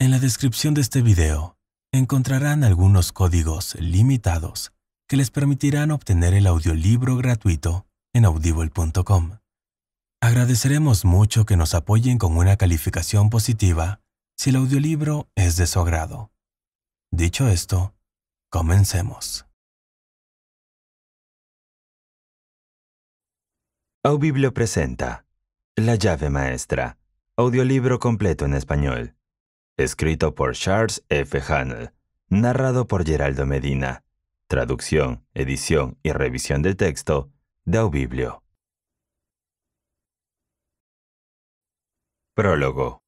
En la descripción de este video encontrarán algunos códigos limitados que les permitirán obtener el audiolibro gratuito en audible.com. Agradeceremos mucho que nos apoyen con una calificación positiva si el audiolibro es de su agrado. Dicho esto, comencemos. Audible presenta la llave maestra. Audiolibro completo en español. Escrito por Charles F. Hanel. Narrado por Geraldo Medina. Traducción, edición y revisión del texto de Biblio. Prólogo.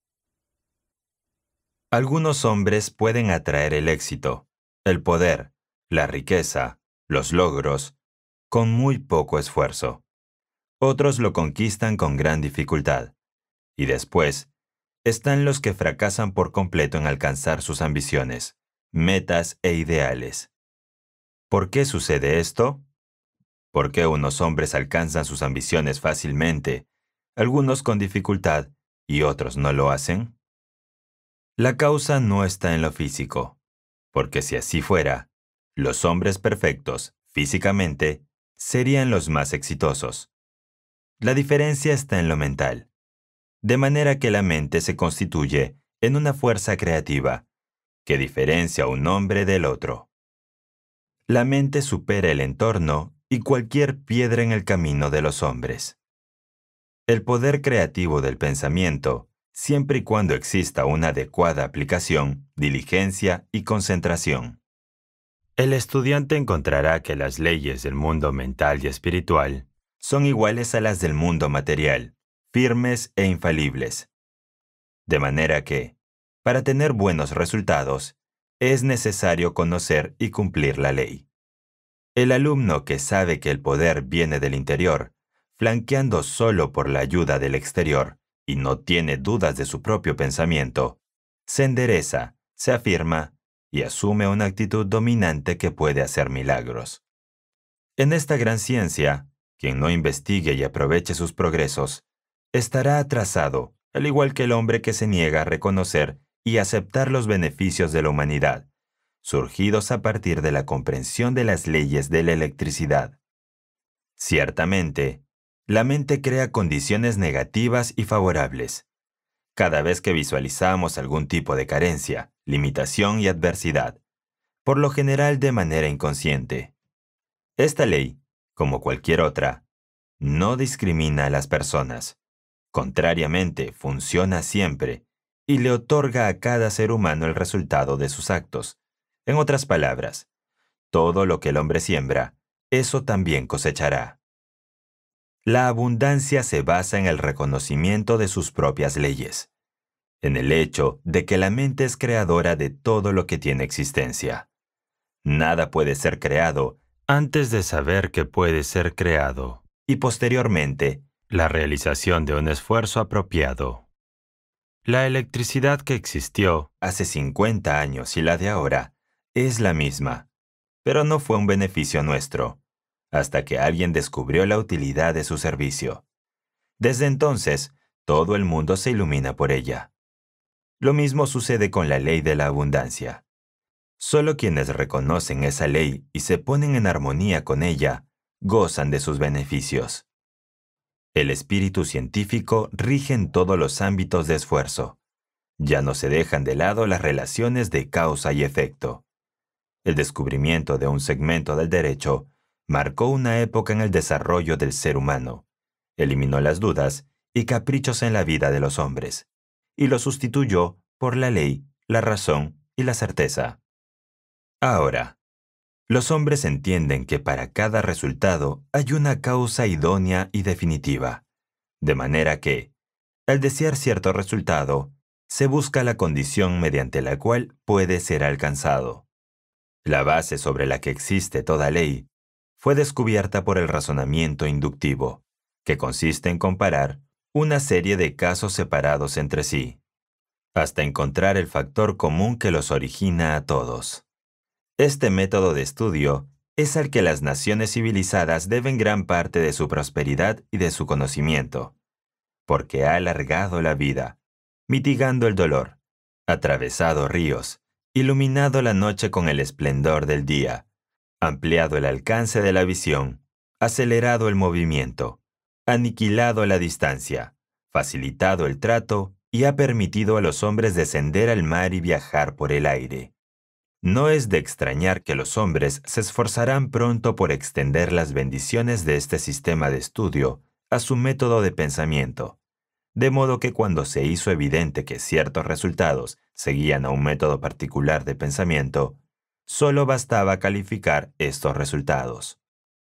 Algunos hombres pueden atraer el éxito, el poder, la riqueza, los logros, con muy poco esfuerzo. Otros lo conquistan con gran dificultad. Y después, están los que fracasan por completo en alcanzar sus ambiciones, metas e ideales. ¿Por qué sucede esto? ¿Por qué unos hombres alcanzan sus ambiciones fácilmente, algunos con dificultad y otros no lo hacen? La causa no está en lo físico, porque si así fuera, los hombres perfectos, físicamente, serían los más exitosos. La diferencia está en lo mental. De manera que la mente se constituye en una fuerza creativa, que diferencia a un hombre del otro. La mente supera el entorno y cualquier piedra en el camino de los hombres. El poder creativo del pensamiento, siempre y cuando exista una adecuada aplicación, diligencia y concentración. El estudiante encontrará que las leyes del mundo mental y espiritual son iguales a las del mundo material, firmes e infalibles. De manera que, para tener buenos resultados, es necesario conocer y cumplir la ley. El alumno que sabe que el poder viene del interior, flanqueando solo por la ayuda del exterior, y no tiene dudas de su propio pensamiento, se endereza, se afirma y asume una actitud dominante que puede hacer milagros. En esta gran ciencia, quien no investigue y aproveche sus progresos, estará atrasado, al igual que el hombre que se niega a reconocer y aceptar los beneficios de la humanidad, surgidos a partir de la comprensión de las leyes de la electricidad. Ciertamente, la mente crea condiciones negativas y favorables. Cada vez que visualizamos algún tipo de carencia, limitación y adversidad, por lo general de manera inconsciente. Esta ley como cualquier otra, no discrimina a las personas. Contrariamente, funciona siempre y le otorga a cada ser humano el resultado de sus actos. En otras palabras, todo lo que el hombre siembra, eso también cosechará. La abundancia se basa en el reconocimiento de sus propias leyes, en el hecho de que la mente es creadora de todo lo que tiene existencia. Nada puede ser creado antes de saber que puede ser creado y posteriormente la realización de un esfuerzo apropiado. La electricidad que existió hace 50 años y la de ahora es la misma, pero no fue un beneficio nuestro, hasta que alguien descubrió la utilidad de su servicio. Desde entonces, todo el mundo se ilumina por ella. Lo mismo sucede con la ley de la abundancia. Solo quienes reconocen esa ley y se ponen en armonía con ella gozan de sus beneficios. El espíritu científico rige en todos los ámbitos de esfuerzo. Ya no se dejan de lado las relaciones de causa y efecto. El descubrimiento de un segmento del derecho marcó una época en el desarrollo del ser humano, eliminó las dudas y caprichos en la vida de los hombres, y lo sustituyó por la ley, la razón y la certeza. Ahora, los hombres entienden que para cada resultado hay una causa idónea y definitiva, de manera que, al desear cierto resultado, se busca la condición mediante la cual puede ser alcanzado. La base sobre la que existe toda ley fue descubierta por el razonamiento inductivo, que consiste en comparar una serie de casos separados entre sí, hasta encontrar el factor común que los origina a todos. Este método de estudio es al que las naciones civilizadas deben gran parte de su prosperidad y de su conocimiento, porque ha alargado la vida, mitigando el dolor, atravesado ríos, iluminado la noche con el esplendor del día, ampliado el alcance de la visión, acelerado el movimiento, aniquilado la distancia, facilitado el trato y ha permitido a los hombres descender al mar y viajar por el aire. No es de extrañar que los hombres se esforzarán pronto por extender las bendiciones de este sistema de estudio a su método de pensamiento, de modo que cuando se hizo evidente que ciertos resultados seguían a un método particular de pensamiento, solo bastaba calificar estos resultados.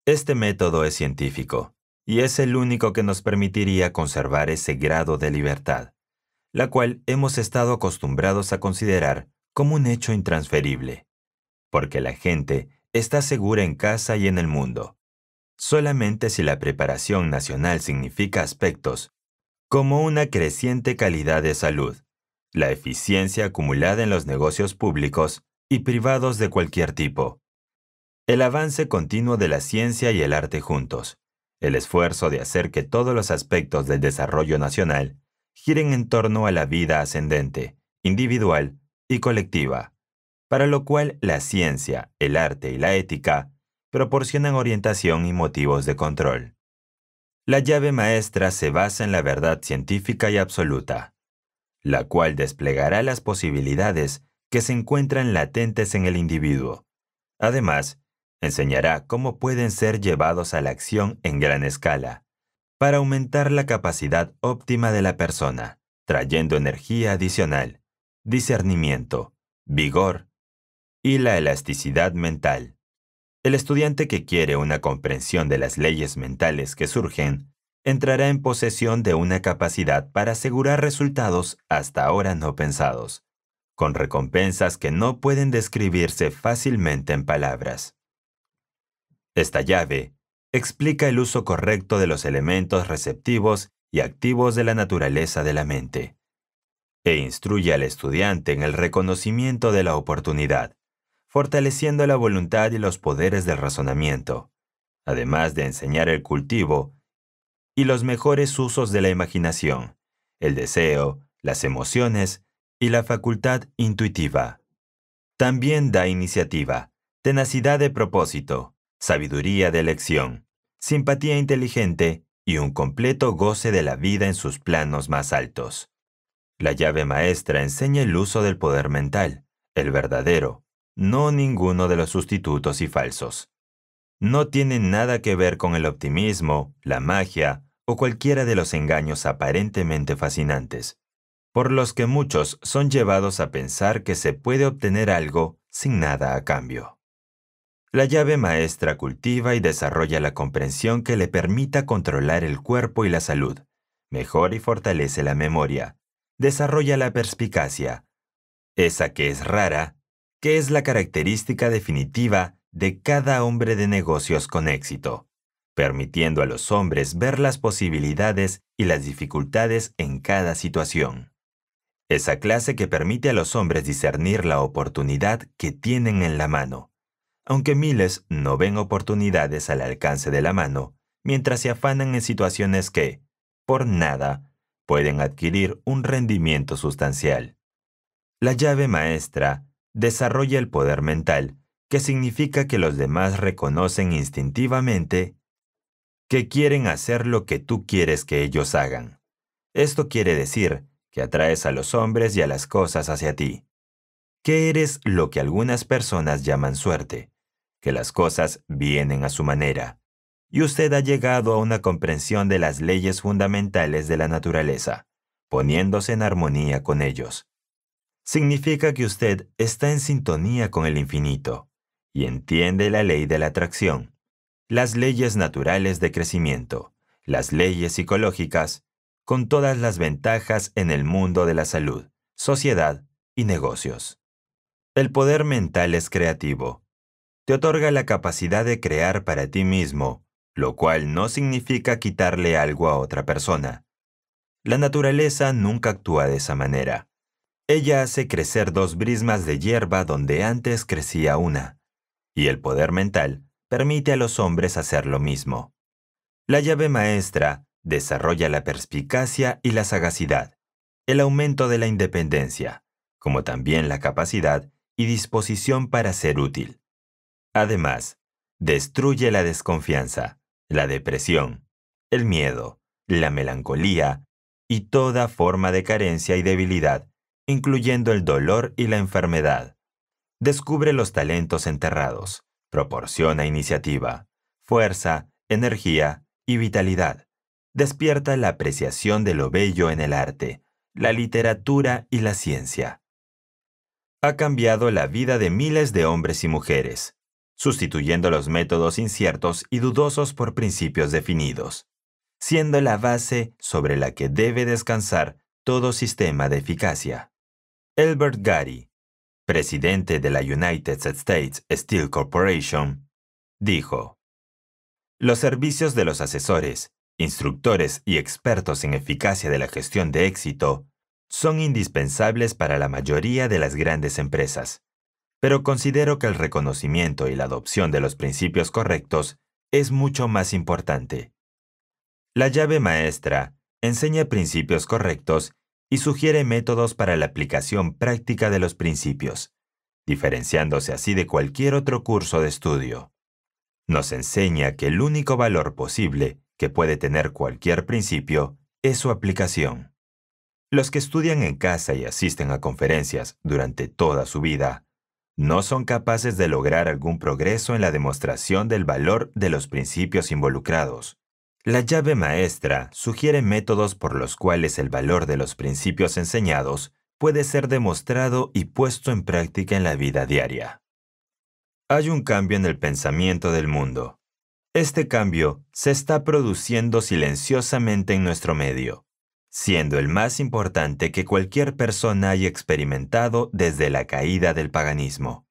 Este método es científico, y es el único que nos permitiría conservar ese grado de libertad, la cual hemos estado acostumbrados a considerar como un hecho intransferible, porque la gente está segura en casa y en el mundo, solamente si la preparación nacional significa aspectos como una creciente calidad de salud, la eficiencia acumulada en los negocios públicos y privados de cualquier tipo, el avance continuo de la ciencia y el arte juntos, el esfuerzo de hacer que todos los aspectos del desarrollo nacional giren en torno a la vida ascendente, individual y colectiva, para lo cual la ciencia, el arte y la ética proporcionan orientación y motivos de control. La llave maestra se basa en la verdad científica y absoluta, la cual desplegará las posibilidades que se encuentran latentes en el individuo. Además, enseñará cómo pueden ser llevados a la acción en gran escala, para aumentar la capacidad óptima de la persona, trayendo energía adicional discernimiento, vigor y la elasticidad mental. El estudiante que quiere una comprensión de las leyes mentales que surgen entrará en posesión de una capacidad para asegurar resultados hasta ahora no pensados, con recompensas que no pueden describirse fácilmente en palabras. Esta llave explica el uso correcto de los elementos receptivos y activos de la naturaleza de la mente e instruye al estudiante en el reconocimiento de la oportunidad, fortaleciendo la voluntad y los poderes del razonamiento, además de enseñar el cultivo y los mejores usos de la imaginación, el deseo, las emociones y la facultad intuitiva. También da iniciativa, tenacidad de propósito, sabiduría de elección, simpatía inteligente y un completo goce de la vida en sus planos más altos. La llave maestra enseña el uso del poder mental, el verdadero, no ninguno de los sustitutos y falsos. No tiene nada que ver con el optimismo, la magia o cualquiera de los engaños aparentemente fascinantes, por los que muchos son llevados a pensar que se puede obtener algo sin nada a cambio. La llave maestra cultiva y desarrolla la comprensión que le permita controlar el cuerpo y la salud, mejora y fortalece la memoria, desarrolla la perspicacia, esa que es rara, que es la característica definitiva de cada hombre de negocios con éxito, permitiendo a los hombres ver las posibilidades y las dificultades en cada situación. Esa clase que permite a los hombres discernir la oportunidad que tienen en la mano, aunque miles no ven oportunidades al alcance de la mano, mientras se afanan en situaciones que, por nada, pueden adquirir un rendimiento sustancial. La llave maestra desarrolla el poder mental, que significa que los demás reconocen instintivamente que quieren hacer lo que tú quieres que ellos hagan. Esto quiere decir que atraes a los hombres y a las cosas hacia ti, que eres lo que algunas personas llaman suerte, que las cosas vienen a su manera, y usted ha llegado a una comprensión de las leyes fundamentales de la naturaleza, poniéndose en armonía con ellos. Significa que usted está en sintonía con el infinito y entiende la ley de la atracción, las leyes naturales de crecimiento, las leyes psicológicas, con todas las ventajas en el mundo de la salud, sociedad y negocios. El poder mental es creativo. Te otorga la capacidad de crear para ti mismo lo cual no significa quitarle algo a otra persona. La naturaleza nunca actúa de esa manera. Ella hace crecer dos brismas de hierba donde antes crecía una, y el poder mental permite a los hombres hacer lo mismo. La llave maestra desarrolla la perspicacia y la sagacidad, el aumento de la independencia, como también la capacidad y disposición para ser útil. Además, destruye la desconfianza, la depresión, el miedo, la melancolía y toda forma de carencia y debilidad, incluyendo el dolor y la enfermedad. Descubre los talentos enterrados, proporciona iniciativa, fuerza, energía y vitalidad. Despierta la apreciación de lo bello en el arte, la literatura y la ciencia. Ha cambiado la vida de miles de hombres y mujeres, sustituyendo los métodos inciertos y dudosos por principios definidos, siendo la base sobre la que debe descansar todo sistema de eficacia. Elbert Gary, presidente de la United States Steel Corporation, dijo, Los servicios de los asesores, instructores y expertos en eficacia de la gestión de éxito son indispensables para la mayoría de las grandes empresas pero considero que el reconocimiento y la adopción de los principios correctos es mucho más importante. La llave maestra enseña principios correctos y sugiere métodos para la aplicación práctica de los principios, diferenciándose así de cualquier otro curso de estudio. Nos enseña que el único valor posible que puede tener cualquier principio es su aplicación. Los que estudian en casa y asisten a conferencias durante toda su vida no son capaces de lograr algún progreso en la demostración del valor de los principios involucrados. La llave maestra sugiere métodos por los cuales el valor de los principios enseñados puede ser demostrado y puesto en práctica en la vida diaria. Hay un cambio en el pensamiento del mundo. Este cambio se está produciendo silenciosamente en nuestro medio siendo el más importante que cualquier persona haya experimentado desde la caída del paganismo.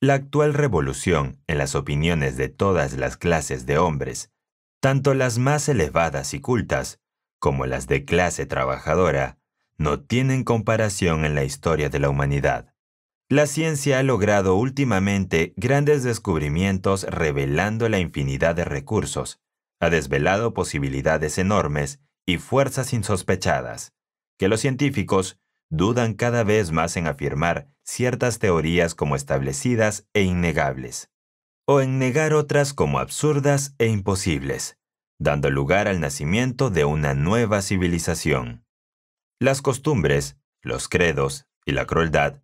La actual revolución, en las opiniones de todas las clases de hombres, tanto las más elevadas y cultas como las de clase trabajadora, no tienen comparación en la historia de la humanidad. La ciencia ha logrado últimamente grandes descubrimientos revelando la infinidad de recursos, ha desvelado posibilidades enormes y fuerzas insospechadas, que los científicos dudan cada vez más en afirmar ciertas teorías como establecidas e innegables, o en negar otras como absurdas e imposibles, dando lugar al nacimiento de una nueva civilización. Las costumbres, los credos y la crueldad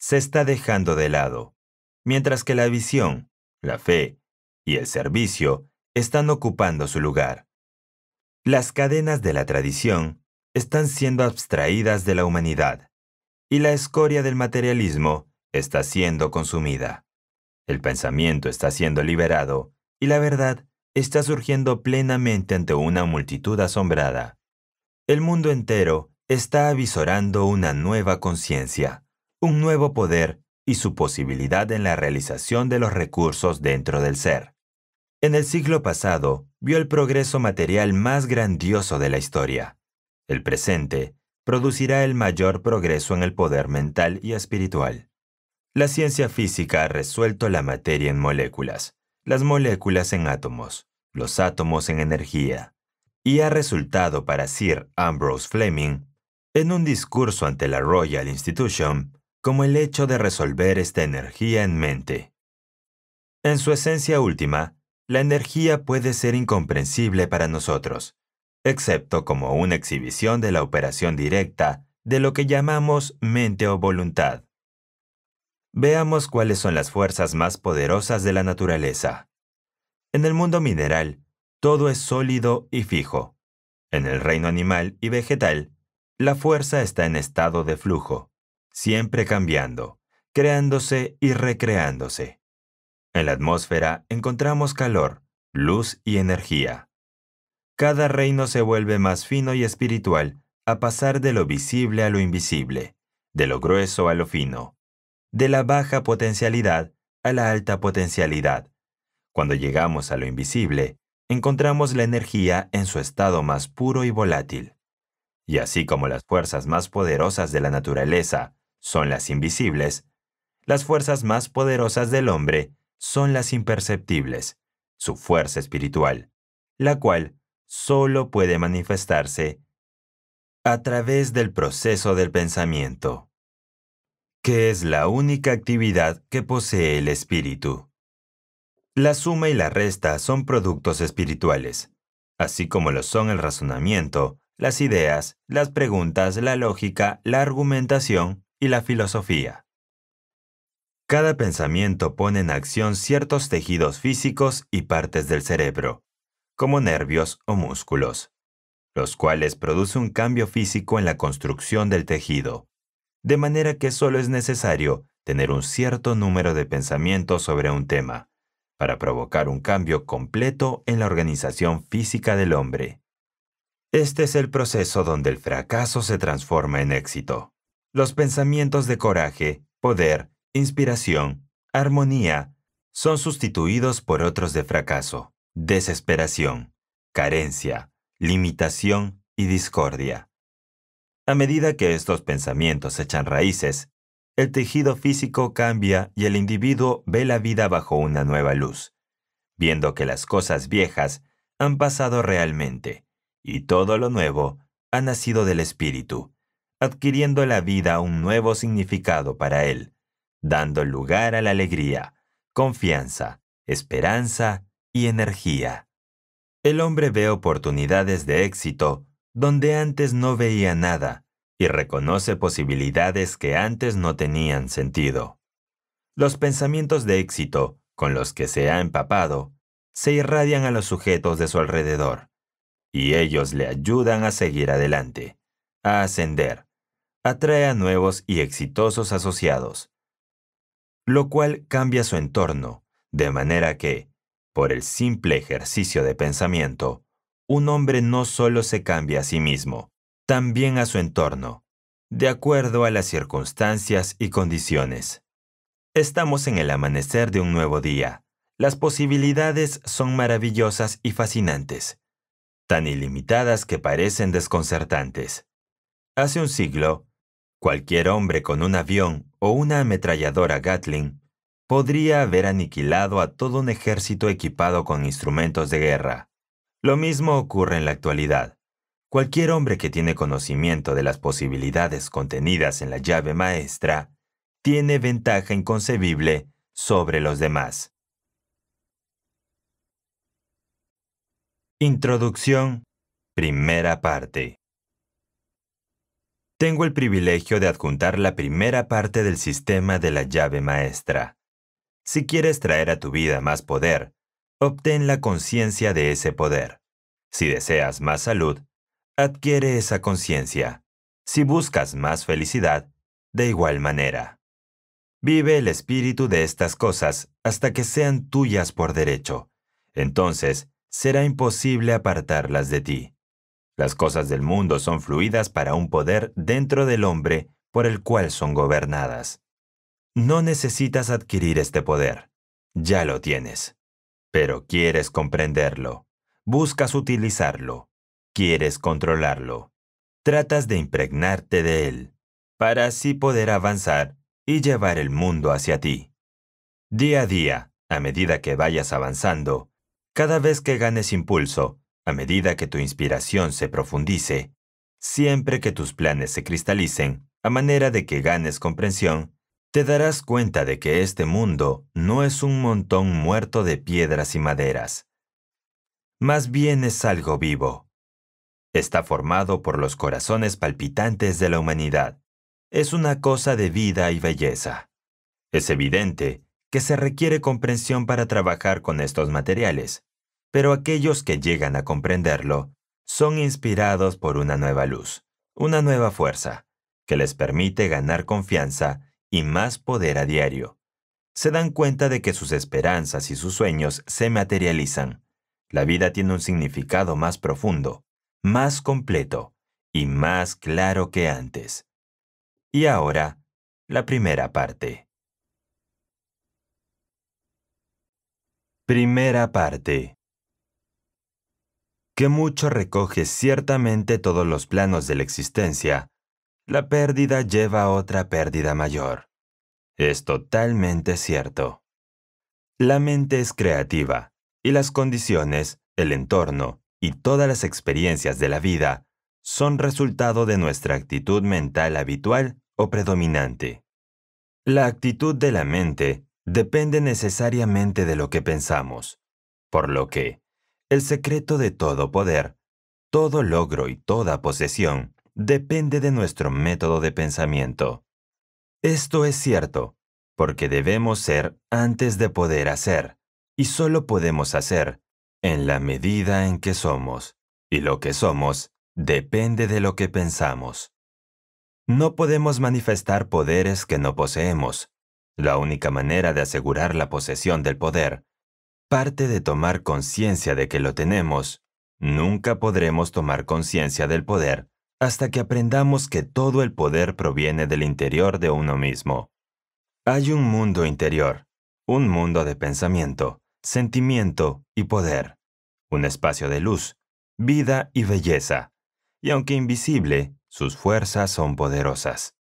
se está dejando de lado, mientras que la visión, la fe y el servicio están ocupando su lugar. Las cadenas de la tradición están siendo abstraídas de la humanidad y la escoria del materialismo está siendo consumida. El pensamiento está siendo liberado y la verdad está surgiendo plenamente ante una multitud asombrada. El mundo entero está avisorando una nueva conciencia, un nuevo poder y su posibilidad en la realización de los recursos dentro del ser. En el siglo pasado, vio el progreso material más grandioso de la historia. El presente producirá el mayor progreso en el poder mental y espiritual. La ciencia física ha resuelto la materia en moléculas, las moléculas en átomos, los átomos en energía, y ha resultado para Sir Ambrose Fleming, en un discurso ante la Royal Institution, como el hecho de resolver esta energía en mente. En su esencia última, la energía puede ser incomprensible para nosotros, excepto como una exhibición de la operación directa de lo que llamamos mente o voluntad. Veamos cuáles son las fuerzas más poderosas de la naturaleza. En el mundo mineral, todo es sólido y fijo. En el reino animal y vegetal, la fuerza está en estado de flujo, siempre cambiando, creándose y recreándose. En la atmósfera encontramos calor, luz y energía. Cada reino se vuelve más fino y espiritual a pasar de lo visible a lo invisible, de lo grueso a lo fino, de la baja potencialidad a la alta potencialidad. Cuando llegamos a lo invisible, encontramos la energía en su estado más puro y volátil. Y así como las fuerzas más poderosas de la naturaleza son las invisibles, las fuerzas más poderosas del hombre son las imperceptibles, su fuerza espiritual, la cual solo puede manifestarse a través del proceso del pensamiento, que es la única actividad que posee el espíritu. La suma y la resta son productos espirituales, así como lo son el razonamiento, las ideas, las preguntas, la lógica, la argumentación y la filosofía. Cada pensamiento pone en acción ciertos tejidos físicos y partes del cerebro, como nervios o músculos, los cuales produce un cambio físico en la construcción del tejido, de manera que solo es necesario tener un cierto número de pensamientos sobre un tema, para provocar un cambio completo en la organización física del hombre. Este es el proceso donde el fracaso se transforma en éxito. Los pensamientos de coraje, poder inspiración, armonía, son sustituidos por otros de fracaso, desesperación, carencia, limitación y discordia. A medida que estos pensamientos echan raíces, el tejido físico cambia y el individuo ve la vida bajo una nueva luz, viendo que las cosas viejas han pasado realmente y todo lo nuevo ha nacido del espíritu, adquiriendo la vida un nuevo significado para él dando lugar a la alegría, confianza, esperanza y energía. El hombre ve oportunidades de éxito donde antes no veía nada y reconoce posibilidades que antes no tenían sentido. Los pensamientos de éxito con los que se ha empapado se irradian a los sujetos de su alrededor y ellos le ayudan a seguir adelante, a ascender, atrae a nuevos y exitosos asociados, lo cual cambia su entorno, de manera que, por el simple ejercicio de pensamiento, un hombre no solo se cambia a sí mismo, también a su entorno, de acuerdo a las circunstancias y condiciones. Estamos en el amanecer de un nuevo día. Las posibilidades son maravillosas y fascinantes, tan ilimitadas que parecen desconcertantes. Hace un siglo, Cualquier hombre con un avión o una ametralladora Gatling podría haber aniquilado a todo un ejército equipado con instrumentos de guerra. Lo mismo ocurre en la actualidad. Cualquier hombre que tiene conocimiento de las posibilidades contenidas en la llave maestra tiene ventaja inconcebible sobre los demás. Introducción. Primera parte tengo el privilegio de adjuntar la primera parte del sistema de la llave maestra. Si quieres traer a tu vida más poder, obtén la conciencia de ese poder. Si deseas más salud, adquiere esa conciencia. Si buscas más felicidad, de igual manera. Vive el espíritu de estas cosas hasta que sean tuyas por derecho. Entonces, será imposible apartarlas de ti. Las cosas del mundo son fluidas para un poder dentro del hombre por el cual son gobernadas. No necesitas adquirir este poder. Ya lo tienes. Pero quieres comprenderlo. Buscas utilizarlo. Quieres controlarlo. Tratas de impregnarte de él, para así poder avanzar y llevar el mundo hacia ti. Día a día, a medida que vayas avanzando, cada vez que ganes impulso, a medida que tu inspiración se profundice, siempre que tus planes se cristalicen, a manera de que ganes comprensión, te darás cuenta de que este mundo no es un montón muerto de piedras y maderas. Más bien es algo vivo. Está formado por los corazones palpitantes de la humanidad. Es una cosa de vida y belleza. Es evidente que se requiere comprensión para trabajar con estos materiales, pero aquellos que llegan a comprenderlo son inspirados por una nueva luz, una nueva fuerza, que les permite ganar confianza y más poder a diario. Se dan cuenta de que sus esperanzas y sus sueños se materializan. La vida tiene un significado más profundo, más completo y más claro que antes. Y ahora, la primera parte. Primera parte que mucho recoge ciertamente todos los planos de la existencia, la pérdida lleva a otra pérdida mayor. Es totalmente cierto. La mente es creativa, y las condiciones, el entorno y todas las experiencias de la vida son resultado de nuestra actitud mental habitual o predominante. La actitud de la mente depende necesariamente de lo que pensamos, por lo que, el secreto de todo poder, todo logro y toda posesión depende de nuestro método de pensamiento. Esto es cierto, porque debemos ser antes de poder hacer, y solo podemos hacer en la medida en que somos, y lo que somos depende de lo que pensamos. No podemos manifestar poderes que no poseemos. La única manera de asegurar la posesión del poder parte de tomar conciencia de que lo tenemos. Nunca podremos tomar conciencia del poder hasta que aprendamos que todo el poder proviene del interior de uno mismo. Hay un mundo interior, un mundo de pensamiento, sentimiento y poder, un espacio de luz, vida y belleza, y aunque invisible, sus fuerzas son poderosas.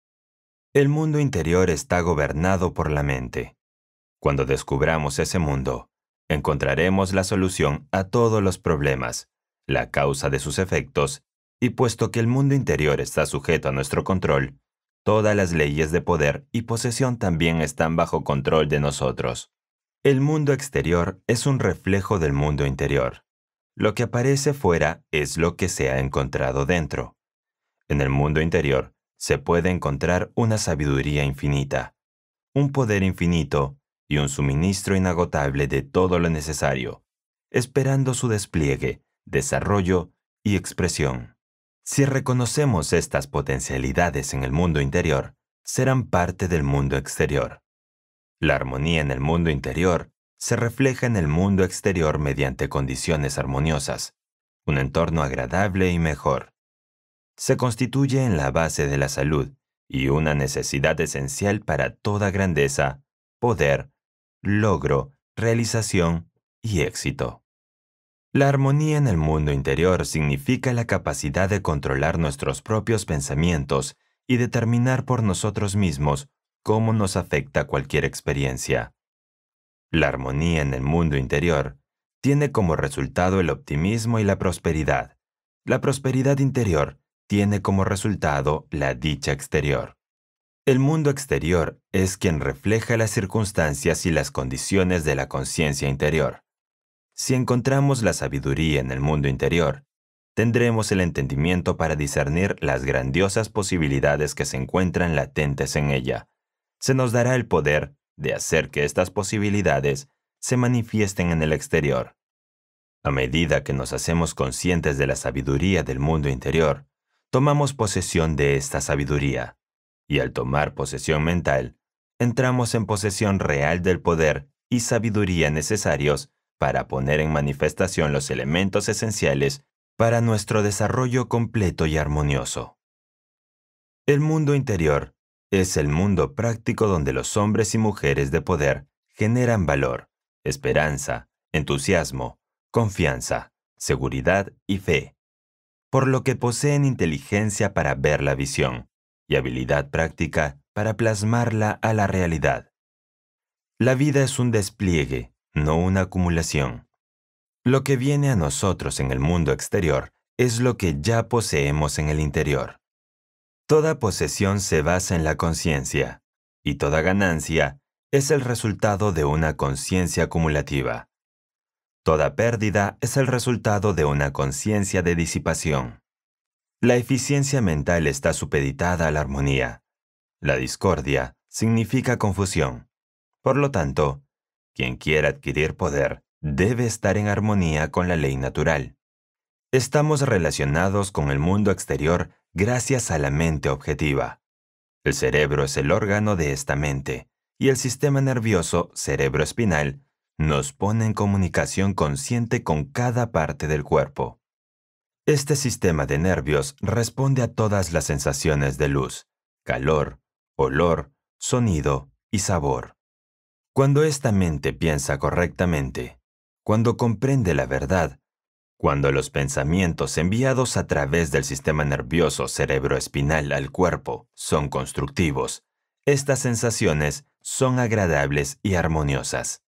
El mundo interior está gobernado por la mente. Cuando descubramos ese mundo, encontraremos la solución a todos los problemas, la causa de sus efectos, y puesto que el mundo interior está sujeto a nuestro control, todas las leyes de poder y posesión también están bajo control de nosotros. El mundo exterior es un reflejo del mundo interior. Lo que aparece fuera es lo que se ha encontrado dentro. En el mundo interior se puede encontrar una sabiduría infinita, un poder infinito y un suministro inagotable de todo lo necesario, esperando su despliegue, desarrollo y expresión. Si reconocemos estas potencialidades en el mundo interior, serán parte del mundo exterior. La armonía en el mundo interior se refleja en el mundo exterior mediante condiciones armoniosas, un entorno agradable y mejor. Se constituye en la base de la salud y una necesidad esencial para toda grandeza, poder logro, realización y éxito. La armonía en el mundo interior significa la capacidad de controlar nuestros propios pensamientos y determinar por nosotros mismos cómo nos afecta cualquier experiencia. La armonía en el mundo interior tiene como resultado el optimismo y la prosperidad. La prosperidad interior tiene como resultado la dicha exterior. El mundo exterior es quien refleja las circunstancias y las condiciones de la conciencia interior. Si encontramos la sabiduría en el mundo interior, tendremos el entendimiento para discernir las grandiosas posibilidades que se encuentran latentes en ella. Se nos dará el poder de hacer que estas posibilidades se manifiesten en el exterior. A medida que nos hacemos conscientes de la sabiduría del mundo interior, tomamos posesión de esta sabiduría y al tomar posesión mental, entramos en posesión real del poder y sabiduría necesarios para poner en manifestación los elementos esenciales para nuestro desarrollo completo y armonioso. El mundo interior es el mundo práctico donde los hombres y mujeres de poder generan valor, esperanza, entusiasmo, confianza, seguridad y fe, por lo que poseen inteligencia para ver la visión, y habilidad práctica para plasmarla a la realidad. La vida es un despliegue, no una acumulación. Lo que viene a nosotros en el mundo exterior es lo que ya poseemos en el interior. Toda posesión se basa en la conciencia, y toda ganancia es el resultado de una conciencia acumulativa. Toda pérdida es el resultado de una conciencia de disipación. La eficiencia mental está supeditada a la armonía. La discordia significa confusión. Por lo tanto, quien quiera adquirir poder debe estar en armonía con la ley natural. Estamos relacionados con el mundo exterior gracias a la mente objetiva. El cerebro es el órgano de esta mente y el sistema nervioso cerebroespinal nos pone en comunicación consciente con cada parte del cuerpo. Este sistema de nervios responde a todas las sensaciones de luz, calor, olor, sonido y sabor. Cuando esta mente piensa correctamente, cuando comprende la verdad, cuando los pensamientos enviados a través del sistema nervioso cerebroespinal al cuerpo son constructivos, estas sensaciones son agradables y armoniosas.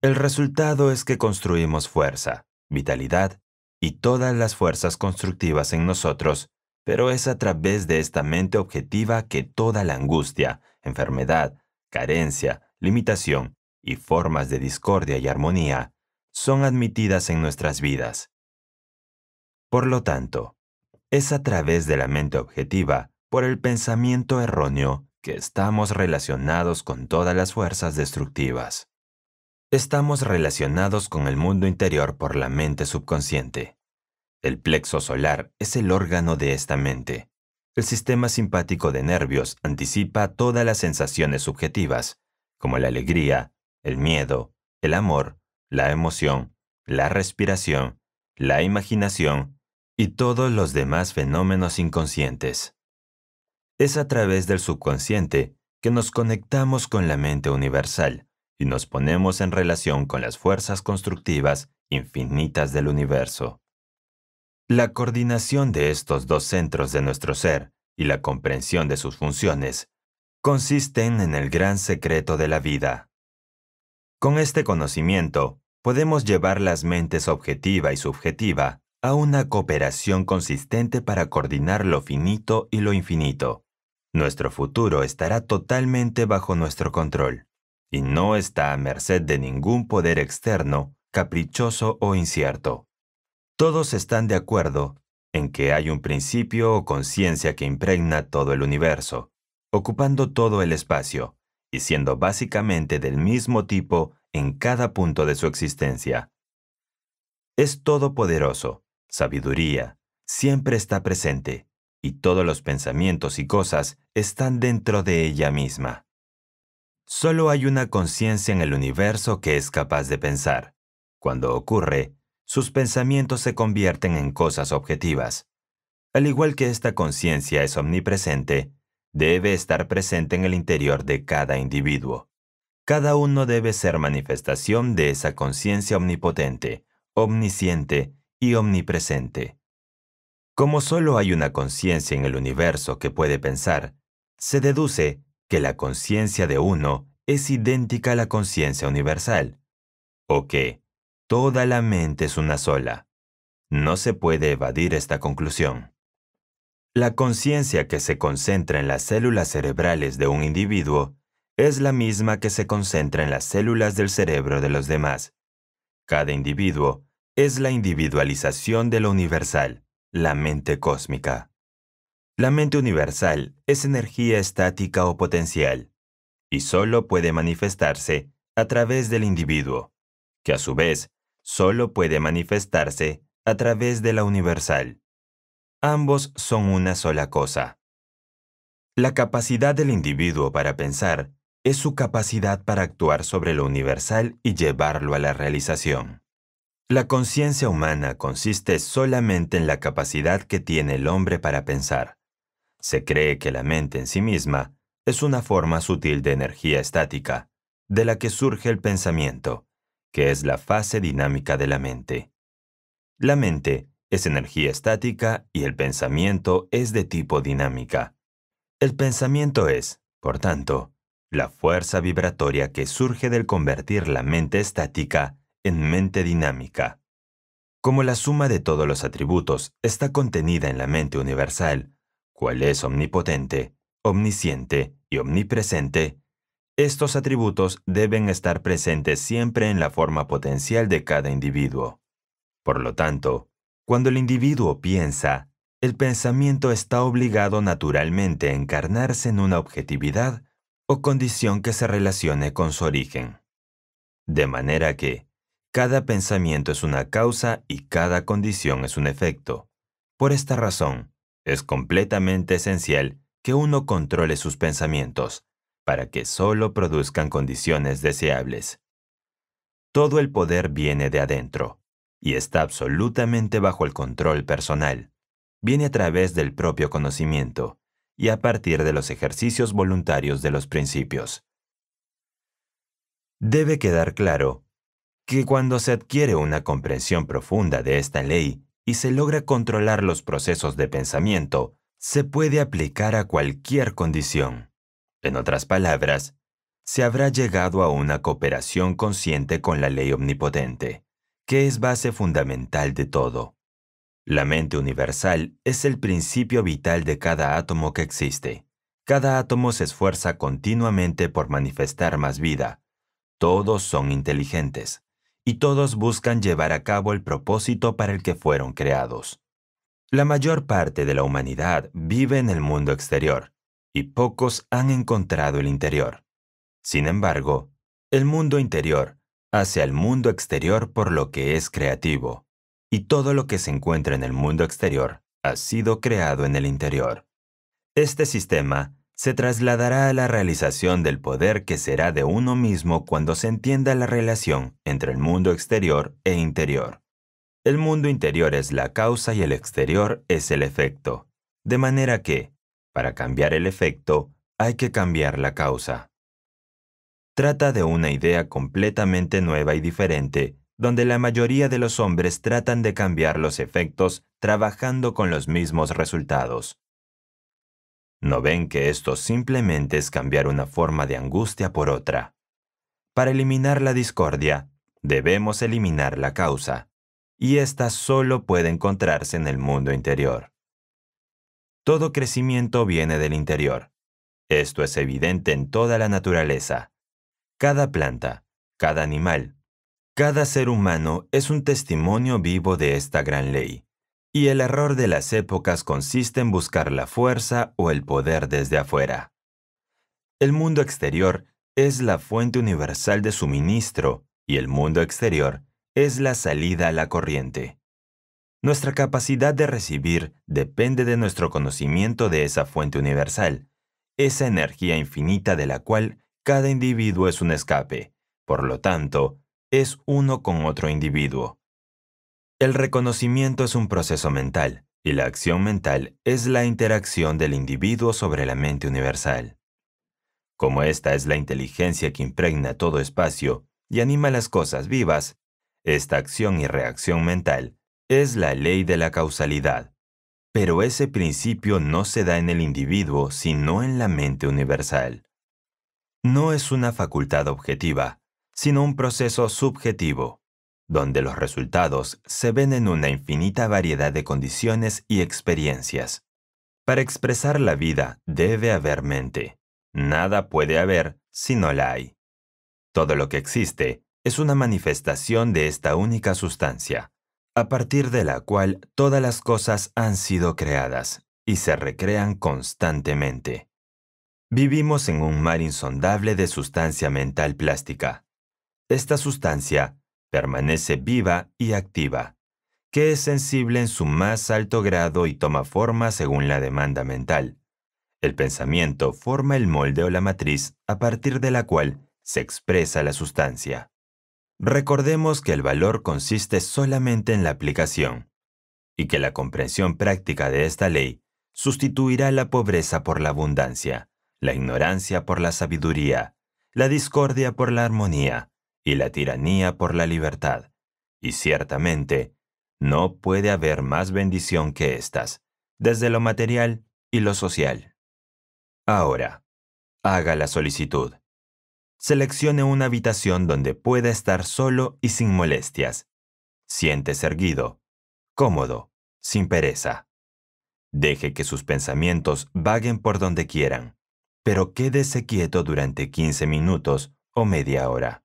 El resultado es que construimos fuerza, vitalidad y todas las fuerzas constructivas en nosotros, pero es a través de esta mente objetiva que toda la angustia, enfermedad, carencia, limitación y formas de discordia y armonía son admitidas en nuestras vidas. Por lo tanto, es a través de la mente objetiva, por el pensamiento erróneo, que estamos relacionados con todas las fuerzas destructivas estamos relacionados con el mundo interior por la mente subconsciente. El plexo solar es el órgano de esta mente. El sistema simpático de nervios anticipa todas las sensaciones subjetivas, como la alegría, el miedo, el amor, la emoción, la respiración, la imaginación y todos los demás fenómenos inconscientes. Es a través del subconsciente que nos conectamos con la mente universal, y nos ponemos en relación con las fuerzas constructivas infinitas del universo. La coordinación de estos dos centros de nuestro ser y la comprensión de sus funciones consisten en el gran secreto de la vida. Con este conocimiento, podemos llevar las mentes objetiva y subjetiva a una cooperación consistente para coordinar lo finito y lo infinito. Nuestro futuro estará totalmente bajo nuestro control y no está a merced de ningún poder externo, caprichoso o incierto. Todos están de acuerdo en que hay un principio o conciencia que impregna todo el universo, ocupando todo el espacio, y siendo básicamente del mismo tipo en cada punto de su existencia. Es todopoderoso, sabiduría, siempre está presente, y todos los pensamientos y cosas están dentro de ella misma. Solo hay una conciencia en el universo que es capaz de pensar. Cuando ocurre, sus pensamientos se convierten en cosas objetivas. Al igual que esta conciencia es omnipresente, debe estar presente en el interior de cada individuo. Cada uno debe ser manifestación de esa conciencia omnipotente, omnisciente y omnipresente. Como solo hay una conciencia en el universo que puede pensar, se deduce que la conciencia de uno es idéntica a la conciencia universal, o que toda la mente es una sola. No se puede evadir esta conclusión. La conciencia que se concentra en las células cerebrales de un individuo es la misma que se concentra en las células del cerebro de los demás. Cada individuo es la individualización de lo universal, la mente cósmica. La mente universal es energía estática o potencial, y solo puede manifestarse a través del individuo, que a su vez solo puede manifestarse a través de la universal. Ambos son una sola cosa. La capacidad del individuo para pensar es su capacidad para actuar sobre lo universal y llevarlo a la realización. La conciencia humana consiste solamente en la capacidad que tiene el hombre para pensar. Se cree que la mente en sí misma es una forma sutil de energía estática, de la que surge el pensamiento, que es la fase dinámica de la mente. La mente es energía estática y el pensamiento es de tipo dinámica. El pensamiento es, por tanto, la fuerza vibratoria que surge del convertir la mente estática en mente dinámica. Como la suma de todos los atributos está contenida en la mente universal, cual es omnipotente, omnisciente y omnipresente, estos atributos deben estar presentes siempre en la forma potencial de cada individuo. Por lo tanto, cuando el individuo piensa, el pensamiento está obligado naturalmente a encarnarse en una objetividad o condición que se relacione con su origen. De manera que, cada pensamiento es una causa y cada condición es un efecto. Por esta razón, es completamente esencial que uno controle sus pensamientos para que solo produzcan condiciones deseables. Todo el poder viene de adentro y está absolutamente bajo el control personal. Viene a través del propio conocimiento y a partir de los ejercicios voluntarios de los principios. Debe quedar claro que cuando se adquiere una comprensión profunda de esta ley, y se logra controlar los procesos de pensamiento, se puede aplicar a cualquier condición. En otras palabras, se habrá llegado a una cooperación consciente con la ley omnipotente, que es base fundamental de todo. La mente universal es el principio vital de cada átomo que existe. Cada átomo se esfuerza continuamente por manifestar más vida. Todos son inteligentes y todos buscan llevar a cabo el propósito para el que fueron creados. La mayor parte de la humanidad vive en el mundo exterior, y pocos han encontrado el interior. Sin embargo, el mundo interior hace al mundo exterior por lo que es creativo, y todo lo que se encuentra en el mundo exterior ha sido creado en el interior. Este sistema se trasladará a la realización del poder que será de uno mismo cuando se entienda la relación entre el mundo exterior e interior. El mundo interior es la causa y el exterior es el efecto, de manera que, para cambiar el efecto, hay que cambiar la causa. Trata de una idea completamente nueva y diferente, donde la mayoría de los hombres tratan de cambiar los efectos trabajando con los mismos resultados. ¿No ven que esto simplemente es cambiar una forma de angustia por otra? Para eliminar la discordia, debemos eliminar la causa, y ésta solo puede encontrarse en el mundo interior. Todo crecimiento viene del interior. Esto es evidente en toda la naturaleza. Cada planta, cada animal, cada ser humano es un testimonio vivo de esta gran ley y el error de las épocas consiste en buscar la fuerza o el poder desde afuera. El mundo exterior es la fuente universal de suministro y el mundo exterior es la salida a la corriente. Nuestra capacidad de recibir depende de nuestro conocimiento de esa fuente universal, esa energía infinita de la cual cada individuo es un escape, por lo tanto, es uno con otro individuo. El reconocimiento es un proceso mental, y la acción mental es la interacción del individuo sobre la mente universal. Como esta es la inteligencia que impregna todo espacio y anima las cosas vivas, esta acción y reacción mental es la ley de la causalidad. Pero ese principio no se da en el individuo, sino en la mente universal. No es una facultad objetiva, sino un proceso subjetivo donde los resultados se ven en una infinita variedad de condiciones y experiencias. Para expresar la vida debe haber mente. Nada puede haber si no la hay. Todo lo que existe es una manifestación de esta única sustancia, a partir de la cual todas las cosas han sido creadas y se recrean constantemente. Vivimos en un mar insondable de sustancia mental plástica. Esta sustancia permanece viva y activa, que es sensible en su más alto grado y toma forma según la demanda mental. El pensamiento forma el molde o la matriz a partir de la cual se expresa la sustancia. Recordemos que el valor consiste solamente en la aplicación y que la comprensión práctica de esta ley sustituirá la pobreza por la abundancia, la ignorancia por la sabiduría, la discordia por la armonía, y la tiranía por la libertad, y ciertamente no puede haber más bendición que estas, desde lo material y lo social. Ahora, haga la solicitud. Seleccione una habitación donde pueda estar solo y sin molestias. Siente erguido, cómodo, sin pereza. Deje que sus pensamientos vaguen por donde quieran, pero quédese quieto durante 15 minutos o media hora.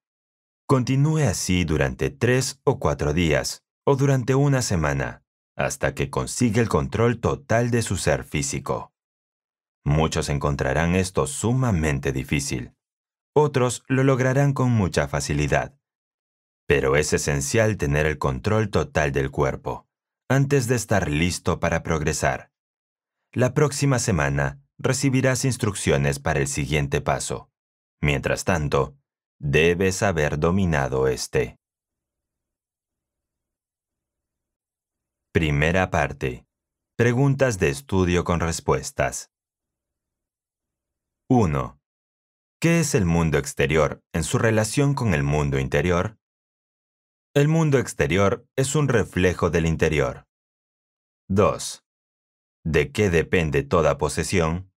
Continúe así durante tres o cuatro días o durante una semana, hasta que consiga el control total de su ser físico. Muchos encontrarán esto sumamente difícil. Otros lo lograrán con mucha facilidad. Pero es esencial tener el control total del cuerpo, antes de estar listo para progresar. La próxima semana recibirás instrucciones para el siguiente paso. Mientras tanto, debes haber dominado este. Primera parte. Preguntas de estudio con respuestas. 1. ¿Qué es el mundo exterior en su relación con el mundo interior? El mundo exterior es un reflejo del interior. 2. ¿De qué depende toda posesión?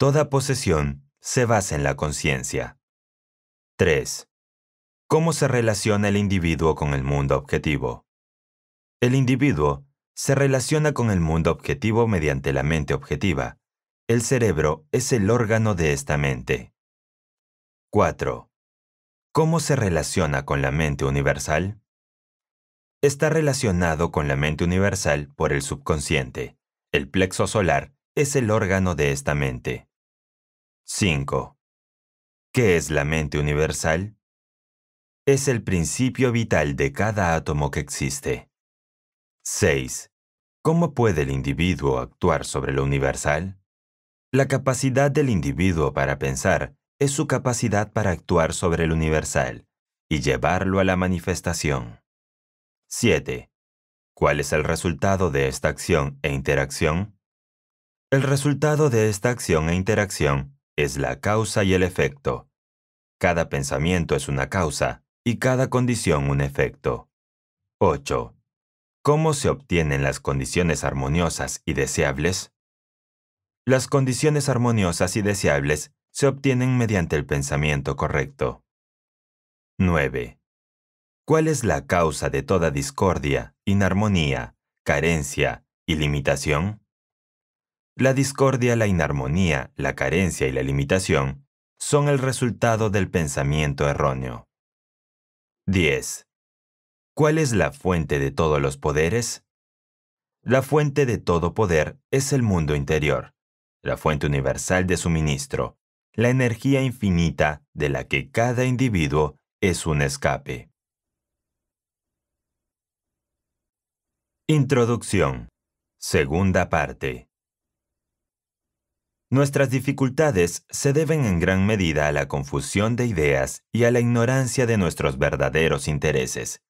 Toda posesión se basa en la conciencia. 3. ¿Cómo se relaciona el individuo con el mundo objetivo? El individuo se relaciona con el mundo objetivo mediante la mente objetiva. El cerebro es el órgano de esta mente. 4. ¿Cómo se relaciona con la mente universal? Está relacionado con la mente universal por el subconsciente. El plexo solar es el órgano de esta mente. 5. ¿Qué es la mente universal? Es el principio vital de cada átomo que existe. 6. ¿Cómo puede el individuo actuar sobre lo universal? La capacidad del individuo para pensar es su capacidad para actuar sobre el universal y llevarlo a la manifestación. 7. ¿Cuál es el resultado de esta acción e interacción? El resultado de esta acción e interacción es la causa y el efecto. Cada pensamiento es una causa y cada condición un efecto. 8. ¿Cómo se obtienen las condiciones armoniosas y deseables? Las condiciones armoniosas y deseables se obtienen mediante el pensamiento correcto. 9. ¿Cuál es la causa de toda discordia, inarmonía, carencia y limitación? La discordia, la inarmonía, la carencia y la limitación son el resultado del pensamiento erróneo. 10. ¿Cuál es la fuente de todos los poderes? La fuente de todo poder es el mundo interior, la fuente universal de suministro, la energía infinita de la que cada individuo es un escape. Introducción. Segunda parte. Nuestras dificultades se deben en gran medida a la confusión de ideas y a la ignorancia de nuestros verdaderos intereses.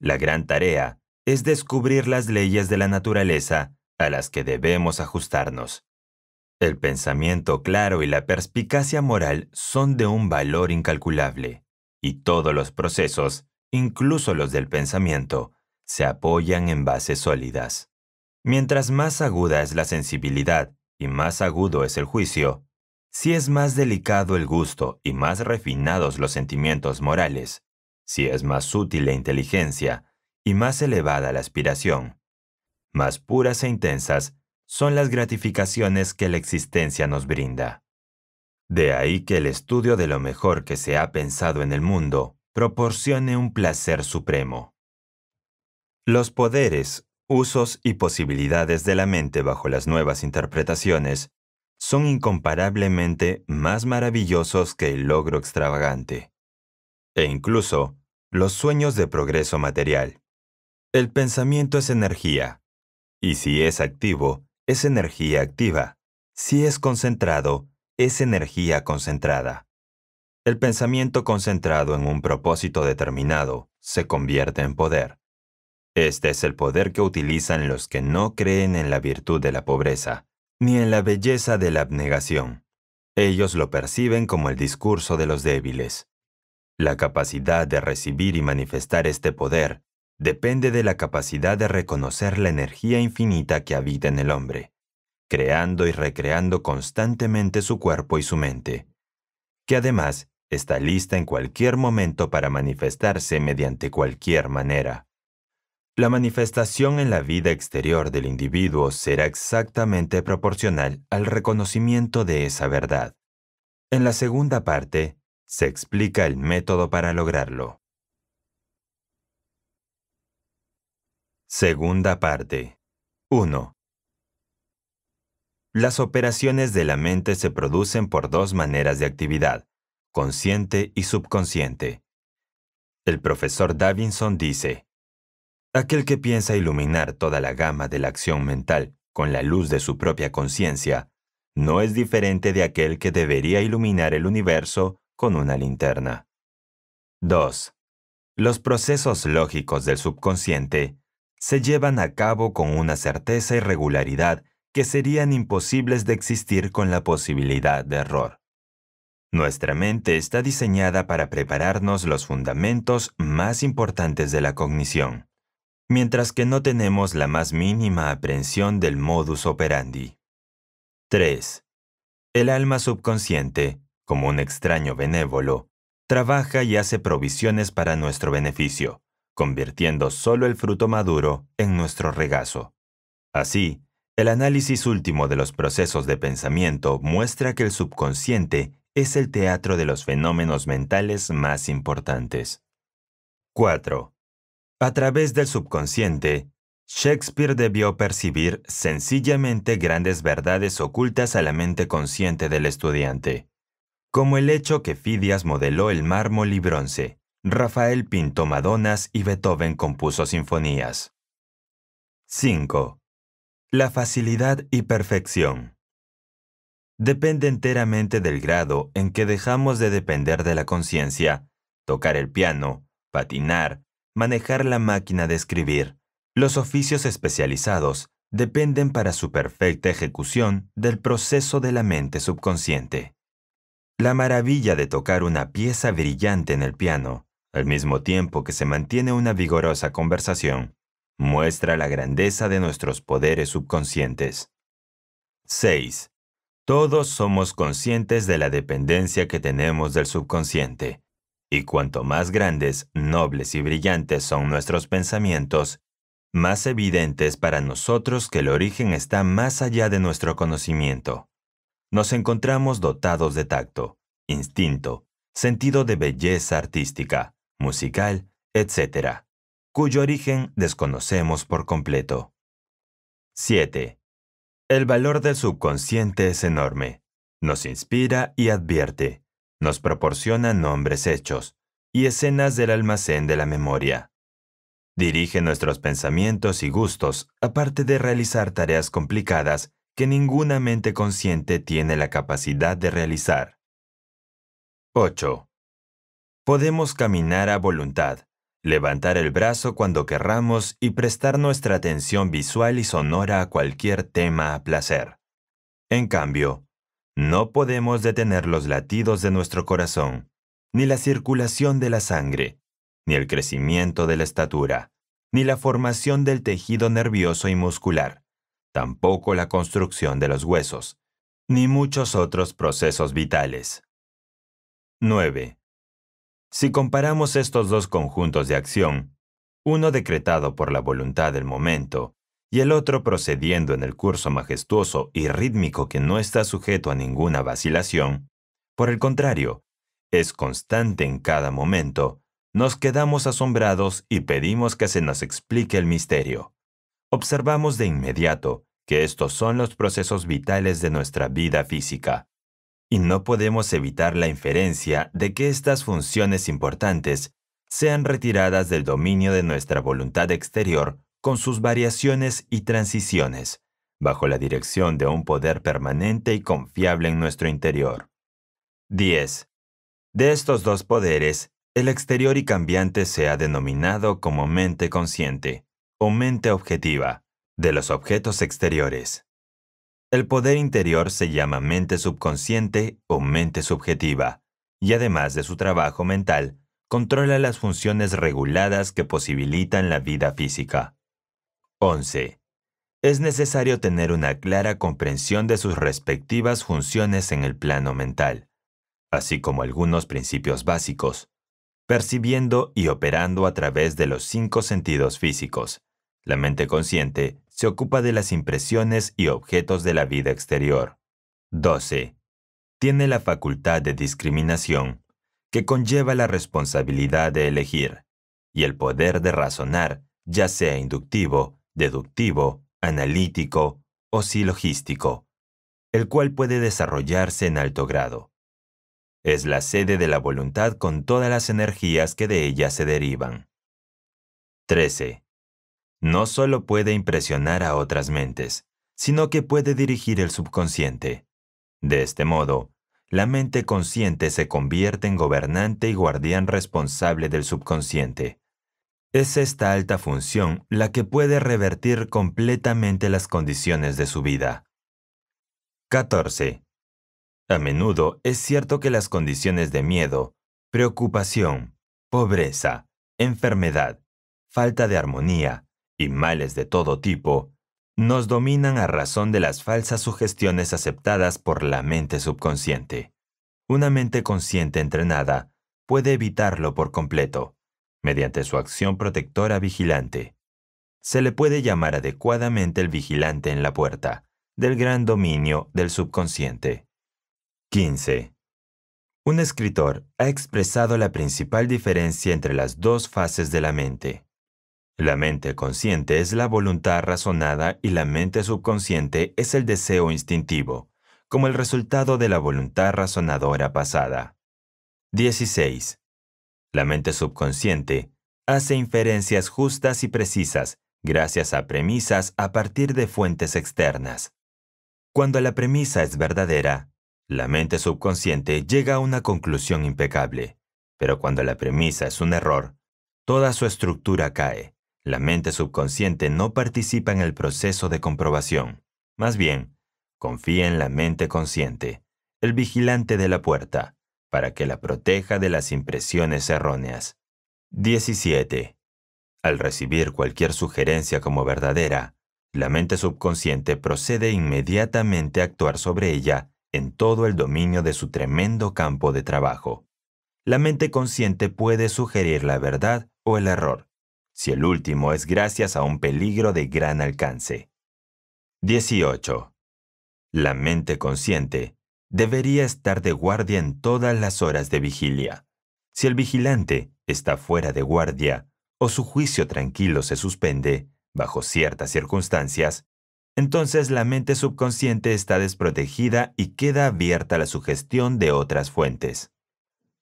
La gran tarea es descubrir las leyes de la naturaleza a las que debemos ajustarnos. El pensamiento claro y la perspicacia moral son de un valor incalculable, y todos los procesos, incluso los del pensamiento, se apoyan en bases sólidas. Mientras más aguda es la sensibilidad y más agudo es el juicio, si es más delicado el gusto y más refinados los sentimientos morales, si es más útil la inteligencia y más elevada la aspiración, más puras e intensas son las gratificaciones que la existencia nos brinda. De ahí que el estudio de lo mejor que se ha pensado en el mundo proporcione un placer supremo. Los poderes, usos y posibilidades de la mente bajo las nuevas interpretaciones son incomparablemente más maravillosos que el logro extravagante, e incluso los sueños de progreso material. El pensamiento es energía, y si es activo, es energía activa, si es concentrado, es energía concentrada. El pensamiento concentrado en un propósito determinado se convierte en poder este es el poder que utilizan los que no creen en la virtud de la pobreza, ni en la belleza de la abnegación. Ellos lo perciben como el discurso de los débiles. La capacidad de recibir y manifestar este poder depende de la capacidad de reconocer la energía infinita que habita en el hombre, creando y recreando constantemente su cuerpo y su mente, que además está lista en cualquier momento para manifestarse mediante cualquier manera. La manifestación en la vida exterior del individuo será exactamente proporcional al reconocimiento de esa verdad. En la segunda parte, se explica el método para lograrlo. Segunda parte 1. Las operaciones de la mente se producen por dos maneras de actividad, consciente y subconsciente. El profesor Davinson dice, Aquel que piensa iluminar toda la gama de la acción mental con la luz de su propia conciencia, no es diferente de aquel que debería iluminar el universo con una linterna. 2. Los procesos lógicos del subconsciente se llevan a cabo con una certeza y regularidad que serían imposibles de existir con la posibilidad de error. Nuestra mente está diseñada para prepararnos los fundamentos más importantes de la cognición mientras que no tenemos la más mínima aprehensión del modus operandi. 3. El alma subconsciente, como un extraño benévolo, trabaja y hace provisiones para nuestro beneficio, convirtiendo solo el fruto maduro en nuestro regazo. Así, el análisis último de los procesos de pensamiento muestra que el subconsciente es el teatro de los fenómenos mentales más importantes. 4. A través del subconsciente, Shakespeare debió percibir sencillamente grandes verdades ocultas a la mente consciente del estudiante, como el hecho que Fidias modeló el mármol y bronce, Rafael pintó Madonas y Beethoven compuso sinfonías. 5. La facilidad y perfección. Depende enteramente del grado en que dejamos de depender de la conciencia, tocar el piano, patinar, manejar la máquina de escribir. Los oficios especializados dependen para su perfecta ejecución del proceso de la mente subconsciente. La maravilla de tocar una pieza brillante en el piano, al mismo tiempo que se mantiene una vigorosa conversación, muestra la grandeza de nuestros poderes subconscientes. 6. Todos somos conscientes de la dependencia que tenemos del subconsciente. Y cuanto más grandes, nobles y brillantes son nuestros pensamientos, más evidente es para nosotros que el origen está más allá de nuestro conocimiento. Nos encontramos dotados de tacto, instinto, sentido de belleza artística, musical, etc., cuyo origen desconocemos por completo. 7. El valor del subconsciente es enorme. Nos inspira y advierte nos proporciona nombres hechos y escenas del almacén de la memoria. Dirige nuestros pensamientos y gustos, aparte de realizar tareas complicadas que ninguna mente consciente tiene la capacidad de realizar. 8. Podemos caminar a voluntad, levantar el brazo cuando querramos y prestar nuestra atención visual y sonora a cualquier tema a placer. En cambio, no podemos detener los latidos de nuestro corazón, ni la circulación de la sangre, ni el crecimiento de la estatura, ni la formación del tejido nervioso y muscular, tampoco la construcción de los huesos, ni muchos otros procesos vitales. 9. Si comparamos estos dos conjuntos de acción, uno decretado por la voluntad del momento y el otro procediendo en el curso majestuoso y rítmico que no está sujeto a ninguna vacilación, por el contrario, es constante en cada momento, nos quedamos asombrados y pedimos que se nos explique el misterio. Observamos de inmediato que estos son los procesos vitales de nuestra vida física, y no podemos evitar la inferencia de que estas funciones importantes sean retiradas del dominio de nuestra voluntad exterior con sus variaciones y transiciones, bajo la dirección de un poder permanente y confiable en nuestro interior. 10. De estos dos poderes, el exterior y cambiante se ha denominado como mente consciente o mente objetiva de los objetos exteriores. El poder interior se llama mente subconsciente o mente subjetiva, y además de su trabajo mental, controla las funciones reguladas que posibilitan la vida física. 11. Es necesario tener una clara comprensión de sus respectivas funciones en el plano mental, así como algunos principios básicos, percibiendo y operando a través de los cinco sentidos físicos. La mente consciente se ocupa de las impresiones y objetos de la vida exterior. 12. Tiene la facultad de discriminación, que conlleva la responsabilidad de elegir, y el poder de razonar, ya sea inductivo, deductivo, analítico o silogístico, el cual puede desarrollarse en alto grado. Es la sede de la voluntad con todas las energías que de ella se derivan. 13. No solo puede impresionar a otras mentes, sino que puede dirigir el subconsciente. De este modo, la mente consciente se convierte en gobernante y guardián responsable del subconsciente. Es esta alta función la que puede revertir completamente las condiciones de su vida. 14. A menudo es cierto que las condiciones de miedo, preocupación, pobreza, enfermedad, falta de armonía y males de todo tipo nos dominan a razón de las falsas sugestiones aceptadas por la mente subconsciente. Una mente consciente entrenada puede evitarlo por completo mediante su acción protectora vigilante. Se le puede llamar adecuadamente el vigilante en la puerta, del gran dominio del subconsciente. 15. Un escritor ha expresado la principal diferencia entre las dos fases de la mente. La mente consciente es la voluntad razonada y la mente subconsciente es el deseo instintivo, como el resultado de la voluntad razonadora pasada. 16. La mente subconsciente hace inferencias justas y precisas gracias a premisas a partir de fuentes externas. Cuando la premisa es verdadera, la mente subconsciente llega a una conclusión impecable, pero cuando la premisa es un error, toda su estructura cae. La mente subconsciente no participa en el proceso de comprobación. Más bien, confía en la mente consciente, el vigilante de la puerta, para que la proteja de las impresiones erróneas. 17. Al recibir cualquier sugerencia como verdadera, la mente subconsciente procede inmediatamente a actuar sobre ella en todo el dominio de su tremendo campo de trabajo. La mente consciente puede sugerir la verdad o el error, si el último es gracias a un peligro de gran alcance. 18. La mente consciente debería estar de guardia en todas las horas de vigilia. Si el vigilante está fuera de guardia o su juicio tranquilo se suspende, bajo ciertas circunstancias, entonces la mente subconsciente está desprotegida y queda abierta a la sugestión de otras fuentes.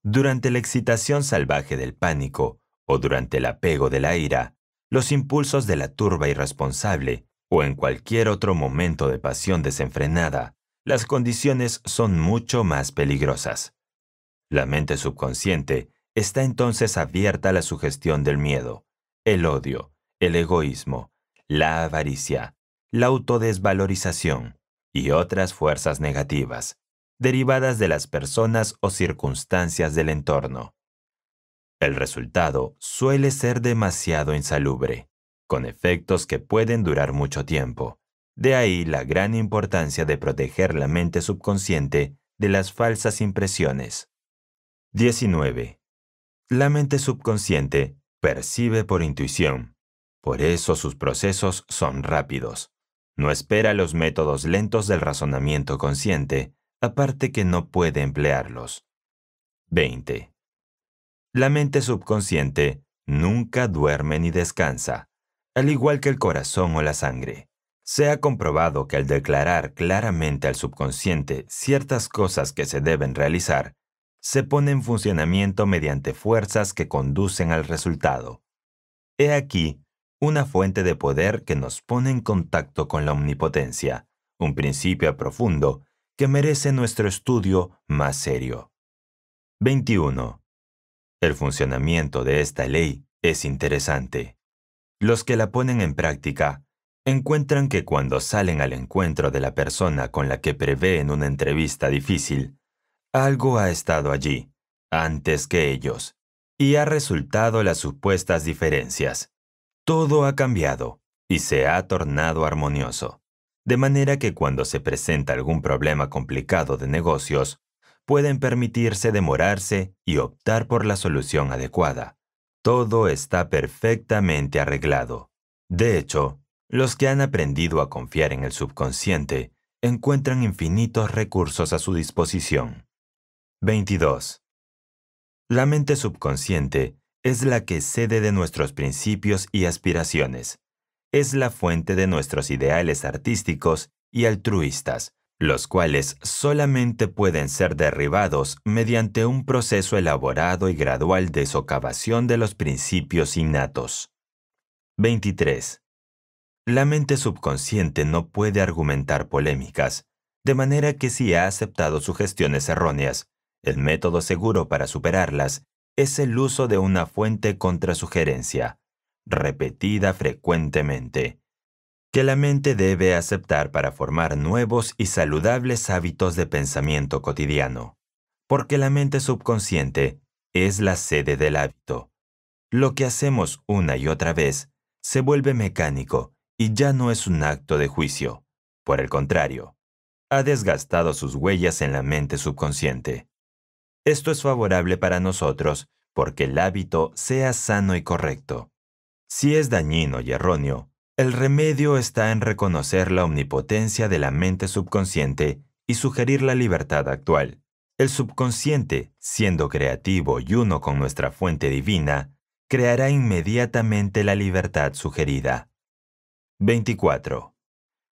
Durante la excitación salvaje del pánico o durante el apego de la ira, los impulsos de la turba irresponsable o en cualquier otro momento de pasión desenfrenada las condiciones son mucho más peligrosas. La mente subconsciente está entonces abierta a la sugestión del miedo, el odio, el egoísmo, la avaricia, la autodesvalorización y otras fuerzas negativas, derivadas de las personas o circunstancias del entorno. El resultado suele ser demasiado insalubre, con efectos que pueden durar mucho tiempo. De ahí la gran importancia de proteger la mente subconsciente de las falsas impresiones. 19. La mente subconsciente percibe por intuición. Por eso sus procesos son rápidos. No espera los métodos lentos del razonamiento consciente, aparte que no puede emplearlos. 20. La mente subconsciente nunca duerme ni descansa, al igual que el corazón o la sangre. Se ha comprobado que al declarar claramente al subconsciente ciertas cosas que se deben realizar, se pone en funcionamiento mediante fuerzas que conducen al resultado. He aquí una fuente de poder que nos pone en contacto con la omnipotencia, un principio profundo que merece nuestro estudio más serio. 21. El funcionamiento de esta ley es interesante. Los que la ponen en práctica encuentran que cuando salen al encuentro de la persona con la que prevén una entrevista difícil, algo ha estado allí, antes que ellos, y ha resultado las supuestas diferencias. Todo ha cambiado y se ha tornado armonioso, de manera que cuando se presenta algún problema complicado de negocios, pueden permitirse demorarse y optar por la solución adecuada. Todo está perfectamente arreglado. De hecho, los que han aprendido a confiar en el subconsciente encuentran infinitos recursos a su disposición. 22. La mente subconsciente es la que cede de nuestros principios y aspiraciones. Es la fuente de nuestros ideales artísticos y altruistas, los cuales solamente pueden ser derribados mediante un proceso elaborado y gradual de socavación de los principios innatos. 23. La mente subconsciente no puede argumentar polémicas, de manera que si ha aceptado sugestiones erróneas, el método seguro para superarlas es el uso de una fuente contra sugerencia, repetida frecuentemente, que la mente debe aceptar para formar nuevos y saludables hábitos de pensamiento cotidiano, porque la mente subconsciente es la sede del hábito. Lo que hacemos una y otra vez se vuelve mecánico y ya no es un acto de juicio. Por el contrario, ha desgastado sus huellas en la mente subconsciente. Esto es favorable para nosotros porque el hábito sea sano y correcto. Si es dañino y erróneo, el remedio está en reconocer la omnipotencia de la mente subconsciente y sugerir la libertad actual. El subconsciente, siendo creativo y uno con nuestra fuente divina, creará inmediatamente la libertad sugerida. 24.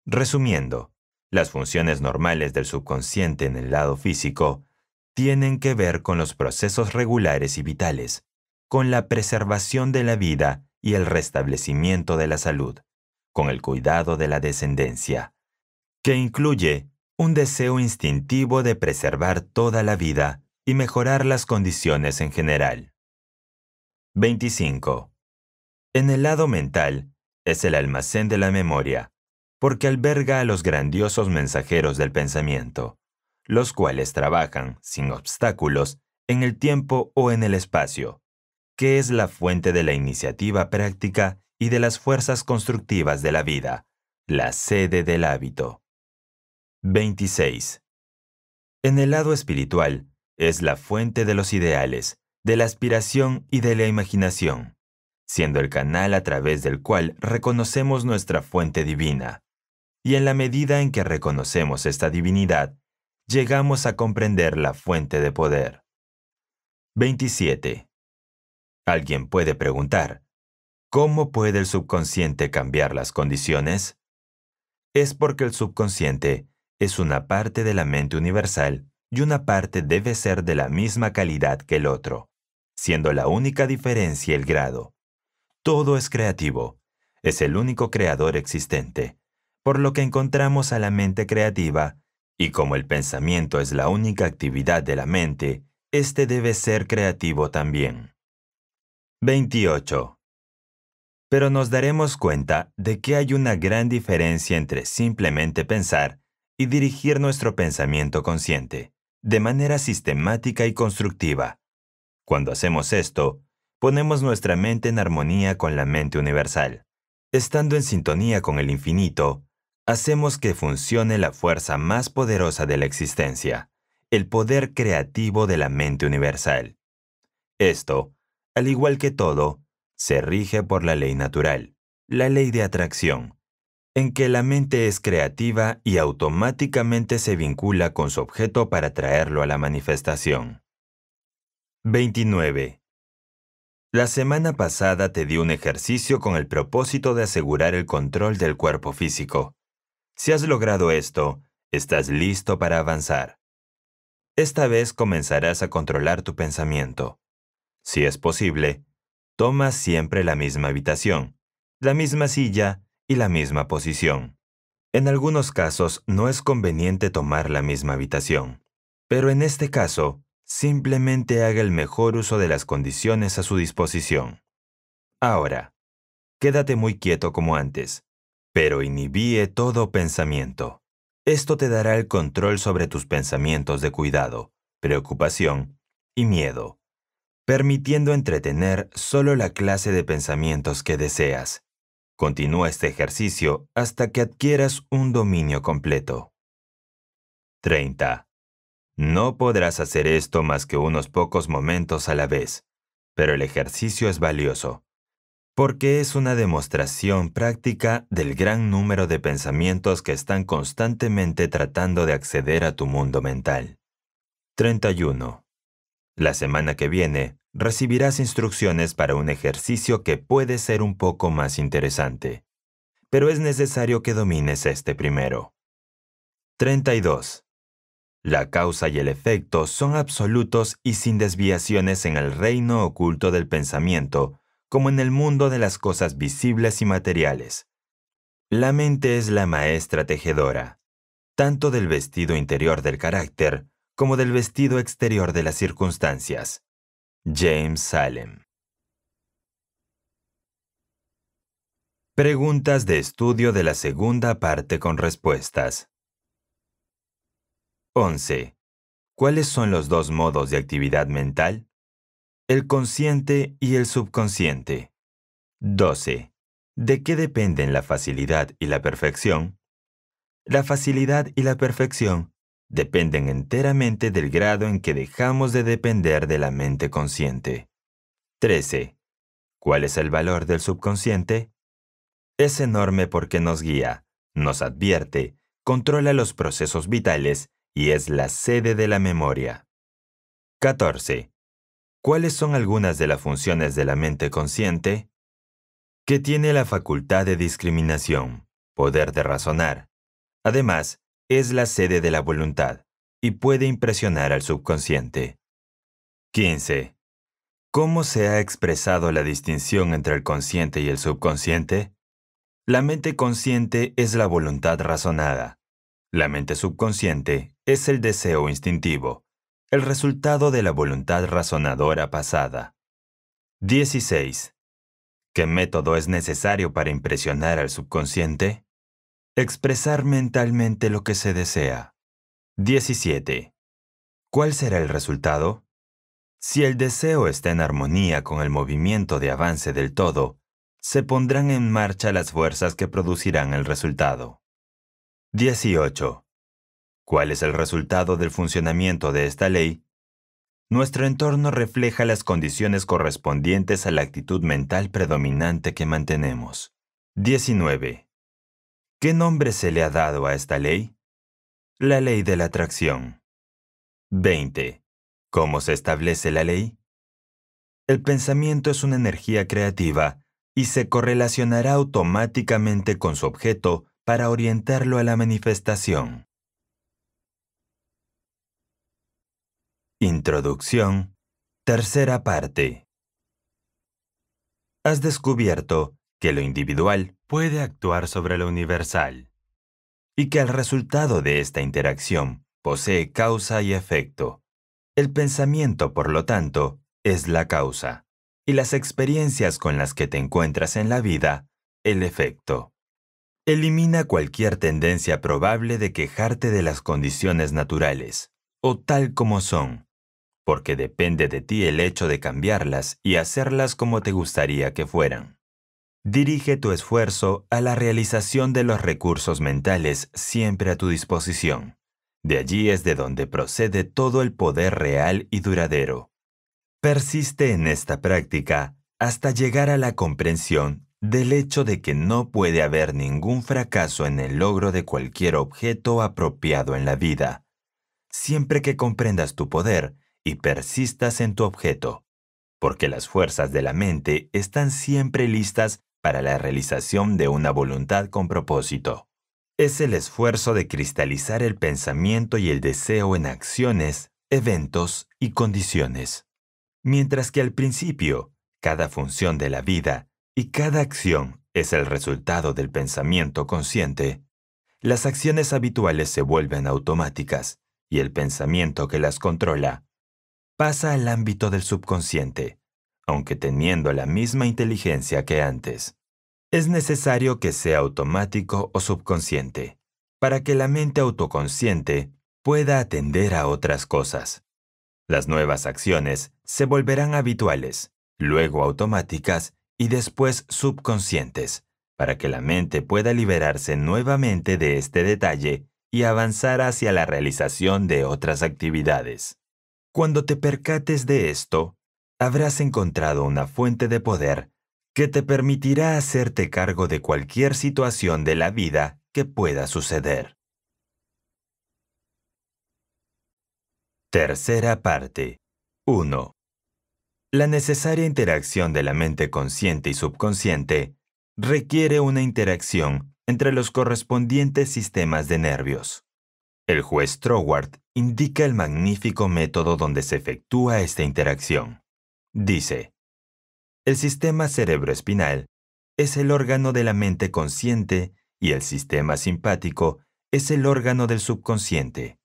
Resumiendo, las funciones normales del subconsciente en el lado físico tienen que ver con los procesos regulares y vitales, con la preservación de la vida y el restablecimiento de la salud, con el cuidado de la descendencia, que incluye un deseo instintivo de preservar toda la vida y mejorar las condiciones en general. 25. En el lado mental, es el almacén de la memoria, porque alberga a los grandiosos mensajeros del pensamiento, los cuales trabajan, sin obstáculos, en el tiempo o en el espacio, que es la fuente de la iniciativa práctica y de las fuerzas constructivas de la vida, la sede del hábito. 26. En el lado espiritual, es la fuente de los ideales, de la aspiración y de la imaginación siendo el canal a través del cual reconocemos nuestra fuente divina. Y en la medida en que reconocemos esta divinidad, llegamos a comprender la fuente de poder. 27. Alguien puede preguntar, ¿cómo puede el subconsciente cambiar las condiciones? Es porque el subconsciente es una parte de la mente universal y una parte debe ser de la misma calidad que el otro, siendo la única diferencia el grado. Todo es creativo. Es el único creador existente. Por lo que encontramos a la mente creativa, y como el pensamiento es la única actividad de la mente, éste debe ser creativo también. 28. Pero nos daremos cuenta de que hay una gran diferencia entre simplemente pensar y dirigir nuestro pensamiento consciente, de manera sistemática y constructiva. Cuando hacemos esto, ponemos nuestra mente en armonía con la mente universal. Estando en sintonía con el infinito, hacemos que funcione la fuerza más poderosa de la existencia, el poder creativo de la mente universal. Esto, al igual que todo, se rige por la ley natural, la ley de atracción, en que la mente es creativa y automáticamente se vincula con su objeto para traerlo a la manifestación. 29. La semana pasada te di un ejercicio con el propósito de asegurar el control del cuerpo físico. Si has logrado esto, estás listo para avanzar. Esta vez comenzarás a controlar tu pensamiento. Si es posible, toma siempre la misma habitación, la misma silla y la misma posición. En algunos casos no es conveniente tomar la misma habitación, pero en este caso, simplemente haga el mejor uso de las condiciones a su disposición. Ahora, quédate muy quieto como antes, pero inhibíe todo pensamiento. Esto te dará el control sobre tus pensamientos de cuidado, preocupación y miedo, permitiendo entretener solo la clase de pensamientos que deseas. Continúa este ejercicio hasta que adquieras un dominio completo. 30. No podrás hacer esto más que unos pocos momentos a la vez, pero el ejercicio es valioso, porque es una demostración práctica del gran número de pensamientos que están constantemente tratando de acceder a tu mundo mental. 31. La semana que viene recibirás instrucciones para un ejercicio que puede ser un poco más interesante, pero es necesario que domines este primero. 32. La causa y el efecto son absolutos y sin desviaciones en el reino oculto del pensamiento, como en el mundo de las cosas visibles y materiales. La mente es la maestra tejedora, tanto del vestido interior del carácter como del vestido exterior de las circunstancias. James Salem Preguntas de estudio de la segunda parte con respuestas. 11. ¿Cuáles son los dos modos de actividad mental? El consciente y el subconsciente. 12. ¿De qué dependen la facilidad y la perfección? La facilidad y la perfección dependen enteramente del grado en que dejamos de depender de la mente consciente. 13. ¿Cuál es el valor del subconsciente? Es enorme porque nos guía, nos advierte, controla los procesos vitales y es la sede de la memoria. 14. ¿Cuáles son algunas de las funciones de la mente consciente? Que tiene la facultad de discriminación, poder de razonar. Además, es la sede de la voluntad y puede impresionar al subconsciente. 15. ¿Cómo se ha expresado la distinción entre el consciente y el subconsciente? La mente consciente es la voluntad razonada. La mente subconsciente es el deseo instintivo, el resultado de la voluntad razonadora pasada. 16. ¿Qué método es necesario para impresionar al subconsciente? Expresar mentalmente lo que se desea. 17. ¿Cuál será el resultado? Si el deseo está en armonía con el movimiento de avance del todo, se pondrán en marcha las fuerzas que producirán el resultado. 18. ¿Cuál es el resultado del funcionamiento de esta ley? Nuestro entorno refleja las condiciones correspondientes a la actitud mental predominante que mantenemos. 19. ¿Qué nombre se le ha dado a esta ley? La ley de la atracción. 20. ¿Cómo se establece la ley? El pensamiento es una energía creativa y se correlacionará automáticamente con su objeto para orientarlo a la manifestación. Introducción. Tercera parte. Has descubierto que lo individual puede actuar sobre lo universal y que el resultado de esta interacción posee causa y efecto. El pensamiento, por lo tanto, es la causa y las experiencias con las que te encuentras en la vida, el efecto. Elimina cualquier tendencia probable de quejarte de las condiciones naturales o tal como son porque depende de ti el hecho de cambiarlas y hacerlas como te gustaría que fueran. Dirige tu esfuerzo a la realización de los recursos mentales siempre a tu disposición. De allí es de donde procede todo el poder real y duradero. Persiste en esta práctica hasta llegar a la comprensión del hecho de que no puede haber ningún fracaso en el logro de cualquier objeto apropiado en la vida. Siempre que comprendas tu poder, y persistas en tu objeto, porque las fuerzas de la mente están siempre listas para la realización de una voluntad con propósito. Es el esfuerzo de cristalizar el pensamiento y el deseo en acciones, eventos y condiciones. Mientras que al principio, cada función de la vida y cada acción es el resultado del pensamiento consciente, las acciones habituales se vuelven automáticas y el pensamiento que las controla pasa al ámbito del subconsciente, aunque teniendo la misma inteligencia que antes. Es necesario que sea automático o subconsciente, para que la mente autoconsciente pueda atender a otras cosas. Las nuevas acciones se volverán habituales, luego automáticas y después subconscientes, para que la mente pueda liberarse nuevamente de este detalle y avanzar hacia la realización de otras actividades. Cuando te percates de esto, habrás encontrado una fuente de poder que te permitirá hacerte cargo de cualquier situación de la vida que pueda suceder. Tercera parte. 1. La necesaria interacción de la mente consciente y subconsciente requiere una interacción entre los correspondientes sistemas de nervios. El juez Troward indica el magnífico método donde se efectúa esta interacción. Dice, el sistema cerebroespinal es el órgano de la mente consciente y el sistema simpático es el órgano del subconsciente.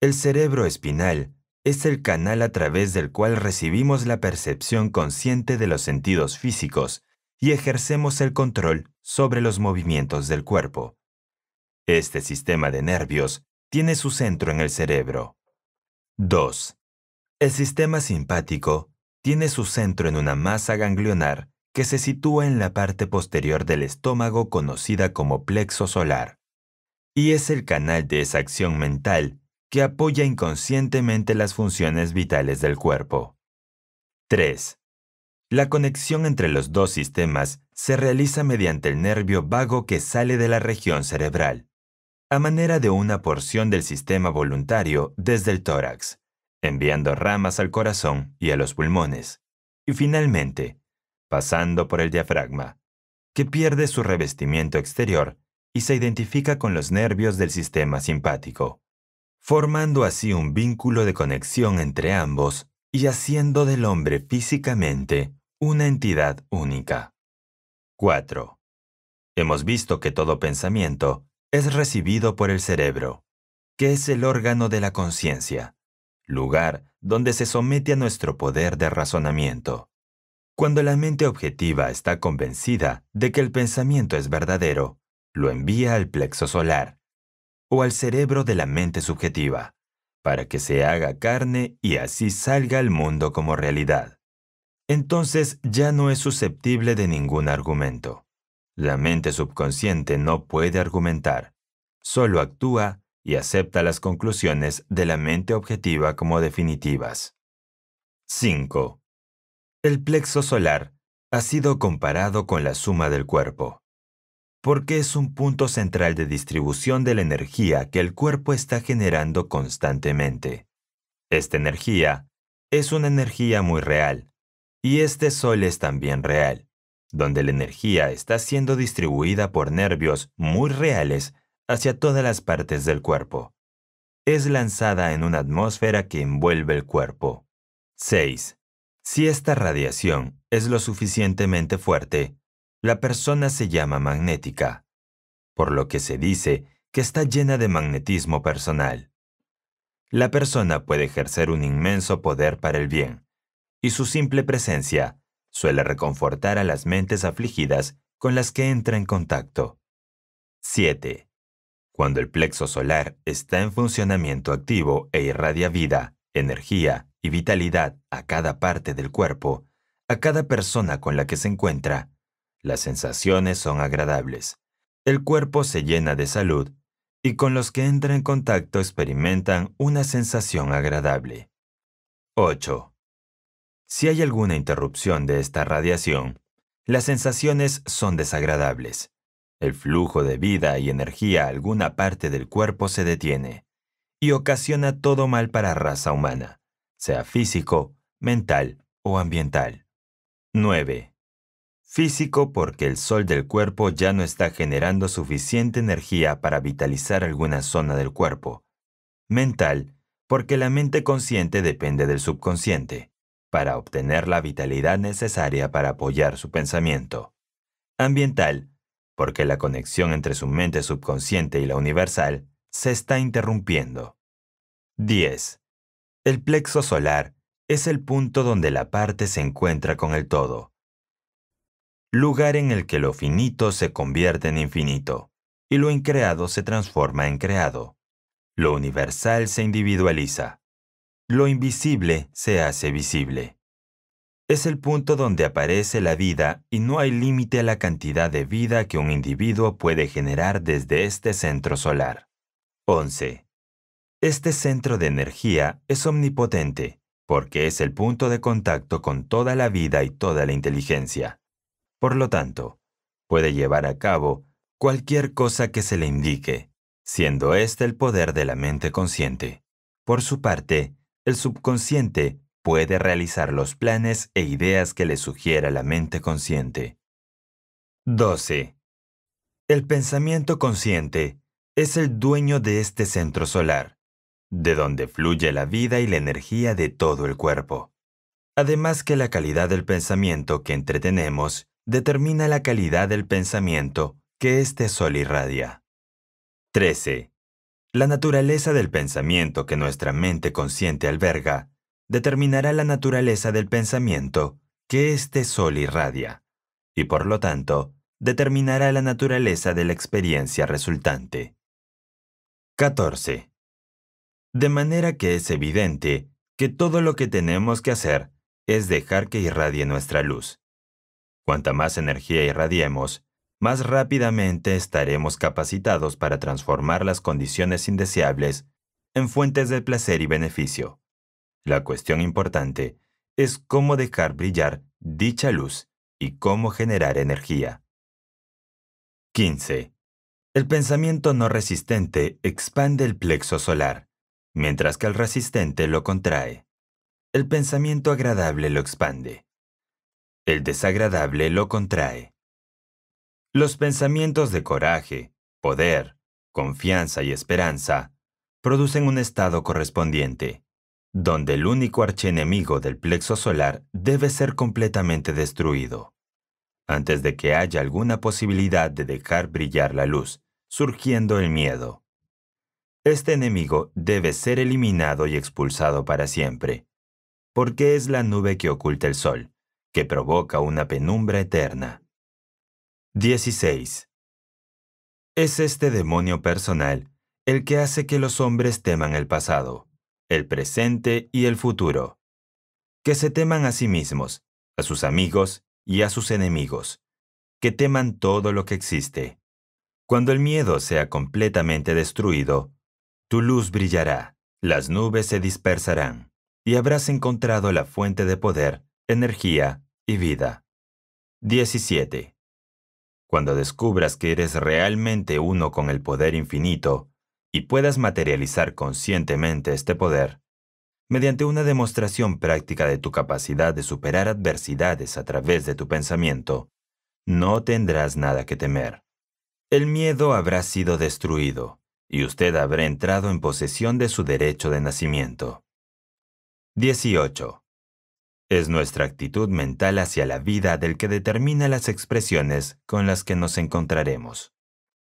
El cerebro espinal es el canal a través del cual recibimos la percepción consciente de los sentidos físicos y ejercemos el control sobre los movimientos del cuerpo. Este sistema de nervios tiene su centro en el cerebro. 2. El sistema simpático tiene su centro en una masa ganglionar que se sitúa en la parte posterior del estómago conocida como plexo solar, y es el canal de esa acción mental que apoya inconscientemente las funciones vitales del cuerpo. 3. La conexión entre los dos sistemas se realiza mediante el nervio vago que sale de la región cerebral a manera de una porción del sistema voluntario desde el tórax, enviando ramas al corazón y a los pulmones, y finalmente, pasando por el diafragma, que pierde su revestimiento exterior y se identifica con los nervios del sistema simpático, formando así un vínculo de conexión entre ambos y haciendo del hombre físicamente una entidad única. 4. Hemos visto que todo pensamiento es recibido por el cerebro, que es el órgano de la conciencia, lugar donde se somete a nuestro poder de razonamiento. Cuando la mente objetiva está convencida de que el pensamiento es verdadero, lo envía al plexo solar, o al cerebro de la mente subjetiva, para que se haga carne y así salga al mundo como realidad. Entonces ya no es susceptible de ningún argumento. La mente subconsciente no puede argumentar, solo actúa y acepta las conclusiones de la mente objetiva como definitivas. 5. El plexo solar ha sido comparado con la suma del cuerpo, porque es un punto central de distribución de la energía que el cuerpo está generando constantemente. Esta energía es una energía muy real, y este sol es también real donde la energía está siendo distribuida por nervios muy reales hacia todas las partes del cuerpo. Es lanzada en una atmósfera que envuelve el cuerpo. 6. Si esta radiación es lo suficientemente fuerte, la persona se llama magnética, por lo que se dice que está llena de magnetismo personal. La persona puede ejercer un inmenso poder para el bien, y su simple presencia suele reconfortar a las mentes afligidas con las que entra en contacto. 7. Cuando el plexo solar está en funcionamiento activo e irradia vida, energía y vitalidad a cada parte del cuerpo, a cada persona con la que se encuentra, las sensaciones son agradables. El cuerpo se llena de salud y con los que entra en contacto experimentan una sensación agradable. 8. Si hay alguna interrupción de esta radiación, las sensaciones son desagradables. El flujo de vida y energía a alguna parte del cuerpo se detiene y ocasiona todo mal para raza humana, sea físico, mental o ambiental. 9. Físico porque el sol del cuerpo ya no está generando suficiente energía para vitalizar alguna zona del cuerpo. Mental porque la mente consciente depende del subconsciente para obtener la vitalidad necesaria para apoyar su pensamiento. Ambiental, porque la conexión entre su mente subconsciente y la universal se está interrumpiendo. 10. El plexo solar es el punto donde la parte se encuentra con el todo. Lugar en el que lo finito se convierte en infinito y lo increado se transforma en creado. Lo universal se individualiza lo invisible se hace visible. Es el punto donde aparece la vida y no hay límite a la cantidad de vida que un individuo puede generar desde este centro solar. 11. Este centro de energía es omnipotente, porque es el punto de contacto con toda la vida y toda la inteligencia. Por lo tanto, puede llevar a cabo cualquier cosa que se le indique, siendo este el poder de la mente consciente. Por su parte, el subconsciente puede realizar los planes e ideas que le sugiera la mente consciente. 12. El pensamiento consciente es el dueño de este centro solar, de donde fluye la vida y la energía de todo el cuerpo. Además que la calidad del pensamiento que entretenemos determina la calidad del pensamiento que este sol irradia. 13. La naturaleza del pensamiento que nuestra mente consciente alberga determinará la naturaleza del pensamiento que este sol irradia, y por lo tanto, determinará la naturaleza de la experiencia resultante. 14. De manera que es evidente que todo lo que tenemos que hacer es dejar que irradie nuestra luz. Cuanta más energía irradiemos, más rápidamente estaremos capacitados para transformar las condiciones indeseables en fuentes de placer y beneficio. La cuestión importante es cómo dejar brillar dicha luz y cómo generar energía. 15. El pensamiento no resistente expande el plexo solar, mientras que el resistente lo contrae. El pensamiento agradable lo expande. El desagradable lo contrae. Los pensamientos de coraje, poder, confianza y esperanza producen un estado correspondiente, donde el único archienemigo del plexo solar debe ser completamente destruido, antes de que haya alguna posibilidad de dejar brillar la luz, surgiendo el miedo. Este enemigo debe ser eliminado y expulsado para siempre, porque es la nube que oculta el sol, que provoca una penumbra eterna. 16. Es este demonio personal el que hace que los hombres teman el pasado, el presente y el futuro. Que se teman a sí mismos, a sus amigos y a sus enemigos. Que teman todo lo que existe. Cuando el miedo sea completamente destruido, tu luz brillará, las nubes se dispersarán y habrás encontrado la fuente de poder, energía y vida. 17. Cuando descubras que eres realmente uno con el poder infinito y puedas materializar conscientemente este poder, mediante una demostración práctica de tu capacidad de superar adversidades a través de tu pensamiento, no tendrás nada que temer. El miedo habrá sido destruido y usted habrá entrado en posesión de su derecho de nacimiento. 18. Es nuestra actitud mental hacia la vida del que determina las expresiones con las que nos encontraremos.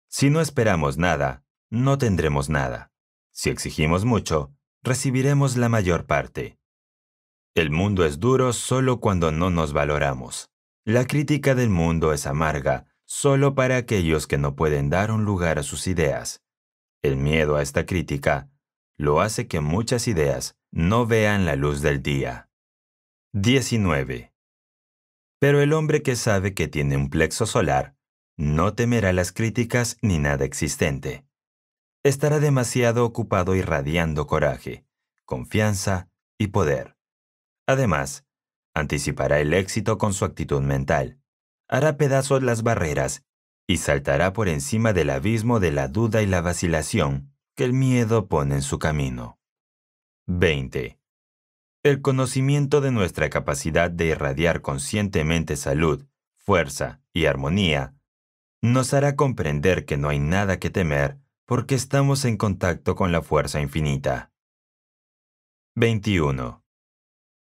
Si no esperamos nada, no tendremos nada. Si exigimos mucho, recibiremos la mayor parte. El mundo es duro solo cuando no nos valoramos. La crítica del mundo es amarga solo para aquellos que no pueden dar un lugar a sus ideas. El miedo a esta crítica lo hace que muchas ideas no vean la luz del día. 19. Pero el hombre que sabe que tiene un plexo solar no temerá las críticas ni nada existente. Estará demasiado ocupado irradiando coraje, confianza y poder. Además, anticipará el éxito con su actitud mental, hará pedazos las barreras y saltará por encima del abismo de la duda y la vacilación que el miedo pone en su camino. 20 el conocimiento de nuestra capacidad de irradiar conscientemente salud, fuerza y armonía nos hará comprender que no hay nada que temer porque estamos en contacto con la fuerza infinita. 21.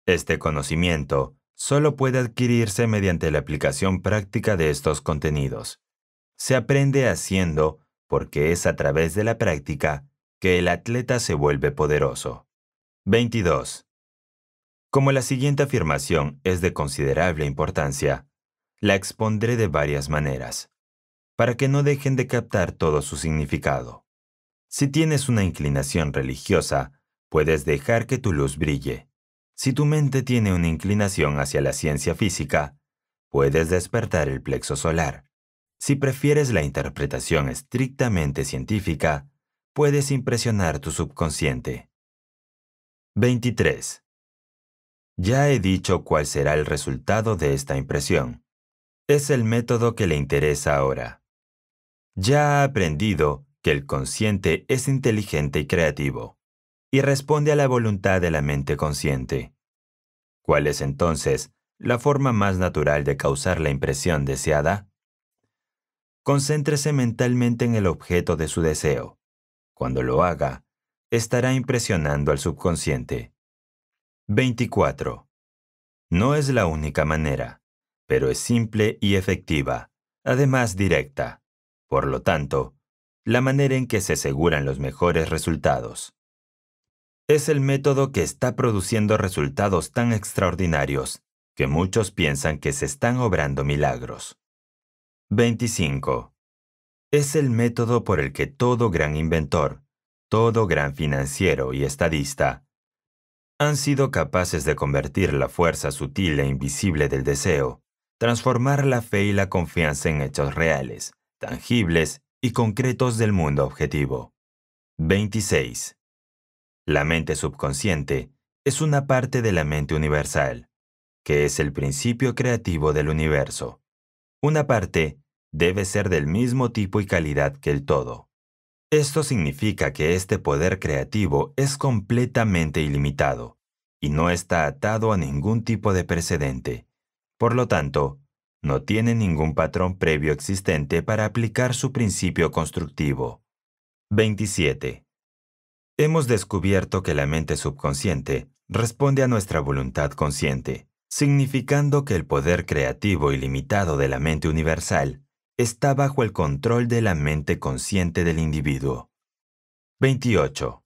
Este conocimiento solo puede adquirirse mediante la aplicación práctica de estos contenidos. Se aprende haciendo porque es a través de la práctica que el atleta se vuelve poderoso. 22. Como la siguiente afirmación es de considerable importancia, la expondré de varias maneras, para que no dejen de captar todo su significado. Si tienes una inclinación religiosa, puedes dejar que tu luz brille. Si tu mente tiene una inclinación hacia la ciencia física, puedes despertar el plexo solar. Si prefieres la interpretación estrictamente científica, puedes impresionar tu subconsciente. 23. Ya he dicho cuál será el resultado de esta impresión. Es el método que le interesa ahora. Ya ha aprendido que el consciente es inteligente y creativo, y responde a la voluntad de la mente consciente. ¿Cuál es entonces la forma más natural de causar la impresión deseada? Concéntrese mentalmente en el objeto de su deseo. Cuando lo haga, estará impresionando al subconsciente. 24. No es la única manera, pero es simple y efectiva, además directa. Por lo tanto, la manera en que se aseguran los mejores resultados. Es el método que está produciendo resultados tan extraordinarios que muchos piensan que se están obrando milagros. 25. Es el método por el que todo gran inventor, todo gran financiero y estadista han sido capaces de convertir la fuerza sutil e invisible del deseo, transformar la fe y la confianza en hechos reales, tangibles y concretos del mundo objetivo. 26. La mente subconsciente es una parte de la mente universal, que es el principio creativo del universo. Una parte debe ser del mismo tipo y calidad que el todo. Esto significa que este poder creativo es completamente ilimitado y no está atado a ningún tipo de precedente. Por lo tanto, no tiene ningún patrón previo existente para aplicar su principio constructivo. 27. Hemos descubierto que la mente subconsciente responde a nuestra voluntad consciente, significando que el poder creativo ilimitado de la mente universal está bajo el control de la mente consciente del individuo. 28.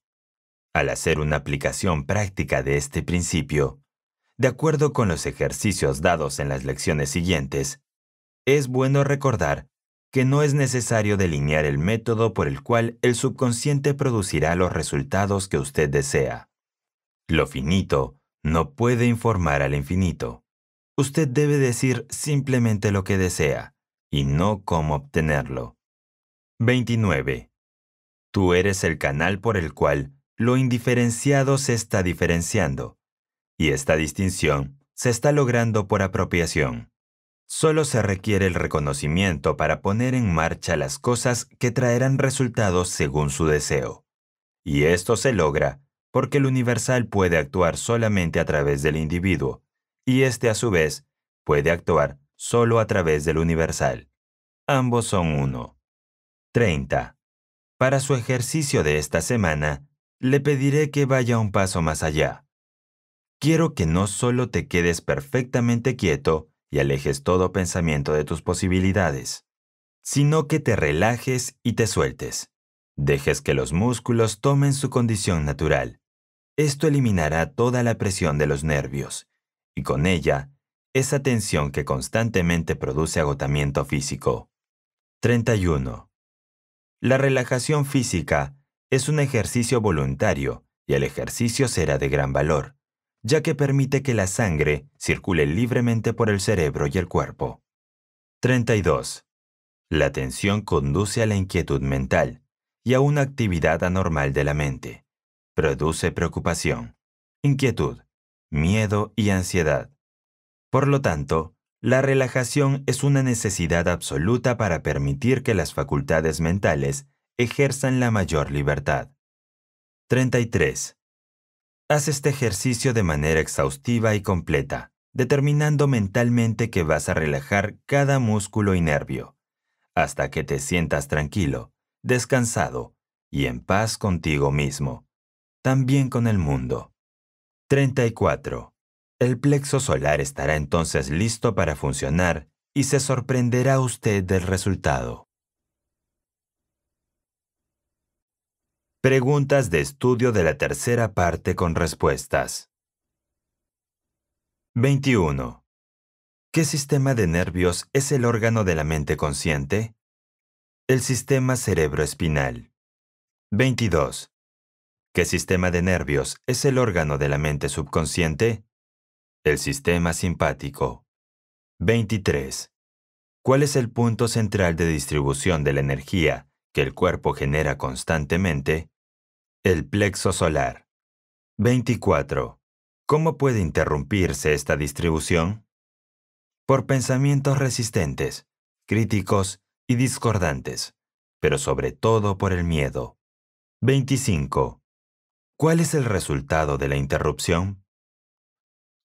Al hacer una aplicación práctica de este principio, de acuerdo con los ejercicios dados en las lecciones siguientes, es bueno recordar que no es necesario delinear el método por el cual el subconsciente producirá los resultados que usted desea. Lo finito no puede informar al infinito. Usted debe decir simplemente lo que desea y no cómo obtenerlo. 29. Tú eres el canal por el cual lo indiferenciado se está diferenciando, y esta distinción se está logrando por apropiación. Solo se requiere el reconocimiento para poner en marcha las cosas que traerán resultados según su deseo. Y esto se logra porque el universal puede actuar solamente a través del individuo, y este a su vez puede actuar solo a través del universal. Ambos son uno. 30. Para su ejercicio de esta semana, le pediré que vaya un paso más allá. Quiero que no solo te quedes perfectamente quieto y alejes todo pensamiento de tus posibilidades, sino que te relajes y te sueltes. Dejes que los músculos tomen su condición natural. Esto eliminará toda la presión de los nervios y con ella esa tensión que constantemente produce agotamiento físico. 31. La relajación física es un ejercicio voluntario y el ejercicio será de gran valor, ya que permite que la sangre circule libremente por el cerebro y el cuerpo. 32. La tensión conduce a la inquietud mental y a una actividad anormal de la mente. Produce preocupación, inquietud, miedo y ansiedad, por lo tanto, la relajación es una necesidad absoluta para permitir que las facultades mentales ejerzan la mayor libertad. 33. Haz este ejercicio de manera exhaustiva y completa, determinando mentalmente que vas a relajar cada músculo y nervio, hasta que te sientas tranquilo, descansado y en paz contigo mismo, también con el mundo. 34. El plexo solar estará entonces listo para funcionar y se sorprenderá usted del resultado. Preguntas de estudio de la tercera parte con respuestas. 21. ¿Qué sistema de nervios es el órgano de la mente consciente? El sistema cerebroespinal. 22. ¿Qué sistema de nervios es el órgano de la mente subconsciente? El sistema simpático. 23. ¿Cuál es el punto central de distribución de la energía que el cuerpo genera constantemente? El plexo solar. 24. ¿Cómo puede interrumpirse esta distribución? Por pensamientos resistentes, críticos y discordantes, pero sobre todo por el miedo. 25. ¿Cuál es el resultado de la interrupción?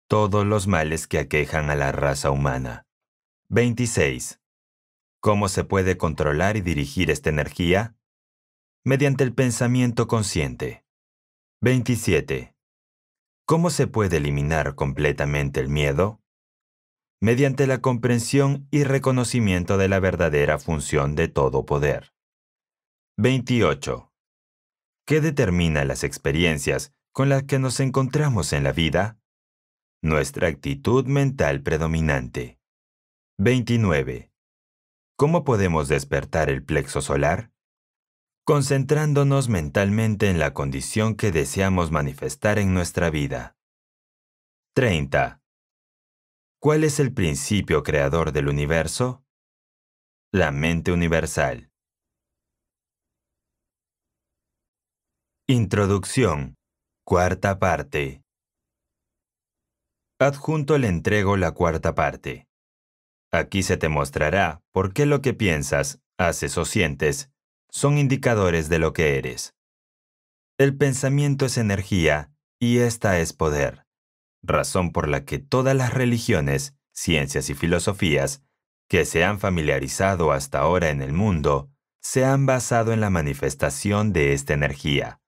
todos los males que aquejan a la raza humana. 26. ¿Cómo se puede controlar y dirigir esta energía? Mediante el pensamiento consciente. 27. ¿Cómo se puede eliminar completamente el miedo? Mediante la comprensión y reconocimiento de la verdadera función de todo poder. 28. ¿Qué determina las experiencias con las que nos encontramos en la vida? nuestra actitud mental predominante. 29. ¿Cómo podemos despertar el plexo solar? Concentrándonos mentalmente en la condición que deseamos manifestar en nuestra vida. 30. ¿Cuál es el principio creador del universo? La mente universal. Introducción. Cuarta parte. Adjunto le entrego la cuarta parte. Aquí se te mostrará por qué lo que piensas, haces o sientes son indicadores de lo que eres. El pensamiento es energía y esta es poder, razón por la que todas las religiones, ciencias y filosofías que se han familiarizado hasta ahora en el mundo se han basado en la manifestación de esta energía.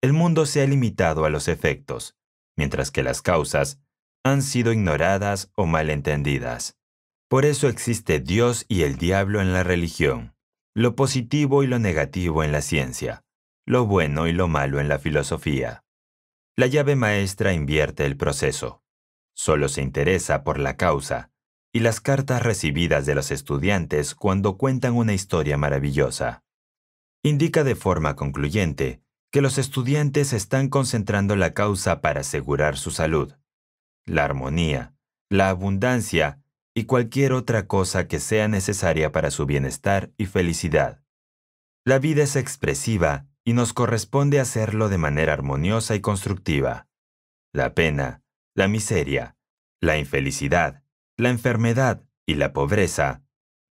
El mundo se ha limitado a los efectos, mientras que las causas han sido ignoradas o malentendidas. Por eso existe Dios y el diablo en la religión, lo positivo y lo negativo en la ciencia, lo bueno y lo malo en la filosofía. La llave maestra invierte el proceso. Solo se interesa por la causa y las cartas recibidas de los estudiantes cuando cuentan una historia maravillosa. Indica de forma concluyente que los estudiantes están concentrando la causa para asegurar su salud, la armonía, la abundancia y cualquier otra cosa que sea necesaria para su bienestar y felicidad. La vida es expresiva y nos corresponde hacerlo de manera armoniosa y constructiva. La pena, la miseria, la infelicidad, la enfermedad y la pobreza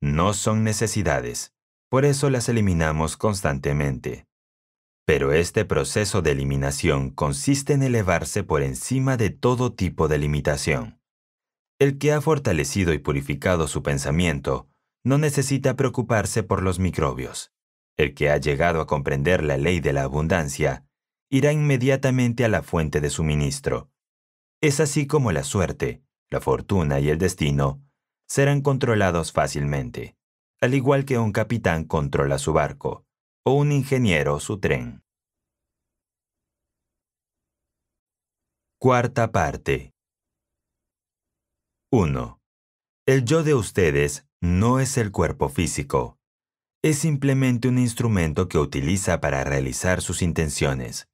no son necesidades, por eso las eliminamos constantemente. Pero este proceso de eliminación consiste en elevarse por encima de todo tipo de limitación. El que ha fortalecido y purificado su pensamiento no necesita preocuparse por los microbios. El que ha llegado a comprender la ley de la abundancia irá inmediatamente a la fuente de suministro. Es así como la suerte, la fortuna y el destino serán controlados fácilmente, al igual que un capitán controla su barco o un ingeniero su tren. Cuarta parte. 1. El yo de ustedes no es el cuerpo físico. Es simplemente un instrumento que utiliza para realizar sus intenciones.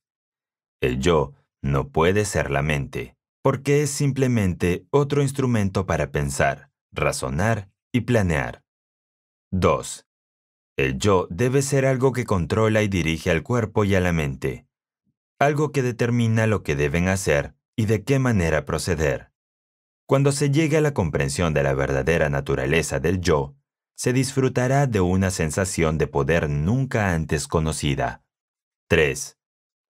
El yo no puede ser la mente, porque es simplemente otro instrumento para pensar, razonar y planear. 2. El yo debe ser algo que controla y dirige al cuerpo y a la mente, algo que determina lo que deben hacer y de qué manera proceder. Cuando se llegue a la comprensión de la verdadera naturaleza del yo, se disfrutará de una sensación de poder nunca antes conocida. 3.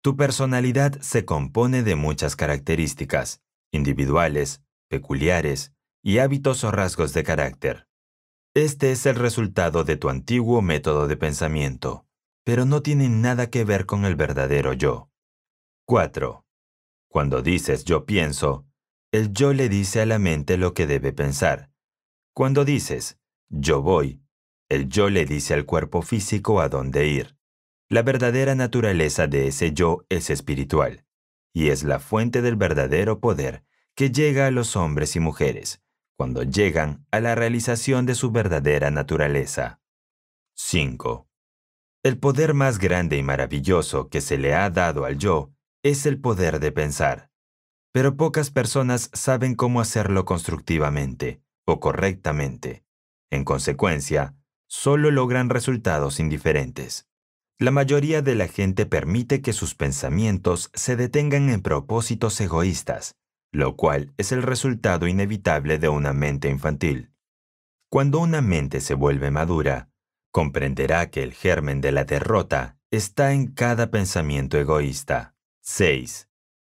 Tu personalidad se compone de muchas características, individuales, peculiares y hábitos o rasgos de carácter. Este es el resultado de tu antiguo método de pensamiento, pero no tiene nada que ver con el verdadero yo. 4. Cuando dices yo pienso, el yo le dice a la mente lo que debe pensar. Cuando dices yo voy, el yo le dice al cuerpo físico a dónde ir. La verdadera naturaleza de ese yo es espiritual, y es la fuente del verdadero poder que llega a los hombres y mujeres, cuando llegan a la realización de su verdadera naturaleza. 5. El poder más grande y maravilloso que se le ha dado al yo es el poder de pensar, pero pocas personas saben cómo hacerlo constructivamente o correctamente. En consecuencia, solo logran resultados indiferentes. La mayoría de la gente permite que sus pensamientos se detengan en propósitos egoístas, lo cual es el resultado inevitable de una mente infantil. Cuando una mente se vuelve madura, comprenderá que el germen de la derrota está en cada pensamiento egoísta. 6.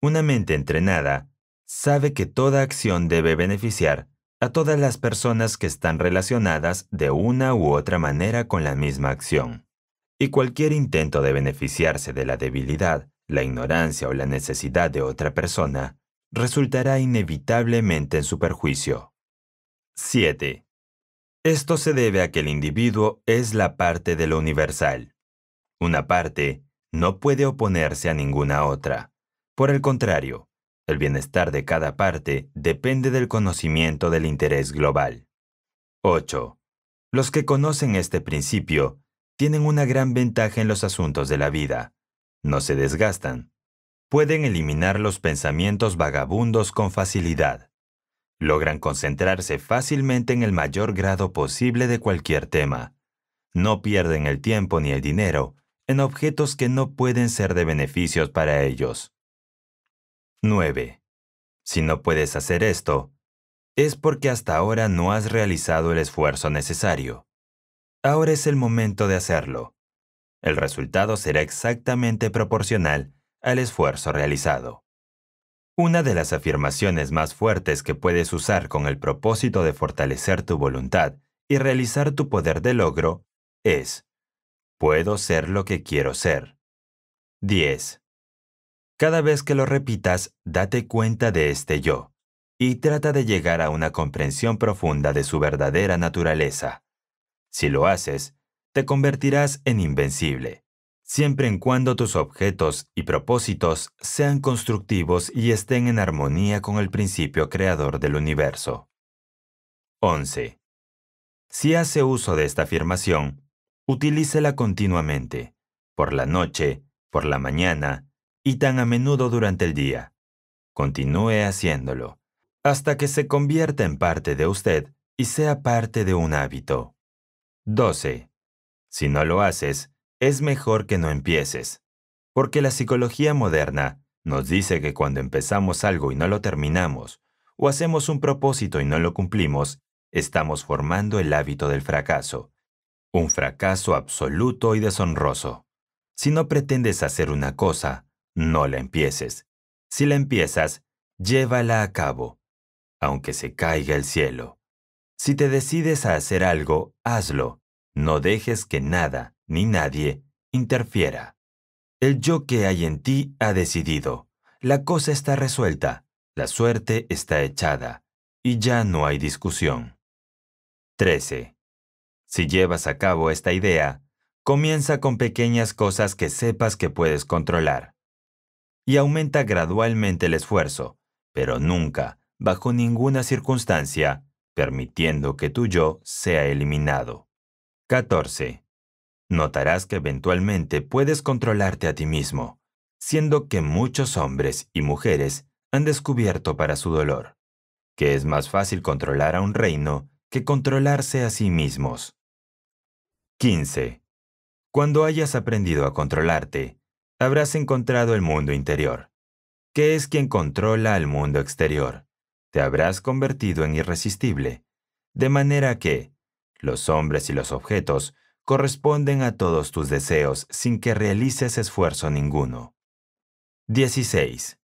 Una mente entrenada sabe que toda acción debe beneficiar a todas las personas que están relacionadas de una u otra manera con la misma acción. Y cualquier intento de beneficiarse de la debilidad, la ignorancia o la necesidad de otra persona resultará inevitablemente en su perjuicio. 7. Esto se debe a que el individuo es la parte de lo universal. Una parte no puede oponerse a ninguna otra. Por el contrario, el bienestar de cada parte depende del conocimiento del interés global. 8. Los que conocen este principio tienen una gran ventaja en los asuntos de la vida. No se desgastan, pueden eliminar los pensamientos vagabundos con facilidad. Logran concentrarse fácilmente en el mayor grado posible de cualquier tema. No pierden el tiempo ni el dinero en objetos que no pueden ser de beneficios para ellos. 9. Si no puedes hacer esto, es porque hasta ahora no has realizado el esfuerzo necesario. Ahora es el momento de hacerlo. El resultado será exactamente proporcional al esfuerzo realizado. Una de las afirmaciones más fuertes que puedes usar con el propósito de fortalecer tu voluntad y realizar tu poder de logro es, puedo ser lo que quiero ser. 10. Cada vez que lo repitas, date cuenta de este yo y trata de llegar a una comprensión profunda de su verdadera naturaleza. Si lo haces, te convertirás en invencible siempre en cuando tus objetos y propósitos sean constructivos y estén en armonía con el principio creador del universo. 11. Si hace uso de esta afirmación, utilícela continuamente, por la noche, por la mañana y tan a menudo durante el día. Continúe haciéndolo, hasta que se convierta en parte de usted y sea parte de un hábito. 12. Si no lo haces, es mejor que no empieces, porque la psicología moderna nos dice que cuando empezamos algo y no lo terminamos, o hacemos un propósito y no lo cumplimos, estamos formando el hábito del fracaso. Un fracaso absoluto y deshonroso. Si no pretendes hacer una cosa, no la empieces. Si la empiezas, llévala a cabo, aunque se caiga el cielo. Si te decides a hacer algo, hazlo. No dejes que nada, ni nadie, interfiera. El yo que hay en ti ha decidido. La cosa está resuelta, la suerte está echada, y ya no hay discusión. 13. Si llevas a cabo esta idea, comienza con pequeñas cosas que sepas que puedes controlar. Y aumenta gradualmente el esfuerzo, pero nunca, bajo ninguna circunstancia, permitiendo que tu yo sea eliminado. 14 notarás que eventualmente puedes controlarte a ti mismo, siendo que muchos hombres y mujeres han descubierto para su dolor que es más fácil controlar a un reino que controlarse a sí mismos. 15. Cuando hayas aprendido a controlarte, habrás encontrado el mundo interior, que es quien controla al mundo exterior. Te habrás convertido en irresistible, de manera que los hombres y los objetos corresponden a todos tus deseos sin que realices esfuerzo ninguno. 16.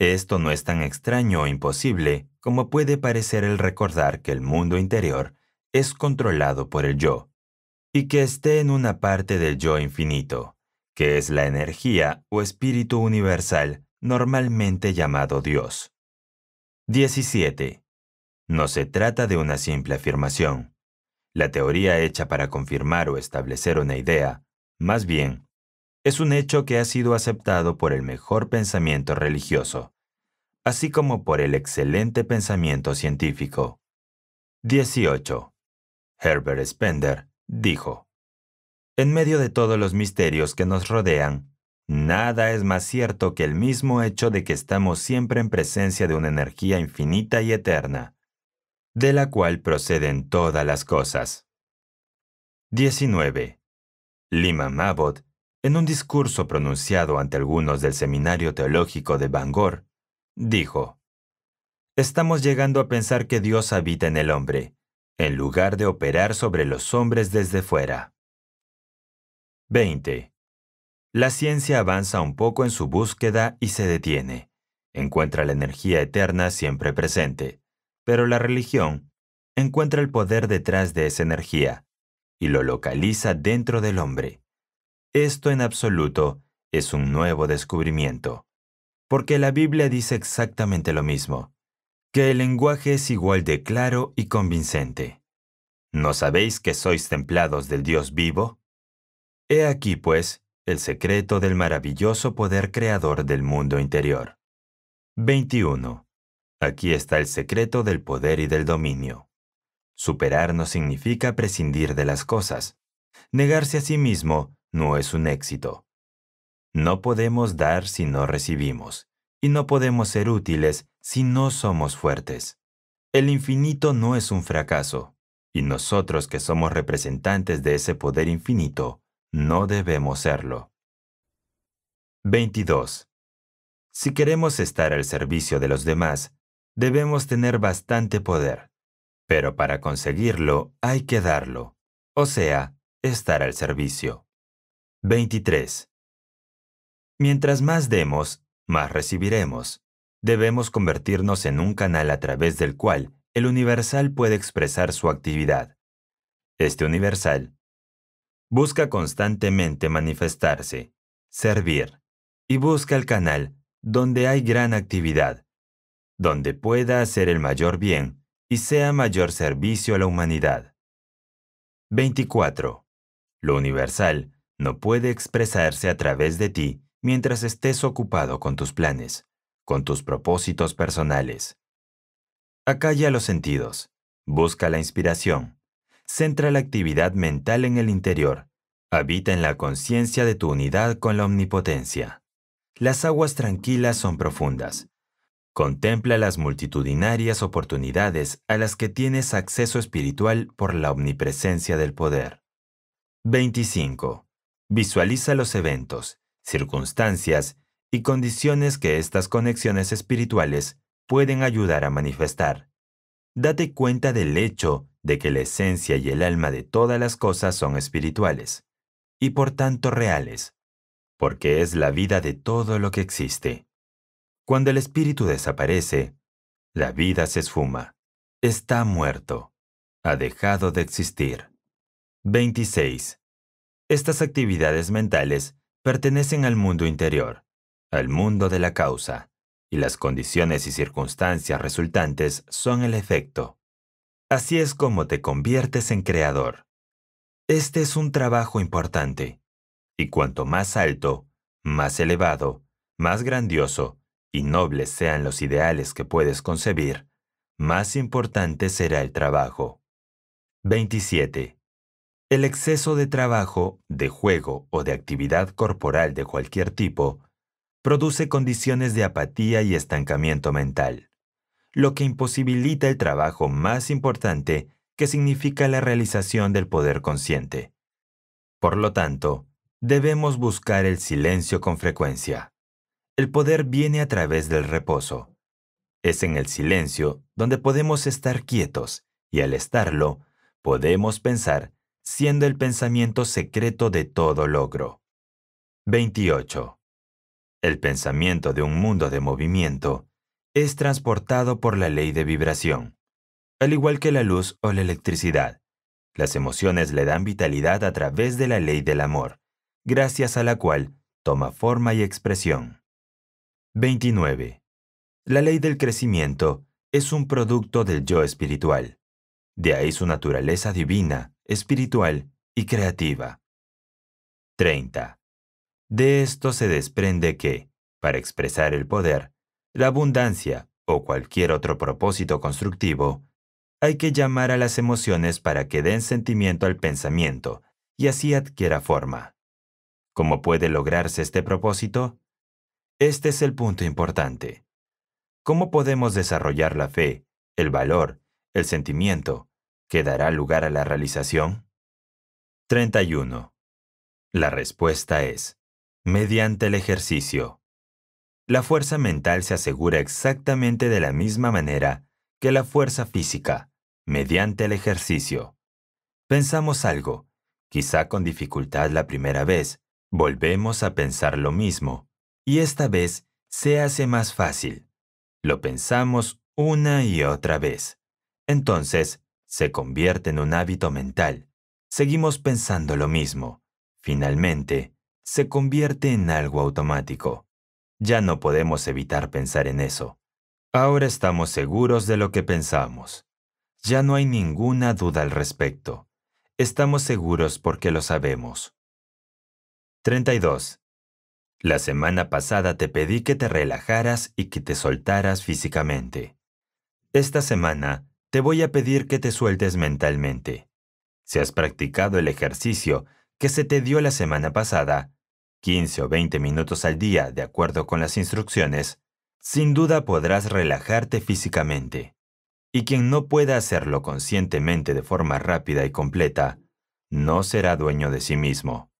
Esto no es tan extraño o imposible como puede parecer el recordar que el mundo interior es controlado por el yo, y que esté en una parte del yo infinito, que es la energía o espíritu universal normalmente llamado Dios. 17. No se trata de una simple afirmación, la teoría hecha para confirmar o establecer una idea, más bien, es un hecho que ha sido aceptado por el mejor pensamiento religioso, así como por el excelente pensamiento científico. 18. Herbert Spender dijo, En medio de todos los misterios que nos rodean, nada es más cierto que el mismo hecho de que estamos siempre en presencia de una energía infinita y eterna, de la cual proceden todas las cosas. 19. Lima Mabot, en un discurso pronunciado ante algunos del Seminario Teológico de Bangor, dijo, Estamos llegando a pensar que Dios habita en el hombre, en lugar de operar sobre los hombres desde fuera. 20. La ciencia avanza un poco en su búsqueda y se detiene. Encuentra la energía eterna siempre presente, pero la religión encuentra el poder detrás de esa energía y lo localiza dentro del hombre. Esto en absoluto es un nuevo descubrimiento, porque la Biblia dice exactamente lo mismo, que el lenguaje es igual de claro y convincente. ¿No sabéis que sois templados del Dios vivo? He aquí, pues, el secreto del maravilloso poder creador del mundo interior. 21. Aquí está el secreto del poder y del dominio. Superar no significa prescindir de las cosas. Negarse a sí mismo no es un éxito. No podemos dar si no recibimos, y no podemos ser útiles si no somos fuertes. El infinito no es un fracaso, y nosotros que somos representantes de ese poder infinito, no debemos serlo. 22. Si queremos estar al servicio de los demás, debemos tener bastante poder. Pero para conseguirlo hay que darlo, o sea, estar al servicio. 23. Mientras más demos, más recibiremos. Debemos convertirnos en un canal a través del cual el universal puede expresar su actividad. Este universal busca constantemente manifestarse, servir, y busca el canal donde hay gran actividad, donde pueda hacer el mayor bien y sea mayor servicio a la humanidad. 24. Lo universal no puede expresarse a través de ti mientras estés ocupado con tus planes, con tus propósitos personales. Acalla los sentidos, busca la inspiración, centra la actividad mental en el interior, habita en la conciencia de tu unidad con la omnipotencia. Las aguas tranquilas son profundas, Contempla las multitudinarias oportunidades a las que tienes acceso espiritual por la omnipresencia del poder. 25. Visualiza los eventos, circunstancias y condiciones que estas conexiones espirituales pueden ayudar a manifestar. Date cuenta del hecho de que la esencia y el alma de todas las cosas son espirituales, y por tanto reales, porque es la vida de todo lo que existe. Cuando el espíritu desaparece, la vida se esfuma. Está muerto. Ha dejado de existir. 26. Estas actividades mentales pertenecen al mundo interior, al mundo de la causa, y las condiciones y circunstancias resultantes son el efecto. Así es como te conviertes en creador. Este es un trabajo importante, y cuanto más alto, más elevado, más grandioso, y nobles sean los ideales que puedes concebir, más importante será el trabajo. 27. El exceso de trabajo, de juego o de actividad corporal de cualquier tipo produce condiciones de apatía y estancamiento mental, lo que imposibilita el trabajo más importante que significa la realización del poder consciente. Por lo tanto, debemos buscar el silencio con frecuencia. El poder viene a través del reposo. Es en el silencio donde podemos estar quietos y al estarlo, podemos pensar siendo el pensamiento secreto de todo logro. 28. El pensamiento de un mundo de movimiento es transportado por la ley de vibración. Al igual que la luz o la electricidad, las emociones le dan vitalidad a través de la ley del amor, gracias a la cual toma forma y expresión. 29. La ley del crecimiento es un producto del yo espiritual. De ahí su naturaleza divina, espiritual y creativa. 30. De esto se desprende que, para expresar el poder, la abundancia o cualquier otro propósito constructivo, hay que llamar a las emociones para que den sentimiento al pensamiento y así adquiera forma. ¿Cómo puede lograrse este propósito? Este es el punto importante. ¿Cómo podemos desarrollar la fe, el valor, el sentimiento, que dará lugar a la realización? 31. La respuesta es, mediante el ejercicio. La fuerza mental se asegura exactamente de la misma manera que la fuerza física, mediante el ejercicio. Pensamos algo, quizá con dificultad la primera vez, volvemos a pensar lo mismo, y esta vez se hace más fácil. Lo pensamos una y otra vez. Entonces, se convierte en un hábito mental. Seguimos pensando lo mismo. Finalmente, se convierte en algo automático. Ya no podemos evitar pensar en eso. Ahora estamos seguros de lo que pensamos. Ya no hay ninguna duda al respecto. Estamos seguros porque lo sabemos. 32. La semana pasada te pedí que te relajaras y que te soltaras físicamente. Esta semana te voy a pedir que te sueltes mentalmente. Si has practicado el ejercicio que se te dio la semana pasada, 15 o 20 minutos al día de acuerdo con las instrucciones, sin duda podrás relajarte físicamente. Y quien no pueda hacerlo conscientemente de forma rápida y completa, no será dueño de sí mismo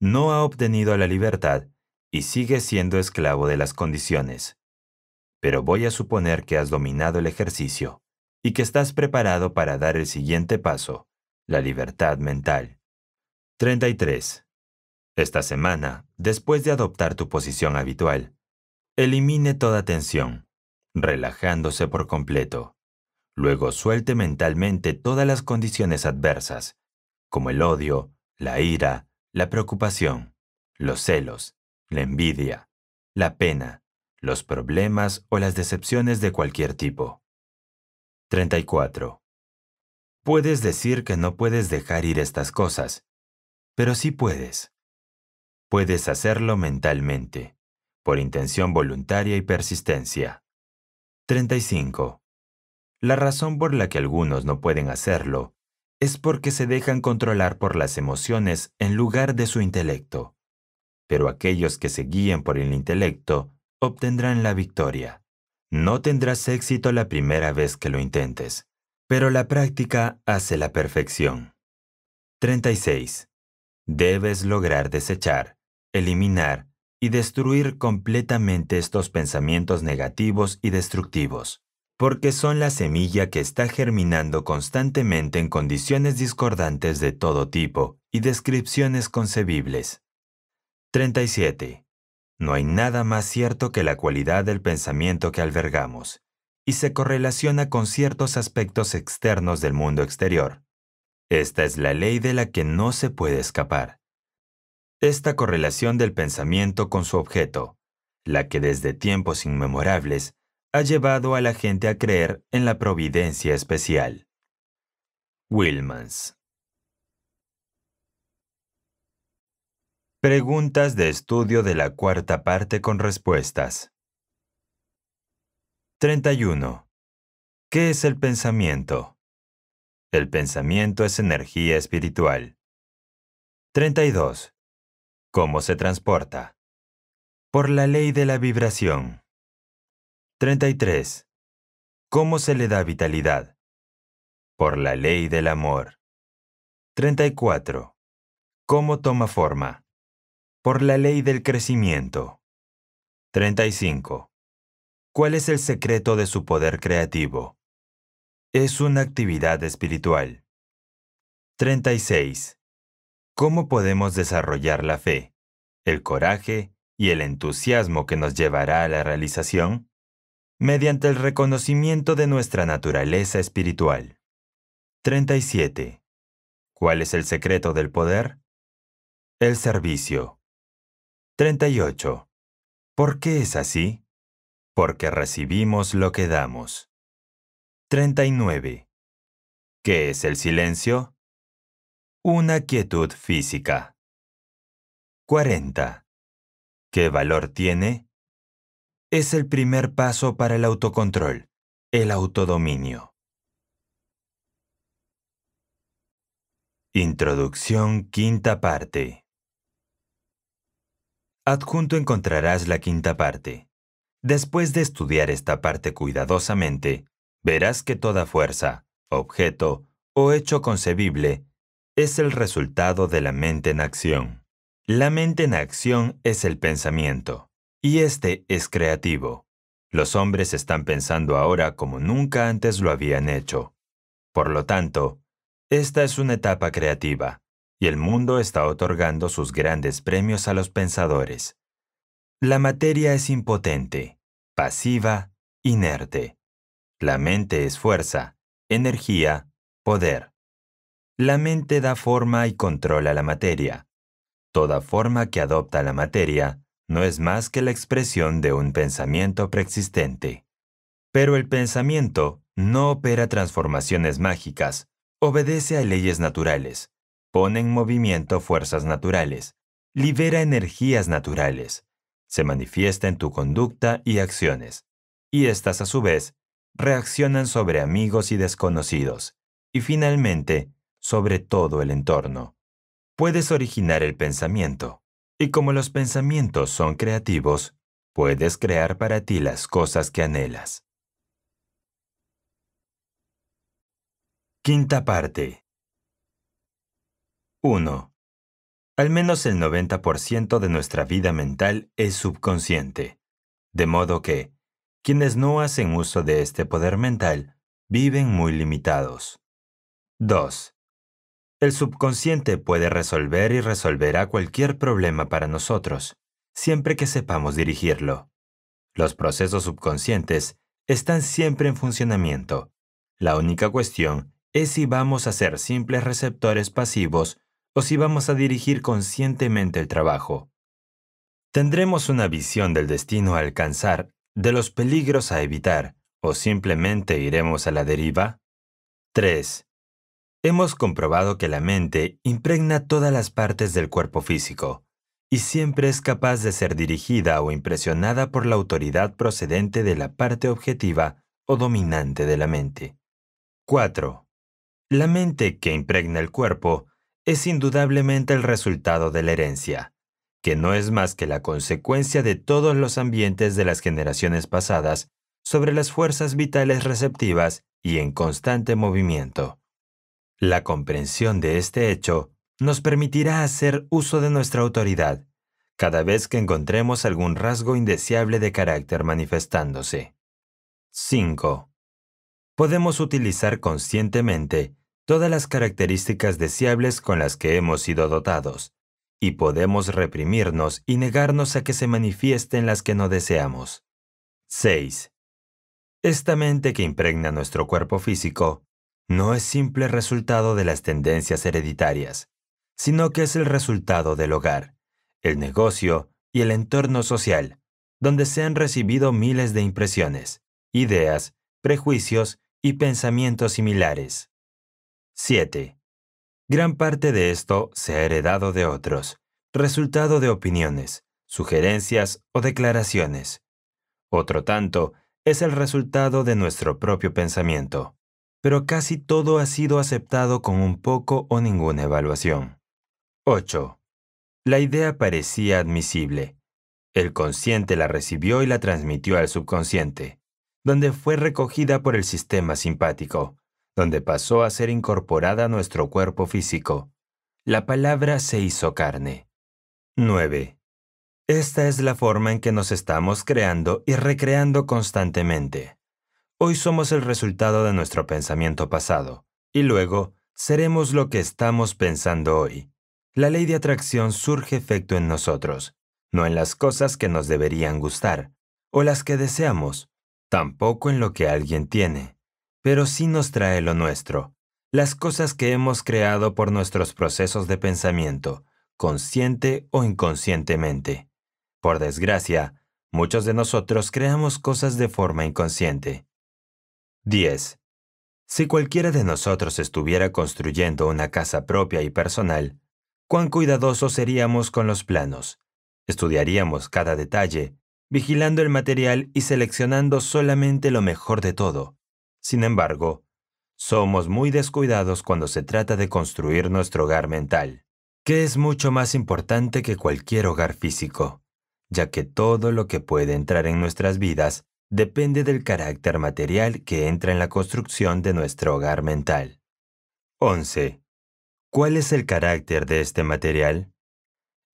no ha obtenido la libertad y sigue siendo esclavo de las condiciones. Pero voy a suponer que has dominado el ejercicio y que estás preparado para dar el siguiente paso, la libertad mental. 33. Esta semana, después de adoptar tu posición habitual, elimine toda tensión, relajándose por completo. Luego suelte mentalmente todas las condiciones adversas, como el odio, la ira, la preocupación, los celos, la envidia, la pena, los problemas o las decepciones de cualquier tipo. 34. Puedes decir que no puedes dejar ir estas cosas, pero sí puedes. Puedes hacerlo mentalmente, por intención voluntaria y persistencia. 35. La razón por la que algunos no pueden hacerlo es porque se dejan controlar por las emociones en lugar de su intelecto. Pero aquellos que se guíen por el intelecto obtendrán la victoria. No tendrás éxito la primera vez que lo intentes, pero la práctica hace la perfección. 36. Debes lograr desechar, eliminar y destruir completamente estos pensamientos negativos y destructivos porque son la semilla que está germinando constantemente en condiciones discordantes de todo tipo y descripciones concebibles. 37. No hay nada más cierto que la cualidad del pensamiento que albergamos, y se correlaciona con ciertos aspectos externos del mundo exterior. Esta es la ley de la que no se puede escapar. Esta correlación del pensamiento con su objeto, la que desde tiempos inmemorables ha llevado a la gente a creer en la providencia especial. Wilmans Preguntas de estudio de la cuarta parte con respuestas. 31. ¿Qué es el pensamiento? El pensamiento es energía espiritual. 32. ¿Cómo se transporta? Por la ley de la vibración. 33. ¿Cómo se le da vitalidad? Por la ley del amor. 34. ¿Cómo toma forma? Por la ley del crecimiento. 35. ¿Cuál es el secreto de su poder creativo? Es una actividad espiritual. 36. ¿Cómo podemos desarrollar la fe, el coraje y el entusiasmo que nos llevará a la realización? mediante el reconocimiento de nuestra naturaleza espiritual. 37. ¿Cuál es el secreto del poder? El servicio. 38. ¿Por qué es así? Porque recibimos lo que damos. 39. ¿Qué es el silencio? Una quietud física. 40. ¿Qué valor tiene? es el primer paso para el autocontrol, el autodominio. Introducción quinta parte. Adjunto encontrarás la quinta parte. Después de estudiar esta parte cuidadosamente, verás que toda fuerza, objeto o hecho concebible es el resultado de la mente en acción. La mente en acción es el pensamiento. Y este es creativo. Los hombres están pensando ahora como nunca antes lo habían hecho. Por lo tanto, esta es una etapa creativa, y el mundo está otorgando sus grandes premios a los pensadores. La materia es impotente, pasiva, inerte. La mente es fuerza, energía, poder. La mente da forma y controla la materia. Toda forma que adopta la materia no es más que la expresión de un pensamiento preexistente. Pero el pensamiento no opera transformaciones mágicas, obedece a leyes naturales, pone en movimiento fuerzas naturales, libera energías naturales, se manifiesta en tu conducta y acciones, y estas a su vez reaccionan sobre amigos y desconocidos, y finalmente sobre todo el entorno. Puedes originar el pensamiento, y como los pensamientos son creativos, puedes crear para ti las cosas que anhelas. Quinta parte. 1. Al menos el 90% de nuestra vida mental es subconsciente, de modo que quienes no hacen uso de este poder mental viven muy limitados. 2. El subconsciente puede resolver y resolverá cualquier problema para nosotros, siempre que sepamos dirigirlo. Los procesos subconscientes están siempre en funcionamiento. La única cuestión es si vamos a ser simples receptores pasivos o si vamos a dirigir conscientemente el trabajo. Tendremos una visión del destino a alcanzar, de los peligros a evitar, o simplemente iremos a la deriva. 3. Hemos comprobado que la mente impregna todas las partes del cuerpo físico y siempre es capaz de ser dirigida o impresionada por la autoridad procedente de la parte objetiva o dominante de la mente. 4. La mente que impregna el cuerpo es indudablemente el resultado de la herencia, que no es más que la consecuencia de todos los ambientes de las generaciones pasadas sobre las fuerzas vitales receptivas y en constante movimiento. La comprensión de este hecho nos permitirá hacer uso de nuestra autoridad cada vez que encontremos algún rasgo indeseable de carácter manifestándose. 5. Podemos utilizar conscientemente todas las características deseables con las que hemos sido dotados, y podemos reprimirnos y negarnos a que se manifiesten las que no deseamos. 6. Esta mente que impregna nuestro cuerpo físico no es simple resultado de las tendencias hereditarias, sino que es el resultado del hogar, el negocio y el entorno social, donde se han recibido miles de impresiones, ideas, prejuicios y pensamientos similares. 7. Gran parte de esto se ha heredado de otros, resultado de opiniones, sugerencias o declaraciones. Otro tanto es el resultado de nuestro propio pensamiento pero casi todo ha sido aceptado con un poco o ninguna evaluación. 8. La idea parecía admisible. El consciente la recibió y la transmitió al subconsciente, donde fue recogida por el sistema simpático, donde pasó a ser incorporada a nuestro cuerpo físico. La palabra se hizo carne. 9. Esta es la forma en que nos estamos creando y recreando constantemente. Hoy somos el resultado de nuestro pensamiento pasado, y luego seremos lo que estamos pensando hoy. La ley de atracción surge efecto en nosotros, no en las cosas que nos deberían gustar, o las que deseamos, tampoco en lo que alguien tiene, pero sí nos trae lo nuestro, las cosas que hemos creado por nuestros procesos de pensamiento, consciente o inconscientemente. Por desgracia, muchos de nosotros creamos cosas de forma inconsciente 10. Si cualquiera de nosotros estuviera construyendo una casa propia y personal, cuán cuidadosos seríamos con los planos. Estudiaríamos cada detalle, vigilando el material y seleccionando solamente lo mejor de todo. Sin embargo, somos muy descuidados cuando se trata de construir nuestro hogar mental, que es mucho más importante que cualquier hogar físico, ya que todo lo que puede entrar en nuestras vidas depende del carácter material que entra en la construcción de nuestro hogar mental. 11. ¿Cuál es el carácter de este material?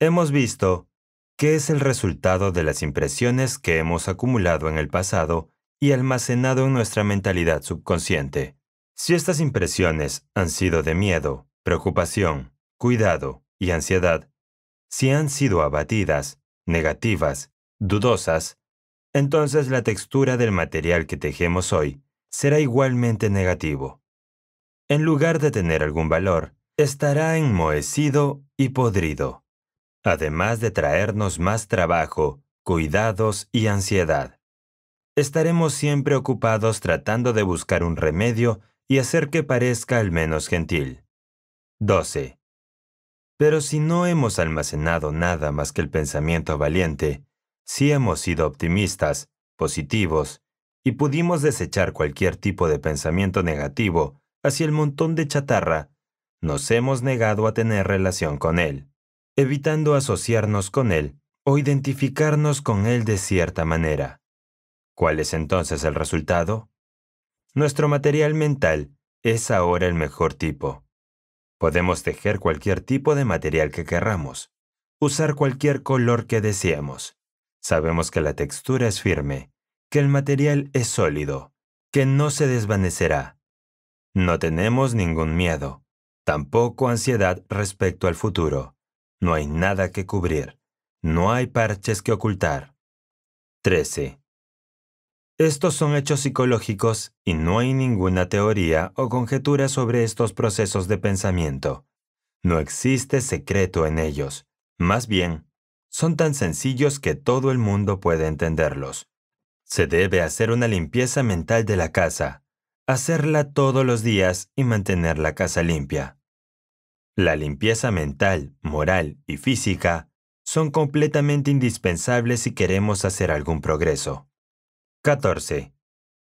Hemos visto que es el resultado de las impresiones que hemos acumulado en el pasado y almacenado en nuestra mentalidad subconsciente. Si estas impresiones han sido de miedo, preocupación, cuidado y ansiedad, si han sido abatidas, negativas, dudosas, entonces la textura del material que tejemos hoy será igualmente negativo. En lugar de tener algún valor, estará enmohecido y podrido, además de traernos más trabajo, cuidados y ansiedad. Estaremos siempre ocupados tratando de buscar un remedio y hacer que parezca al menos gentil. 12. Pero si no hemos almacenado nada más que el pensamiento valiente, si hemos sido optimistas, positivos, y pudimos desechar cualquier tipo de pensamiento negativo hacia el montón de chatarra, nos hemos negado a tener relación con él, evitando asociarnos con él o identificarnos con él de cierta manera. ¿Cuál es entonces el resultado? Nuestro material mental es ahora el mejor tipo. Podemos tejer cualquier tipo de material que querramos, usar cualquier color que deseemos. Sabemos que la textura es firme, que el material es sólido, que no se desvanecerá. No tenemos ningún miedo, tampoco ansiedad respecto al futuro. No hay nada que cubrir, no hay parches que ocultar. 13. Estos son hechos psicológicos y no hay ninguna teoría o conjetura sobre estos procesos de pensamiento. No existe secreto en ellos. Más bien, son tan sencillos que todo el mundo puede entenderlos. Se debe hacer una limpieza mental de la casa, hacerla todos los días y mantener la casa limpia. La limpieza mental, moral y física son completamente indispensables si queremos hacer algún progreso. 14.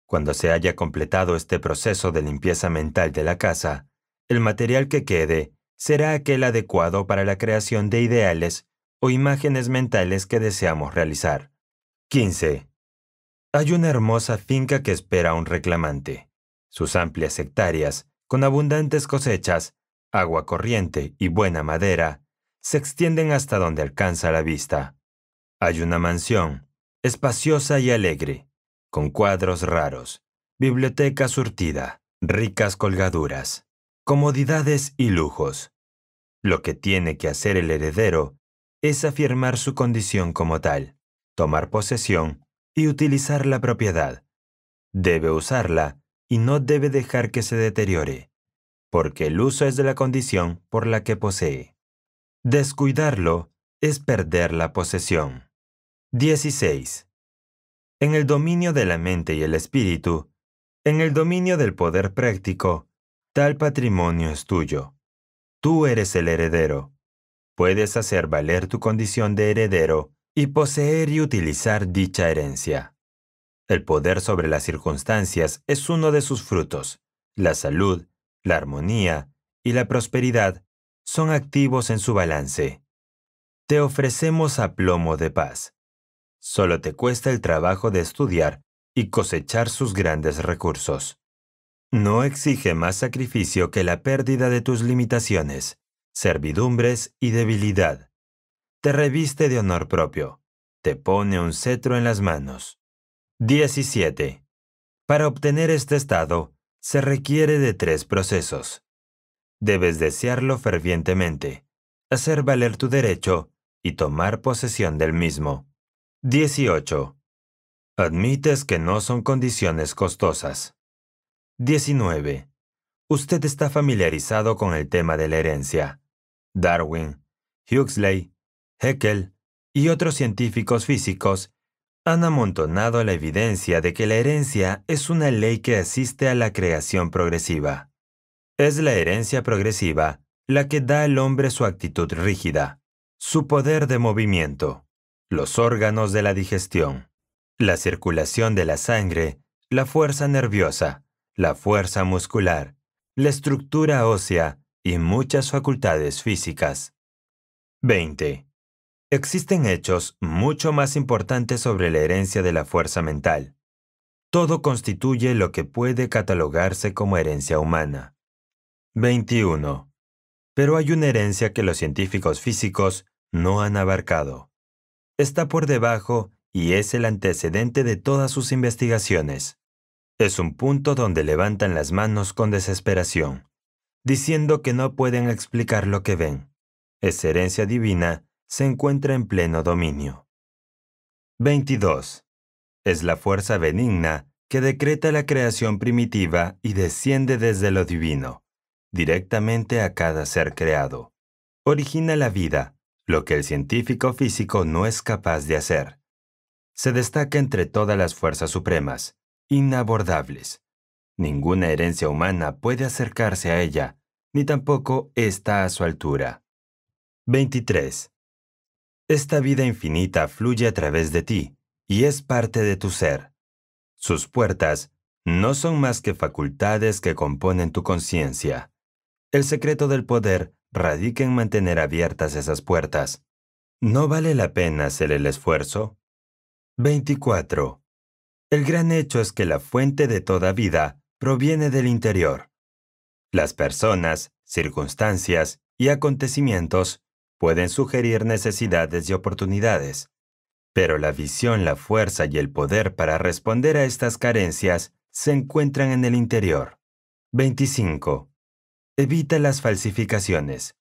Cuando se haya completado este proceso de limpieza mental de la casa, el material que quede será aquel adecuado para la creación de ideales o imágenes mentales que deseamos realizar. 15. Hay una hermosa finca que espera a un reclamante. Sus amplias hectáreas, con abundantes cosechas, agua corriente y buena madera, se extienden hasta donde alcanza la vista. Hay una mansión, espaciosa y alegre, con cuadros raros, biblioteca surtida, ricas colgaduras, comodidades y lujos. Lo que tiene que hacer el heredero es afirmar su condición como tal, tomar posesión y utilizar la propiedad. Debe usarla y no debe dejar que se deteriore, porque el uso es de la condición por la que posee. Descuidarlo es perder la posesión. 16. En el dominio de la mente y el espíritu, en el dominio del poder práctico, tal patrimonio es tuyo. Tú eres el heredero puedes hacer valer tu condición de heredero y poseer y utilizar dicha herencia. El poder sobre las circunstancias es uno de sus frutos. La salud, la armonía y la prosperidad son activos en su balance. Te ofrecemos aplomo de paz. Solo te cuesta el trabajo de estudiar y cosechar sus grandes recursos. No exige más sacrificio que la pérdida de tus limitaciones, servidumbres y debilidad. Te reviste de honor propio. Te pone un cetro en las manos. 17. Para obtener este estado, se requiere de tres procesos. Debes desearlo fervientemente, hacer valer tu derecho y tomar posesión del mismo. 18. Admites que no son condiciones costosas. 19. Usted está familiarizado con el tema de la herencia. Darwin, Huxley, Haeckel y otros científicos físicos han amontonado la evidencia de que la herencia es una ley que asiste a la creación progresiva. Es la herencia progresiva la que da al hombre su actitud rígida, su poder de movimiento, los órganos de la digestión, la circulación de la sangre, la fuerza nerviosa, la fuerza muscular, la estructura ósea y muchas facultades físicas. 20. Existen hechos mucho más importantes sobre la herencia de la fuerza mental. Todo constituye lo que puede catalogarse como herencia humana. 21. Pero hay una herencia que los científicos físicos no han abarcado. Está por debajo y es el antecedente de todas sus investigaciones. Es un punto donde levantan las manos con desesperación diciendo que no pueden explicar lo que ven. Esa herencia divina se encuentra en pleno dominio. 22. Es la fuerza benigna que decreta la creación primitiva y desciende desde lo divino, directamente a cada ser creado. Origina la vida, lo que el científico físico no es capaz de hacer. Se destaca entre todas las fuerzas supremas, inabordables, Ninguna herencia humana puede acercarse a ella, ni tampoco está a su altura. 23. Esta vida infinita fluye a través de ti y es parte de tu ser. Sus puertas no son más que facultades que componen tu conciencia. El secreto del poder radica en mantener abiertas esas puertas. ¿No vale la pena hacer el esfuerzo? 24. El gran hecho es que la fuente de toda vida proviene del interior. Las personas, circunstancias y acontecimientos pueden sugerir necesidades y oportunidades, pero la visión, la fuerza y el poder para responder a estas carencias se encuentran en el interior. 25. Evita las falsificaciones.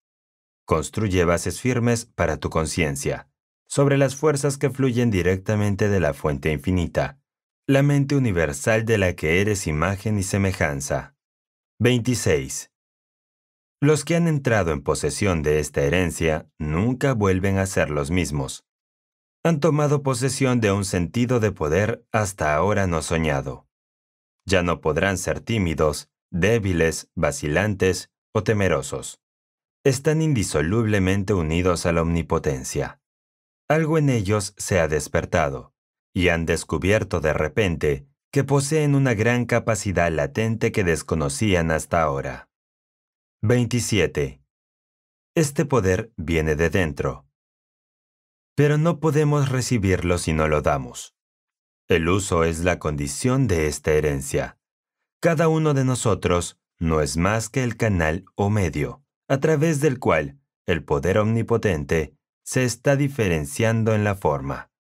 Construye bases firmes para tu conciencia sobre las fuerzas que fluyen directamente de la fuente infinita la mente universal de la que eres imagen y semejanza. 26. Los que han entrado en posesión de esta herencia nunca vuelven a ser los mismos. Han tomado posesión de un sentido de poder hasta ahora no soñado. Ya no podrán ser tímidos, débiles, vacilantes o temerosos. Están indisolublemente unidos a la omnipotencia. Algo en ellos se ha despertado y han descubierto de repente que poseen una gran capacidad latente que desconocían hasta ahora. 27. Este poder viene de dentro. Pero no podemos recibirlo si no lo damos. El uso es la condición de esta herencia. Cada uno de nosotros no es más que el canal o medio, a través del cual el poder omnipotente se está diferenciando en la forma.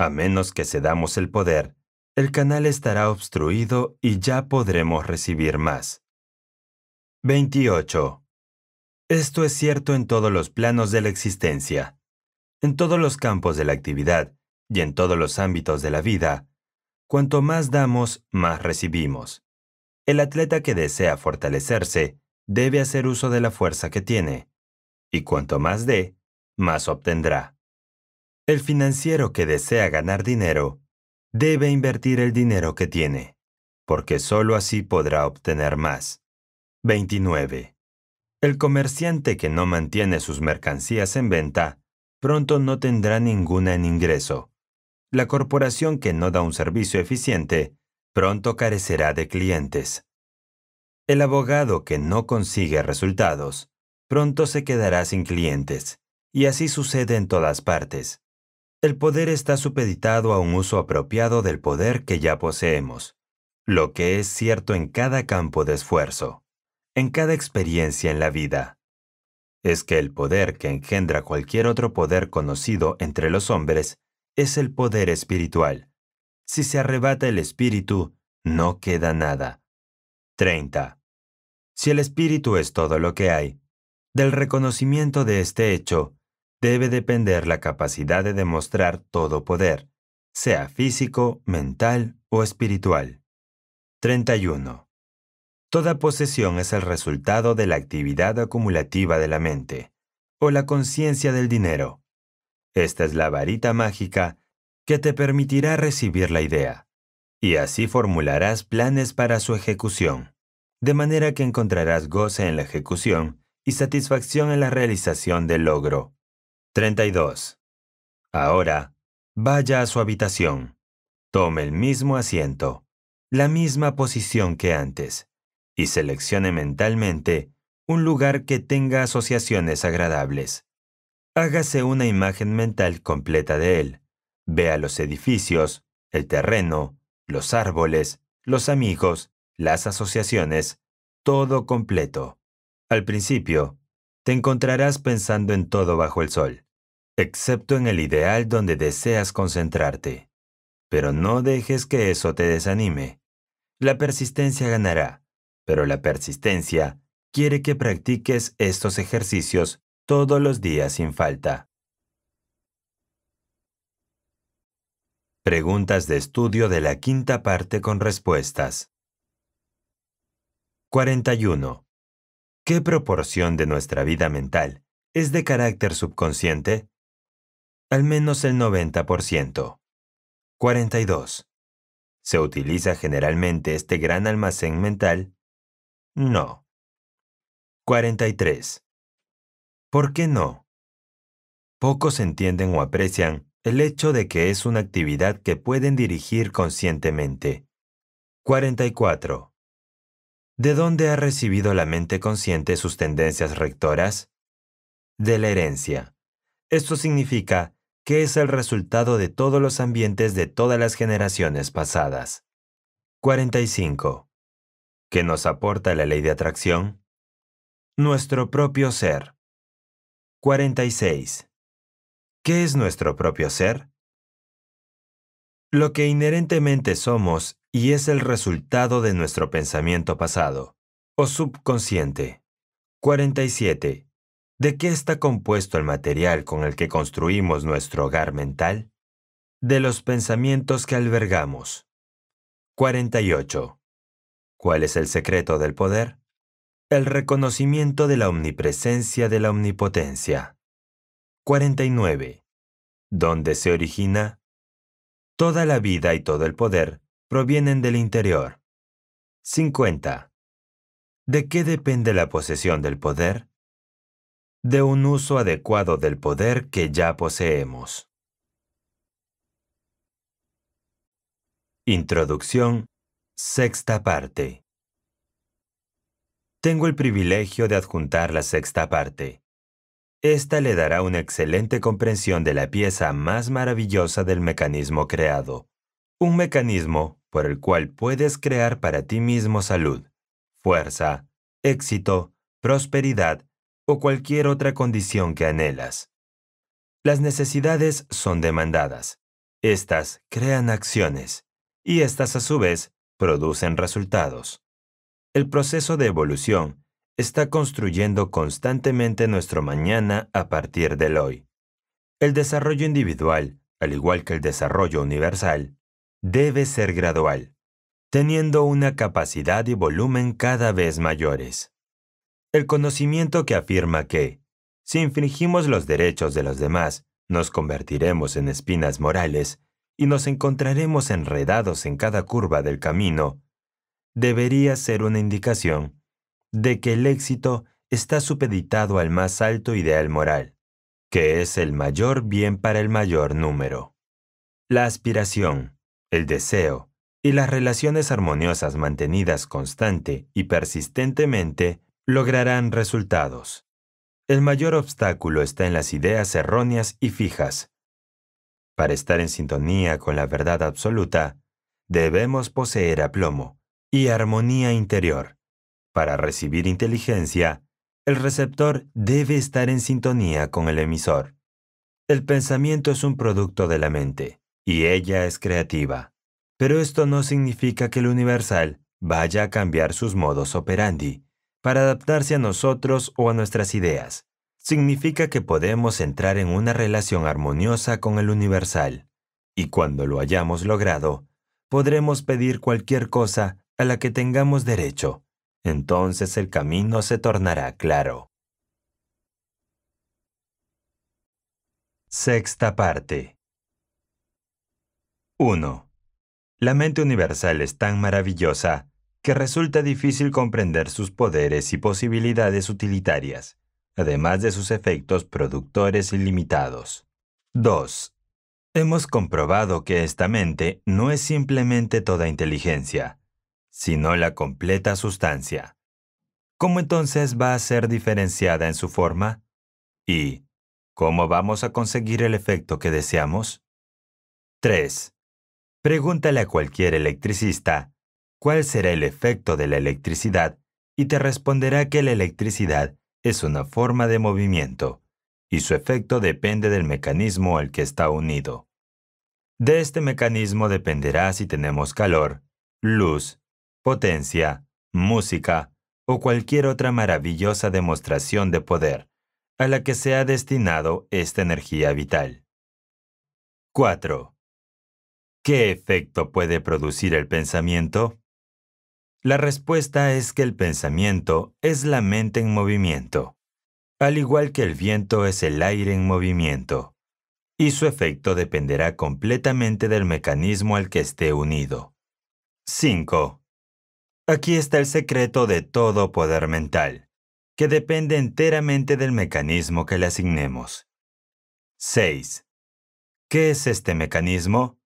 A menos que cedamos el poder, el canal estará obstruido y ya podremos recibir más. 28. Esto es cierto en todos los planos de la existencia, en todos los campos de la actividad y en todos los ámbitos de la vida. Cuanto más damos, más recibimos. El atleta que desea fortalecerse debe hacer uso de la fuerza que tiene, y cuanto más dé, más obtendrá. El financiero que desea ganar dinero debe invertir el dinero que tiene, porque sólo así podrá obtener más. 29. El comerciante que no mantiene sus mercancías en venta pronto no tendrá ninguna en ingreso. La corporación que no da un servicio eficiente pronto carecerá de clientes. El abogado que no consigue resultados pronto se quedará sin clientes, y así sucede en todas partes. El poder está supeditado a un uso apropiado del poder que ya poseemos, lo que es cierto en cada campo de esfuerzo, en cada experiencia en la vida. Es que el poder que engendra cualquier otro poder conocido entre los hombres es el poder espiritual. Si se arrebata el espíritu, no queda nada. 30. Si el espíritu es todo lo que hay, del reconocimiento de este hecho, debe depender la capacidad de demostrar todo poder, sea físico, mental o espiritual. 31. Toda posesión es el resultado de la actividad acumulativa de la mente, o la conciencia del dinero. Esta es la varita mágica que te permitirá recibir la idea, y así formularás planes para su ejecución, de manera que encontrarás goce en la ejecución y satisfacción en la realización del logro. 32. Ahora, vaya a su habitación. Tome el mismo asiento, la misma posición que antes, y seleccione mentalmente un lugar que tenga asociaciones agradables. Hágase una imagen mental completa de él. Vea los edificios, el terreno, los árboles, los amigos, las asociaciones, todo completo. Al principio, te encontrarás pensando en todo bajo el sol, excepto en el ideal donde deseas concentrarte. Pero no dejes que eso te desanime. La persistencia ganará, pero la persistencia quiere que practiques estos ejercicios todos los días sin falta. Preguntas de estudio de la quinta parte con respuestas. 41. ¿Qué proporción de nuestra vida mental es de carácter subconsciente? Al menos el 90%. 42. ¿Se utiliza generalmente este gran almacén mental? No. 43. ¿Por qué no? Pocos entienden o aprecian el hecho de que es una actividad que pueden dirigir conscientemente. 44. ¿De dónde ha recibido la mente consciente sus tendencias rectoras? De la herencia. Esto significa que es el resultado de todos los ambientes de todas las generaciones pasadas. 45. ¿Qué nos aporta la ley de atracción? Nuestro propio ser. 46. ¿Qué es nuestro propio ser? Lo que inherentemente somos y es el resultado de nuestro pensamiento pasado o subconsciente. 47. ¿De qué está compuesto el material con el que construimos nuestro hogar mental? De los pensamientos que albergamos. 48. ¿Cuál es el secreto del poder? El reconocimiento de la omnipresencia de la omnipotencia. 49. ¿Dónde se origina? Toda la vida y todo el poder provienen del interior. 50. ¿De qué depende la posesión del poder? De un uso adecuado del poder que ya poseemos. Introducción, sexta parte. Tengo el privilegio de adjuntar la sexta parte. Esta le dará una excelente comprensión de la pieza más maravillosa del mecanismo creado. Un mecanismo por el cual puedes crear para ti mismo salud, fuerza, éxito, prosperidad o cualquier otra condición que anhelas. Las necesidades son demandadas. Estas crean acciones y estas a su vez producen resultados. El proceso de evolución está construyendo constantemente nuestro mañana a partir del hoy. El desarrollo individual, al igual que el desarrollo universal, debe ser gradual, teniendo una capacidad y volumen cada vez mayores. El conocimiento que afirma que, si infringimos los derechos de los demás, nos convertiremos en espinas morales y nos encontraremos enredados en cada curva del camino, debería ser una indicación de que el éxito está supeditado al más alto ideal moral, que es el mayor bien para el mayor número. La aspiración, el deseo y las relaciones armoniosas mantenidas constante y persistentemente lograrán resultados. El mayor obstáculo está en las ideas erróneas y fijas. Para estar en sintonía con la verdad absoluta, debemos poseer aplomo y armonía interior. Para recibir inteligencia, el receptor debe estar en sintonía con el emisor. El pensamiento es un producto de la mente y ella es creativa. Pero esto no significa que el universal vaya a cambiar sus modos operandi para adaptarse a nosotros o a nuestras ideas. Significa que podemos entrar en una relación armoniosa con el universal, y cuando lo hayamos logrado, podremos pedir cualquier cosa a la que tengamos derecho. Entonces el camino se tornará claro. Sexta parte. 1. La mente universal es tan maravillosa que resulta difícil comprender sus poderes y posibilidades utilitarias, además de sus efectos productores ilimitados. 2. Hemos comprobado que esta mente no es simplemente toda inteligencia, sino la completa sustancia. ¿Cómo entonces va a ser diferenciada en su forma? ¿Y cómo vamos a conseguir el efecto que deseamos? 3. Pregúntale a cualquier electricista cuál será el efecto de la electricidad y te responderá que la electricidad es una forma de movimiento y su efecto depende del mecanismo al que está unido. De este mecanismo dependerá si tenemos calor, luz, potencia, música o cualquier otra maravillosa demostración de poder a la que se ha destinado esta energía vital. 4. ¿Qué efecto puede producir el pensamiento? La respuesta es que el pensamiento es la mente en movimiento, al igual que el viento es el aire en movimiento, y su efecto dependerá completamente del mecanismo al que esté unido. 5. Aquí está el secreto de todo poder mental, que depende enteramente del mecanismo que le asignemos. 6. ¿Qué es este mecanismo?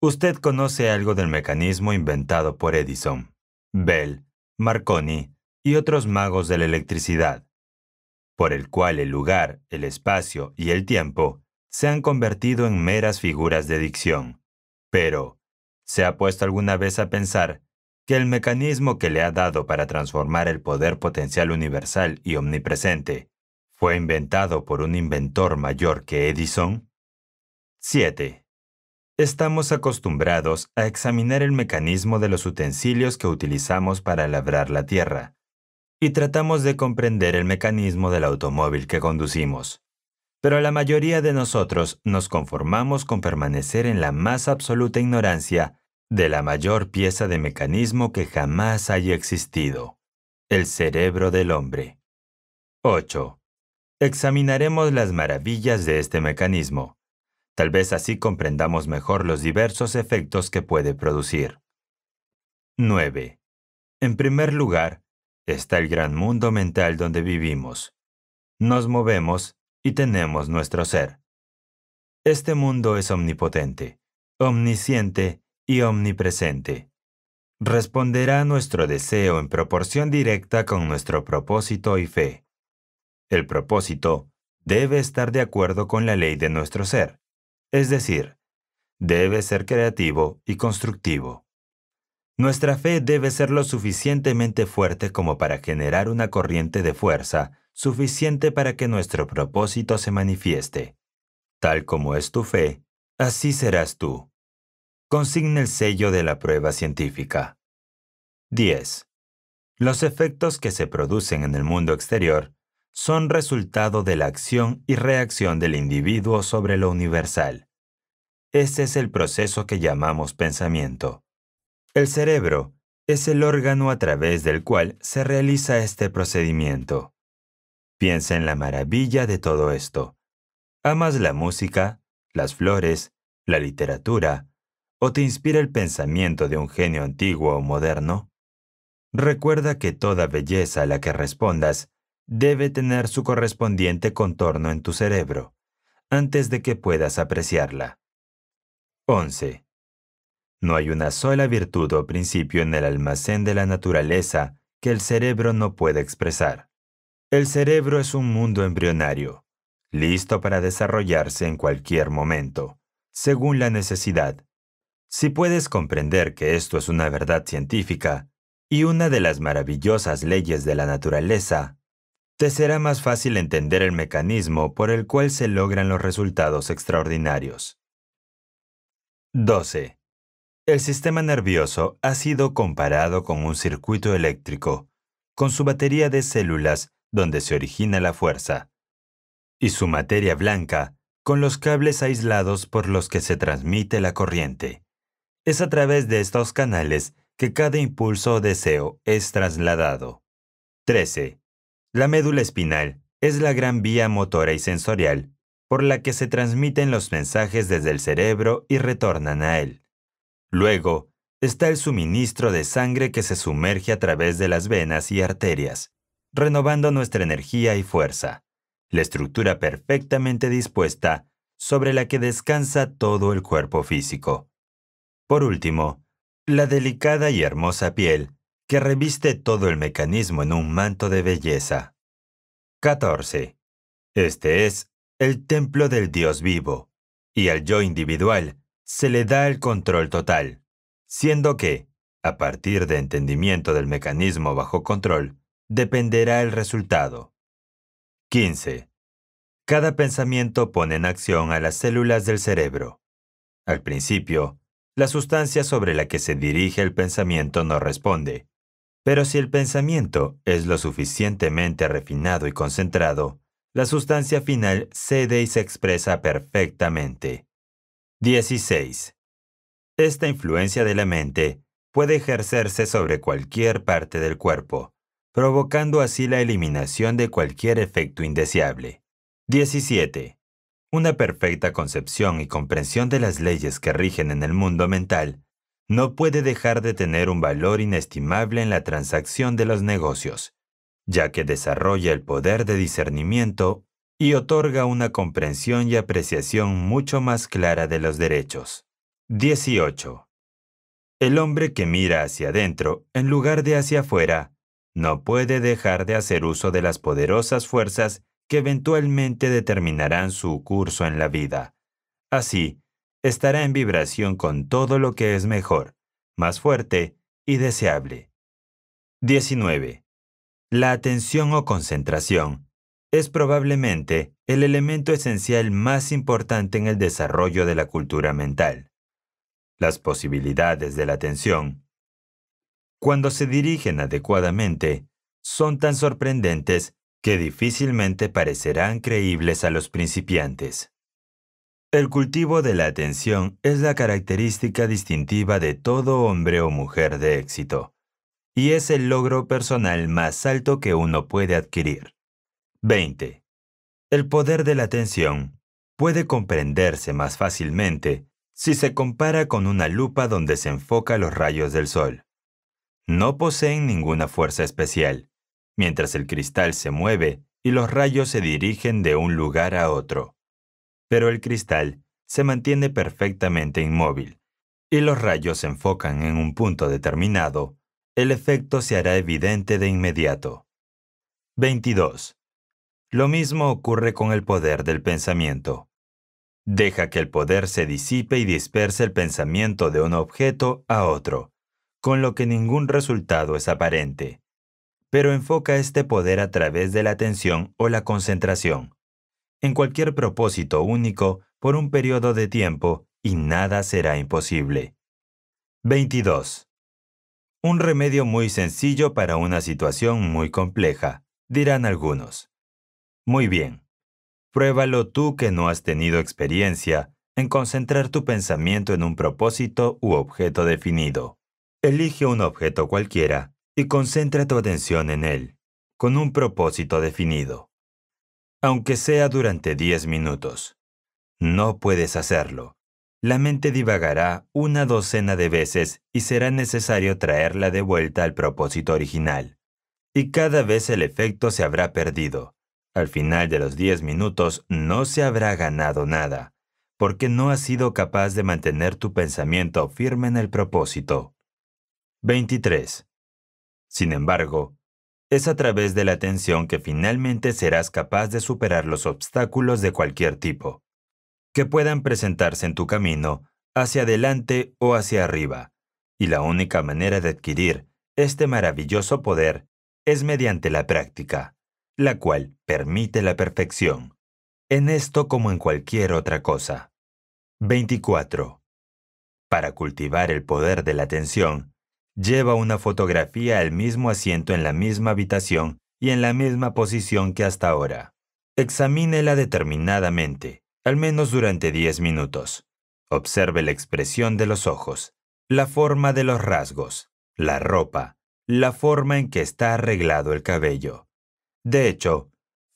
Usted conoce algo del mecanismo inventado por Edison, Bell, Marconi y otros magos de la electricidad, por el cual el lugar, el espacio y el tiempo se han convertido en meras figuras de dicción. Pero, ¿se ha puesto alguna vez a pensar que el mecanismo que le ha dado para transformar el poder potencial universal y omnipresente fue inventado por un inventor mayor que Edison? 7. Estamos acostumbrados a examinar el mecanismo de los utensilios que utilizamos para labrar la tierra, y tratamos de comprender el mecanismo del automóvil que conducimos. Pero la mayoría de nosotros nos conformamos con permanecer en la más absoluta ignorancia de la mayor pieza de mecanismo que jamás haya existido, el cerebro del hombre. 8. Examinaremos las maravillas de este mecanismo Tal vez así comprendamos mejor los diversos efectos que puede producir. 9. En primer lugar, está el gran mundo mental donde vivimos. Nos movemos y tenemos nuestro ser. Este mundo es omnipotente, omnisciente y omnipresente. Responderá a nuestro deseo en proporción directa con nuestro propósito y fe. El propósito debe estar de acuerdo con la ley de nuestro ser es decir, debe ser creativo y constructivo. Nuestra fe debe ser lo suficientemente fuerte como para generar una corriente de fuerza suficiente para que nuestro propósito se manifieste. Tal como es tu fe, así serás tú. Consigna el sello de la prueba científica. 10. Los efectos que se producen en el mundo exterior son resultado de la acción y reacción del individuo sobre lo universal. Ese es el proceso que llamamos pensamiento. El cerebro es el órgano a través del cual se realiza este procedimiento. Piensa en la maravilla de todo esto. ¿Amas la música, las flores, la literatura, o te inspira el pensamiento de un genio antiguo o moderno? Recuerda que toda belleza a la que respondas debe tener su correspondiente contorno en tu cerebro, antes de que puedas apreciarla. 11. No hay una sola virtud o principio en el almacén de la naturaleza que el cerebro no pueda expresar. El cerebro es un mundo embrionario, listo para desarrollarse en cualquier momento, según la necesidad. Si puedes comprender que esto es una verdad científica y una de las maravillosas leyes de la naturaleza, te será más fácil entender el mecanismo por el cual se logran los resultados extraordinarios. 12. El sistema nervioso ha sido comparado con un circuito eléctrico, con su batería de células donde se origina la fuerza, y su materia blanca, con los cables aislados por los que se transmite la corriente. Es a través de estos canales que cada impulso o deseo es trasladado. 13. La médula espinal es la gran vía motora y sensorial por la que se transmiten los mensajes desde el cerebro y retornan a él. Luego, está el suministro de sangre que se sumerge a través de las venas y arterias, renovando nuestra energía y fuerza, la estructura perfectamente dispuesta sobre la que descansa todo el cuerpo físico. Por último, la delicada y hermosa piel que reviste todo el mecanismo en un manto de belleza. 14. Este es el templo del Dios vivo, y al yo individual se le da el control total, siendo que, a partir de entendimiento del mecanismo bajo control, dependerá el resultado. 15. Cada pensamiento pone en acción a las células del cerebro. Al principio, la sustancia sobre la que se dirige el pensamiento no responde, pero si el pensamiento es lo suficientemente refinado y concentrado, la sustancia final cede y se expresa perfectamente. 16. Esta influencia de la mente puede ejercerse sobre cualquier parte del cuerpo, provocando así la eliminación de cualquier efecto indeseable. 17. Una perfecta concepción y comprensión de las leyes que rigen en el mundo mental no puede dejar de tener un valor inestimable en la transacción de los negocios, ya que desarrolla el poder de discernimiento y otorga una comprensión y apreciación mucho más clara de los derechos. 18. El hombre que mira hacia adentro en lugar de hacia afuera no puede dejar de hacer uso de las poderosas fuerzas que eventualmente determinarán su curso en la vida. Así, estará en vibración con todo lo que es mejor, más fuerte y deseable. 19. La atención o concentración es probablemente el elemento esencial más importante en el desarrollo de la cultura mental. Las posibilidades de la atención, cuando se dirigen adecuadamente, son tan sorprendentes que difícilmente parecerán creíbles a los principiantes. El cultivo de la atención es la característica distintiva de todo hombre o mujer de éxito, y es el logro personal más alto que uno puede adquirir. 20. El poder de la atención puede comprenderse más fácilmente si se compara con una lupa donde se enfoca los rayos del sol. No poseen ninguna fuerza especial, mientras el cristal se mueve y los rayos se dirigen de un lugar a otro pero el cristal se mantiene perfectamente inmóvil y los rayos se enfocan en un punto determinado, el efecto se hará evidente de inmediato. 22. Lo mismo ocurre con el poder del pensamiento. Deja que el poder se disipe y disperse el pensamiento de un objeto a otro, con lo que ningún resultado es aparente. Pero enfoca este poder a través de la atención o la concentración en cualquier propósito único por un periodo de tiempo y nada será imposible. 22. Un remedio muy sencillo para una situación muy compleja, dirán algunos. Muy bien. Pruébalo tú que no has tenido experiencia en concentrar tu pensamiento en un propósito u objeto definido. Elige un objeto cualquiera y concentra tu atención en él, con un propósito definido aunque sea durante 10 minutos. No puedes hacerlo. La mente divagará una docena de veces y será necesario traerla de vuelta al propósito original. Y cada vez el efecto se habrá perdido. Al final de los 10 minutos no se habrá ganado nada, porque no has sido capaz de mantener tu pensamiento firme en el propósito. 23. Sin embargo, es a través de la atención que finalmente serás capaz de superar los obstáculos de cualquier tipo, que puedan presentarse en tu camino, hacia adelante o hacia arriba. Y la única manera de adquirir este maravilloso poder es mediante la práctica, la cual permite la perfección, en esto como en cualquier otra cosa. 24. Para cultivar el poder de la atención, lleva una fotografía al mismo asiento en la misma habitación y en la misma posición que hasta ahora. Examínela determinadamente, al menos durante 10 minutos. Observe la expresión de los ojos, la forma de los rasgos, la ropa, la forma en que está arreglado el cabello. De hecho,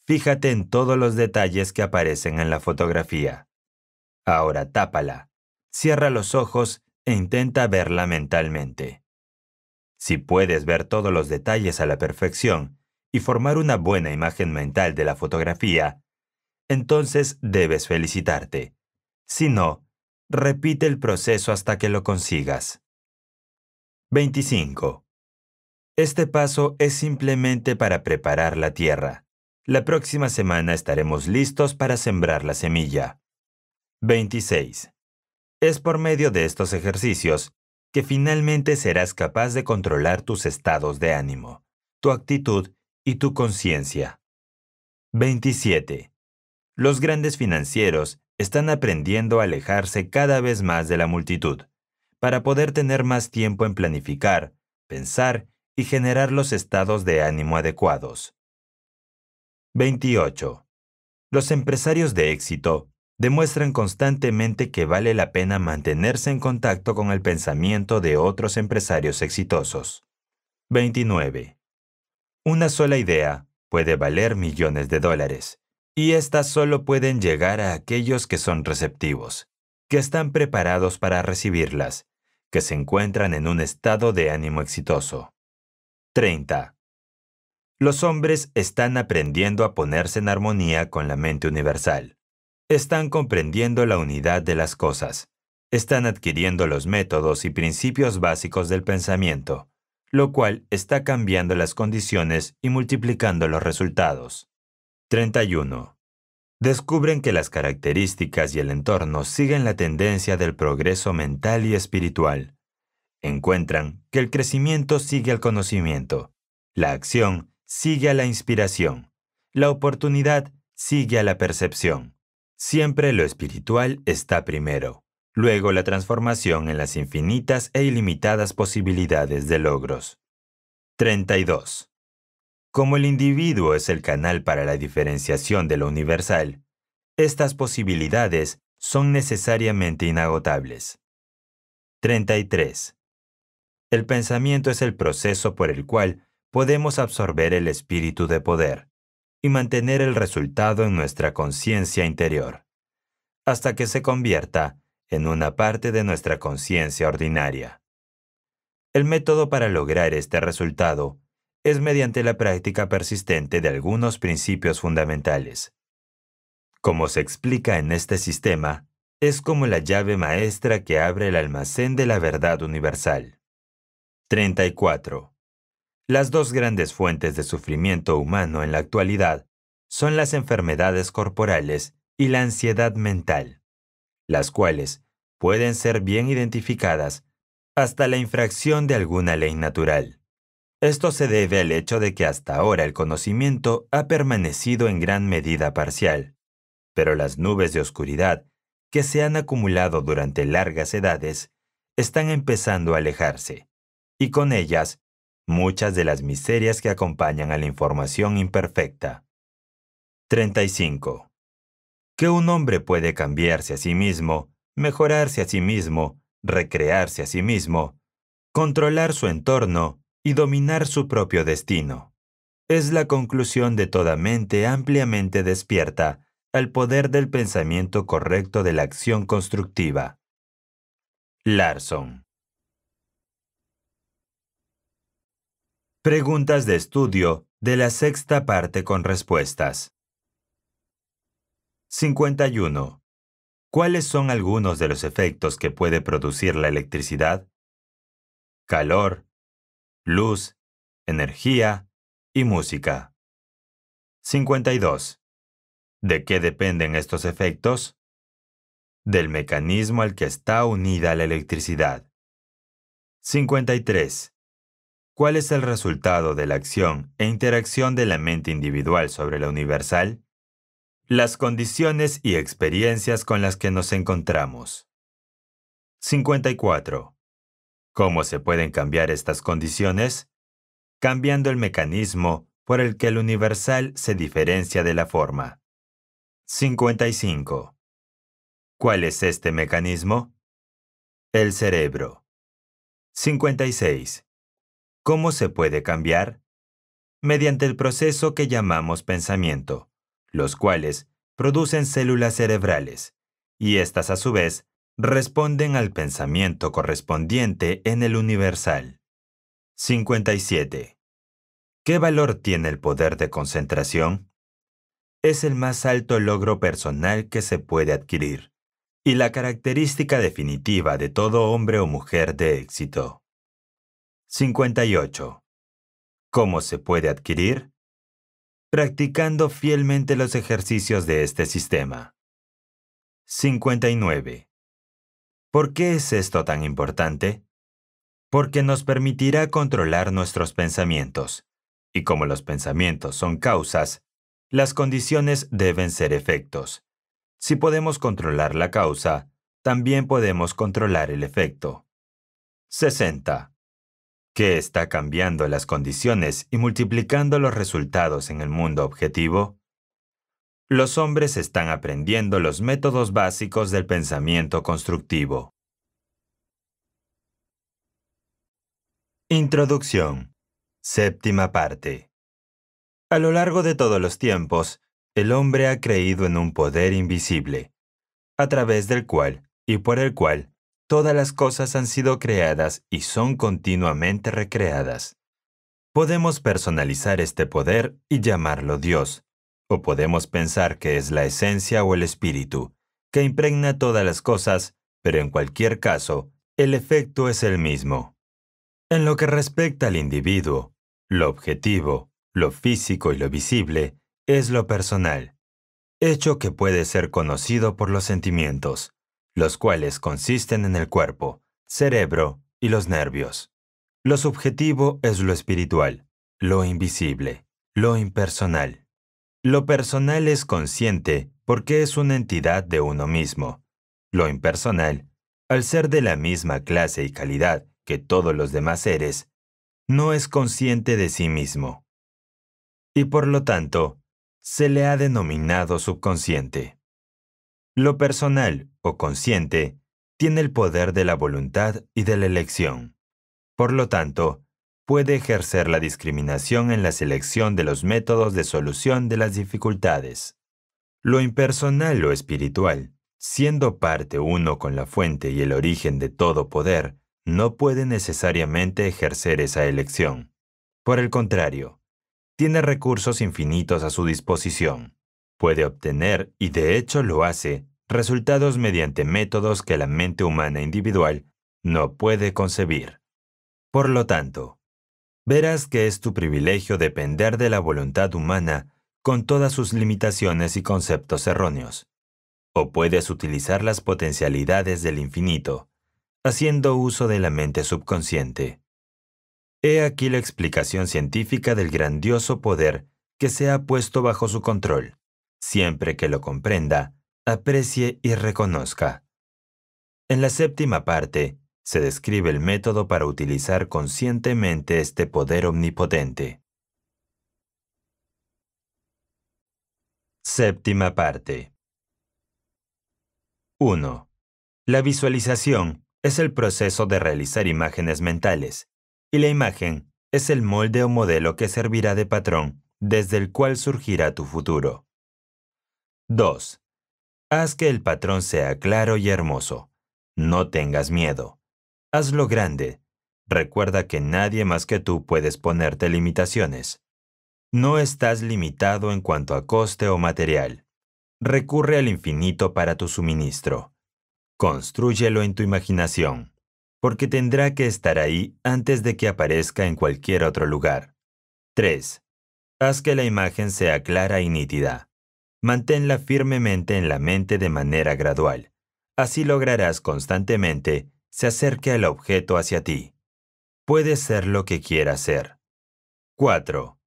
fíjate en todos los detalles que aparecen en la fotografía. Ahora tápala, cierra los ojos e intenta verla mentalmente. Si puedes ver todos los detalles a la perfección y formar una buena imagen mental de la fotografía, entonces debes felicitarte. Si no, repite el proceso hasta que lo consigas. 25. Este paso es simplemente para preparar la tierra. La próxima semana estaremos listos para sembrar la semilla. 26. Es por medio de estos ejercicios que finalmente serás capaz de controlar tus estados de ánimo, tu actitud y tu conciencia. 27. Los grandes financieros están aprendiendo a alejarse cada vez más de la multitud, para poder tener más tiempo en planificar, pensar y generar los estados de ánimo adecuados. 28. Los empresarios de éxito demuestran constantemente que vale la pena mantenerse en contacto con el pensamiento de otros empresarios exitosos. 29. Una sola idea puede valer millones de dólares, y éstas solo pueden llegar a aquellos que son receptivos, que están preparados para recibirlas, que se encuentran en un estado de ánimo exitoso. 30. Los hombres están aprendiendo a ponerse en armonía con la mente universal están comprendiendo la unidad de las cosas, están adquiriendo los métodos y principios básicos del pensamiento, lo cual está cambiando las condiciones y multiplicando los resultados. 31. Descubren que las características y el entorno siguen la tendencia del progreso mental y espiritual. Encuentran que el crecimiento sigue al conocimiento, la acción sigue a la inspiración, la oportunidad sigue a la percepción Siempre lo espiritual está primero, luego la transformación en las infinitas e ilimitadas posibilidades de logros. 32. Como el individuo es el canal para la diferenciación de lo universal, estas posibilidades son necesariamente inagotables. 33. El pensamiento es el proceso por el cual podemos absorber el espíritu de poder, y mantener el resultado en nuestra conciencia interior, hasta que se convierta en una parte de nuestra conciencia ordinaria. El método para lograr este resultado es mediante la práctica persistente de algunos principios fundamentales. Como se explica en este sistema, es como la llave maestra que abre el almacén de la verdad universal. 34. Las dos grandes fuentes de sufrimiento humano en la actualidad son las enfermedades corporales y la ansiedad mental, las cuales pueden ser bien identificadas hasta la infracción de alguna ley natural. Esto se debe al hecho de que hasta ahora el conocimiento ha permanecido en gran medida parcial, pero las nubes de oscuridad que se han acumulado durante largas edades están empezando a alejarse, y con ellas muchas de las miserias que acompañan a la información imperfecta. 35. Que un hombre puede cambiarse a sí mismo, mejorarse a sí mismo, recrearse a sí mismo, controlar su entorno y dominar su propio destino. Es la conclusión de toda mente ampliamente despierta al poder del pensamiento correcto de la acción constructiva. Larson Preguntas de estudio de la sexta parte con respuestas. 51. ¿Cuáles son algunos de los efectos que puede producir la electricidad? Calor, luz, energía y música. 52. ¿De qué dependen estos efectos? Del mecanismo al que está unida la electricidad. 53. ¿Cuál es el resultado de la acción e interacción de la mente individual sobre la universal? Las condiciones y experiencias con las que nos encontramos. 54. ¿Cómo se pueden cambiar estas condiciones? Cambiando el mecanismo por el que el universal se diferencia de la forma. 55. ¿Cuál es este mecanismo? El cerebro. 56. ¿Cómo se puede cambiar? Mediante el proceso que llamamos pensamiento, los cuales producen células cerebrales, y estas a su vez responden al pensamiento correspondiente en el universal. 57. ¿Qué valor tiene el poder de concentración? Es el más alto logro personal que se puede adquirir y la característica definitiva de todo hombre o mujer de éxito. 58. ¿Cómo se puede adquirir? Practicando fielmente los ejercicios de este sistema. 59. ¿Por qué es esto tan importante? Porque nos permitirá controlar nuestros pensamientos, y como los pensamientos son causas, las condiciones deben ser efectos. Si podemos controlar la causa, también podemos controlar el efecto. 60 que está cambiando las condiciones y multiplicando los resultados en el mundo objetivo, los hombres están aprendiendo los métodos básicos del pensamiento constructivo. Introducción. Séptima parte. A lo largo de todos los tiempos, el hombre ha creído en un poder invisible, a través del cual y por el cual Todas las cosas han sido creadas y son continuamente recreadas. Podemos personalizar este poder y llamarlo Dios, o podemos pensar que es la esencia o el espíritu, que impregna todas las cosas, pero en cualquier caso, el efecto es el mismo. En lo que respecta al individuo, lo objetivo, lo físico y lo visible es lo personal, hecho que puede ser conocido por los sentimientos, los cuales consisten en el cuerpo, cerebro y los nervios. Lo subjetivo es lo espiritual, lo invisible, lo impersonal. Lo personal es consciente porque es una entidad de uno mismo. Lo impersonal, al ser de la misma clase y calidad que todos los demás seres, no es consciente de sí mismo. Y por lo tanto, se le ha denominado subconsciente. Lo personal o consciente tiene el poder de la voluntad y de la elección. Por lo tanto, puede ejercer la discriminación en la selección de los métodos de solución de las dificultades. Lo impersonal o espiritual, siendo parte uno con la fuente y el origen de todo poder, no puede necesariamente ejercer esa elección. Por el contrario, tiene recursos infinitos a su disposición puede obtener, y de hecho lo hace, resultados mediante métodos que la mente humana individual no puede concebir. Por lo tanto, verás que es tu privilegio depender de la voluntad humana con todas sus limitaciones y conceptos erróneos. O puedes utilizar las potencialidades del infinito, haciendo uso de la mente subconsciente. He aquí la explicación científica del grandioso poder que se ha puesto bajo su control siempre que lo comprenda, aprecie y reconozca. En la séptima parte, se describe el método para utilizar conscientemente este poder omnipotente. Séptima parte 1. La visualización es el proceso de realizar imágenes mentales, y la imagen es el molde o modelo que servirá de patrón desde el cual surgirá tu futuro. 2. Haz que el patrón sea claro y hermoso. No tengas miedo. Hazlo grande. Recuerda que nadie más que tú puedes ponerte limitaciones. No estás limitado en cuanto a coste o material. Recurre al infinito para tu suministro. Constrúyelo en tu imaginación, porque tendrá que estar ahí antes de que aparezca en cualquier otro lugar. 3. Haz que la imagen sea clara y nítida. Manténla firmemente en la mente de manera gradual. Así lograrás constantemente se acerque al objeto hacia ti. Puede ser lo que quiera ser. 4.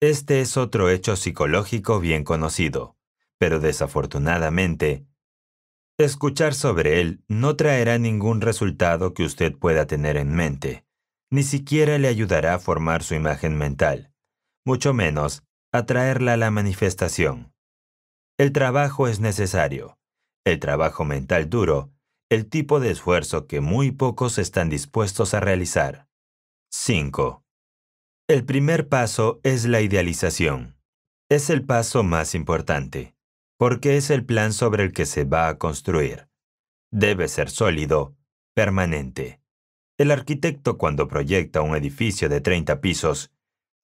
Este es otro hecho psicológico bien conocido, pero desafortunadamente, escuchar sobre él no traerá ningún resultado que usted pueda tener en mente, ni siquiera le ayudará a formar su imagen mental, mucho menos a traerla a la manifestación. El trabajo es necesario, el trabajo mental duro, el tipo de esfuerzo que muy pocos están dispuestos a realizar. 5. El primer paso es la idealización. Es el paso más importante, porque es el plan sobre el que se va a construir. Debe ser sólido, permanente. El arquitecto cuando proyecta un edificio de 30 pisos,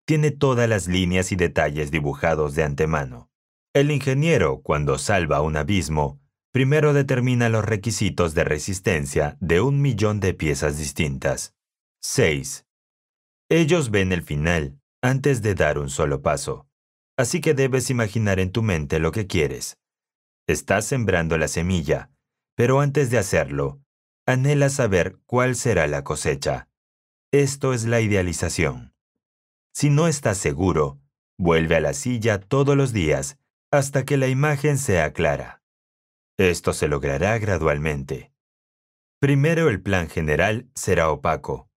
tiene todas las líneas y detalles dibujados de antemano. El ingeniero, cuando salva un abismo, primero determina los requisitos de resistencia de un millón de piezas distintas. 6. Ellos ven el final antes de dar un solo paso, así que debes imaginar en tu mente lo que quieres. Estás sembrando la semilla, pero antes de hacerlo, anhela saber cuál será la cosecha. Esto es la idealización. Si no estás seguro, vuelve a la silla todos los días hasta que la imagen sea clara. Esto se logrará gradualmente. Primero el plan general será opaco,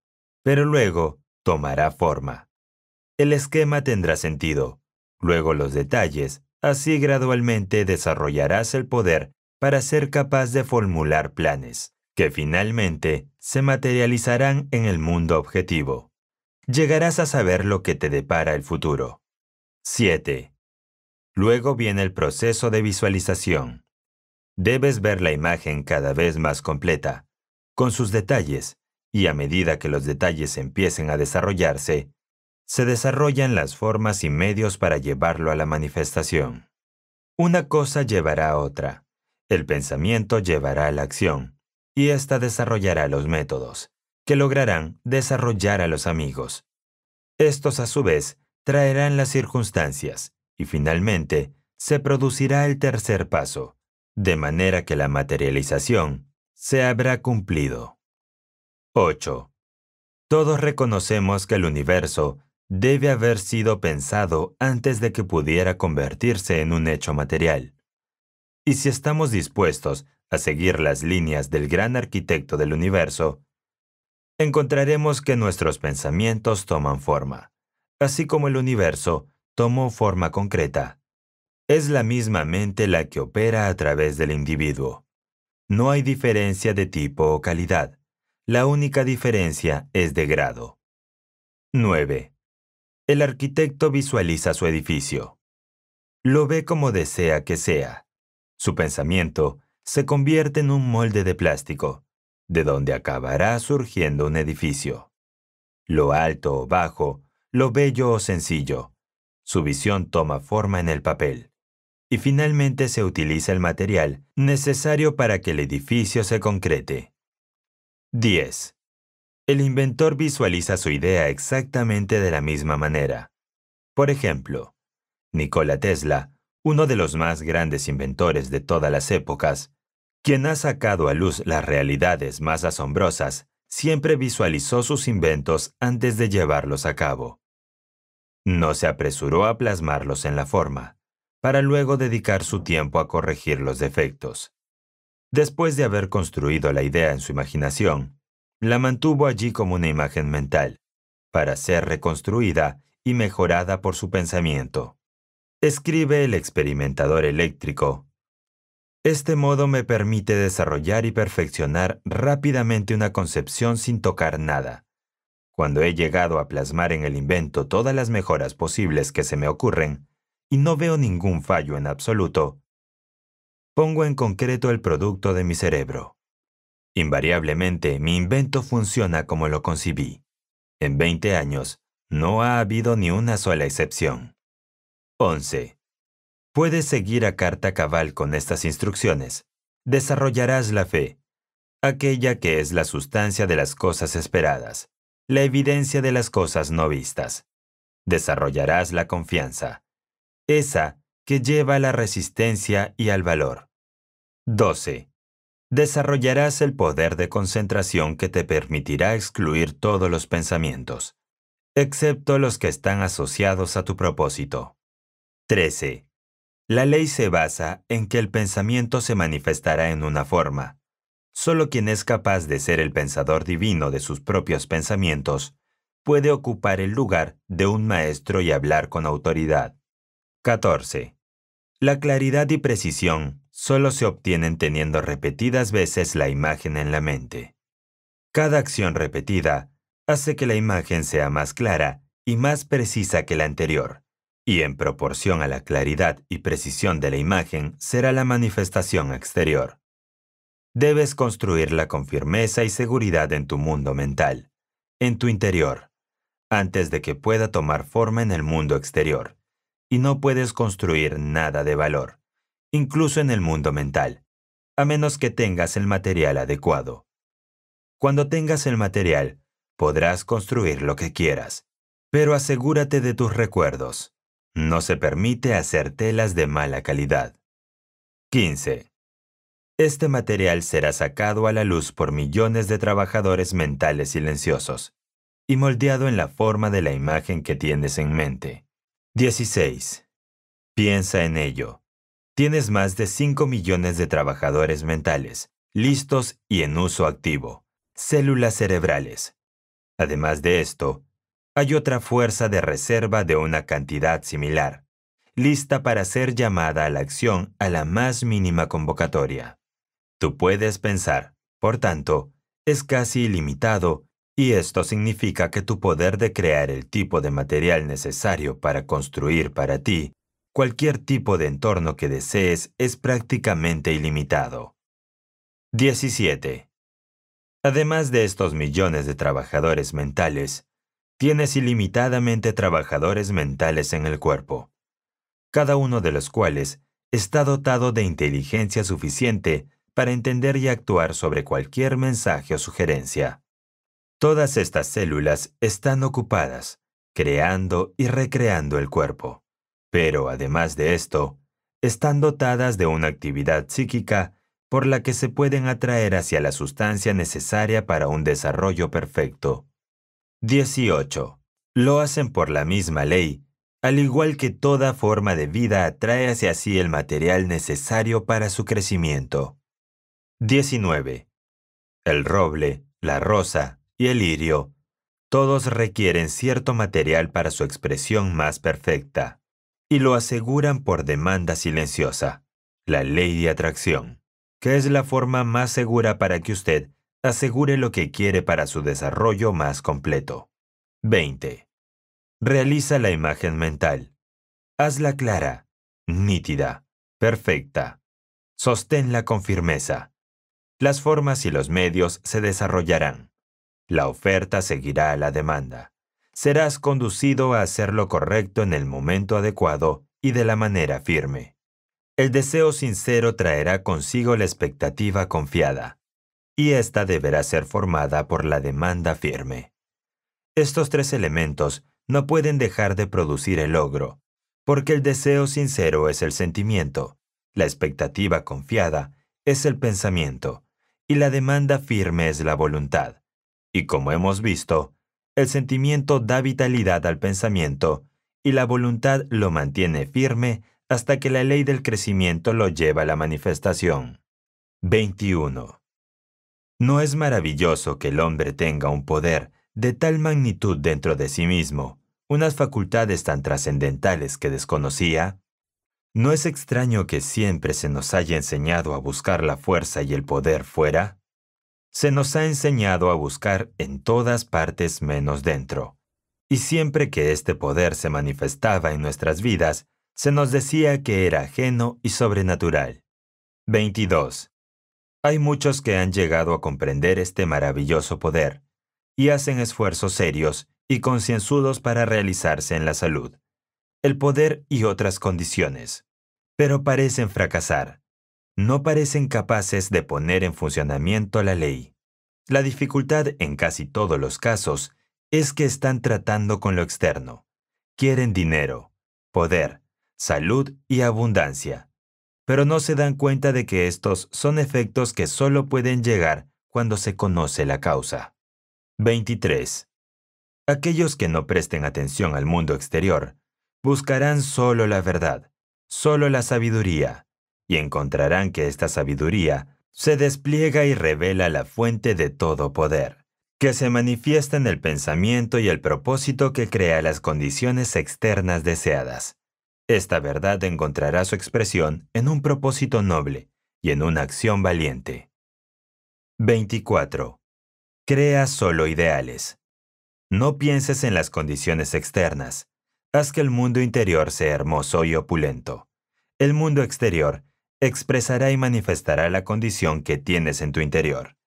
pero luego tomará forma. El esquema tendrá sentido, luego los detalles, así gradualmente desarrollarás el poder para ser capaz de formular planes, que finalmente se materializarán en el mundo objetivo. Llegarás a saber lo que te depara el futuro. 7. Luego viene el proceso de visualización. Debes ver la imagen cada vez más completa, con sus detalles, y a medida que los detalles empiecen a desarrollarse, se desarrollan las formas y medios para llevarlo a la manifestación. Una cosa llevará a otra. El pensamiento llevará a la acción, y ésta desarrollará los métodos, que lograrán desarrollar a los amigos. Estos a su vez traerán las circunstancias, y finalmente se producirá el tercer paso, de manera que la materialización se habrá cumplido. 8. Todos reconocemos que el universo debe haber sido pensado antes de que pudiera convertirse en un hecho material. Y si estamos dispuestos a seguir las líneas del gran arquitecto del universo, encontraremos que nuestros pensamientos toman forma, así como el universo tomó forma concreta. Es la misma mente la que opera a través del individuo. No hay diferencia de tipo o calidad. La única diferencia es de grado. 9. El arquitecto visualiza su edificio. Lo ve como desea que sea. Su pensamiento se convierte en un molde de plástico, de donde acabará surgiendo un edificio. Lo alto o bajo, lo bello o sencillo, su visión toma forma en el papel. Y finalmente se utiliza el material necesario para que el edificio se concrete. 10. El inventor visualiza su idea exactamente de la misma manera. Por ejemplo, Nikola Tesla, uno de los más grandes inventores de todas las épocas, quien ha sacado a luz las realidades más asombrosas, siempre visualizó sus inventos antes de llevarlos a cabo. No se apresuró a plasmarlos en la forma, para luego dedicar su tiempo a corregir los defectos. Después de haber construido la idea en su imaginación, la mantuvo allí como una imagen mental, para ser reconstruida y mejorada por su pensamiento. Escribe el experimentador eléctrico. Este modo me permite desarrollar y perfeccionar rápidamente una concepción sin tocar nada, cuando he llegado a plasmar en el invento todas las mejoras posibles que se me ocurren, y no veo ningún fallo en absoluto, pongo en concreto el producto de mi cerebro. Invariablemente mi invento funciona como lo concibí. En 20 años, no ha habido ni una sola excepción. 11. Puedes seguir a carta cabal con estas instrucciones. Desarrollarás la fe, aquella que es la sustancia de las cosas esperadas, la evidencia de las cosas no vistas. Desarrollarás la confianza, esa que lleva a la resistencia y al valor. 12. Desarrollarás el poder de concentración que te permitirá excluir todos los pensamientos, excepto los que están asociados a tu propósito. 13. La ley se basa en que el pensamiento se manifestará en una forma, Solo quien es capaz de ser el pensador divino de sus propios pensamientos puede ocupar el lugar de un maestro y hablar con autoridad. 14. La claridad y precisión solo se obtienen teniendo repetidas veces la imagen en la mente. Cada acción repetida hace que la imagen sea más clara y más precisa que la anterior, y en proporción a la claridad y precisión de la imagen será la manifestación exterior. Debes construirla con firmeza y seguridad en tu mundo mental, en tu interior, antes de que pueda tomar forma en el mundo exterior. Y no puedes construir nada de valor, incluso en el mundo mental, a menos que tengas el material adecuado. Cuando tengas el material, podrás construir lo que quieras, pero asegúrate de tus recuerdos. No se permite hacer telas de mala calidad. 15. Este material será sacado a la luz por millones de trabajadores mentales silenciosos y moldeado en la forma de la imagen que tienes en mente. 16. Piensa en ello. Tienes más de 5 millones de trabajadores mentales, listos y en uso activo, células cerebrales. Además de esto, hay otra fuerza de reserva de una cantidad similar, lista para ser llamada a la acción a la más mínima convocatoria. Tú puedes pensar, por tanto, es casi ilimitado y esto significa que tu poder de crear el tipo de material necesario para construir para ti cualquier tipo de entorno que desees es prácticamente ilimitado. 17. Además de estos millones de trabajadores mentales, tienes ilimitadamente trabajadores mentales en el cuerpo, cada uno de los cuales está dotado de inteligencia suficiente para entender y actuar sobre cualquier mensaje o sugerencia. Todas estas células están ocupadas, creando y recreando el cuerpo. Pero además de esto, están dotadas de una actividad psíquica por la que se pueden atraer hacia la sustancia necesaria para un desarrollo perfecto. 18. Lo hacen por la misma ley, al igual que toda forma de vida atrae hacia sí el material necesario para su crecimiento. 19. El roble, la rosa y el lirio, todos requieren cierto material para su expresión más perfecta, y lo aseguran por demanda silenciosa, la ley de atracción, que es la forma más segura para que usted asegure lo que quiere para su desarrollo más completo. 20. Realiza la imagen mental. Hazla clara, nítida, perfecta. Sosténla con firmeza las formas y los medios se desarrollarán. La oferta seguirá a la demanda. Serás conducido a hacer lo correcto en el momento adecuado y de la manera firme. El deseo sincero traerá consigo la expectativa confiada, y ésta deberá ser formada por la demanda firme. Estos tres elementos no pueden dejar de producir el logro, porque el deseo sincero es el sentimiento, la expectativa confiada es el pensamiento y la demanda firme es la voluntad. Y como hemos visto, el sentimiento da vitalidad al pensamiento y la voluntad lo mantiene firme hasta que la ley del crecimiento lo lleva a la manifestación. 21. ¿No es maravilloso que el hombre tenga un poder de tal magnitud dentro de sí mismo, unas facultades tan trascendentales que desconocía? No es extraño que siempre se nos haya enseñado a buscar la fuerza y el poder fuera. Se nos ha enseñado a buscar en todas partes menos dentro. Y siempre que este poder se manifestaba en nuestras vidas, se nos decía que era ajeno y sobrenatural. 22. Hay muchos que han llegado a comprender este maravilloso poder, y hacen esfuerzos serios y concienzudos para realizarse en la salud, el poder y otras condiciones pero parecen fracasar. No parecen capaces de poner en funcionamiento la ley. La dificultad en casi todos los casos es que están tratando con lo externo. Quieren dinero, poder, salud y abundancia. Pero no se dan cuenta de que estos son efectos que solo pueden llegar cuando se conoce la causa. 23. Aquellos que no presten atención al mundo exterior buscarán solo la verdad, solo la sabiduría, y encontrarán que esta sabiduría se despliega y revela la fuente de todo poder, que se manifiesta en el pensamiento y el propósito que crea las condiciones externas deseadas. Esta verdad encontrará su expresión en un propósito noble y en una acción valiente. 24. Crea solo ideales. No pienses en las condiciones externas, Haz que el mundo interior sea hermoso y opulento. El mundo exterior expresará y manifestará la condición que tienes en tu interior.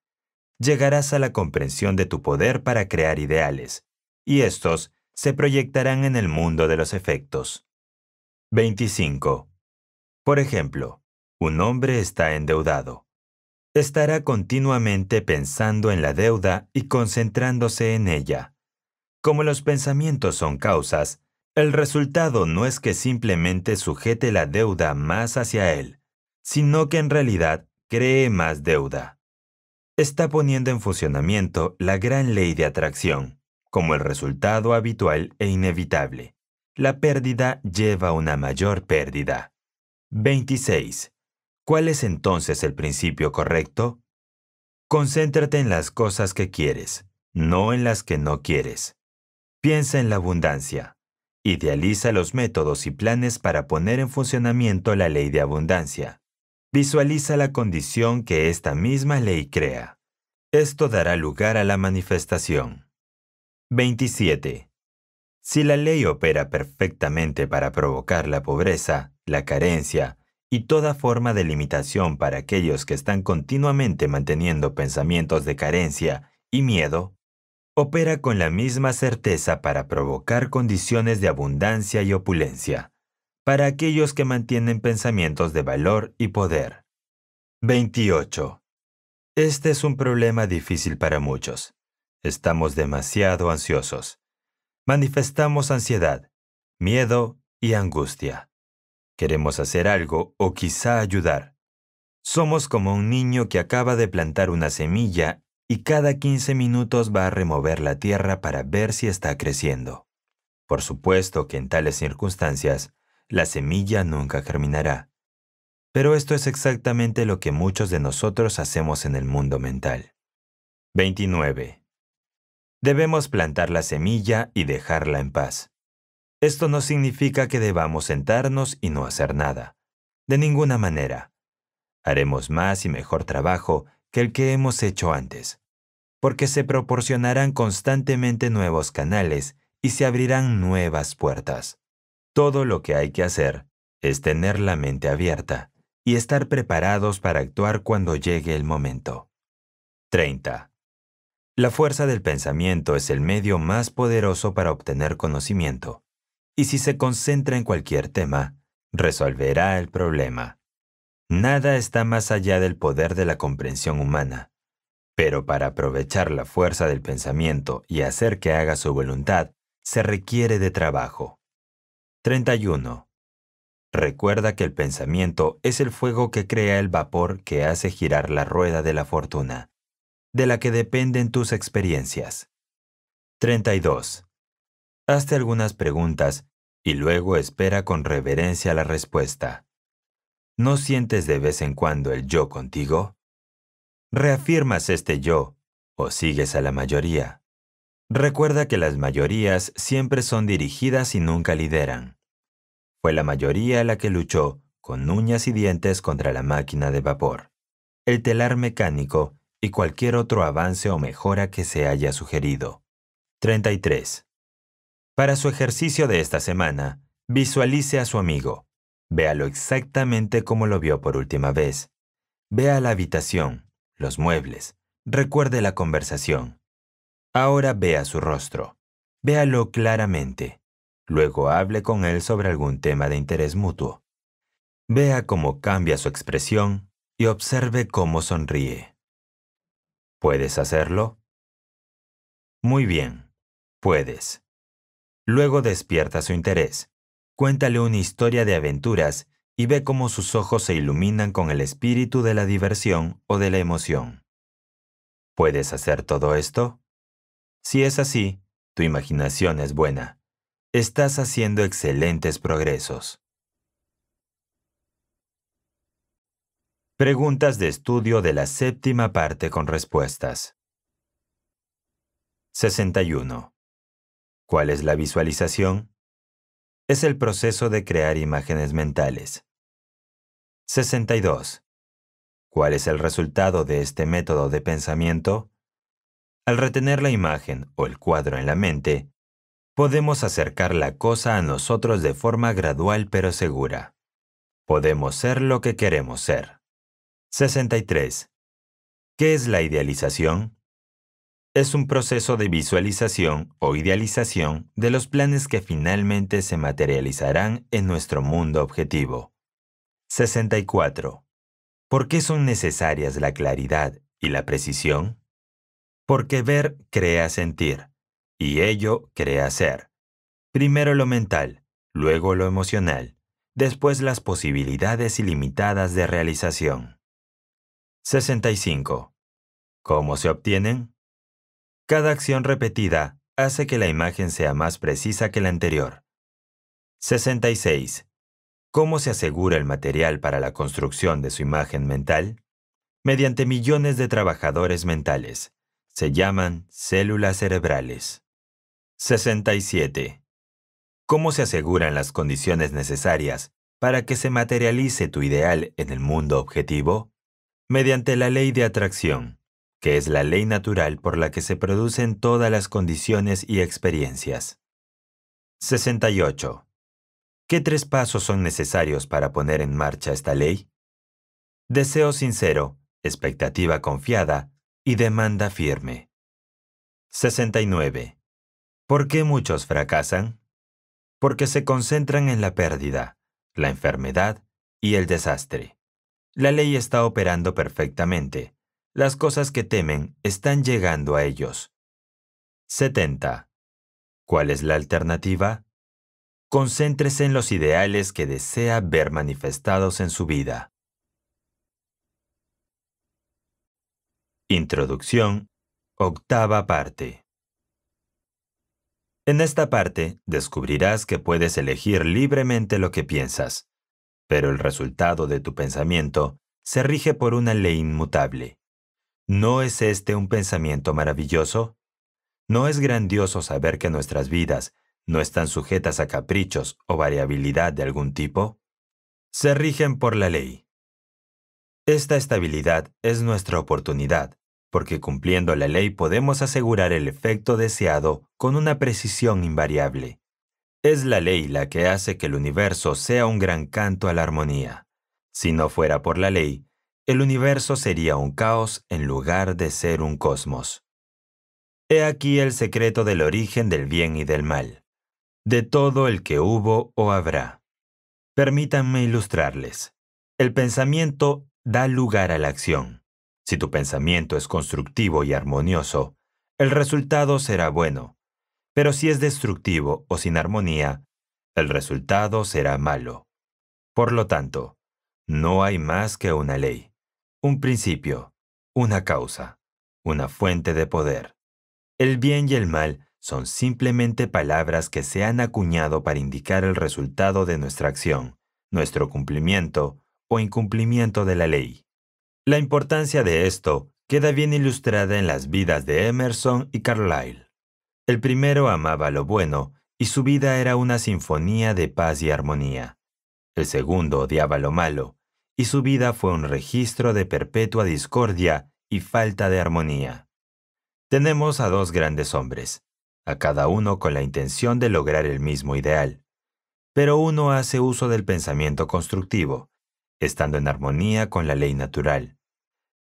Llegarás a la comprensión de tu poder para crear ideales, y estos se proyectarán en el mundo de los efectos. 25. Por ejemplo, un hombre está endeudado. Estará continuamente pensando en la deuda y concentrándose en ella. Como los pensamientos son causas, el resultado no es que simplemente sujete la deuda más hacia él, sino que en realidad cree más deuda. Está poniendo en funcionamiento la gran ley de atracción, como el resultado habitual e inevitable. La pérdida lleva una mayor pérdida. 26. ¿Cuál es entonces el principio correcto? Concéntrate en las cosas que quieres, no en las que no quieres. Piensa en la abundancia, Idealiza los métodos y planes para poner en funcionamiento la ley de abundancia. Visualiza la condición que esta misma ley crea. Esto dará lugar a la manifestación. 27. Si la ley opera perfectamente para provocar la pobreza, la carencia y toda forma de limitación para aquellos que están continuamente manteniendo pensamientos de carencia y miedo, opera con la misma certeza para provocar condiciones de abundancia y opulencia, para aquellos que mantienen pensamientos de valor y poder. 28. Este es un problema difícil para muchos. Estamos demasiado ansiosos. Manifestamos ansiedad, miedo y angustia. Queremos hacer algo o quizá ayudar. Somos como un niño que acaba de plantar una semilla y cada 15 minutos va a remover la tierra para ver si está creciendo. Por supuesto que en tales circunstancias, la semilla nunca germinará. Pero esto es exactamente lo que muchos de nosotros hacemos en el mundo mental. 29. Debemos plantar la semilla y dejarla en paz. Esto no significa que debamos sentarnos y no hacer nada. De ninguna manera. Haremos más y mejor trabajo que el que hemos hecho antes porque se proporcionarán constantemente nuevos canales y se abrirán nuevas puertas. Todo lo que hay que hacer es tener la mente abierta y estar preparados para actuar cuando llegue el momento. 30. La fuerza del pensamiento es el medio más poderoso para obtener conocimiento, y si se concentra en cualquier tema, resolverá el problema. Nada está más allá del poder de la comprensión humana, pero para aprovechar la fuerza del pensamiento y hacer que haga su voluntad, se requiere de trabajo. 31. Recuerda que el pensamiento es el fuego que crea el vapor que hace girar la rueda de la fortuna, de la que dependen tus experiencias. 32. Hazte algunas preguntas y luego espera con reverencia la respuesta. ¿No sientes de vez en cuando el yo contigo? ¿Reafirmas este yo o sigues a la mayoría? Recuerda que las mayorías siempre son dirigidas y nunca lideran. Fue la mayoría la que luchó con uñas y dientes contra la máquina de vapor, el telar mecánico y cualquier otro avance o mejora que se haya sugerido. 33. Para su ejercicio de esta semana, visualice a su amigo. Véalo exactamente como lo vio por última vez. Vea la habitación, los muebles. Recuerde la conversación. Ahora vea su rostro. Véalo claramente. Luego hable con él sobre algún tema de interés mutuo. Vea cómo cambia su expresión y observe cómo sonríe. ¿Puedes hacerlo? Muy bien, puedes. Luego despierta su interés. Cuéntale una historia de aventuras y ve cómo sus ojos se iluminan con el espíritu de la diversión o de la emoción. ¿Puedes hacer todo esto? Si es así, tu imaginación es buena. Estás haciendo excelentes progresos. Preguntas de estudio de la séptima parte con respuestas. 61. ¿Cuál es la visualización? Es el proceso de crear imágenes mentales. 62. ¿Cuál es el resultado de este método de pensamiento? Al retener la imagen o el cuadro en la mente, podemos acercar la cosa a nosotros de forma gradual pero segura. Podemos ser lo que queremos ser. 63. ¿Qué es la idealización? Es un proceso de visualización o idealización de los planes que finalmente se materializarán en nuestro mundo objetivo. 64. ¿Por qué son necesarias la claridad y la precisión? Porque ver crea sentir, y ello crea ser. Primero lo mental, luego lo emocional, después las posibilidades ilimitadas de realización. 65. ¿Cómo se obtienen? Cada acción repetida hace que la imagen sea más precisa que la anterior. 66. ¿Cómo se asegura el material para la construcción de su imagen mental? Mediante millones de trabajadores mentales. Se llaman células cerebrales. 67. ¿Cómo se aseguran las condiciones necesarias para que se materialice tu ideal en el mundo objetivo? Mediante la ley de atracción, que es la ley natural por la que se producen todas las condiciones y experiencias. 68. ¿Qué tres pasos son necesarios para poner en marcha esta ley? Deseo sincero, expectativa confiada y demanda firme. 69. ¿Por qué muchos fracasan? Porque se concentran en la pérdida, la enfermedad y el desastre. La ley está operando perfectamente. Las cosas que temen están llegando a ellos. 70. ¿Cuál es la alternativa? concéntrese en los ideales que desea ver manifestados en su vida. Introducción, octava parte. En esta parte descubrirás que puedes elegir libremente lo que piensas, pero el resultado de tu pensamiento se rige por una ley inmutable. ¿No es este un pensamiento maravilloso? ¿No es grandioso saber que nuestras vidas no están sujetas a caprichos o variabilidad de algún tipo, se rigen por la ley. Esta estabilidad es nuestra oportunidad, porque cumpliendo la ley podemos asegurar el efecto deseado con una precisión invariable. Es la ley la que hace que el universo sea un gran canto a la armonía. Si no fuera por la ley, el universo sería un caos en lugar de ser un cosmos. He aquí el secreto del origen del bien y del mal de todo el que hubo o habrá. Permítanme ilustrarles. El pensamiento da lugar a la acción. Si tu pensamiento es constructivo y armonioso, el resultado será bueno. Pero si es destructivo o sin armonía, el resultado será malo. Por lo tanto, no hay más que una ley, un principio, una causa, una fuente de poder. El bien y el mal son simplemente palabras que se han acuñado para indicar el resultado de nuestra acción, nuestro cumplimiento o incumplimiento de la ley. La importancia de esto queda bien ilustrada en las vidas de Emerson y Carlyle. El primero amaba lo bueno y su vida era una sinfonía de paz y armonía. El segundo odiaba lo malo y su vida fue un registro de perpetua discordia y falta de armonía. Tenemos a dos grandes hombres, a cada uno con la intención de lograr el mismo ideal. Pero uno hace uso del pensamiento constructivo, estando en armonía con la ley natural.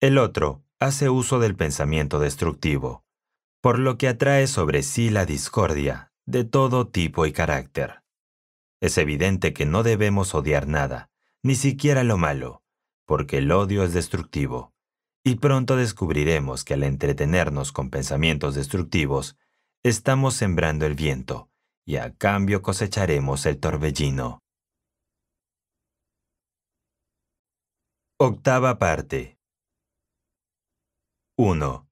El otro hace uso del pensamiento destructivo, por lo que atrae sobre sí la discordia de todo tipo y carácter. Es evidente que no debemos odiar nada, ni siquiera lo malo, porque el odio es destructivo, y pronto descubriremos que al entretenernos con pensamientos destructivos, estamos sembrando el viento, y a cambio cosecharemos el torbellino. Octava parte 1.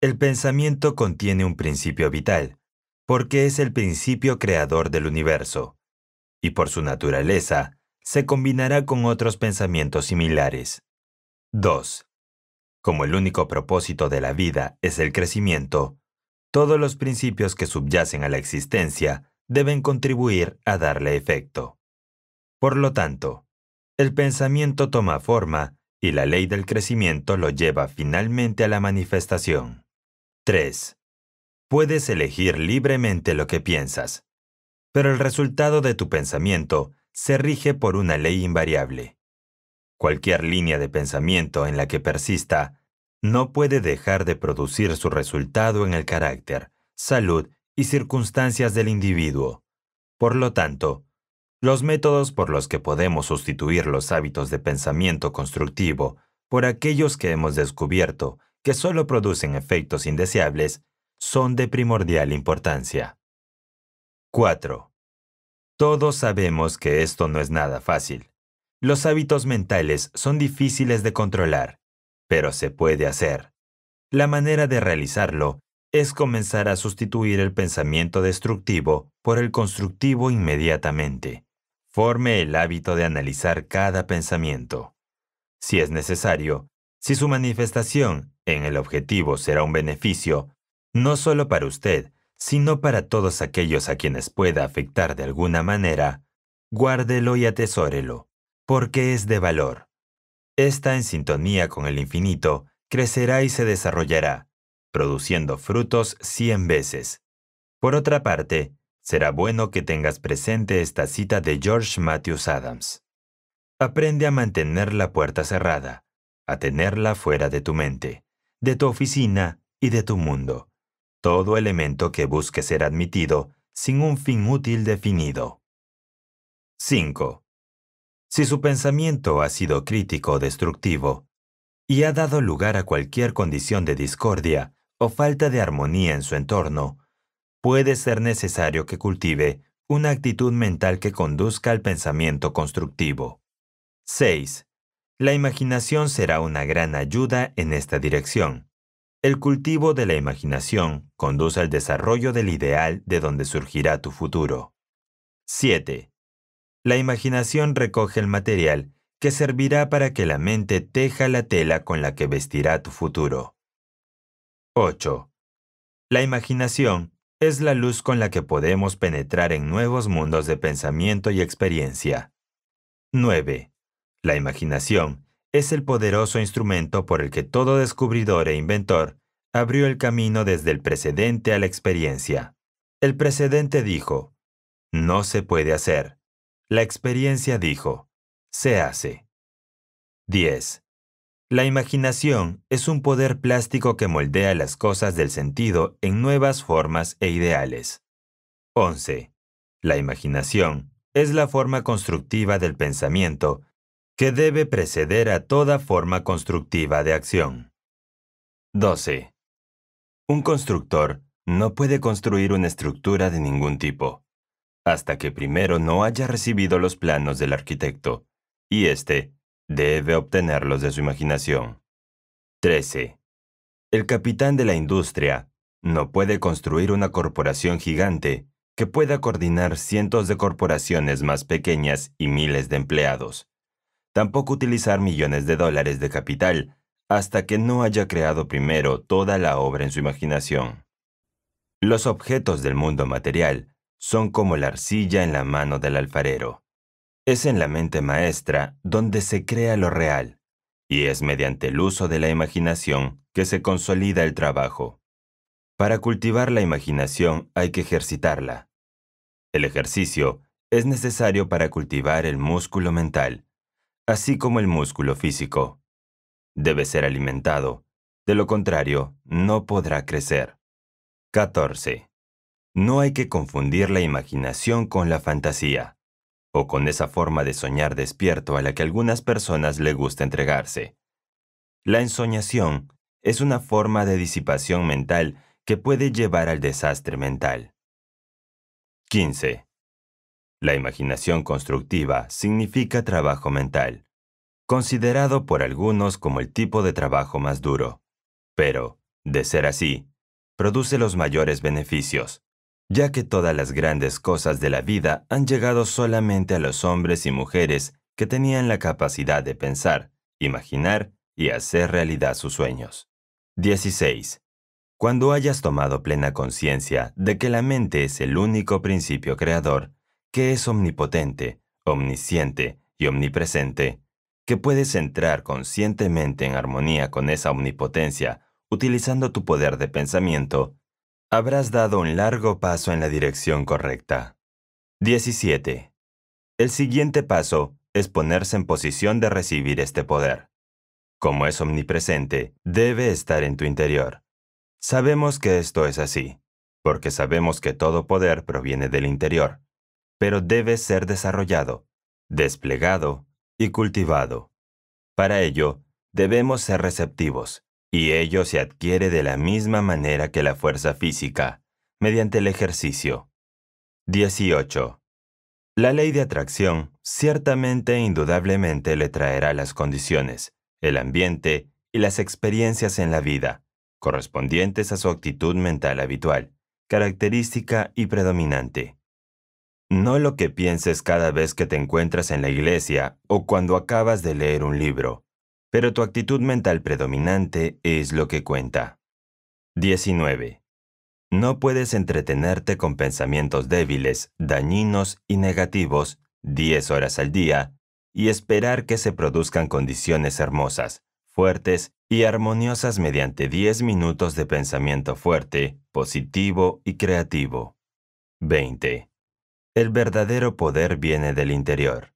El pensamiento contiene un principio vital, porque es el principio creador del universo, y por su naturaleza, se combinará con otros pensamientos similares. 2. Como el único propósito de la vida es el crecimiento, todos los principios que subyacen a la existencia deben contribuir a darle efecto. Por lo tanto, el pensamiento toma forma y la ley del crecimiento lo lleva finalmente a la manifestación. 3. Puedes elegir libremente lo que piensas, pero el resultado de tu pensamiento se rige por una ley invariable. Cualquier línea de pensamiento en la que persista no puede dejar de producir su resultado en el carácter, salud y circunstancias del individuo. Por lo tanto, los métodos por los que podemos sustituir los hábitos de pensamiento constructivo por aquellos que hemos descubierto que solo producen efectos indeseables son de primordial importancia. 4. Todos sabemos que esto no es nada fácil. Los hábitos mentales son difíciles de controlar pero se puede hacer. La manera de realizarlo es comenzar a sustituir el pensamiento destructivo por el constructivo inmediatamente. Forme el hábito de analizar cada pensamiento. Si es necesario, si su manifestación en el objetivo será un beneficio, no solo para usted, sino para todos aquellos a quienes pueda afectar de alguna manera, guárdelo y atesórelo, porque es de valor. Esta en sintonía con el infinito crecerá y se desarrollará, produciendo frutos cien veces. Por otra parte, será bueno que tengas presente esta cita de George Matthews Adams. Aprende a mantener la puerta cerrada, a tenerla fuera de tu mente, de tu oficina y de tu mundo. Todo elemento que busque ser admitido sin un fin útil definido. 5. Si su pensamiento ha sido crítico o destructivo y ha dado lugar a cualquier condición de discordia o falta de armonía en su entorno, puede ser necesario que cultive una actitud mental que conduzca al pensamiento constructivo. 6. La imaginación será una gran ayuda en esta dirección. El cultivo de la imaginación conduce al desarrollo del ideal de donde surgirá tu futuro. 7. La imaginación recoge el material que servirá para que la mente teja la tela con la que vestirá tu futuro. 8. La imaginación es la luz con la que podemos penetrar en nuevos mundos de pensamiento y experiencia. 9. La imaginación es el poderoso instrumento por el que todo descubridor e inventor abrió el camino desde el precedente a la experiencia. El precedente dijo, no se puede hacer. La experiencia dijo, se hace. 10. La imaginación es un poder plástico que moldea las cosas del sentido en nuevas formas e ideales. 11. La imaginación es la forma constructiva del pensamiento que debe preceder a toda forma constructiva de acción. 12. Un constructor no puede construir una estructura de ningún tipo hasta que primero no haya recibido los planos del arquitecto, y éste debe obtenerlos de su imaginación. 13. El capitán de la industria no puede construir una corporación gigante que pueda coordinar cientos de corporaciones más pequeñas y miles de empleados. Tampoco utilizar millones de dólares de capital hasta que no haya creado primero toda la obra en su imaginación. Los objetos del mundo material son como la arcilla en la mano del alfarero. Es en la mente maestra donde se crea lo real, y es mediante el uso de la imaginación que se consolida el trabajo. Para cultivar la imaginación hay que ejercitarla. El ejercicio es necesario para cultivar el músculo mental, así como el músculo físico. Debe ser alimentado, de lo contrario, no podrá crecer. 14. No hay que confundir la imaginación con la fantasía, o con esa forma de soñar despierto a la que algunas personas le gusta entregarse. La ensoñación es una forma de disipación mental que puede llevar al desastre mental. 15. La imaginación constructiva significa trabajo mental, considerado por algunos como el tipo de trabajo más duro. Pero, de ser así, produce los mayores beneficios, ya que todas las grandes cosas de la vida han llegado solamente a los hombres y mujeres que tenían la capacidad de pensar, imaginar y hacer realidad sus sueños. 16. Cuando hayas tomado plena conciencia de que la mente es el único principio creador, que es omnipotente, omnisciente y omnipresente, que puedes entrar conscientemente en armonía con esa omnipotencia utilizando tu poder de pensamiento, Habrás dado un largo paso en la dirección correcta. 17. El siguiente paso es ponerse en posición de recibir este poder. Como es omnipresente, debe estar en tu interior. Sabemos que esto es así, porque sabemos que todo poder proviene del interior, pero debe ser desarrollado, desplegado y cultivado. Para ello, debemos ser receptivos, y ello se adquiere de la misma manera que la fuerza física, mediante el ejercicio. 18. La ley de atracción ciertamente e indudablemente le traerá las condiciones, el ambiente y las experiencias en la vida, correspondientes a su actitud mental habitual, característica y predominante. No lo que pienses cada vez que te encuentras en la iglesia o cuando acabas de leer un libro, pero tu actitud mental predominante es lo que cuenta. 19. No puedes entretenerte con pensamientos débiles, dañinos y negativos 10 horas al día y esperar que se produzcan condiciones hermosas, fuertes y armoniosas mediante 10 minutos de pensamiento fuerte, positivo y creativo. 20. El verdadero poder viene del interior.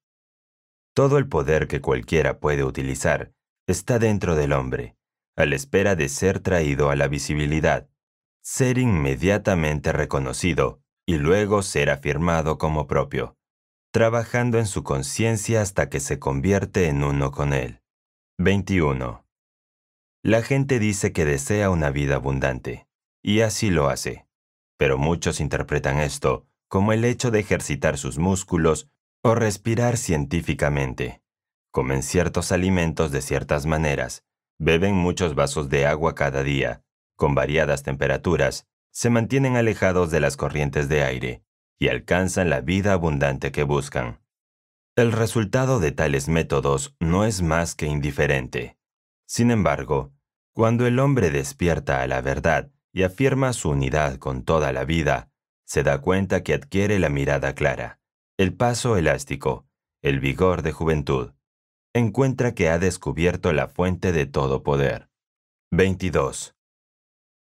Todo el poder que cualquiera puede utilizar está dentro del hombre, a la espera de ser traído a la visibilidad, ser inmediatamente reconocido y luego ser afirmado como propio, trabajando en su conciencia hasta que se convierte en uno con él. 21. La gente dice que desea una vida abundante, y así lo hace, pero muchos interpretan esto como el hecho de ejercitar sus músculos o respirar científicamente comen ciertos alimentos de ciertas maneras, beben muchos vasos de agua cada día, con variadas temperaturas, se mantienen alejados de las corrientes de aire y alcanzan la vida abundante que buscan. El resultado de tales métodos no es más que indiferente. Sin embargo, cuando el hombre despierta a la verdad y afirma su unidad con toda la vida, se da cuenta que adquiere la mirada clara, el paso elástico, el vigor de juventud, encuentra que ha descubierto la fuente de todo poder. 22.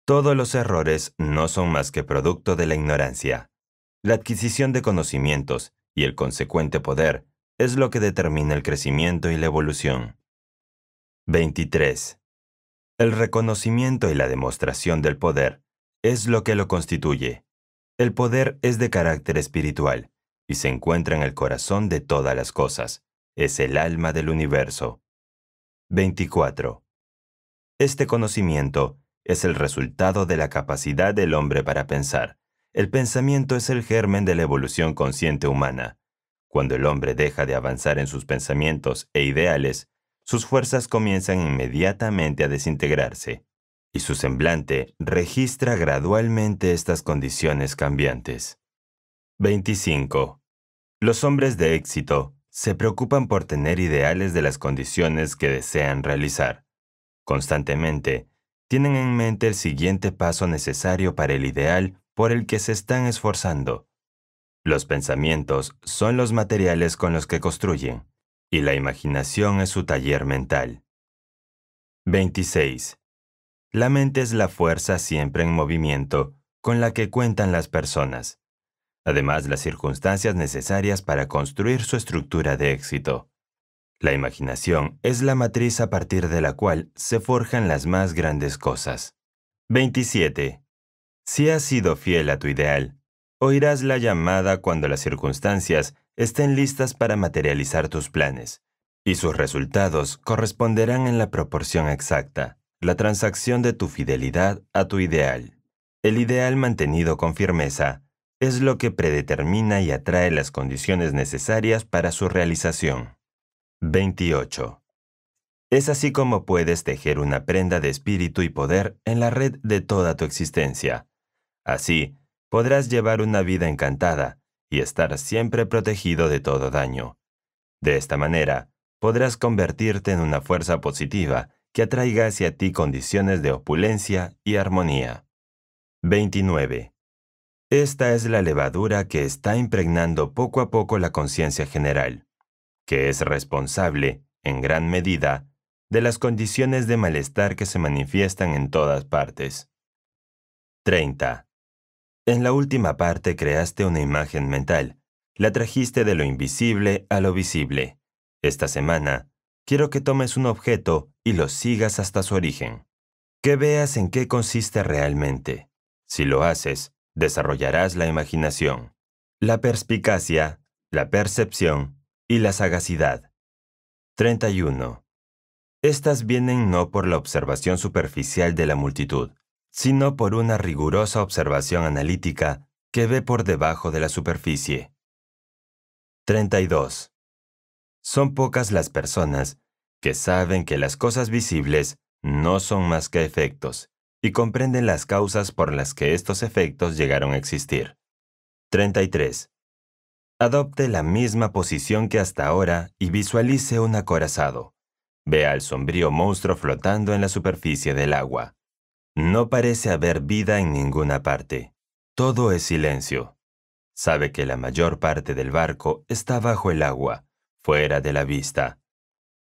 Todos los errores no son más que producto de la ignorancia. La adquisición de conocimientos y el consecuente poder es lo que determina el crecimiento y la evolución. 23. El reconocimiento y la demostración del poder es lo que lo constituye. El poder es de carácter espiritual y se encuentra en el corazón de todas las cosas, es el alma del universo. 24. Este conocimiento es el resultado de la capacidad del hombre para pensar. El pensamiento es el germen de la evolución consciente humana. Cuando el hombre deja de avanzar en sus pensamientos e ideales, sus fuerzas comienzan inmediatamente a desintegrarse, y su semblante registra gradualmente estas condiciones cambiantes. 25. Los hombres de éxito se preocupan por tener ideales de las condiciones que desean realizar. Constantemente, tienen en mente el siguiente paso necesario para el ideal por el que se están esforzando. Los pensamientos son los materiales con los que construyen, y la imaginación es su taller mental. 26. La mente es la fuerza siempre en movimiento con la que cuentan las personas además las circunstancias necesarias para construir su estructura de éxito. La imaginación es la matriz a partir de la cual se forjan las más grandes cosas. 27. Si has sido fiel a tu ideal, oirás la llamada cuando las circunstancias estén listas para materializar tus planes, y sus resultados corresponderán en la proporción exacta, la transacción de tu fidelidad a tu ideal. El ideal mantenido con firmeza es lo que predetermina y atrae las condiciones necesarias para su realización. 28. Es así como puedes tejer una prenda de espíritu y poder en la red de toda tu existencia. Así, podrás llevar una vida encantada y estar siempre protegido de todo daño. De esta manera, podrás convertirte en una fuerza positiva que atraiga hacia ti condiciones de opulencia y armonía. 29. Esta es la levadura que está impregnando poco a poco la conciencia general, que es responsable, en gran medida, de las condiciones de malestar que se manifiestan en todas partes. 30. En la última parte creaste una imagen mental, la trajiste de lo invisible a lo visible. Esta semana, quiero que tomes un objeto y lo sigas hasta su origen, que veas en qué consiste realmente. Si lo haces, desarrollarás la imaginación, la perspicacia, la percepción y la sagacidad. 31. Estas vienen no por la observación superficial de la multitud, sino por una rigurosa observación analítica que ve por debajo de la superficie. 32. Son pocas las personas que saben que las cosas visibles no son más que efectos y comprenden las causas por las que estos efectos llegaron a existir. 33. Adopte la misma posición que hasta ahora y visualice un acorazado. Ve al sombrío monstruo flotando en la superficie del agua. No parece haber vida en ninguna parte. Todo es silencio. Sabe que la mayor parte del barco está bajo el agua, fuera de la vista,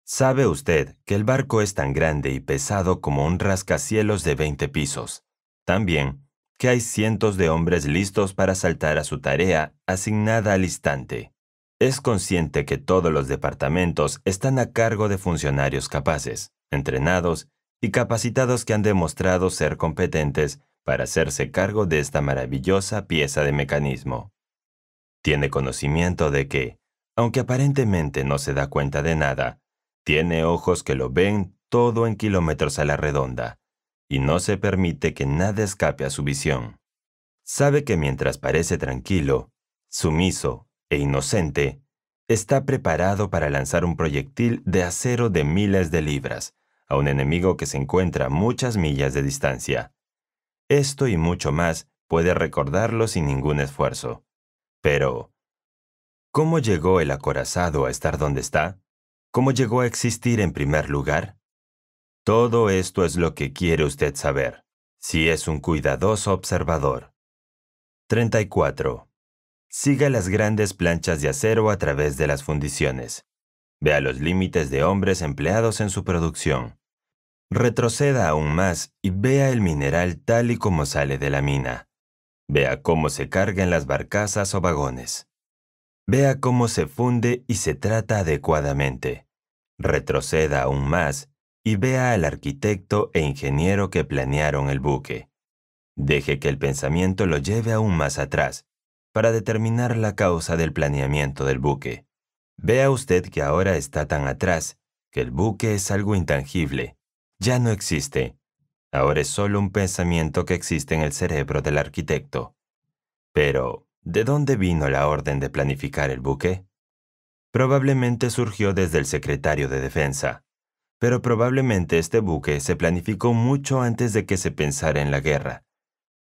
Sabe usted que el barco es tan grande y pesado como un rascacielos de 20 pisos. También que hay cientos de hombres listos para saltar a su tarea asignada al instante. Es consciente que todos los departamentos están a cargo de funcionarios capaces, entrenados y capacitados que han demostrado ser competentes para hacerse cargo de esta maravillosa pieza de mecanismo. Tiene conocimiento de que, aunque aparentemente no se da cuenta de nada, tiene ojos que lo ven todo en kilómetros a la redonda, y no se permite que nada escape a su visión. Sabe que mientras parece tranquilo, sumiso e inocente, está preparado para lanzar un proyectil de acero de miles de libras a un enemigo que se encuentra a muchas millas de distancia. Esto y mucho más puede recordarlo sin ningún esfuerzo. Pero, ¿cómo llegó el acorazado a estar donde está? ¿Cómo llegó a existir en primer lugar? Todo esto es lo que quiere usted saber, si es un cuidadoso observador. 34. Siga las grandes planchas de acero a través de las fundiciones. Vea los límites de hombres empleados en su producción. Retroceda aún más y vea el mineral tal y como sale de la mina. Vea cómo se cargan las barcazas o vagones. Vea cómo se funde y se trata adecuadamente retroceda aún más y vea al arquitecto e ingeniero que planearon el buque. Deje que el pensamiento lo lleve aún más atrás, para determinar la causa del planeamiento del buque. Vea usted que ahora está tan atrás, que el buque es algo intangible, ya no existe, ahora es solo un pensamiento que existe en el cerebro del arquitecto. Pero, ¿de dónde vino la orden de planificar el buque? probablemente surgió desde el secretario de Defensa. Pero probablemente este buque se planificó mucho antes de que se pensara en la guerra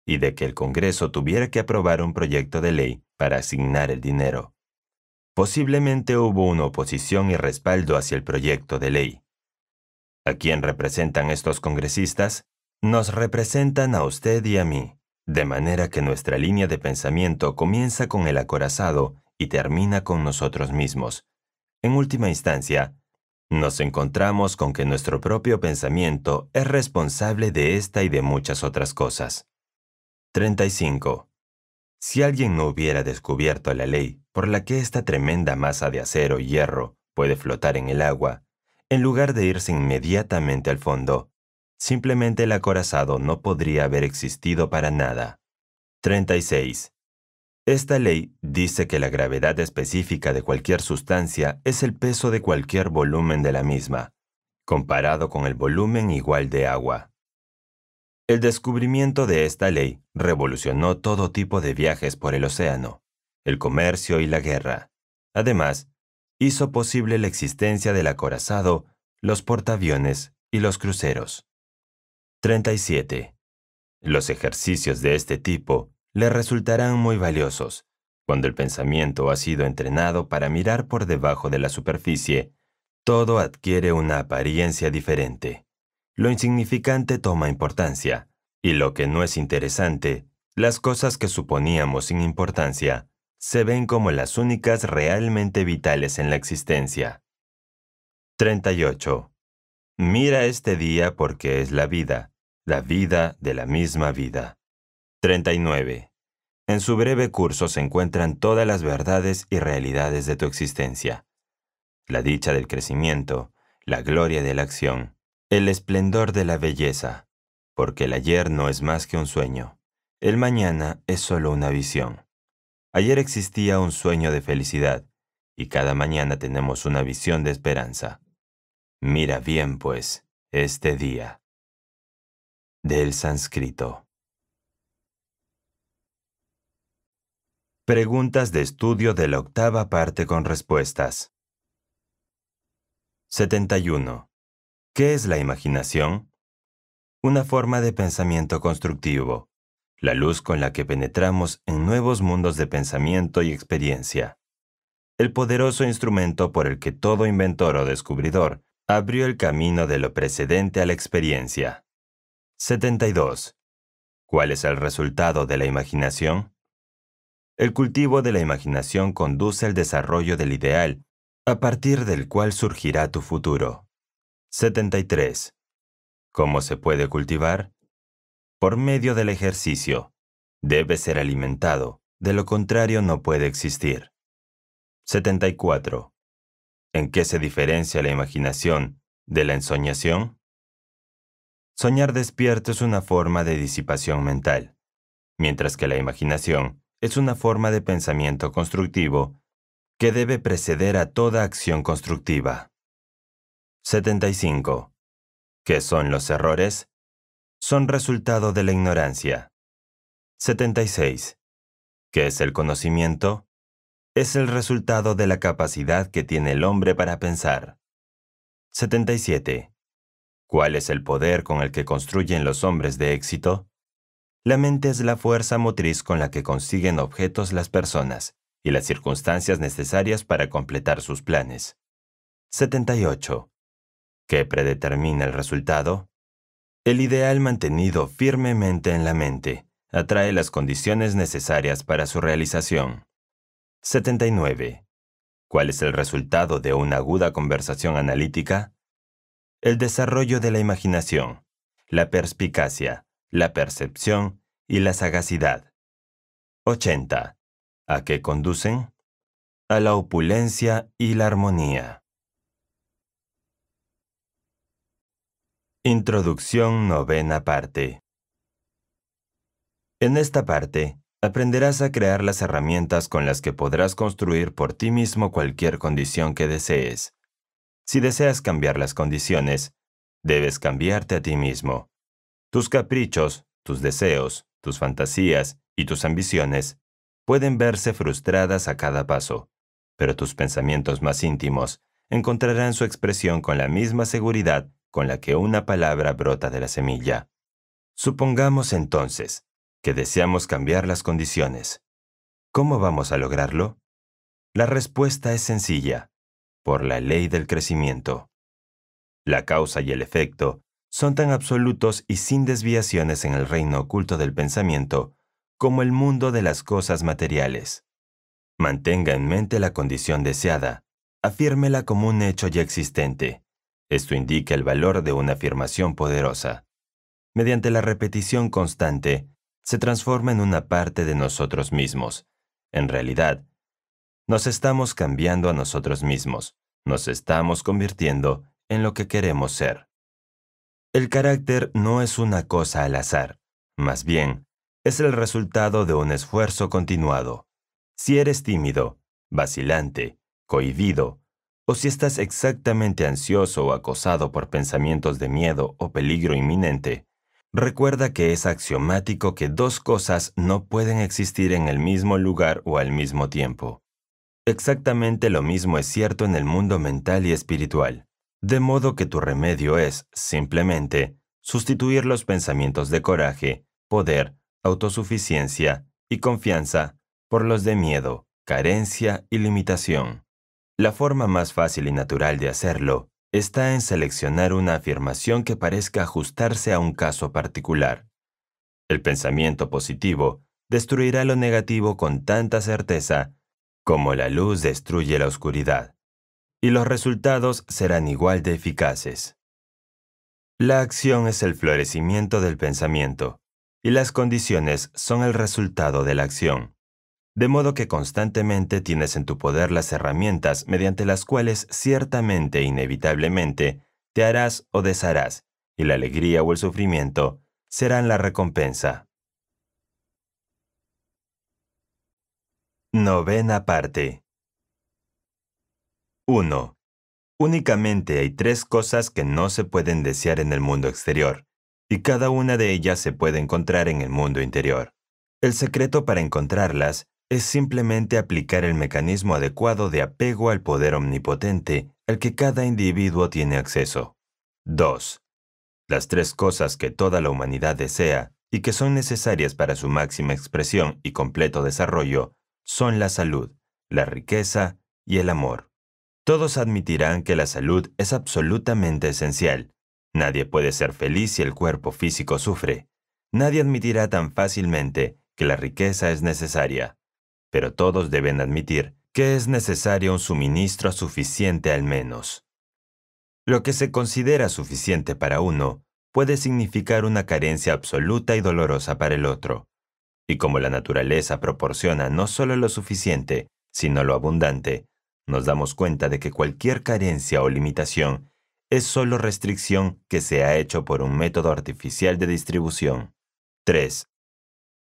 y de que el Congreso tuviera que aprobar un proyecto de ley para asignar el dinero. Posiblemente hubo una oposición y respaldo hacia el proyecto de ley. ¿A quién representan estos congresistas? Nos representan a usted y a mí, de manera que nuestra línea de pensamiento comienza con el acorazado y termina con nosotros mismos. En última instancia, nos encontramos con que nuestro propio pensamiento es responsable de esta y de muchas otras cosas. 35. Si alguien no hubiera descubierto la ley por la que esta tremenda masa de acero y hierro puede flotar en el agua, en lugar de irse inmediatamente al fondo, simplemente el acorazado no podría haber existido para nada. 36. Esta ley dice que la gravedad específica de cualquier sustancia es el peso de cualquier volumen de la misma, comparado con el volumen igual de agua. El descubrimiento de esta ley revolucionó todo tipo de viajes por el océano, el comercio y la guerra. Además, hizo posible la existencia del acorazado, los portaaviones y los cruceros. 37. Los ejercicios de este tipo le resultarán muy valiosos cuando el pensamiento ha sido entrenado para mirar por debajo de la superficie, todo adquiere una apariencia diferente. Lo insignificante toma importancia, y lo que no es interesante, las cosas que suponíamos sin importancia, se ven como las únicas realmente vitales en la existencia. 38. Mira este día porque es la vida, la vida de la misma vida. 39. En su breve curso se encuentran todas las verdades y realidades de tu existencia. La dicha del crecimiento, la gloria de la acción, el esplendor de la belleza, porque el ayer no es más que un sueño, el mañana es solo una visión. Ayer existía un sueño de felicidad, y cada mañana tenemos una visión de esperanza. Mira bien, pues, este día. Del sánscrito. Preguntas de estudio de la octava parte con respuestas. 71. ¿Qué es la imaginación? Una forma de pensamiento constructivo, la luz con la que penetramos en nuevos mundos de pensamiento y experiencia. El poderoso instrumento por el que todo inventor o descubridor abrió el camino de lo precedente a la experiencia. 72. ¿Cuál es el resultado de la imaginación? El cultivo de la imaginación conduce al desarrollo del ideal, a partir del cual surgirá tu futuro. 73. ¿Cómo se puede cultivar? Por medio del ejercicio. Debe ser alimentado, de lo contrario no puede existir. 74. ¿En qué se diferencia la imaginación de la ensoñación? Soñar despierto es una forma de disipación mental, mientras que la imaginación es una forma de pensamiento constructivo que debe preceder a toda acción constructiva. 75. ¿Qué son los errores? Son resultado de la ignorancia. 76. ¿Qué es el conocimiento? Es el resultado de la capacidad que tiene el hombre para pensar. 77. ¿Cuál es el poder con el que construyen los hombres de éxito? La mente es la fuerza motriz con la que consiguen objetos las personas y las circunstancias necesarias para completar sus planes. 78. ¿Qué predetermina el resultado? El ideal mantenido firmemente en la mente atrae las condiciones necesarias para su realización. 79. ¿Cuál es el resultado de una aguda conversación analítica? El desarrollo de la imaginación, la perspicacia, la percepción y la sagacidad. 80. ¿A qué conducen? A la opulencia y la armonía. Introducción novena parte. En esta parte, aprenderás a crear las herramientas con las que podrás construir por ti mismo cualquier condición que desees. Si deseas cambiar las condiciones, debes cambiarte a ti mismo. Tus caprichos, tus deseos, tus fantasías y tus ambiciones pueden verse frustradas a cada paso, pero tus pensamientos más íntimos encontrarán su expresión con la misma seguridad con la que una palabra brota de la semilla. Supongamos entonces que deseamos cambiar las condiciones. ¿Cómo vamos a lograrlo? La respuesta es sencilla, por la ley del crecimiento. La causa y el efecto son tan absolutos y sin desviaciones en el reino oculto del pensamiento como el mundo de las cosas materiales. Mantenga en mente la condición deseada, afírmela como un hecho ya existente. Esto indica el valor de una afirmación poderosa. Mediante la repetición constante, se transforma en una parte de nosotros mismos. En realidad, nos estamos cambiando a nosotros mismos, nos estamos convirtiendo en lo que queremos ser. El carácter no es una cosa al azar, más bien, es el resultado de un esfuerzo continuado. Si eres tímido, vacilante, cohibido, o si estás exactamente ansioso o acosado por pensamientos de miedo o peligro inminente, recuerda que es axiomático que dos cosas no pueden existir en el mismo lugar o al mismo tiempo. Exactamente lo mismo es cierto en el mundo mental y espiritual. De modo que tu remedio es, simplemente, sustituir los pensamientos de coraje, poder, autosuficiencia y confianza por los de miedo, carencia y limitación. La forma más fácil y natural de hacerlo está en seleccionar una afirmación que parezca ajustarse a un caso particular. El pensamiento positivo destruirá lo negativo con tanta certeza como la luz destruye la oscuridad y los resultados serán igual de eficaces. La acción es el florecimiento del pensamiento, y las condiciones son el resultado de la acción. De modo que constantemente tienes en tu poder las herramientas mediante las cuales ciertamente e inevitablemente te harás o desharás, y la alegría o el sufrimiento serán la recompensa. Novena parte 1. Únicamente hay tres cosas que no se pueden desear en el mundo exterior, y cada una de ellas se puede encontrar en el mundo interior. El secreto para encontrarlas es simplemente aplicar el mecanismo adecuado de apego al poder omnipotente al que cada individuo tiene acceso. 2. Las tres cosas que toda la humanidad desea y que son necesarias para su máxima expresión y completo desarrollo son la salud, la riqueza y el amor. Todos admitirán que la salud es absolutamente esencial. Nadie puede ser feliz si el cuerpo físico sufre. Nadie admitirá tan fácilmente que la riqueza es necesaria. Pero todos deben admitir que es necesario un suministro suficiente al menos. Lo que se considera suficiente para uno puede significar una carencia absoluta y dolorosa para el otro. Y como la naturaleza proporciona no solo lo suficiente, sino lo abundante, nos damos cuenta de que cualquier carencia o limitación es solo restricción que se ha hecho por un método artificial de distribución. 3.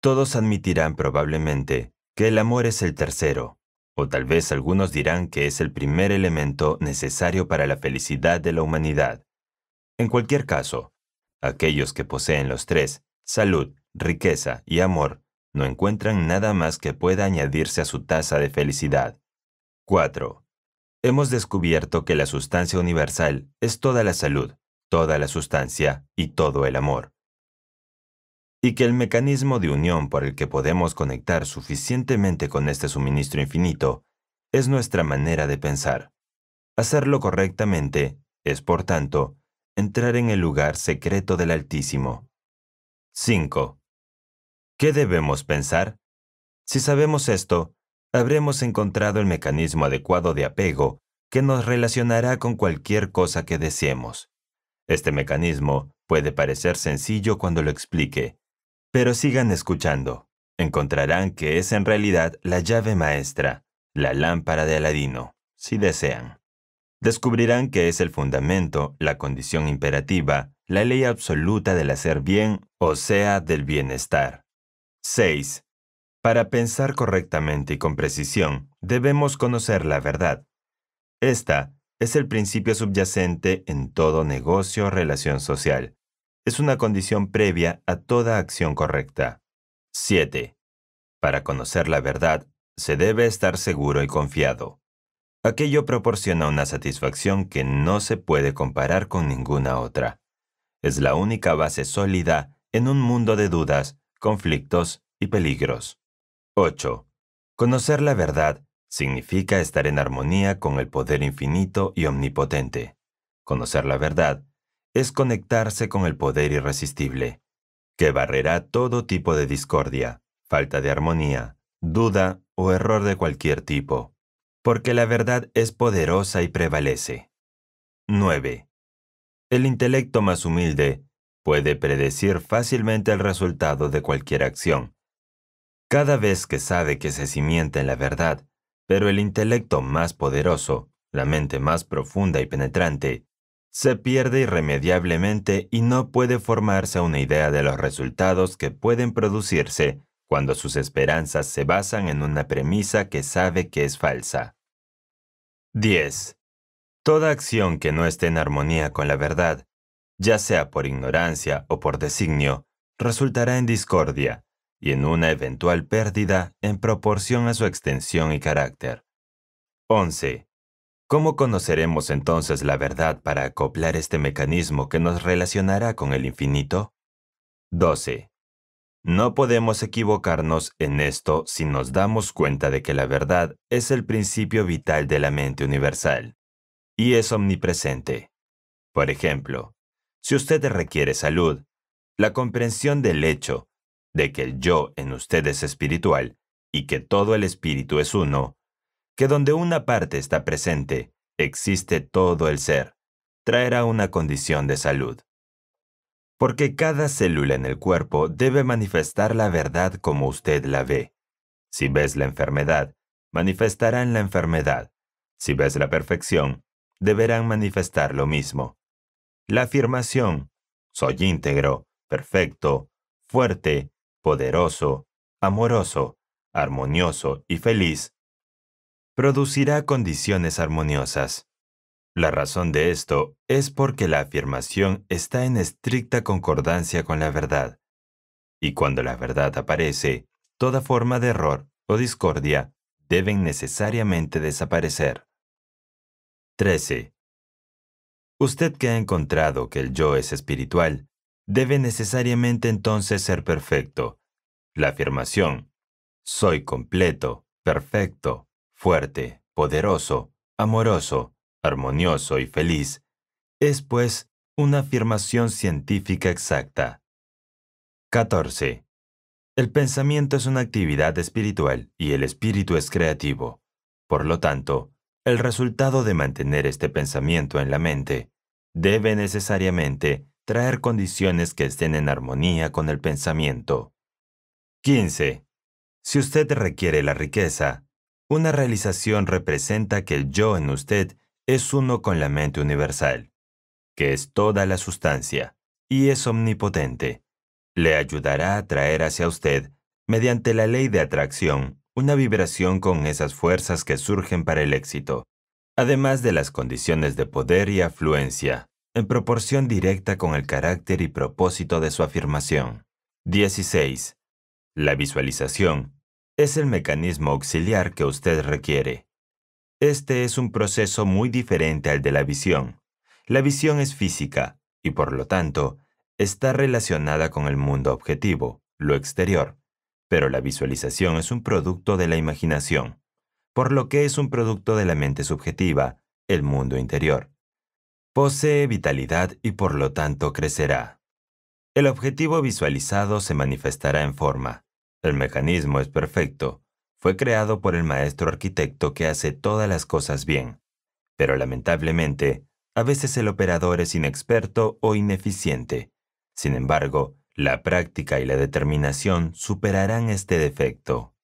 Todos admitirán probablemente que el amor es el tercero, o tal vez algunos dirán que es el primer elemento necesario para la felicidad de la humanidad. En cualquier caso, aquellos que poseen los tres, salud, riqueza y amor, no encuentran nada más que pueda añadirse a su tasa de felicidad. 4. Hemos descubierto que la sustancia universal es toda la salud, toda la sustancia y todo el amor. Y que el mecanismo de unión por el que podemos conectar suficientemente con este suministro infinito es nuestra manera de pensar. Hacerlo correctamente es, por tanto, entrar en el lugar secreto del Altísimo. 5. ¿Qué debemos pensar? Si sabemos esto, habremos encontrado el mecanismo adecuado de apego que nos relacionará con cualquier cosa que deseemos. Este mecanismo puede parecer sencillo cuando lo explique, pero sigan escuchando. Encontrarán que es en realidad la llave maestra, la lámpara de Aladino, si desean. Descubrirán que es el fundamento, la condición imperativa, la ley absoluta del hacer bien, o sea, del bienestar. 6. Para pensar correctamente y con precisión, debemos conocer la verdad. Esta es el principio subyacente en todo negocio o relación social. Es una condición previa a toda acción correcta. 7. Para conocer la verdad, se debe estar seguro y confiado. Aquello proporciona una satisfacción que no se puede comparar con ninguna otra. Es la única base sólida en un mundo de dudas, conflictos y peligros. 8. Conocer la verdad significa estar en armonía con el poder infinito y omnipotente. Conocer la verdad es conectarse con el poder irresistible, que barrerá todo tipo de discordia, falta de armonía, duda o error de cualquier tipo, porque la verdad es poderosa y prevalece. 9. El intelecto más humilde puede predecir fácilmente el resultado de cualquier acción, cada vez que sabe que se cimienta en la verdad, pero el intelecto más poderoso, la mente más profunda y penetrante, se pierde irremediablemente y no puede formarse una idea de los resultados que pueden producirse cuando sus esperanzas se basan en una premisa que sabe que es falsa. 10. Toda acción que no esté en armonía con la verdad, ya sea por ignorancia o por designio, resultará en discordia, y en una eventual pérdida en proporción a su extensión y carácter. 11. ¿Cómo conoceremos entonces la verdad para acoplar este mecanismo que nos relacionará con el infinito? 12. No podemos equivocarnos en esto si nos damos cuenta de que la verdad es el principio vital de la mente universal y es omnipresente. Por ejemplo, si usted requiere salud, la comprensión del hecho de que el yo en usted es espiritual y que todo el espíritu es uno, que donde una parte está presente, existe todo el ser, traerá una condición de salud. Porque cada célula en el cuerpo debe manifestar la verdad como usted la ve. Si ves la enfermedad, manifestarán la enfermedad. Si ves la perfección, deberán manifestar lo mismo. La afirmación, soy íntegro, perfecto, fuerte, poderoso, amoroso, armonioso y feliz, producirá condiciones armoniosas. La razón de esto es porque la afirmación está en estricta concordancia con la verdad. Y cuando la verdad aparece, toda forma de error o discordia deben necesariamente desaparecer. 13. Usted que ha encontrado que el yo es espiritual, debe necesariamente entonces ser perfecto. La afirmación, soy completo, perfecto, fuerte, poderoso, amoroso, armonioso y feliz, es pues una afirmación científica exacta. 14. El pensamiento es una actividad espiritual y el espíritu es creativo. Por lo tanto, el resultado de mantener este pensamiento en la mente debe necesariamente traer condiciones que estén en armonía con el pensamiento. 15. Si usted requiere la riqueza, una realización representa que el yo en usted es uno con la mente universal, que es toda la sustancia, y es omnipotente. Le ayudará a traer hacia usted, mediante la ley de atracción, una vibración con esas fuerzas que surgen para el éxito, además de las condiciones de poder y afluencia, en proporción directa con el carácter y propósito de su afirmación. 16. La visualización es el mecanismo auxiliar que usted requiere. Este es un proceso muy diferente al de la visión. La visión es física y por lo tanto está relacionada con el mundo objetivo, lo exterior, pero la visualización es un producto de la imaginación, por lo que es un producto de la mente subjetiva, el mundo interior. Posee vitalidad y por lo tanto crecerá. El objetivo visualizado se manifestará en forma. El mecanismo es perfecto. Fue creado por el maestro arquitecto que hace todas las cosas bien. Pero lamentablemente, a veces el operador es inexperto o ineficiente. Sin embargo, la práctica y la determinación superarán este defecto.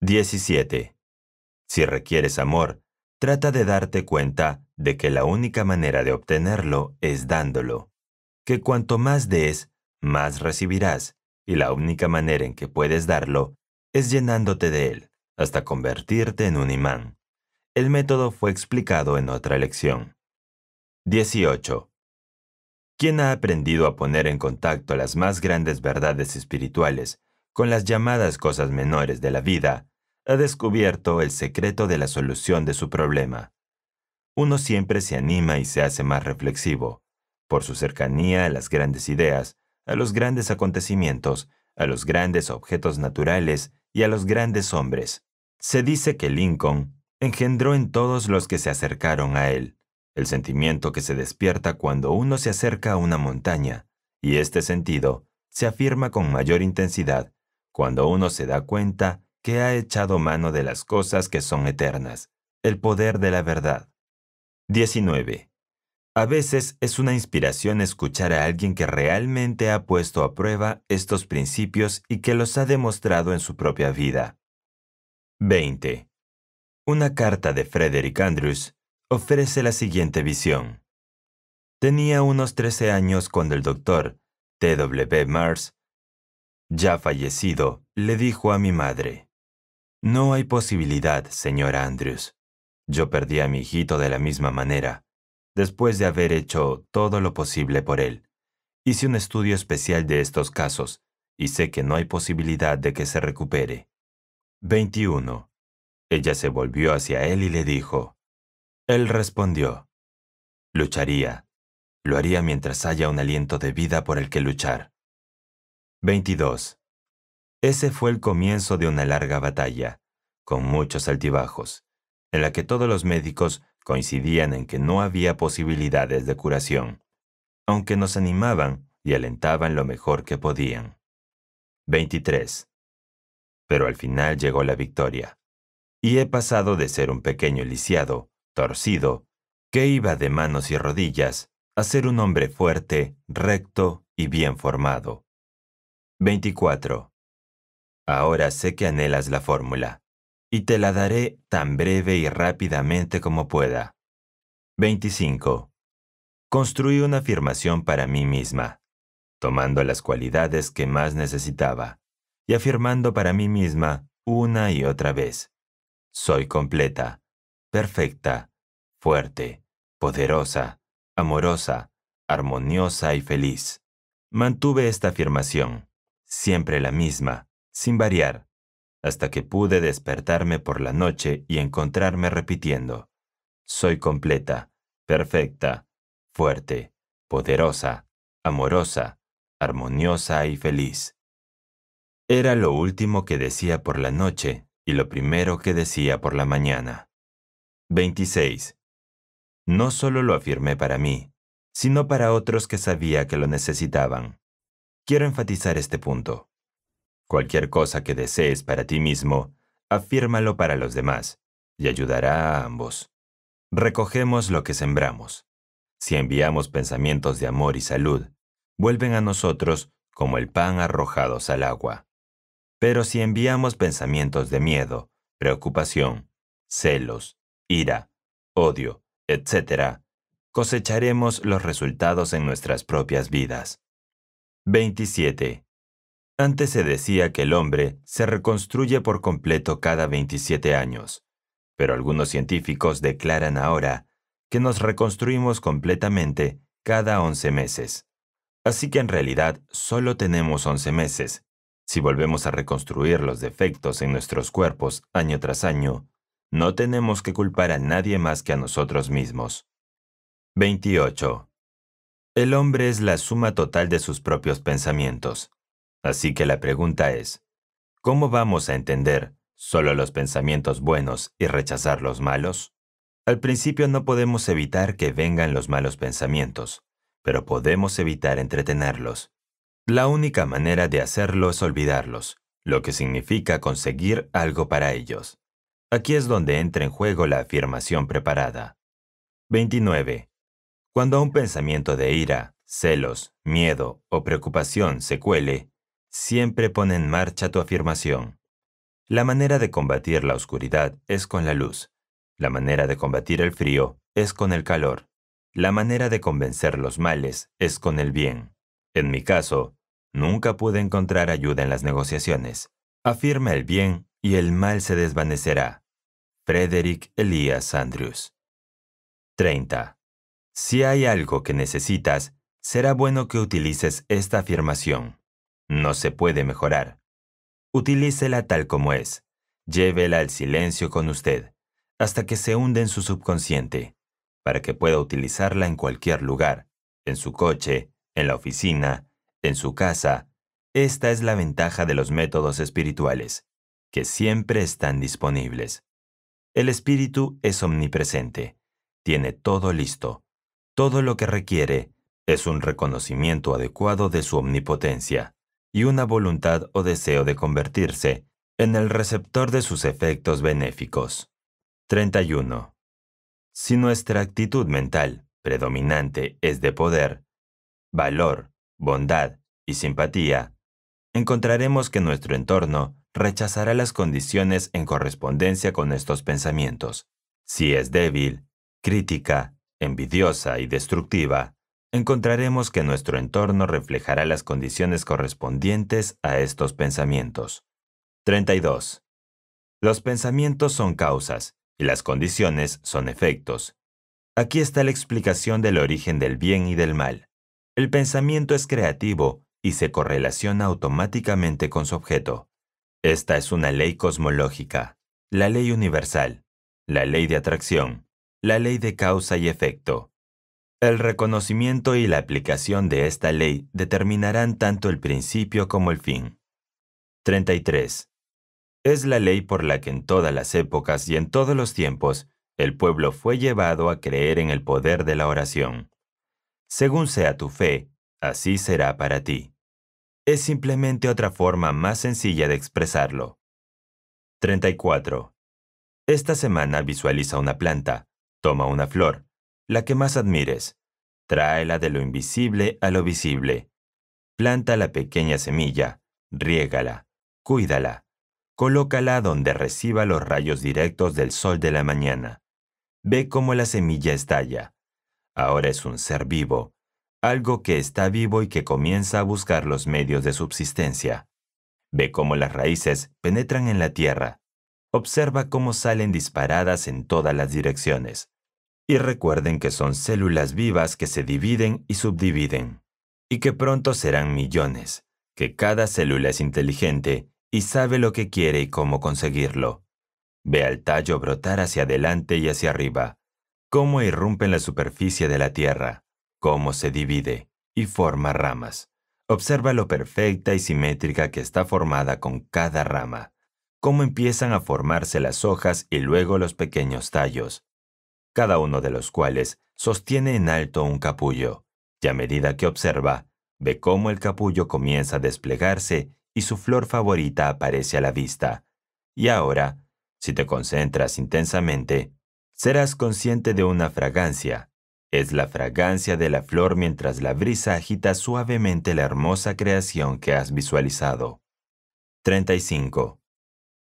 17. Si requieres amor, trata de darte cuenta de que la única manera de obtenerlo es dándolo, que cuanto más des, más recibirás, y la única manera en que puedes darlo es llenándote de él, hasta convertirte en un imán. El método fue explicado en otra lección. 18. Quien ha aprendido a poner en contacto las más grandes verdades espirituales con las llamadas cosas menores de la vida, ha descubierto el secreto de la solución de su problema uno siempre se anima y se hace más reflexivo, por su cercanía a las grandes ideas, a los grandes acontecimientos, a los grandes objetos naturales y a los grandes hombres. Se dice que Lincoln engendró en todos los que se acercaron a él el sentimiento que se despierta cuando uno se acerca a una montaña, y este sentido se afirma con mayor intensidad cuando uno se da cuenta que ha echado mano de las cosas que son eternas, el poder de la verdad. 19. A veces es una inspiración escuchar a alguien que realmente ha puesto a prueba estos principios y que los ha demostrado en su propia vida. 20. Una carta de Frederick Andrews ofrece la siguiente visión. Tenía unos 13 años cuando el doctor T.W. Mars, ya fallecido, le dijo a mi madre, No hay posibilidad, señora Andrews. Yo perdí a mi hijito de la misma manera, después de haber hecho todo lo posible por él. Hice un estudio especial de estos casos, y sé que no hay posibilidad de que se recupere. 21. Ella se volvió hacia él y le dijo. Él respondió. Lucharía. Lo haría mientras haya un aliento de vida por el que luchar. 22. Ese fue el comienzo de una larga batalla, con muchos altibajos en la que todos los médicos coincidían en que no había posibilidades de curación, aunque nos animaban y alentaban lo mejor que podían. 23. Pero al final llegó la victoria, y he pasado de ser un pequeño lisiado, torcido, que iba de manos y rodillas, a ser un hombre fuerte, recto y bien formado. 24. Ahora sé que anhelas la fórmula y te la daré tan breve y rápidamente como pueda. 25. Construí una afirmación para mí misma, tomando las cualidades que más necesitaba y afirmando para mí misma una y otra vez. Soy completa, perfecta, fuerte, poderosa, amorosa, armoniosa y feliz. Mantuve esta afirmación, siempre la misma, sin variar, hasta que pude despertarme por la noche y encontrarme repitiendo, soy completa, perfecta, fuerte, poderosa, amorosa, armoniosa y feliz. Era lo último que decía por la noche y lo primero que decía por la mañana. 26. No solo lo afirmé para mí, sino para otros que sabía que lo necesitaban. Quiero enfatizar este punto. Cualquier cosa que desees para ti mismo, afírmalo para los demás, y ayudará a ambos. Recogemos lo que sembramos. Si enviamos pensamientos de amor y salud, vuelven a nosotros como el pan arrojados al agua. Pero si enviamos pensamientos de miedo, preocupación, celos, ira, odio, etc., cosecharemos los resultados en nuestras propias vidas. 27. Antes se decía que el hombre se reconstruye por completo cada 27 años, pero algunos científicos declaran ahora que nos reconstruimos completamente cada 11 meses. Así que en realidad solo tenemos 11 meses. Si volvemos a reconstruir los defectos en nuestros cuerpos año tras año, no tenemos que culpar a nadie más que a nosotros mismos. 28. El hombre es la suma total de sus propios pensamientos. Así que la pregunta es, ¿cómo vamos a entender solo los pensamientos buenos y rechazar los malos? Al principio no podemos evitar que vengan los malos pensamientos, pero podemos evitar entretenerlos. La única manera de hacerlo es olvidarlos, lo que significa conseguir algo para ellos. Aquí es donde entra en juego la afirmación preparada. 29. Cuando un pensamiento de ira, celos, miedo o preocupación se cuele, siempre pone en marcha tu afirmación. La manera de combatir la oscuridad es con la luz. La manera de combatir el frío es con el calor. La manera de convencer los males es con el bien. En mi caso, nunca pude encontrar ayuda en las negociaciones. Afirma el bien y el mal se desvanecerá. Frederick Elias Andrews. 30. Si hay algo que necesitas, será bueno que utilices esta afirmación. No se puede mejorar. Utilícela tal como es. Llévela al silencio con usted, hasta que se hunde en su subconsciente, para que pueda utilizarla en cualquier lugar, en su coche, en la oficina, en su casa. Esta es la ventaja de los métodos espirituales, que siempre están disponibles. El espíritu es omnipresente, tiene todo listo. Todo lo que requiere es un reconocimiento adecuado de su omnipotencia y una voluntad o deseo de convertirse en el receptor de sus efectos benéficos. 31. Si nuestra actitud mental predominante es de poder, valor, bondad y simpatía, encontraremos que nuestro entorno rechazará las condiciones en correspondencia con estos pensamientos. Si es débil, crítica, envidiosa y destructiva, encontraremos que nuestro entorno reflejará las condiciones correspondientes a estos pensamientos. 32. Los pensamientos son causas y las condiciones son efectos. Aquí está la explicación del origen del bien y del mal. El pensamiento es creativo y se correlaciona automáticamente con su objeto. Esta es una ley cosmológica, la ley universal, la ley de atracción, la ley de causa y efecto. El reconocimiento y la aplicación de esta ley determinarán tanto el principio como el fin. 33. Es la ley por la que en todas las épocas y en todos los tiempos el pueblo fue llevado a creer en el poder de la oración. Según sea tu fe, así será para ti. Es simplemente otra forma más sencilla de expresarlo. 34. Esta semana visualiza una planta, toma una flor, la que más admires. Tráela de lo invisible a lo visible. Planta la pequeña semilla, riégala, cuídala, colócala donde reciba los rayos directos del sol de la mañana. Ve cómo la semilla estalla. Ahora es un ser vivo, algo que está vivo y que comienza a buscar los medios de subsistencia. Ve cómo las raíces penetran en la tierra. Observa cómo salen disparadas en todas las direcciones. Y recuerden que son células vivas que se dividen y subdividen, y que pronto serán millones, que cada célula es inteligente y sabe lo que quiere y cómo conseguirlo. Ve al tallo brotar hacia adelante y hacia arriba, cómo irrumpe en la superficie de la tierra, cómo se divide y forma ramas. Observa lo perfecta y simétrica que está formada con cada rama, cómo empiezan a formarse las hojas y luego los pequeños tallos cada uno de los cuales sostiene en alto un capullo, y a medida que observa, ve cómo el capullo comienza a desplegarse y su flor favorita aparece a la vista. Y ahora, si te concentras intensamente, serás consciente de una fragancia. Es la fragancia de la flor mientras la brisa agita suavemente la hermosa creación que has visualizado. 35.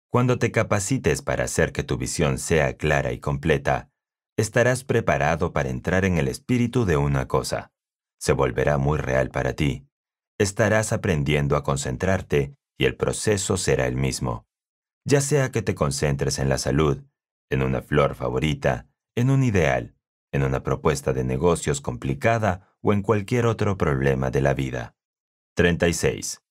Cuando te capacites para hacer que tu visión sea clara y completa, estarás preparado para entrar en el espíritu de una cosa. Se volverá muy real para ti. Estarás aprendiendo a concentrarte y el proceso será el mismo. Ya sea que te concentres en la salud, en una flor favorita, en un ideal, en una propuesta de negocios complicada o en cualquier otro problema de la vida. 36.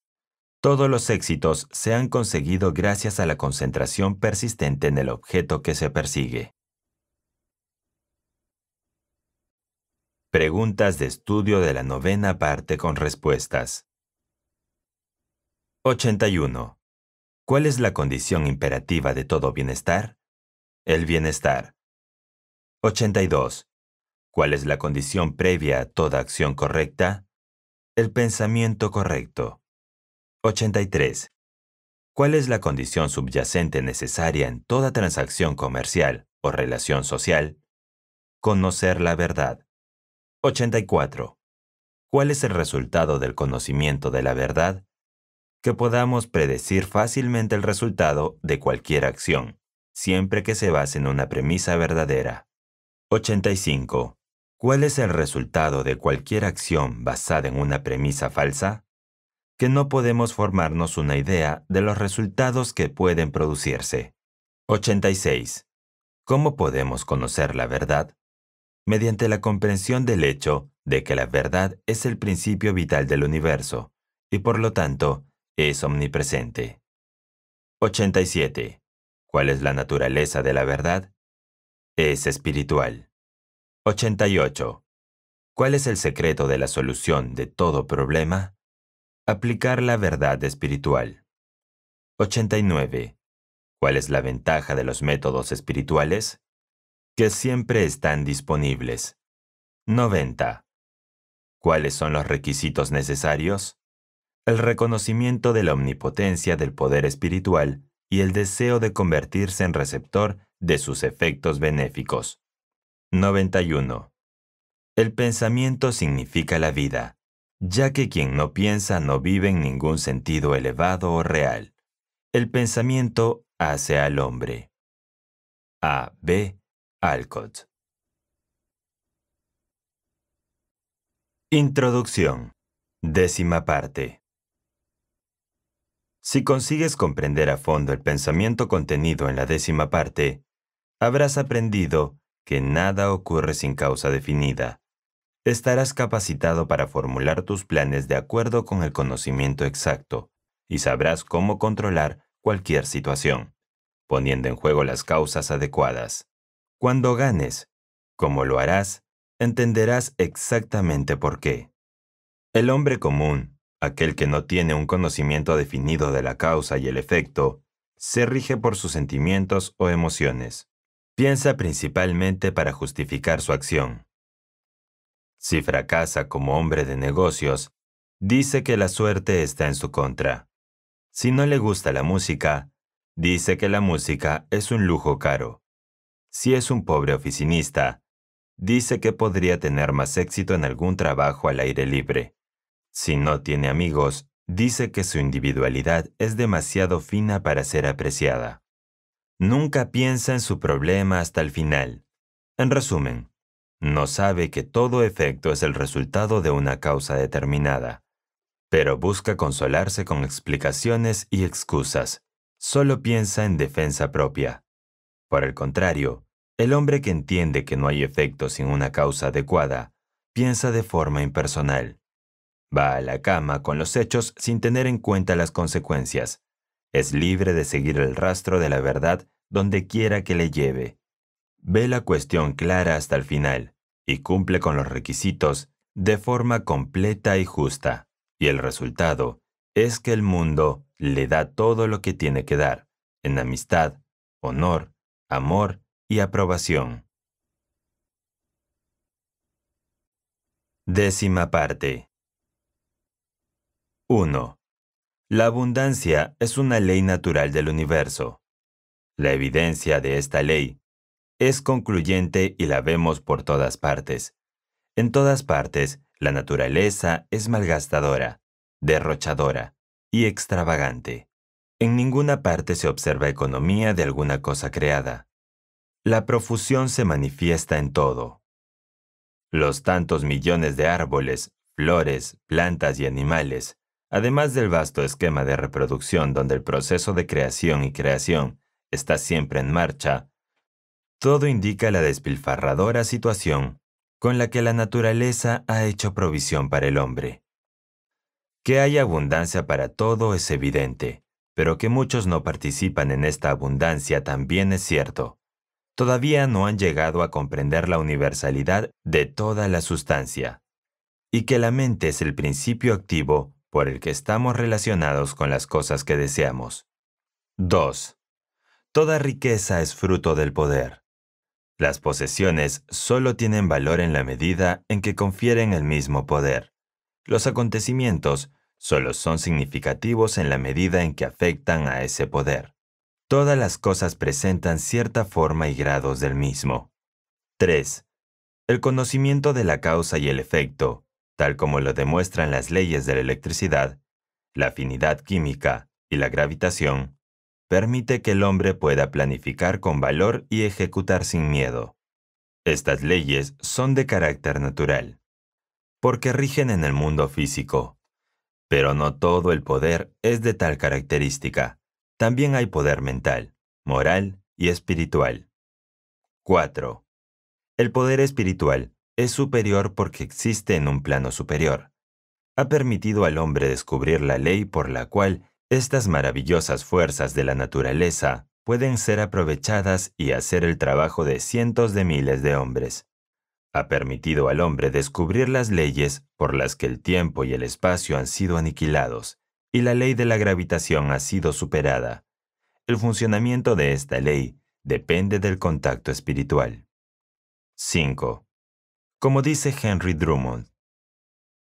Todos los éxitos se han conseguido gracias a la concentración persistente en el objeto que se persigue. Preguntas de estudio de la novena parte con respuestas. 81. ¿Cuál es la condición imperativa de todo bienestar? El bienestar. 82. ¿Cuál es la condición previa a toda acción correcta? El pensamiento correcto. 83. ¿Cuál es la condición subyacente necesaria en toda transacción comercial o relación social? Conocer la verdad. 84. ¿Cuál es el resultado del conocimiento de la verdad? Que podamos predecir fácilmente el resultado de cualquier acción, siempre que se base en una premisa verdadera. 85. ¿Cuál es el resultado de cualquier acción basada en una premisa falsa? Que no podemos formarnos una idea de los resultados que pueden producirse. 86. ¿Cómo podemos conocer la verdad? mediante la comprensión del hecho de que la verdad es el principio vital del universo y por lo tanto es omnipresente. 87. ¿Cuál es la naturaleza de la verdad? Es espiritual. 88. ¿Cuál es el secreto de la solución de todo problema? Aplicar la verdad espiritual. 89. ¿Cuál es la ventaja de los métodos espirituales? que siempre están disponibles. 90. ¿Cuáles son los requisitos necesarios? El reconocimiento de la omnipotencia del poder espiritual y el deseo de convertirse en receptor de sus efectos benéficos. 91. El pensamiento significa la vida, ya que quien no piensa no vive en ningún sentido elevado o real. El pensamiento hace al hombre. A. B. Alcott. Introducción. Décima parte. Si consigues comprender a fondo el pensamiento contenido en la décima parte, habrás aprendido que nada ocurre sin causa definida. Estarás capacitado para formular tus planes de acuerdo con el conocimiento exacto y sabrás cómo controlar cualquier situación, poniendo en juego las causas adecuadas. Cuando ganes, como lo harás, entenderás exactamente por qué. El hombre común, aquel que no tiene un conocimiento definido de la causa y el efecto, se rige por sus sentimientos o emociones. Piensa principalmente para justificar su acción. Si fracasa como hombre de negocios, dice que la suerte está en su contra. Si no le gusta la música, dice que la música es un lujo caro. Si es un pobre oficinista, dice que podría tener más éxito en algún trabajo al aire libre. Si no tiene amigos, dice que su individualidad es demasiado fina para ser apreciada. Nunca piensa en su problema hasta el final. En resumen, no sabe que todo efecto es el resultado de una causa determinada, pero busca consolarse con explicaciones y excusas. Solo piensa en defensa propia. Por el contrario, el hombre que entiende que no hay efecto sin una causa adecuada, piensa de forma impersonal. Va a la cama con los hechos sin tener en cuenta las consecuencias. Es libre de seguir el rastro de la verdad donde quiera que le lleve. Ve la cuestión clara hasta el final y cumple con los requisitos de forma completa y justa. Y el resultado es que el mundo le da todo lo que tiene que dar, en amistad, honor, amor y aprobación. Décima parte. 1. La abundancia es una ley natural del universo. La evidencia de esta ley es concluyente y la vemos por todas partes. En todas partes, la naturaleza es malgastadora, derrochadora y extravagante. En ninguna parte se observa economía de alguna cosa creada. La profusión se manifiesta en todo. Los tantos millones de árboles, flores, plantas y animales, además del vasto esquema de reproducción donde el proceso de creación y creación está siempre en marcha, todo indica la despilfarradora situación con la que la naturaleza ha hecho provisión para el hombre. Que hay abundancia para todo es evidente, pero que muchos no participan en esta abundancia también es cierto todavía no han llegado a comprender la universalidad de toda la sustancia, y que la mente es el principio activo por el que estamos relacionados con las cosas que deseamos. 2. Toda riqueza es fruto del poder. Las posesiones solo tienen valor en la medida en que confieren el mismo poder. Los acontecimientos solo son significativos en la medida en que afectan a ese poder. Todas las cosas presentan cierta forma y grados del mismo. 3. El conocimiento de la causa y el efecto, tal como lo demuestran las leyes de la electricidad, la afinidad química y la gravitación, permite que el hombre pueda planificar con valor y ejecutar sin miedo. Estas leyes son de carácter natural, porque rigen en el mundo físico, pero no todo el poder es de tal característica. También hay poder mental, moral y espiritual. 4. El poder espiritual es superior porque existe en un plano superior. Ha permitido al hombre descubrir la ley por la cual estas maravillosas fuerzas de la naturaleza pueden ser aprovechadas y hacer el trabajo de cientos de miles de hombres. Ha permitido al hombre descubrir las leyes por las que el tiempo y el espacio han sido aniquilados y la ley de la gravitación ha sido superada. El funcionamiento de esta ley depende del contacto espiritual. 5. Como dice Henry Drummond,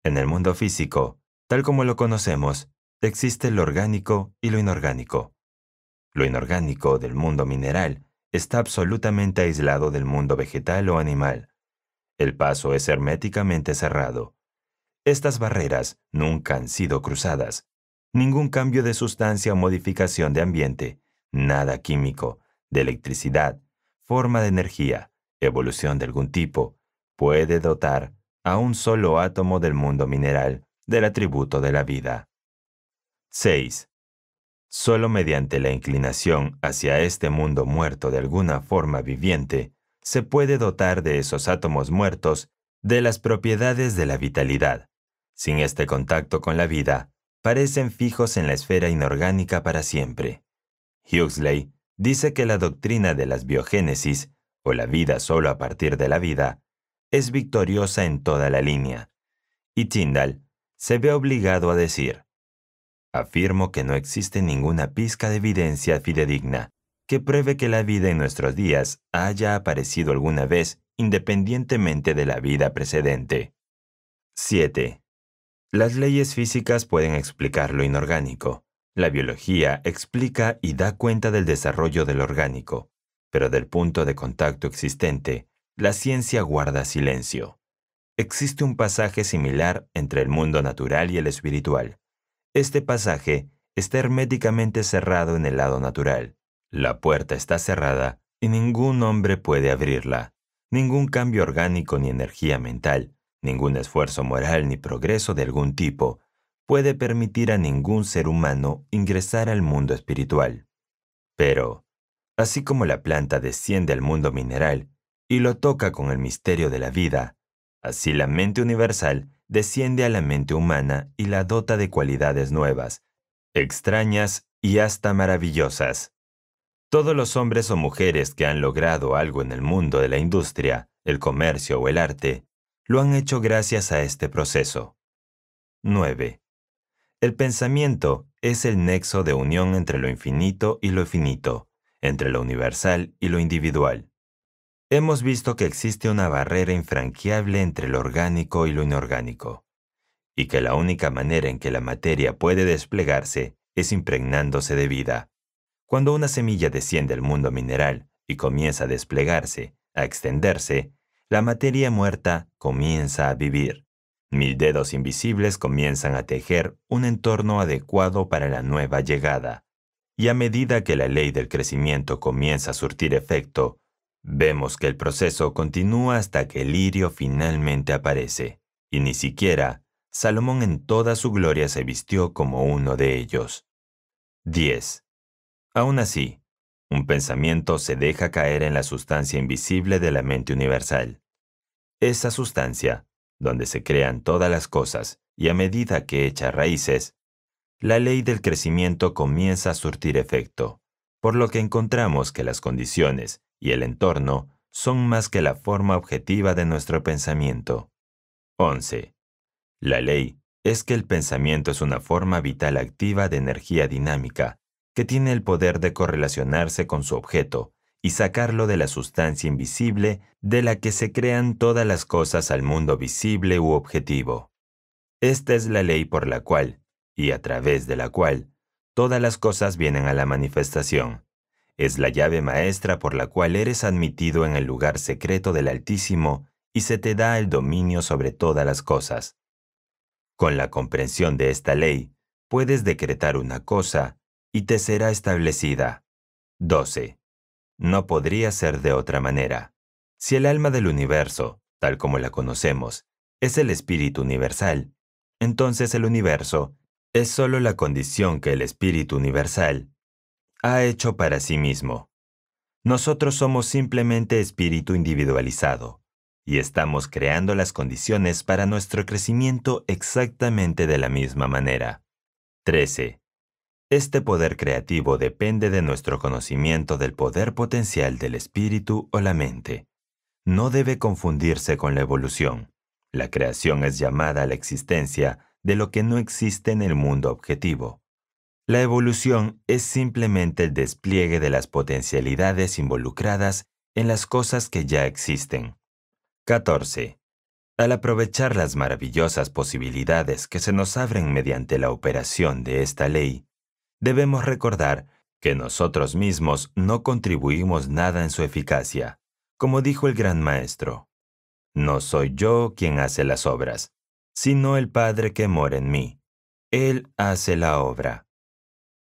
en el mundo físico, tal como lo conocemos, existe lo orgánico y lo inorgánico. Lo inorgánico del mundo mineral está absolutamente aislado del mundo vegetal o animal. El paso es herméticamente cerrado. Estas barreras nunca han sido cruzadas ningún cambio de sustancia o modificación de ambiente, nada químico, de electricidad, forma de energía, evolución de algún tipo, puede dotar a un solo átomo del mundo mineral del atributo de la vida. 6. Solo mediante la inclinación hacia este mundo muerto de alguna forma viviente, se puede dotar de esos átomos muertos de las propiedades de la vitalidad. Sin este contacto con la vida, parecen fijos en la esfera inorgánica para siempre. Huxley dice que la doctrina de las biogénesis, o la vida solo a partir de la vida, es victoriosa en toda la línea. Y Tyndall se ve obligado a decir, afirmo que no existe ninguna pizca de evidencia fidedigna que pruebe que la vida en nuestros días haya aparecido alguna vez independientemente de la vida precedente. 7. Las leyes físicas pueden explicar lo inorgánico. La biología explica y da cuenta del desarrollo del orgánico, pero del punto de contacto existente, la ciencia guarda silencio. Existe un pasaje similar entre el mundo natural y el espiritual. Este pasaje está herméticamente cerrado en el lado natural. La puerta está cerrada y ningún hombre puede abrirla. Ningún cambio orgánico ni energía mental Ningún esfuerzo moral ni progreso de algún tipo puede permitir a ningún ser humano ingresar al mundo espiritual. Pero, así como la planta desciende al mundo mineral y lo toca con el misterio de la vida, así la mente universal desciende a la mente humana y la dota de cualidades nuevas, extrañas y hasta maravillosas. Todos los hombres o mujeres que han logrado algo en el mundo de la industria, el comercio o el arte, lo han hecho gracias a este proceso. 9. El pensamiento es el nexo de unión entre lo infinito y lo finito, entre lo universal y lo individual. Hemos visto que existe una barrera infranqueable entre lo orgánico y lo inorgánico, y que la única manera en que la materia puede desplegarse es impregnándose de vida. Cuando una semilla desciende al mundo mineral y comienza a desplegarse, a extenderse, la materia muerta comienza a vivir. Mil dedos invisibles comienzan a tejer un entorno adecuado para la nueva llegada. Y a medida que la ley del crecimiento comienza a surtir efecto, vemos que el proceso continúa hasta que el lirio finalmente aparece, y ni siquiera Salomón en toda su gloria se vistió como uno de ellos. 10. Aún así, un pensamiento se deja caer en la sustancia invisible de la mente universal. Esa sustancia, donde se crean todas las cosas y a medida que echa raíces, la ley del crecimiento comienza a surtir efecto, por lo que encontramos que las condiciones y el entorno son más que la forma objetiva de nuestro pensamiento. 11. La ley es que el pensamiento es una forma vital activa de energía dinámica, que tiene el poder de correlacionarse con su objeto y sacarlo de la sustancia invisible de la que se crean todas las cosas al mundo visible u objetivo. Esta es la ley por la cual, y a través de la cual, todas las cosas vienen a la manifestación. Es la llave maestra por la cual eres admitido en el lugar secreto del Altísimo y se te da el dominio sobre todas las cosas. Con la comprensión de esta ley, puedes decretar una cosa y te será establecida. 12. No podría ser de otra manera. Si el alma del universo, tal como la conocemos, es el espíritu universal, entonces el universo es sólo la condición que el espíritu universal ha hecho para sí mismo. Nosotros somos simplemente espíritu individualizado y estamos creando las condiciones para nuestro crecimiento exactamente de la misma manera. 13. Este poder creativo depende de nuestro conocimiento del poder potencial del espíritu o la mente. No debe confundirse con la evolución. La creación es llamada a la existencia de lo que no existe en el mundo objetivo. La evolución es simplemente el despliegue de las potencialidades involucradas en las cosas que ya existen. 14. Al aprovechar las maravillosas posibilidades que se nos abren mediante la operación de esta ley, debemos recordar que nosotros mismos no contribuimos nada en su eficacia, como dijo el gran maestro. No soy yo quien hace las obras, sino el Padre que mora en mí. Él hace la obra.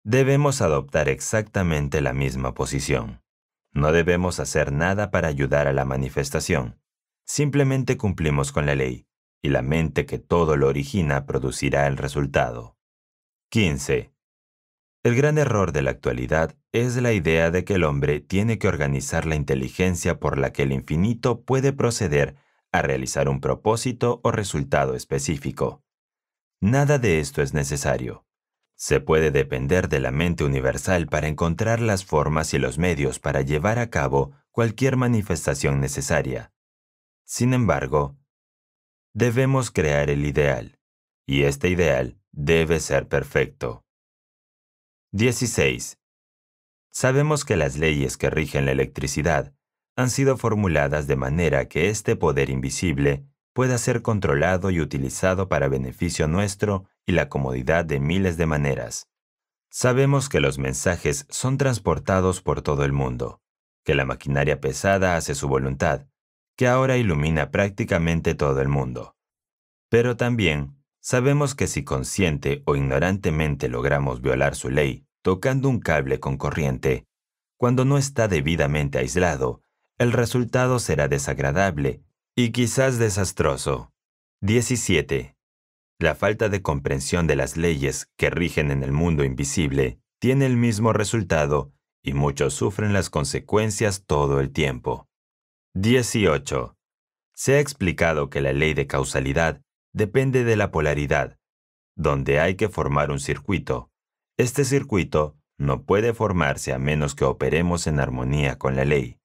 Debemos adoptar exactamente la misma posición. No debemos hacer nada para ayudar a la manifestación. Simplemente cumplimos con la ley, y la mente que todo lo origina producirá el resultado. 15. El gran error de la actualidad es la idea de que el hombre tiene que organizar la inteligencia por la que el infinito puede proceder a realizar un propósito o resultado específico. Nada de esto es necesario. Se puede depender de la mente universal para encontrar las formas y los medios para llevar a cabo cualquier manifestación necesaria. Sin embargo, debemos crear el ideal, y este ideal debe ser perfecto. 16. Sabemos que las leyes que rigen la electricidad han sido formuladas de manera que este poder invisible pueda ser controlado y utilizado para beneficio nuestro y la comodidad de miles de maneras. Sabemos que los mensajes son transportados por todo el mundo, que la maquinaria pesada hace su voluntad, que ahora ilumina prácticamente todo el mundo. Pero también Sabemos que si consciente o ignorantemente logramos violar su ley tocando un cable con corriente, cuando no está debidamente aislado, el resultado será desagradable y quizás desastroso. 17. La falta de comprensión de las leyes que rigen en el mundo invisible tiene el mismo resultado y muchos sufren las consecuencias todo el tiempo. 18. Se ha explicado que la ley de causalidad depende de la polaridad, donde hay que formar un circuito. Este circuito no puede formarse a menos que operemos en armonía con la ley.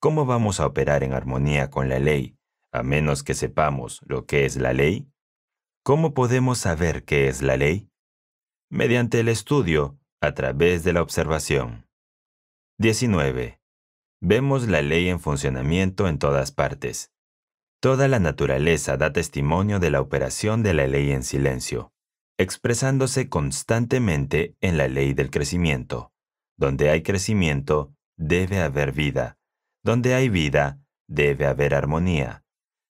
¿Cómo vamos a operar en armonía con la ley a menos que sepamos lo que es la ley? ¿Cómo podemos saber qué es la ley? Mediante el estudio, a través de la observación. 19. Vemos la ley en funcionamiento en todas partes. Toda la naturaleza da testimonio de la operación de la ley en silencio, expresándose constantemente en la ley del crecimiento. Donde hay crecimiento, debe haber vida. Donde hay vida, debe haber armonía.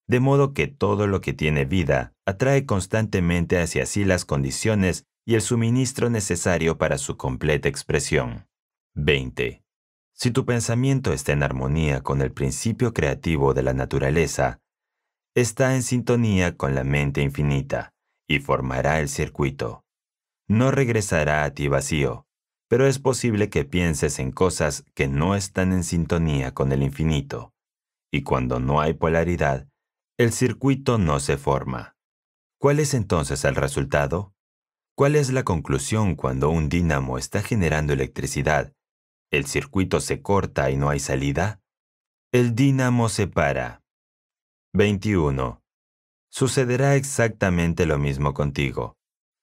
De modo que todo lo que tiene vida atrae constantemente hacia sí las condiciones y el suministro necesario para su completa expresión. 20. Si tu pensamiento está en armonía con el principio creativo de la naturaleza, está en sintonía con la mente infinita y formará el circuito. No regresará a ti vacío, pero es posible que pienses en cosas que no están en sintonía con el infinito, y cuando no hay polaridad, el circuito no se forma. ¿Cuál es entonces el resultado? ¿Cuál es la conclusión cuando un dínamo está generando electricidad? ¿El circuito se corta y no hay salida? El dínamo se para, 21. Sucederá exactamente lo mismo contigo.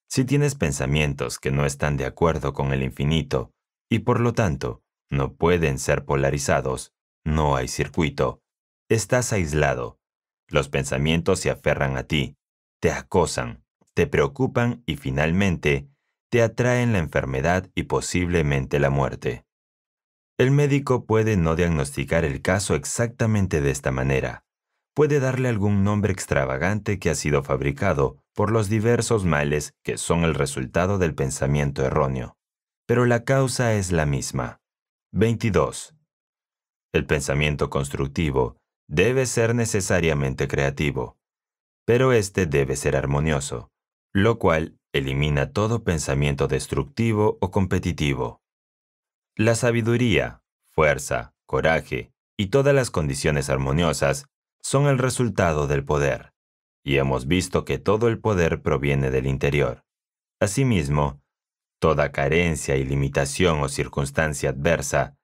Si tienes pensamientos que no están de acuerdo con el infinito y por lo tanto no pueden ser polarizados, no hay circuito, estás aislado. Los pensamientos se aferran a ti, te acosan, te preocupan y finalmente te atraen la enfermedad y posiblemente la muerte. El médico puede no diagnosticar el caso exactamente de esta manera, puede darle algún nombre extravagante que ha sido fabricado por los diversos males que son el resultado del pensamiento erróneo, pero la causa es la misma. 22. El pensamiento constructivo debe ser necesariamente creativo, pero este debe ser armonioso, lo cual elimina todo pensamiento destructivo o competitivo. La sabiduría, fuerza, coraje y todas las condiciones armoniosas son el resultado del poder, y hemos visto que todo el poder proviene del interior. Asimismo, toda carencia y limitación o circunstancia adversa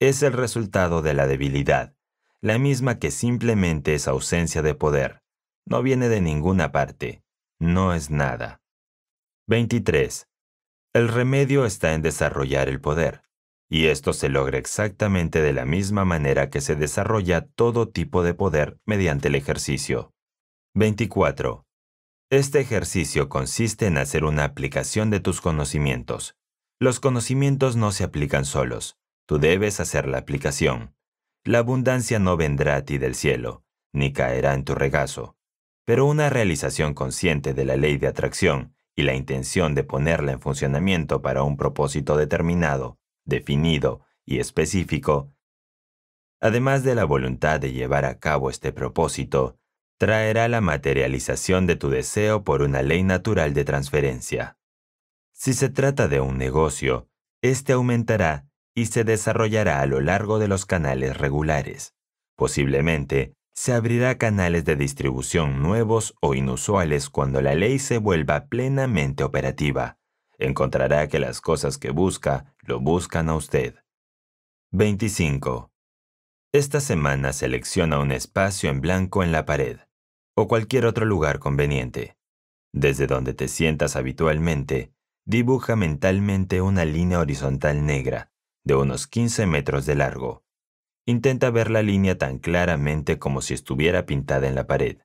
es el resultado de la debilidad, la misma que simplemente es ausencia de poder, no viene de ninguna parte, no es nada. 23. El remedio está en desarrollar el poder y esto se logra exactamente de la misma manera que se desarrolla todo tipo de poder mediante el ejercicio. 24. Este ejercicio consiste en hacer una aplicación de tus conocimientos. Los conocimientos no se aplican solos, tú debes hacer la aplicación. La abundancia no vendrá a ti del cielo, ni caerá en tu regazo, pero una realización consciente de la ley de atracción y la intención de ponerla en funcionamiento para un propósito determinado definido y específico, además de la voluntad de llevar a cabo este propósito, traerá la materialización de tu deseo por una ley natural de transferencia. Si se trata de un negocio, este aumentará y se desarrollará a lo largo de los canales regulares. Posiblemente, se abrirá canales de distribución nuevos o inusuales cuando la ley se vuelva plenamente operativa encontrará que las cosas que busca lo buscan a usted. 25. Esta semana selecciona un espacio en blanco en la pared o cualquier otro lugar conveniente. Desde donde te sientas habitualmente, dibuja mentalmente una línea horizontal negra de unos 15 metros de largo. Intenta ver la línea tan claramente como si estuviera pintada en la pared.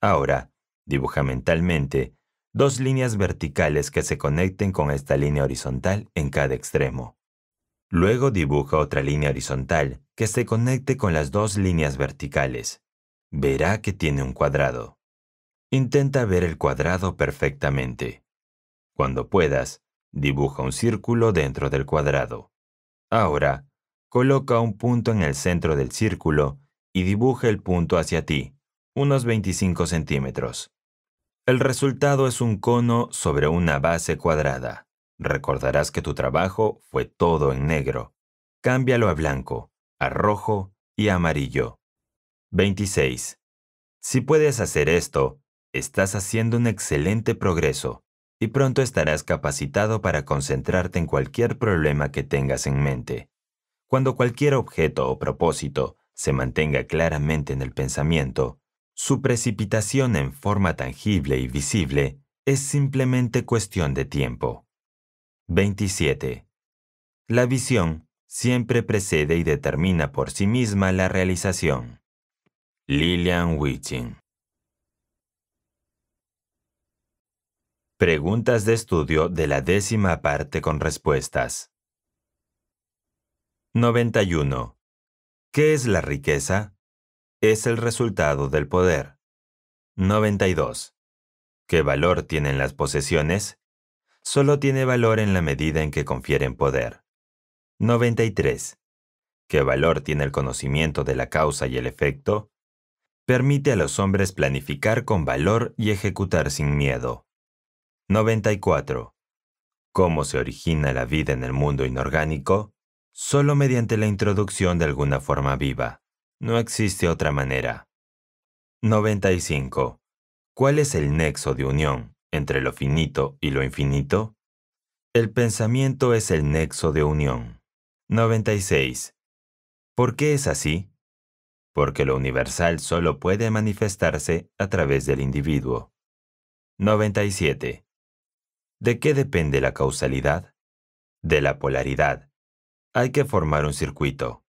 Ahora, dibuja mentalmente dos líneas verticales que se conecten con esta línea horizontal en cada extremo. Luego dibuja otra línea horizontal que se conecte con las dos líneas verticales. Verá que tiene un cuadrado. Intenta ver el cuadrado perfectamente. Cuando puedas, dibuja un círculo dentro del cuadrado. Ahora, coloca un punto en el centro del círculo y dibuja el punto hacia ti, unos 25 centímetros. El resultado es un cono sobre una base cuadrada. Recordarás que tu trabajo fue todo en negro. Cámbialo a blanco, a rojo y a amarillo. 26. Si puedes hacer esto, estás haciendo un excelente progreso y pronto estarás capacitado para concentrarte en cualquier problema que tengas en mente. Cuando cualquier objeto o propósito se mantenga claramente en el pensamiento, su precipitación en forma tangible y visible es simplemente cuestión de tiempo. 27. La visión siempre precede y determina por sí misma la realización. Lilian Wichin Preguntas de estudio de la décima parte con respuestas. 91. ¿Qué es la riqueza? es el resultado del poder. 92. ¿Qué valor tienen las posesiones? Solo tiene valor en la medida en que confieren poder. 93. ¿Qué valor tiene el conocimiento de la causa y el efecto? Permite a los hombres planificar con valor y ejecutar sin miedo. 94. ¿Cómo se origina la vida en el mundo inorgánico? Solo mediante la introducción de alguna forma viva. No existe otra manera. 95. ¿Cuál es el nexo de unión entre lo finito y lo infinito? El pensamiento es el nexo de unión. 96. ¿Por qué es así? Porque lo universal solo puede manifestarse a través del individuo. 97. ¿De qué depende la causalidad? De la polaridad. Hay que formar un circuito.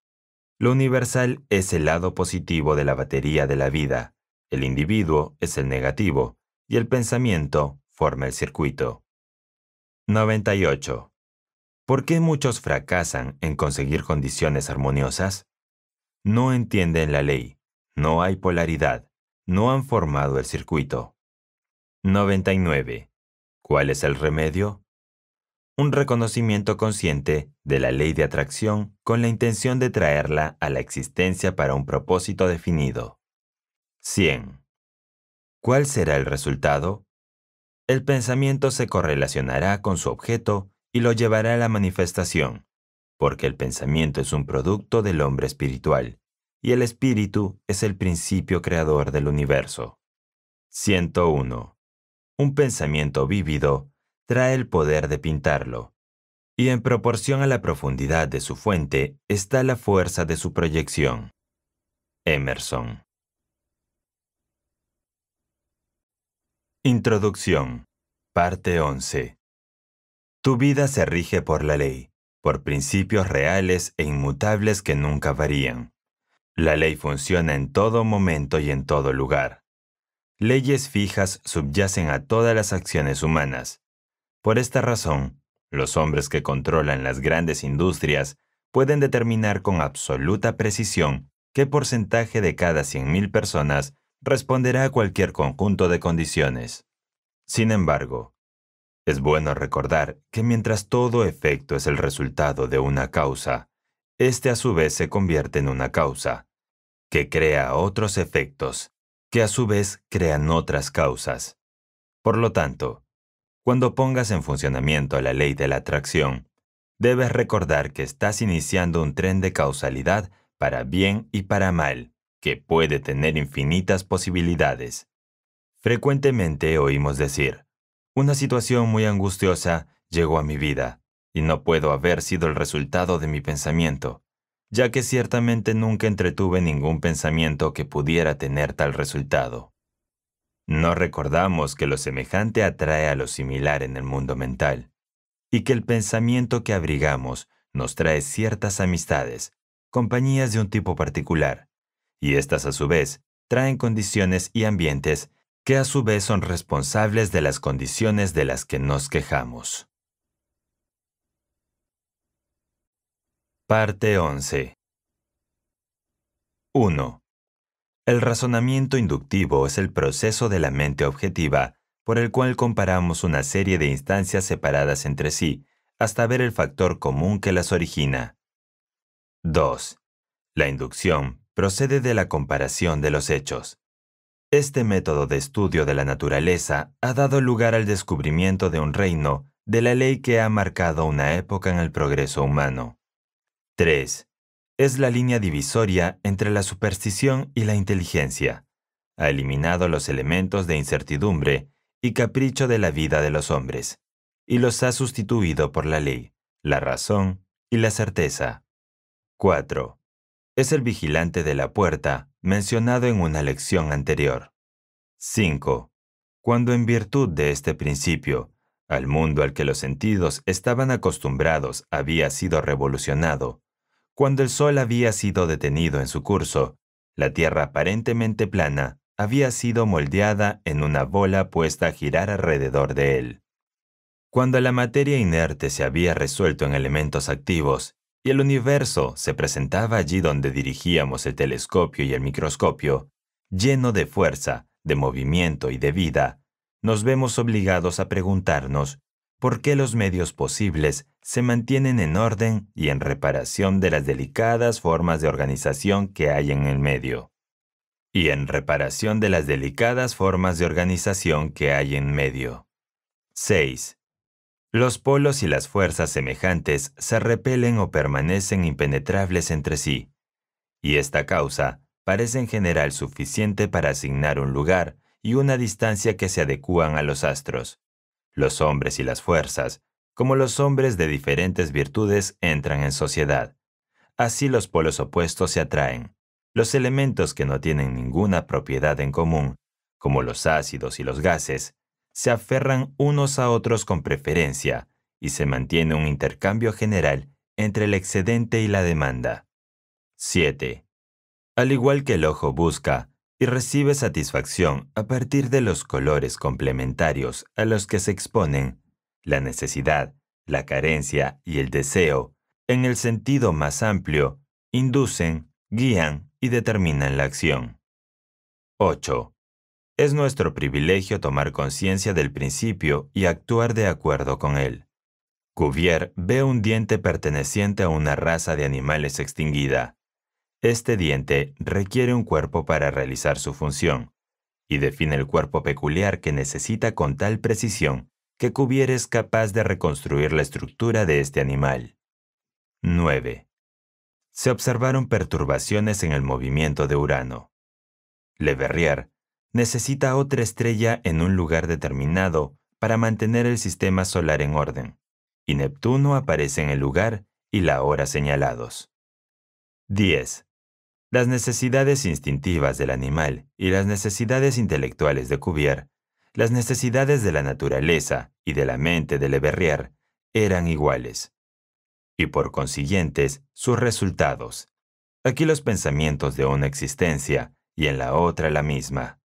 Lo universal es el lado positivo de la batería de la vida, el individuo es el negativo y el pensamiento forma el circuito. 98. ¿Por qué muchos fracasan en conseguir condiciones armoniosas? No entienden la ley, no hay polaridad, no han formado el circuito. 99. ¿Cuál es el remedio? un reconocimiento consciente de la ley de atracción con la intención de traerla a la existencia para un propósito definido. 100. ¿Cuál será el resultado? El pensamiento se correlacionará con su objeto y lo llevará a la manifestación, porque el pensamiento es un producto del hombre espiritual, y el espíritu es el principio creador del universo. 101. Un pensamiento vívido trae el poder de pintarlo. Y en proporción a la profundidad de su fuente está la fuerza de su proyección. Emerson. Introducción. Parte 11. Tu vida se rige por la ley, por principios reales e inmutables que nunca varían. La ley funciona en todo momento y en todo lugar. Leyes fijas subyacen a todas las acciones humanas, por esta razón, los hombres que controlan las grandes industrias pueden determinar con absoluta precisión qué porcentaje de cada 100.000 personas responderá a cualquier conjunto de condiciones. Sin embargo, es bueno recordar que mientras todo efecto es el resultado de una causa, este a su vez se convierte en una causa, que crea otros efectos, que a su vez crean otras causas. Por lo tanto, cuando pongas en funcionamiento la ley de la atracción, debes recordar que estás iniciando un tren de causalidad para bien y para mal, que puede tener infinitas posibilidades. Frecuentemente oímos decir, una situación muy angustiosa llegó a mi vida, y no puedo haber sido el resultado de mi pensamiento, ya que ciertamente nunca entretuve ningún pensamiento que pudiera tener tal resultado. No recordamos que lo semejante atrae a lo similar en el mundo mental, y que el pensamiento que abrigamos nos trae ciertas amistades, compañías de un tipo particular, y estas a su vez traen condiciones y ambientes que a su vez son responsables de las condiciones de las que nos quejamos. Parte 11 1. El razonamiento inductivo es el proceso de la mente objetiva por el cual comparamos una serie de instancias separadas entre sí hasta ver el factor común que las origina. 2. La inducción procede de la comparación de los hechos. Este método de estudio de la naturaleza ha dado lugar al descubrimiento de un reino de la ley que ha marcado una época en el progreso humano. 3 es la línea divisoria entre la superstición y la inteligencia. Ha eliminado los elementos de incertidumbre y capricho de la vida de los hombres, y los ha sustituido por la ley, la razón y la certeza. 4. Es el vigilante de la puerta, mencionado en una lección anterior. 5. Cuando en virtud de este principio, al mundo al que los sentidos estaban acostumbrados había sido revolucionado, cuando el sol había sido detenido en su curso, la tierra aparentemente plana había sido moldeada en una bola puesta a girar alrededor de él. Cuando la materia inerte se había resuelto en elementos activos y el universo se presentaba allí donde dirigíamos el telescopio y el microscopio, lleno de fuerza, de movimiento y de vida, nos vemos obligados a preguntarnos por qué los medios posibles se mantienen en orden y en reparación de las delicadas formas de organización que hay en el medio. Y en reparación de las delicadas formas de organización que hay en medio. 6. Los polos y las fuerzas semejantes se repelen o permanecen impenetrables entre sí, y esta causa parece en general suficiente para asignar un lugar y una distancia que se adecúan a los astros. Los hombres y las fuerzas, como los hombres de diferentes virtudes, entran en sociedad. Así los polos opuestos se atraen. Los elementos que no tienen ninguna propiedad en común, como los ácidos y los gases, se aferran unos a otros con preferencia y se mantiene un intercambio general entre el excedente y la demanda. 7. Al igual que el ojo busca, y recibe satisfacción a partir de los colores complementarios a los que se exponen la necesidad, la carencia y el deseo, en el sentido más amplio, inducen, guían y determinan la acción. 8. Es nuestro privilegio tomar conciencia del principio y actuar de acuerdo con él. Cuvier ve un diente perteneciente a una raza de animales extinguida, este diente requiere un cuerpo para realizar su función y define el cuerpo peculiar que necesita con tal precisión que cubieres capaz de reconstruir la estructura de este animal. 9. Se observaron perturbaciones en el movimiento de Urano. Le necesita otra estrella en un lugar determinado para mantener el sistema solar en orden, y Neptuno aparece en el lugar y la hora señalados. 10. Las necesidades instintivas del animal y las necesidades intelectuales de Cuvier, las necesidades de la naturaleza y de la mente de Le eran iguales. Y por consiguientes, sus resultados. Aquí los pensamientos de una existencia y en la otra la misma.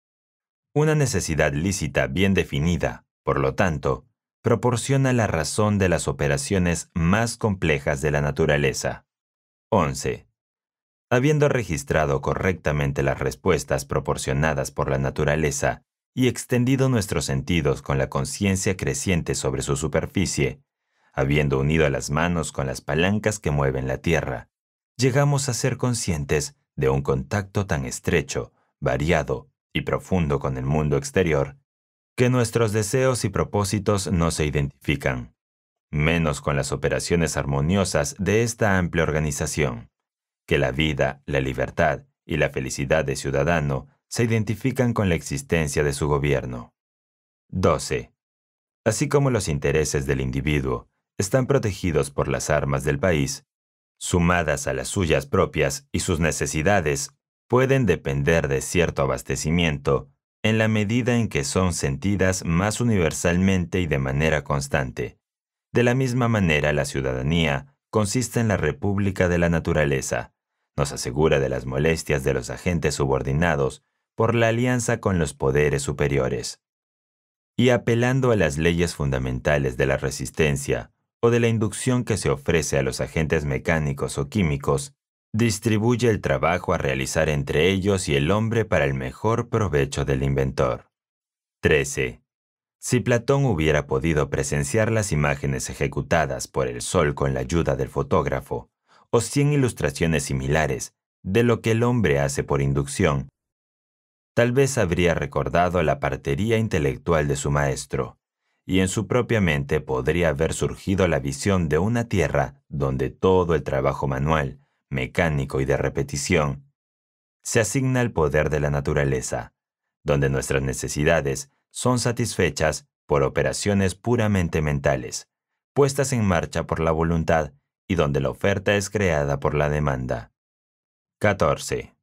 Una necesidad lícita bien definida, por lo tanto, proporciona la razón de las operaciones más complejas de la naturaleza. 11 habiendo registrado correctamente las respuestas proporcionadas por la naturaleza y extendido nuestros sentidos con la conciencia creciente sobre su superficie, habiendo unido las manos con las palancas que mueven la Tierra, llegamos a ser conscientes de un contacto tan estrecho, variado y profundo con el mundo exterior, que nuestros deseos y propósitos no se identifican, menos con las operaciones armoniosas de esta amplia organización que la vida, la libertad y la felicidad de ciudadano se identifican con la existencia de su gobierno. 12. Así como los intereses del individuo están protegidos por las armas del país, sumadas a las suyas propias y sus necesidades, pueden depender de cierto abastecimiento en la medida en que son sentidas más universalmente y de manera constante. De la misma manera, la ciudadanía consiste en la república de la naturaleza, nos asegura de las molestias de los agentes subordinados por la alianza con los poderes superiores. Y apelando a las leyes fundamentales de la resistencia o de la inducción que se ofrece a los agentes mecánicos o químicos, distribuye el trabajo a realizar entre ellos y el hombre para el mejor provecho del inventor. 13. Si Platón hubiera podido presenciar las imágenes ejecutadas por el sol con la ayuda del fotógrafo, o cien ilustraciones similares de lo que el hombre hace por inducción, tal vez habría recordado la partería intelectual de su maestro, y en su propia mente podría haber surgido la visión de una tierra donde todo el trabajo manual, mecánico y de repetición se asigna al poder de la naturaleza, donde nuestras necesidades son satisfechas por operaciones puramente mentales, puestas en marcha por la voluntad y donde la oferta es creada por la demanda. 14.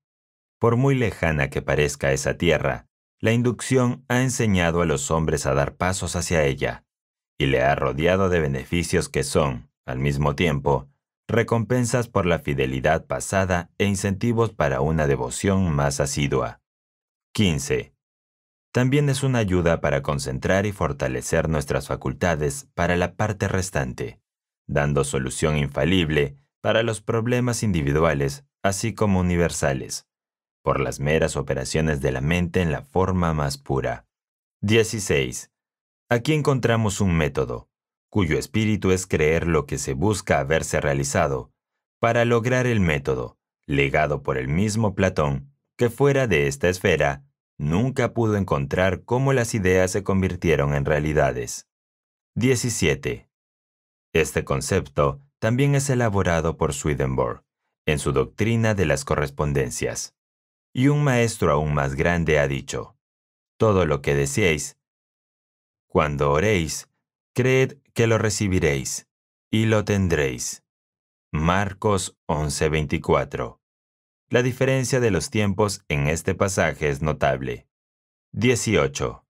Por muy lejana que parezca esa tierra, la inducción ha enseñado a los hombres a dar pasos hacia ella, y le ha rodeado de beneficios que son, al mismo tiempo, recompensas por la fidelidad pasada e incentivos para una devoción más asidua. 15. También es una ayuda para concentrar y fortalecer nuestras facultades para la parte restante dando solución infalible para los problemas individuales así como universales, por las meras operaciones de la mente en la forma más pura. 16. Aquí encontramos un método, cuyo espíritu es creer lo que se busca haberse realizado, para lograr el método, legado por el mismo Platón, que fuera de esta esfera, nunca pudo encontrar cómo las ideas se convirtieron en realidades. 17. Este concepto también es elaborado por Swedenborg en su doctrina de las correspondencias. Y un maestro aún más grande ha dicho, todo lo que deseéis, cuando oréis, creed que lo recibiréis y lo tendréis. Marcos 11:24. La diferencia de los tiempos en este pasaje es notable. 18.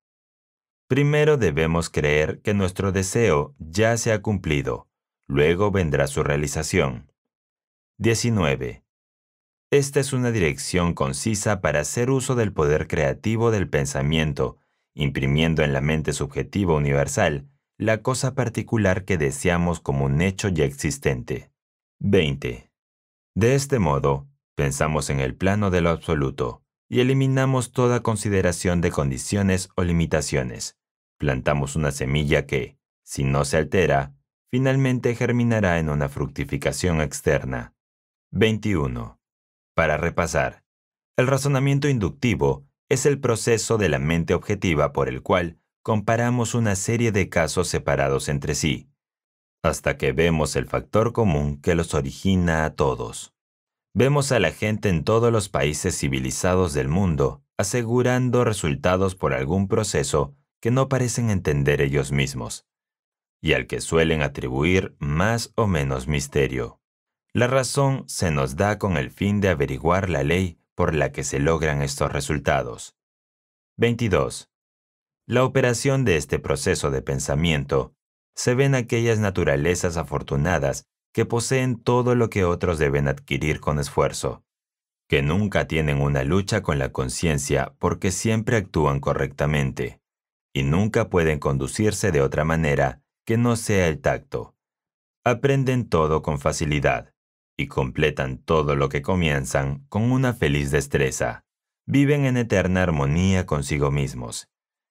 Primero debemos creer que nuestro deseo ya se ha cumplido, luego vendrá su realización. 19. Esta es una dirección concisa para hacer uso del poder creativo del pensamiento, imprimiendo en la mente subjetiva universal la cosa particular que deseamos como un hecho ya existente. 20. De este modo, pensamos en el plano de lo absoluto y eliminamos toda consideración de condiciones o limitaciones plantamos una semilla que, si no se altera, finalmente germinará en una fructificación externa. 21. Para repasar, el razonamiento inductivo es el proceso de la mente objetiva por el cual comparamos una serie de casos separados entre sí, hasta que vemos el factor común que los origina a todos. Vemos a la gente en todos los países civilizados del mundo asegurando resultados por algún proceso que no parecen entender ellos mismos, y al que suelen atribuir más o menos misterio. La razón se nos da con el fin de averiguar la ley por la que se logran estos resultados. 22. La operación de este proceso de pensamiento se ven aquellas naturalezas afortunadas que poseen todo lo que otros deben adquirir con esfuerzo, que nunca tienen una lucha con la conciencia porque siempre actúan correctamente y nunca pueden conducirse de otra manera que no sea el tacto. Aprenden todo con facilidad y completan todo lo que comienzan con una feliz destreza. Viven en eterna armonía consigo mismos,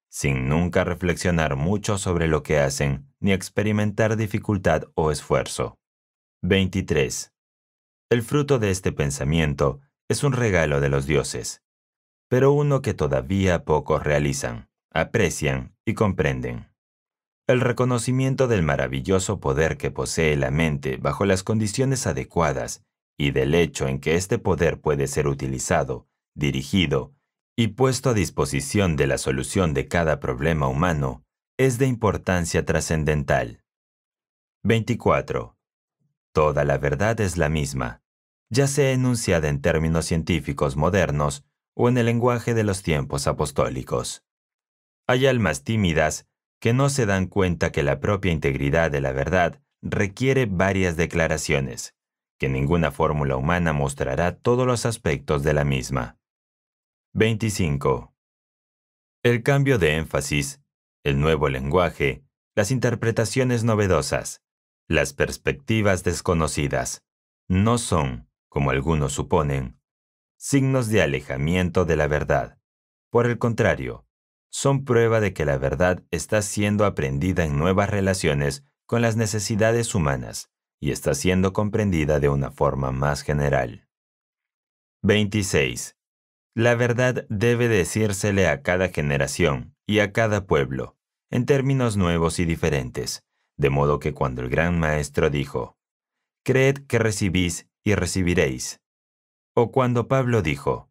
sin nunca reflexionar mucho sobre lo que hacen ni experimentar dificultad o esfuerzo. 23. El fruto de este pensamiento es un regalo de los dioses, pero uno que todavía pocos realizan aprecian y comprenden. El reconocimiento del maravilloso poder que posee la mente bajo las condiciones adecuadas y del hecho en que este poder puede ser utilizado, dirigido y puesto a disposición de la solución de cada problema humano es de importancia trascendental. 24. Toda la verdad es la misma, ya sea enunciada en términos científicos modernos o en el lenguaje de los tiempos apostólicos. Hay almas tímidas que no se dan cuenta que la propia integridad de la verdad requiere varias declaraciones, que ninguna fórmula humana mostrará todos los aspectos de la misma. 25. El cambio de énfasis, el nuevo lenguaje, las interpretaciones novedosas, las perspectivas desconocidas, no son, como algunos suponen, signos de alejamiento de la verdad. Por el contrario, son prueba de que la verdad está siendo aprendida en nuevas relaciones con las necesidades humanas y está siendo comprendida de una forma más general. 26. La verdad debe decírsele a cada generación y a cada pueblo, en términos nuevos y diferentes, de modo que cuando el gran maestro dijo, Creed que recibís y recibiréis, o cuando Pablo dijo,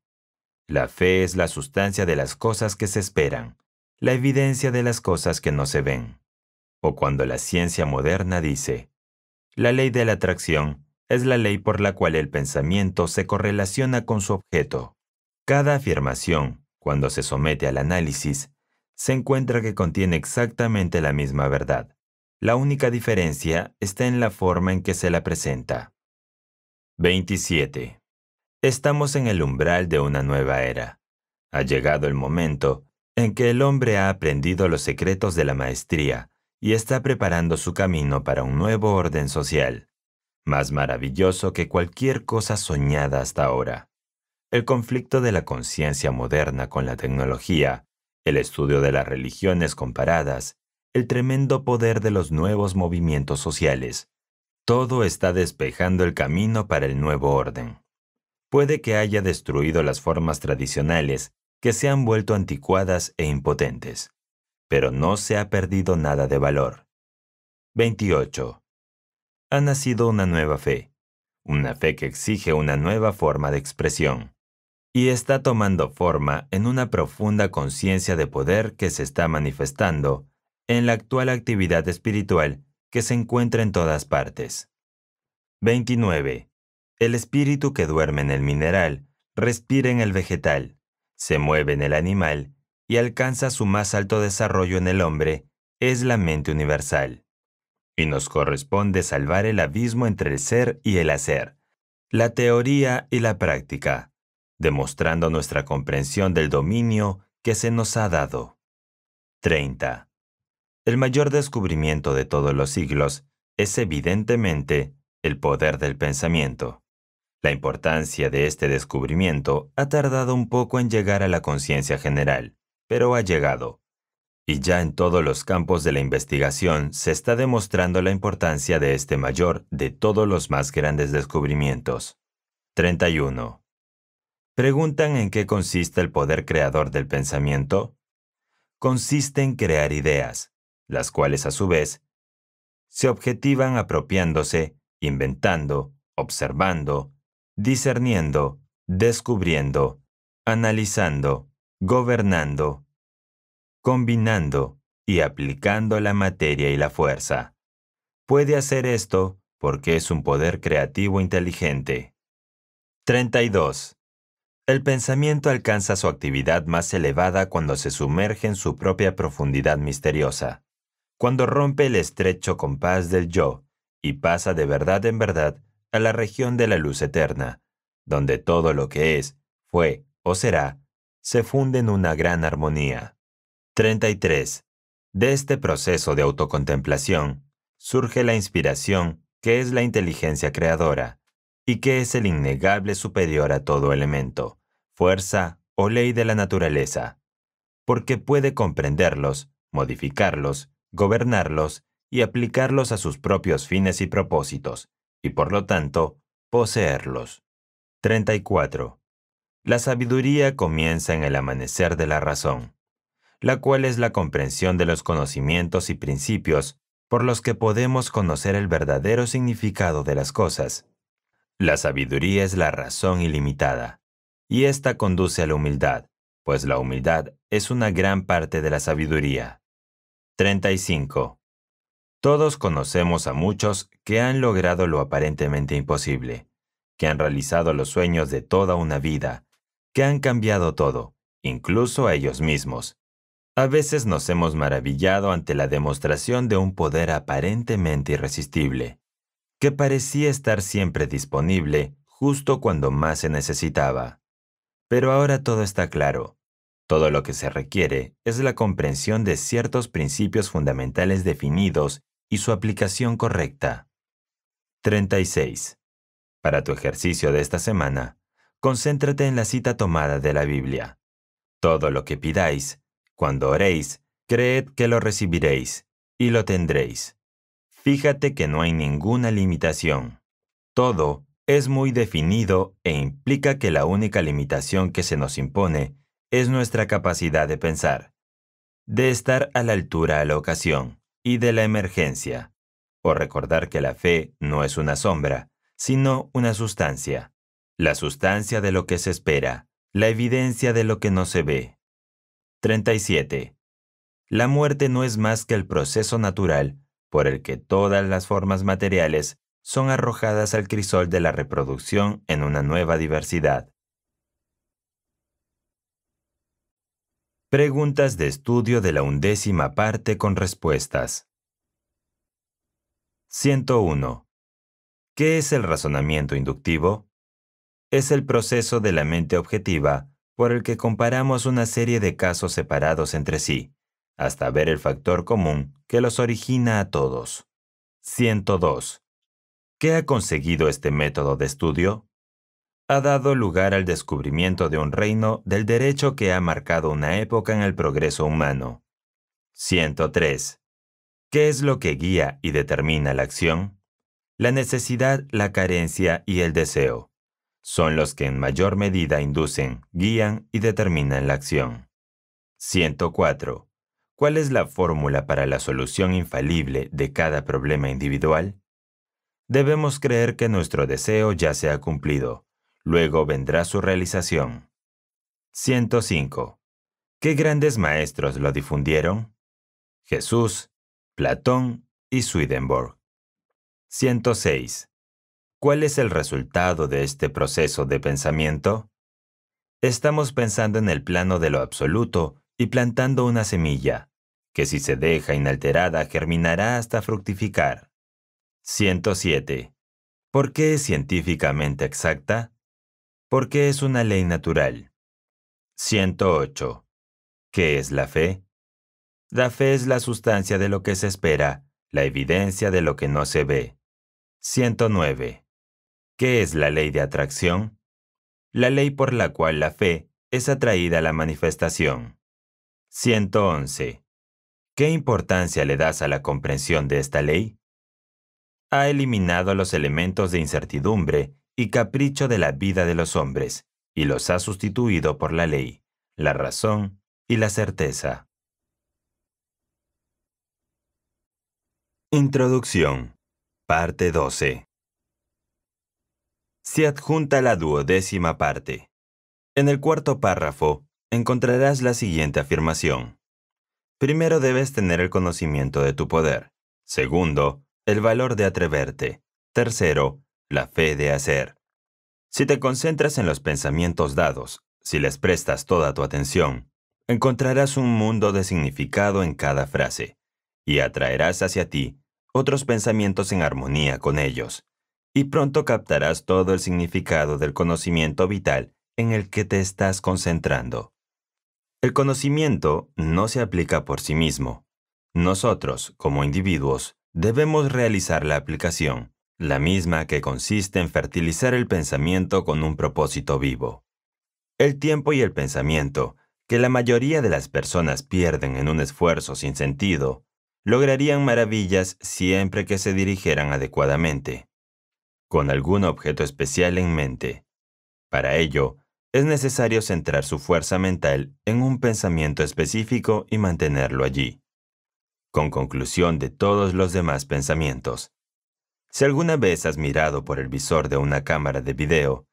la fe es la sustancia de las cosas que se esperan, la evidencia de las cosas que no se ven. O cuando la ciencia moderna dice, la ley de la atracción es la ley por la cual el pensamiento se correlaciona con su objeto. Cada afirmación, cuando se somete al análisis, se encuentra que contiene exactamente la misma verdad. La única diferencia está en la forma en que se la presenta. 27. Estamos en el umbral de una nueva era. Ha llegado el momento en que el hombre ha aprendido los secretos de la maestría y está preparando su camino para un nuevo orden social, más maravilloso que cualquier cosa soñada hasta ahora. El conflicto de la conciencia moderna con la tecnología, el estudio de las religiones comparadas, el tremendo poder de los nuevos movimientos sociales, todo está despejando el camino para el nuevo orden puede que haya destruido las formas tradicionales que se han vuelto anticuadas e impotentes, pero no se ha perdido nada de valor. 28. Ha nacido una nueva fe, una fe que exige una nueva forma de expresión, y está tomando forma en una profunda conciencia de poder que se está manifestando en la actual actividad espiritual que se encuentra en todas partes. 29. El espíritu que duerme en el mineral respira en el vegetal, se mueve en el animal y alcanza su más alto desarrollo en el hombre, es la mente universal. Y nos corresponde salvar el abismo entre el ser y el hacer, la teoría y la práctica, demostrando nuestra comprensión del dominio que se nos ha dado. 30. El mayor descubrimiento de todos los siglos es evidentemente el poder del pensamiento. La importancia de este descubrimiento ha tardado un poco en llegar a la conciencia general, pero ha llegado. Y ya en todos los campos de la investigación se está demostrando la importancia de este mayor de todos los más grandes descubrimientos. 31. ¿Preguntan en qué consiste el poder creador del pensamiento? Consiste en crear ideas, las cuales a su vez se objetivan apropiándose, inventando, observando, discerniendo, descubriendo, analizando, gobernando, combinando y aplicando la materia y la fuerza. Puede hacer esto porque es un poder creativo inteligente. 32. El pensamiento alcanza su actividad más elevada cuando se sumerge en su propia profundidad misteriosa, cuando rompe el estrecho compás del yo y pasa de verdad en verdad a la región de la luz eterna, donde todo lo que es, fue o será, se funde en una gran armonía. 33. De este proceso de autocontemplación surge la inspiración que es la inteligencia creadora y que es el innegable superior a todo elemento, fuerza o ley de la naturaleza, porque puede comprenderlos, modificarlos, gobernarlos y aplicarlos a sus propios fines y propósitos, y por lo tanto poseerlos. 34. La sabiduría comienza en el amanecer de la razón, la cual es la comprensión de los conocimientos y principios por los que podemos conocer el verdadero significado de las cosas. La sabiduría es la razón ilimitada, y ésta conduce a la humildad, pues la humildad es una gran parte de la sabiduría. 35. Todos conocemos a muchos que han logrado lo aparentemente imposible, que han realizado los sueños de toda una vida, que han cambiado todo, incluso a ellos mismos. A veces nos hemos maravillado ante la demostración de un poder aparentemente irresistible, que parecía estar siempre disponible justo cuando más se necesitaba. Pero ahora todo está claro. Todo lo que se requiere es la comprensión de ciertos principios fundamentales definidos y su aplicación correcta. 36. Para tu ejercicio de esta semana, concéntrate en la cita tomada de la Biblia. Todo lo que pidáis, cuando oréis, creed que lo recibiréis, y lo tendréis. Fíjate que no hay ninguna limitación. Todo es muy definido e implica que la única limitación que se nos impone es nuestra capacidad de pensar, de estar a la altura a la ocasión y de la emergencia, o recordar que la fe no es una sombra, sino una sustancia, la sustancia de lo que se espera, la evidencia de lo que no se ve. 37. La muerte no es más que el proceso natural por el que todas las formas materiales son arrojadas al crisol de la reproducción en una nueva diversidad. Preguntas de estudio de la undécima parte con respuestas. 101. ¿Qué es el razonamiento inductivo? Es el proceso de la mente objetiva por el que comparamos una serie de casos separados entre sí, hasta ver el factor común que los origina a todos. 102. ¿Qué ha conseguido este método de estudio? ha dado lugar al descubrimiento de un reino del derecho que ha marcado una época en el progreso humano. 103. ¿Qué es lo que guía y determina la acción? La necesidad, la carencia y el deseo son los que en mayor medida inducen, guían y determinan la acción. 104. ¿Cuál es la fórmula para la solución infalible de cada problema individual? Debemos creer que nuestro deseo ya se ha cumplido, luego vendrá su realización. 105. ¿Qué grandes maestros lo difundieron? Jesús, Platón y Swedenborg. 106. ¿Cuál es el resultado de este proceso de pensamiento? Estamos pensando en el plano de lo absoluto y plantando una semilla, que si se deja inalterada germinará hasta fructificar. 107. ¿Por qué es científicamente exacta? porque es una ley natural. 108. ¿Qué es la fe? La fe es la sustancia de lo que se espera, la evidencia de lo que no se ve. 109. ¿Qué es la ley de atracción? La ley por la cual la fe es atraída a la manifestación. 111. ¿Qué importancia le das a la comprensión de esta ley? Ha eliminado los elementos de incertidumbre y capricho de la vida de los hombres, y los ha sustituido por la ley, la razón y la certeza. Introducción. Parte 12. Se adjunta la duodécima parte. En el cuarto párrafo encontrarás la siguiente afirmación. Primero debes tener el conocimiento de tu poder. Segundo, el valor de atreverte. Tercero, la fe de hacer. Si te concentras en los pensamientos dados, si les prestas toda tu atención, encontrarás un mundo de significado en cada frase, y atraerás hacia ti otros pensamientos en armonía con ellos, y pronto captarás todo el significado del conocimiento vital en el que te estás concentrando. El conocimiento no se aplica por sí mismo. Nosotros, como individuos, debemos realizar la aplicación la misma que consiste en fertilizar el pensamiento con un propósito vivo. El tiempo y el pensamiento, que la mayoría de las personas pierden en un esfuerzo sin sentido, lograrían maravillas siempre que se dirigieran adecuadamente, con algún objeto especial en mente. Para ello, es necesario centrar su fuerza mental en un pensamiento específico y mantenerlo allí, con conclusión de todos los demás pensamientos. Si alguna vez has mirado por el visor de una cámara de video,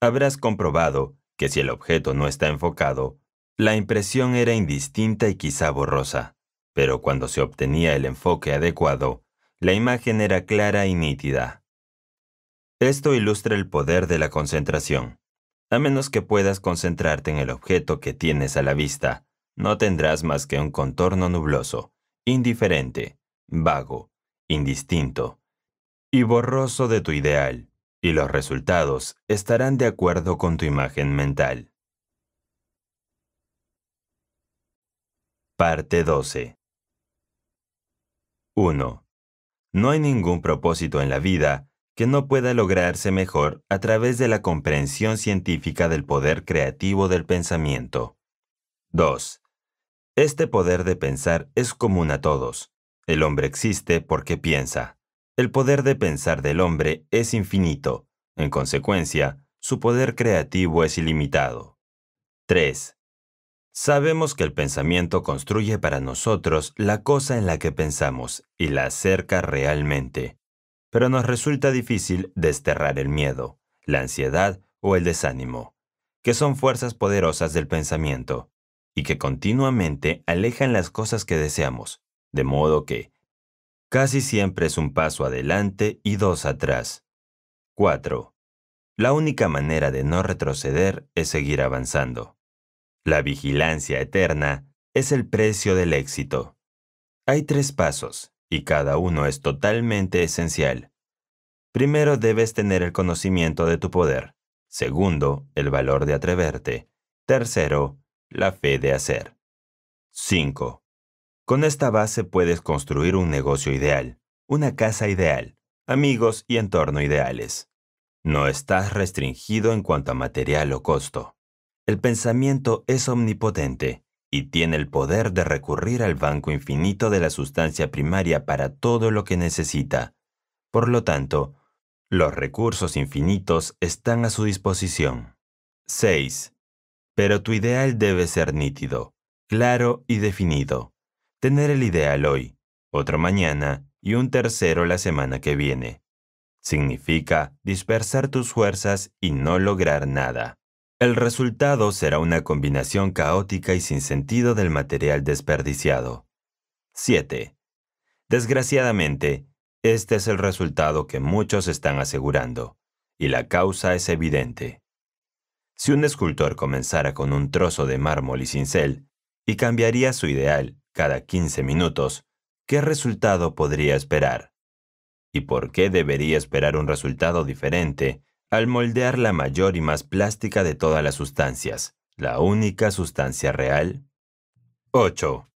habrás comprobado que si el objeto no está enfocado, la impresión era indistinta y quizá borrosa, pero cuando se obtenía el enfoque adecuado, la imagen era clara y nítida. Esto ilustra el poder de la concentración. A menos que puedas concentrarte en el objeto que tienes a la vista, no tendrás más que un contorno nubloso, indiferente, vago, indistinto y borroso de tu ideal, y los resultados estarán de acuerdo con tu imagen mental. Parte 12 1. No hay ningún propósito en la vida que no pueda lograrse mejor a través de la comprensión científica del poder creativo del pensamiento. 2. Este poder de pensar es común a todos. El hombre existe porque piensa. El poder de pensar del hombre es infinito, en consecuencia, su poder creativo es ilimitado. 3. Sabemos que el pensamiento construye para nosotros la cosa en la que pensamos y la acerca realmente, pero nos resulta difícil desterrar el miedo, la ansiedad o el desánimo, que son fuerzas poderosas del pensamiento, y que continuamente alejan las cosas que deseamos, de modo que, Casi siempre es un paso adelante y dos atrás. 4. La única manera de no retroceder es seguir avanzando. La vigilancia eterna es el precio del éxito. Hay tres pasos, y cada uno es totalmente esencial. Primero debes tener el conocimiento de tu poder. Segundo, el valor de atreverte. Tercero, la fe de hacer. 5. Con esta base puedes construir un negocio ideal, una casa ideal, amigos y entorno ideales. No estás restringido en cuanto a material o costo. El pensamiento es omnipotente y tiene el poder de recurrir al banco infinito de la sustancia primaria para todo lo que necesita. Por lo tanto, los recursos infinitos están a su disposición. 6. Pero tu ideal debe ser nítido, claro y definido tener el ideal hoy, otro mañana y un tercero la semana que viene. Significa dispersar tus fuerzas y no lograr nada. El resultado será una combinación caótica y sin sentido del material desperdiciado. 7. Desgraciadamente, este es el resultado que muchos están asegurando, y la causa es evidente. Si un escultor comenzara con un trozo de mármol y cincel, y cambiaría su ideal cada 15 minutos, ¿qué resultado podría esperar? ¿Y por qué debería esperar un resultado diferente al moldear la mayor y más plástica de todas las sustancias, la única sustancia real? 8.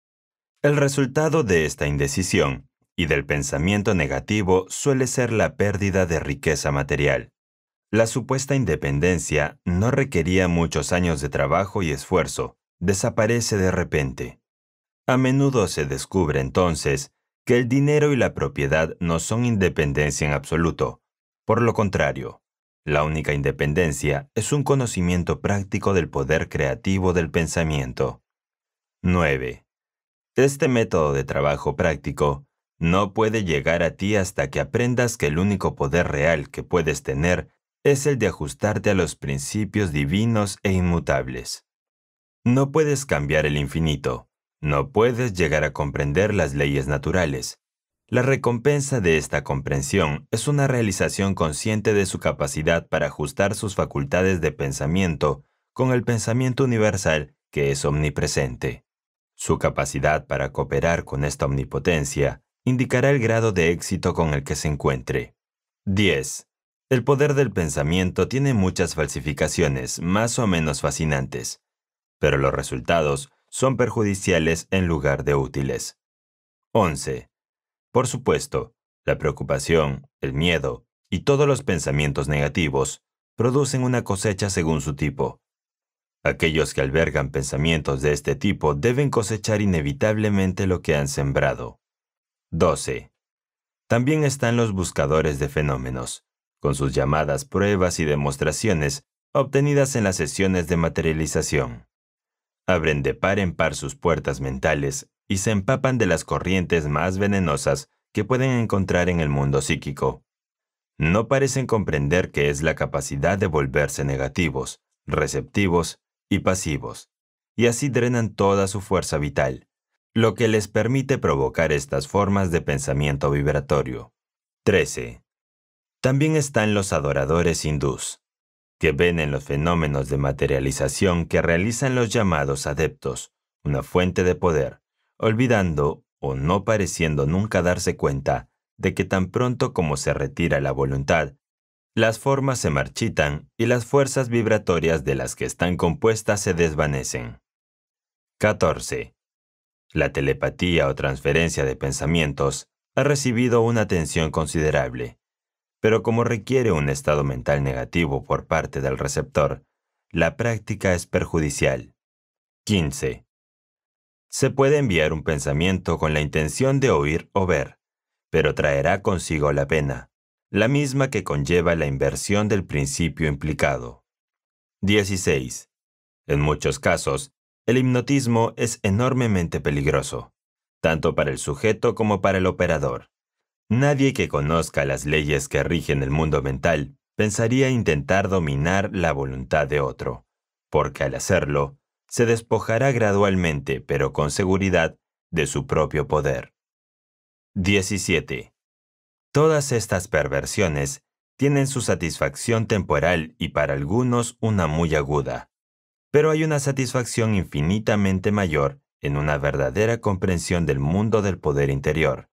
El resultado de esta indecisión y del pensamiento negativo suele ser la pérdida de riqueza material. La supuesta independencia no requería muchos años de trabajo y esfuerzo, desaparece de repente. A menudo se descubre entonces que el dinero y la propiedad no son independencia en absoluto. Por lo contrario, la única independencia es un conocimiento práctico del poder creativo del pensamiento. 9. Este método de trabajo práctico no puede llegar a ti hasta que aprendas que el único poder real que puedes tener es el de ajustarte a los principios divinos e inmutables. No puedes cambiar el infinito, no puedes llegar a comprender las leyes naturales. La recompensa de esta comprensión es una realización consciente de su capacidad para ajustar sus facultades de pensamiento con el pensamiento universal que es omnipresente. Su capacidad para cooperar con esta omnipotencia indicará el grado de éxito con el que se encuentre. 10. El poder del pensamiento tiene muchas falsificaciones más o menos fascinantes, pero los resultados son perjudiciales en lugar de útiles. 11. Por supuesto, la preocupación, el miedo y todos los pensamientos negativos producen una cosecha según su tipo. Aquellos que albergan pensamientos de este tipo deben cosechar inevitablemente lo que han sembrado. 12. También están los buscadores de fenómenos, con sus llamadas pruebas y demostraciones obtenidas en las sesiones de materialización abren de par en par sus puertas mentales y se empapan de las corrientes más venenosas que pueden encontrar en el mundo psíquico. No parecen comprender que es la capacidad de volverse negativos, receptivos y pasivos, y así drenan toda su fuerza vital, lo que les permite provocar estas formas de pensamiento vibratorio. 13. También están los adoradores hindús, que ven en los fenómenos de materialización que realizan los llamados adeptos una fuente de poder, olvidando o no pareciendo nunca darse cuenta de que tan pronto como se retira la voluntad, las formas se marchitan y las fuerzas vibratorias de las que están compuestas se desvanecen. 14. La telepatía o transferencia de pensamientos ha recibido una atención considerable. Pero como requiere un estado mental negativo por parte del receptor, la práctica es perjudicial. 15. Se puede enviar un pensamiento con la intención de oír o ver, pero traerá consigo la pena, la misma que conlleva la inversión del principio implicado. 16. En muchos casos, el hipnotismo es enormemente peligroso, tanto para el sujeto como para el operador. Nadie que conozca las leyes que rigen el mundo mental pensaría intentar dominar la voluntad de otro, porque al hacerlo, se despojará gradualmente, pero con seguridad, de su propio poder. 17. Todas estas perversiones tienen su satisfacción temporal y para algunos una muy aguda, pero hay una satisfacción infinitamente mayor en una verdadera comprensión del mundo del poder interior,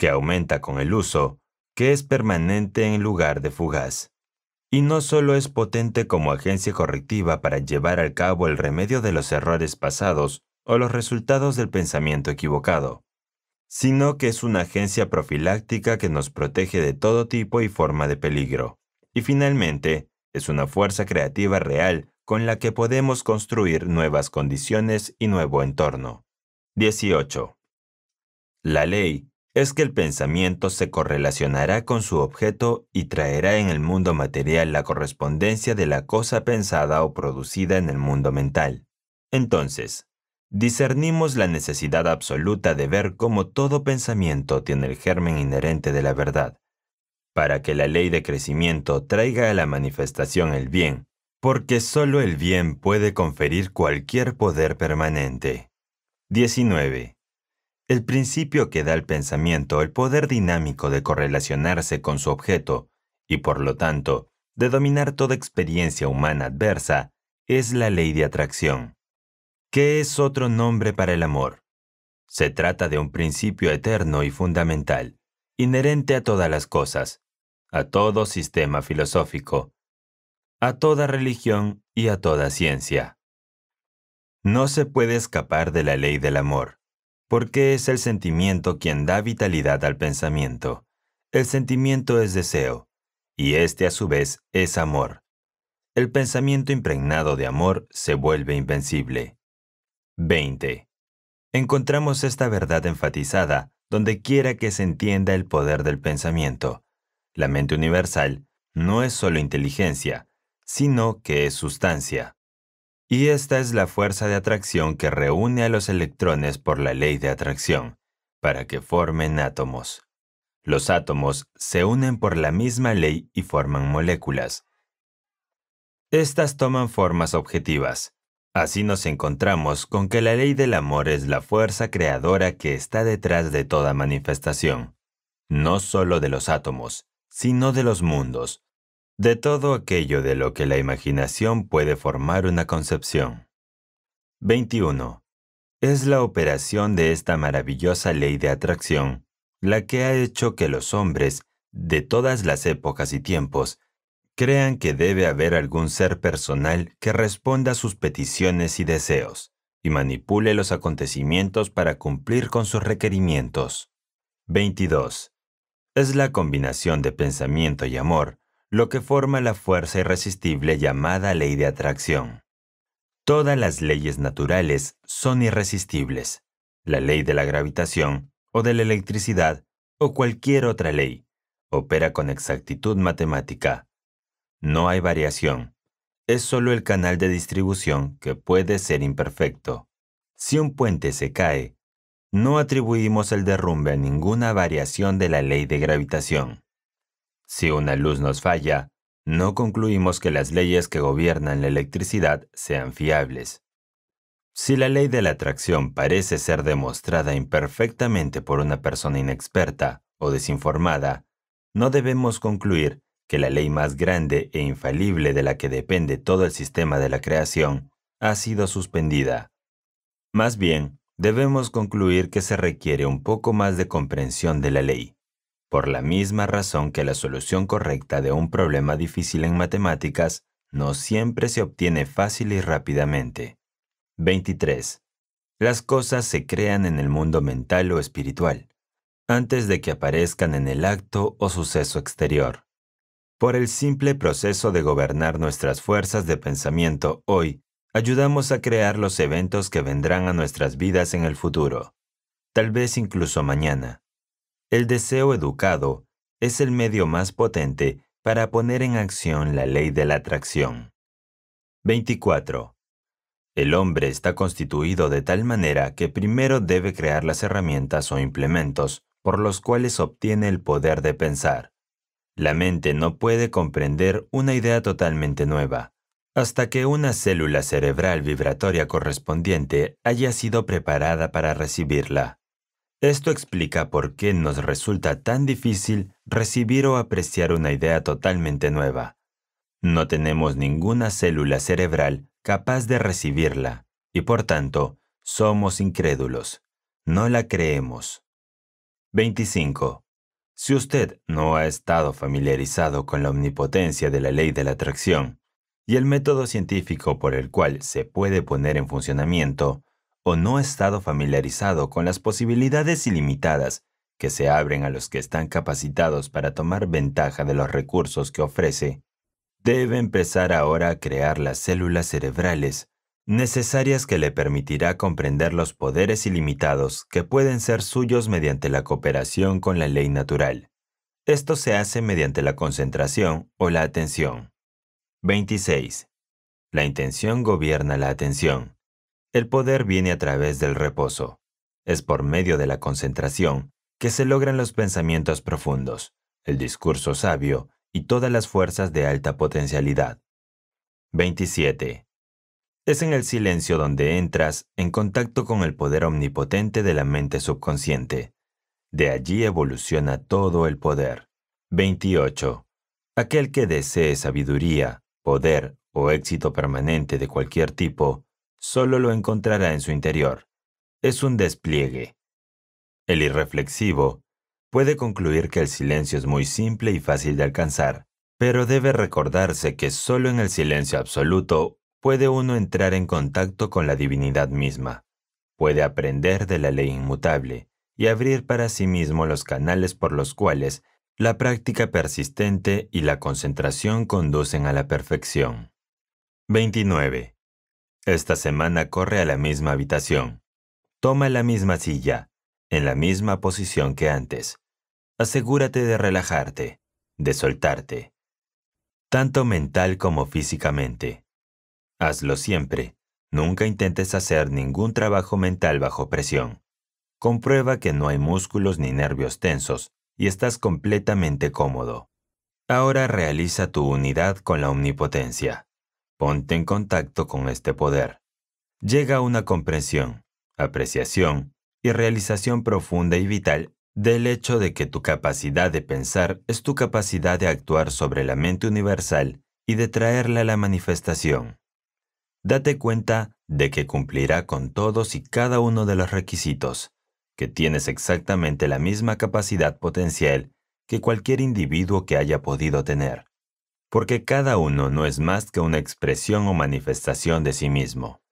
que aumenta con el uso, que es permanente en lugar de fugaz. Y no solo es potente como agencia correctiva para llevar al cabo el remedio de los errores pasados o los resultados del pensamiento equivocado, sino que es una agencia profiláctica que nos protege de todo tipo y forma de peligro. Y finalmente, es una fuerza creativa real con la que podemos construir nuevas condiciones y nuevo entorno. 18. La ley, es que el pensamiento se correlacionará con su objeto y traerá en el mundo material la correspondencia de la cosa pensada o producida en el mundo mental. Entonces, discernimos la necesidad absoluta de ver cómo todo pensamiento tiene el germen inherente de la verdad, para que la ley de crecimiento traiga a la manifestación el bien, porque sólo el bien puede conferir cualquier poder permanente. 19. El principio que da al pensamiento el poder dinámico de correlacionarse con su objeto y por lo tanto de dominar toda experiencia humana adversa es la ley de atracción, ¿Qué es otro nombre para el amor. Se trata de un principio eterno y fundamental, inherente a todas las cosas, a todo sistema filosófico, a toda religión y a toda ciencia. No se puede escapar de la ley del amor, porque es el sentimiento quien da vitalidad al pensamiento. El sentimiento es deseo, y este a su vez es amor. El pensamiento impregnado de amor se vuelve invencible. 20. Encontramos esta verdad enfatizada donde quiera que se entienda el poder del pensamiento. La mente universal no es solo inteligencia, sino que es sustancia. Y esta es la fuerza de atracción que reúne a los electrones por la ley de atracción, para que formen átomos. Los átomos se unen por la misma ley y forman moléculas. Estas toman formas objetivas. Así nos encontramos con que la ley del amor es la fuerza creadora que está detrás de toda manifestación, no solo de los átomos, sino de los mundos, de todo aquello de lo que la imaginación puede formar una concepción. 21. Es la operación de esta maravillosa ley de atracción la que ha hecho que los hombres, de todas las épocas y tiempos, crean que debe haber algún ser personal que responda a sus peticiones y deseos, y manipule los acontecimientos para cumplir con sus requerimientos. 22. Es la combinación de pensamiento y amor lo que forma la fuerza irresistible llamada ley de atracción. Todas las leyes naturales son irresistibles. La ley de la gravitación o de la electricidad o cualquier otra ley opera con exactitud matemática. No hay variación. Es solo el canal de distribución que puede ser imperfecto. Si un puente se cae, no atribuimos el derrumbe a ninguna variación de la ley de gravitación. Si una luz nos falla, no concluimos que las leyes que gobiernan la electricidad sean fiables. Si la ley de la atracción parece ser demostrada imperfectamente por una persona inexperta o desinformada, no debemos concluir que la ley más grande e infalible de la que depende todo el sistema de la creación ha sido suspendida. Más bien, debemos concluir que se requiere un poco más de comprensión de la ley por la misma razón que la solución correcta de un problema difícil en matemáticas no siempre se obtiene fácil y rápidamente. 23. Las cosas se crean en el mundo mental o espiritual, antes de que aparezcan en el acto o suceso exterior. Por el simple proceso de gobernar nuestras fuerzas de pensamiento hoy, ayudamos a crear los eventos que vendrán a nuestras vidas en el futuro, tal vez incluso mañana. El deseo educado es el medio más potente para poner en acción la ley de la atracción. 24. El hombre está constituido de tal manera que primero debe crear las herramientas o implementos por los cuales obtiene el poder de pensar. La mente no puede comprender una idea totalmente nueva hasta que una célula cerebral vibratoria correspondiente haya sido preparada para recibirla. Esto explica por qué nos resulta tan difícil recibir o apreciar una idea totalmente nueva. No tenemos ninguna célula cerebral capaz de recibirla y por tanto somos incrédulos. No la creemos. 25. Si usted no ha estado familiarizado con la omnipotencia de la ley de la atracción y el método científico por el cual se puede poner en funcionamiento, o no ha estado familiarizado con las posibilidades ilimitadas que se abren a los que están capacitados para tomar ventaja de los recursos que ofrece, debe empezar ahora a crear las células cerebrales necesarias que le permitirá comprender los poderes ilimitados que pueden ser suyos mediante la cooperación con la ley natural. Esto se hace mediante la concentración o la atención. 26. La intención gobierna la atención. El poder viene a través del reposo. Es por medio de la concentración que se logran los pensamientos profundos, el discurso sabio y todas las fuerzas de alta potencialidad. 27. Es en el silencio donde entras en contacto con el poder omnipotente de la mente subconsciente. De allí evoluciona todo el poder. 28. Aquel que desee sabiduría, poder o éxito permanente de cualquier tipo, solo lo encontrará en su interior. Es un despliegue. El irreflexivo puede concluir que el silencio es muy simple y fácil de alcanzar, pero debe recordarse que solo en el silencio absoluto puede uno entrar en contacto con la divinidad misma, puede aprender de la ley inmutable y abrir para sí mismo los canales por los cuales la práctica persistente y la concentración conducen a la perfección. 29. Esta semana corre a la misma habitación. Toma la misma silla, en la misma posición que antes. Asegúrate de relajarte, de soltarte, tanto mental como físicamente. Hazlo siempre. Nunca intentes hacer ningún trabajo mental bajo presión. Comprueba que no hay músculos ni nervios tensos y estás completamente cómodo. Ahora realiza tu unidad con la omnipotencia. Ponte en contacto con este poder. Llega a una comprensión, apreciación y realización profunda y vital del hecho de que tu capacidad de pensar es tu capacidad de actuar sobre la mente universal y de traerla a la manifestación. Date cuenta de que cumplirá con todos y cada uno de los requisitos, que tienes exactamente la misma capacidad potencial que cualquier individuo que haya podido tener porque cada uno no es más que una expresión o manifestación de sí mismo.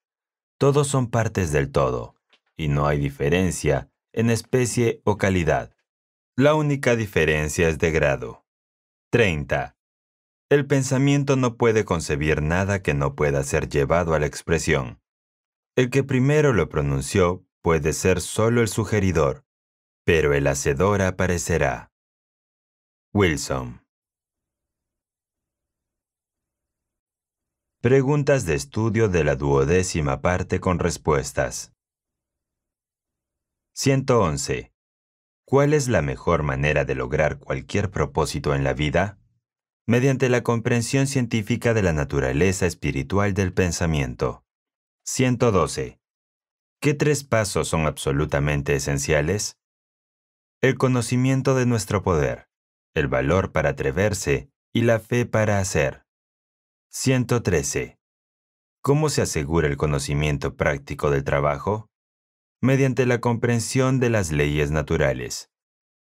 Todos son partes del todo, y no hay diferencia en especie o calidad. La única diferencia es de grado. 30. El pensamiento no puede concebir nada que no pueda ser llevado a la expresión. El que primero lo pronunció puede ser solo el sugeridor, pero el hacedor aparecerá. Wilson Preguntas de estudio de la duodécima parte con respuestas. 111. ¿Cuál es la mejor manera de lograr cualquier propósito en la vida? Mediante la comprensión científica de la naturaleza espiritual del pensamiento. 112. ¿Qué tres pasos son absolutamente esenciales? El conocimiento de nuestro poder, el valor para atreverse y la fe para hacer. 113. ¿Cómo se asegura el conocimiento práctico del trabajo? Mediante la comprensión de las leyes naturales.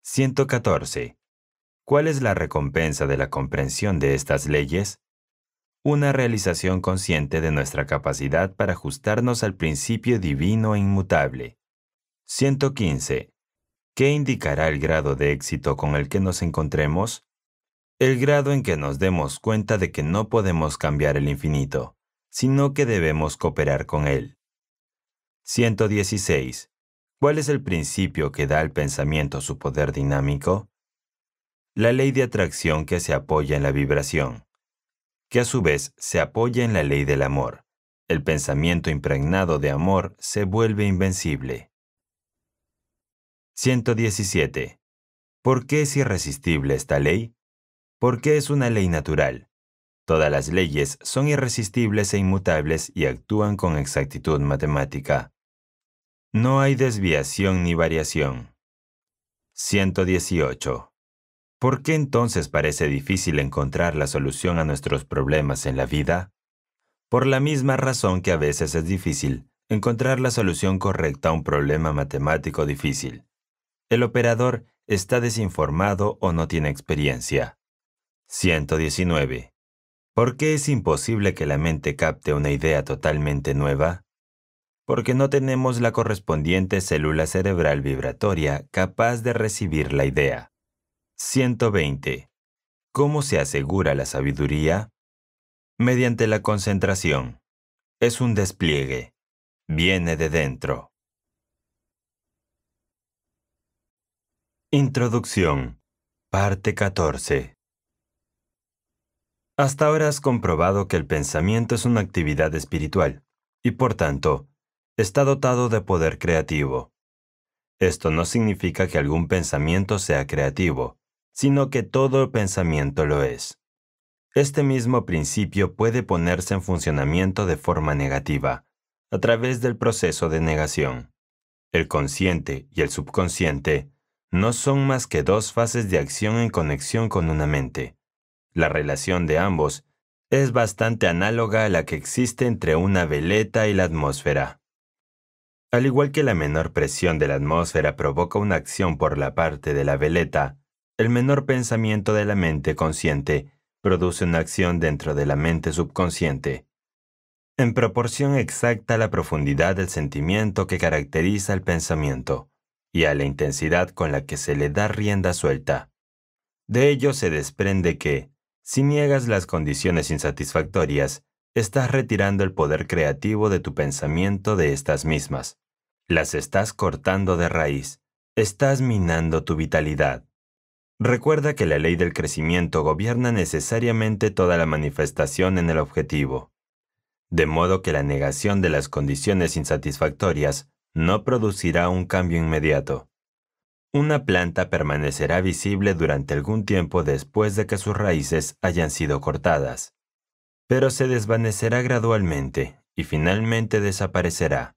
114. ¿Cuál es la recompensa de la comprensión de estas leyes? Una realización consciente de nuestra capacidad para ajustarnos al principio divino e inmutable. 115. ¿Qué indicará el grado de éxito con el que nos encontremos? el grado en que nos demos cuenta de que no podemos cambiar el infinito, sino que debemos cooperar con él. 116. ¿Cuál es el principio que da al pensamiento su poder dinámico? La ley de atracción que se apoya en la vibración, que a su vez se apoya en la ley del amor. El pensamiento impregnado de amor se vuelve invencible. 117. ¿Por qué es irresistible esta ley? porque es una ley natural. Todas las leyes son irresistibles e inmutables y actúan con exactitud matemática. No hay desviación ni variación. 118. ¿Por qué entonces parece difícil encontrar la solución a nuestros problemas en la vida? Por la misma razón que a veces es difícil encontrar la solución correcta a un problema matemático difícil. El operador está desinformado o no tiene experiencia. 119. ¿Por qué es imposible que la mente capte una idea totalmente nueva? Porque no tenemos la correspondiente célula cerebral vibratoria capaz de recibir la idea. 120. ¿Cómo se asegura la sabiduría? Mediante la concentración. Es un despliegue. Viene de dentro. Introducción. Parte 14. Hasta ahora has comprobado que el pensamiento es una actividad espiritual y por tanto, está dotado de poder creativo. Esto no significa que algún pensamiento sea creativo, sino que todo pensamiento lo es. Este mismo principio puede ponerse en funcionamiento de forma negativa, a través del proceso de negación. El consciente y el subconsciente no son más que dos fases de acción en conexión con una mente. La relación de ambos es bastante análoga a la que existe entre una veleta y la atmósfera. Al igual que la menor presión de la atmósfera provoca una acción por la parte de la veleta, el menor pensamiento de la mente consciente produce una acción dentro de la mente subconsciente, en proporción exacta a la profundidad del sentimiento que caracteriza el pensamiento y a la intensidad con la que se le da rienda suelta. De ello se desprende que, si niegas las condiciones insatisfactorias, estás retirando el poder creativo de tu pensamiento de estas mismas. Las estás cortando de raíz. Estás minando tu vitalidad. Recuerda que la ley del crecimiento gobierna necesariamente toda la manifestación en el objetivo. De modo que la negación de las condiciones insatisfactorias no producirá un cambio inmediato. Una planta permanecerá visible durante algún tiempo después de que sus raíces hayan sido cortadas, pero se desvanecerá gradualmente y finalmente desaparecerá,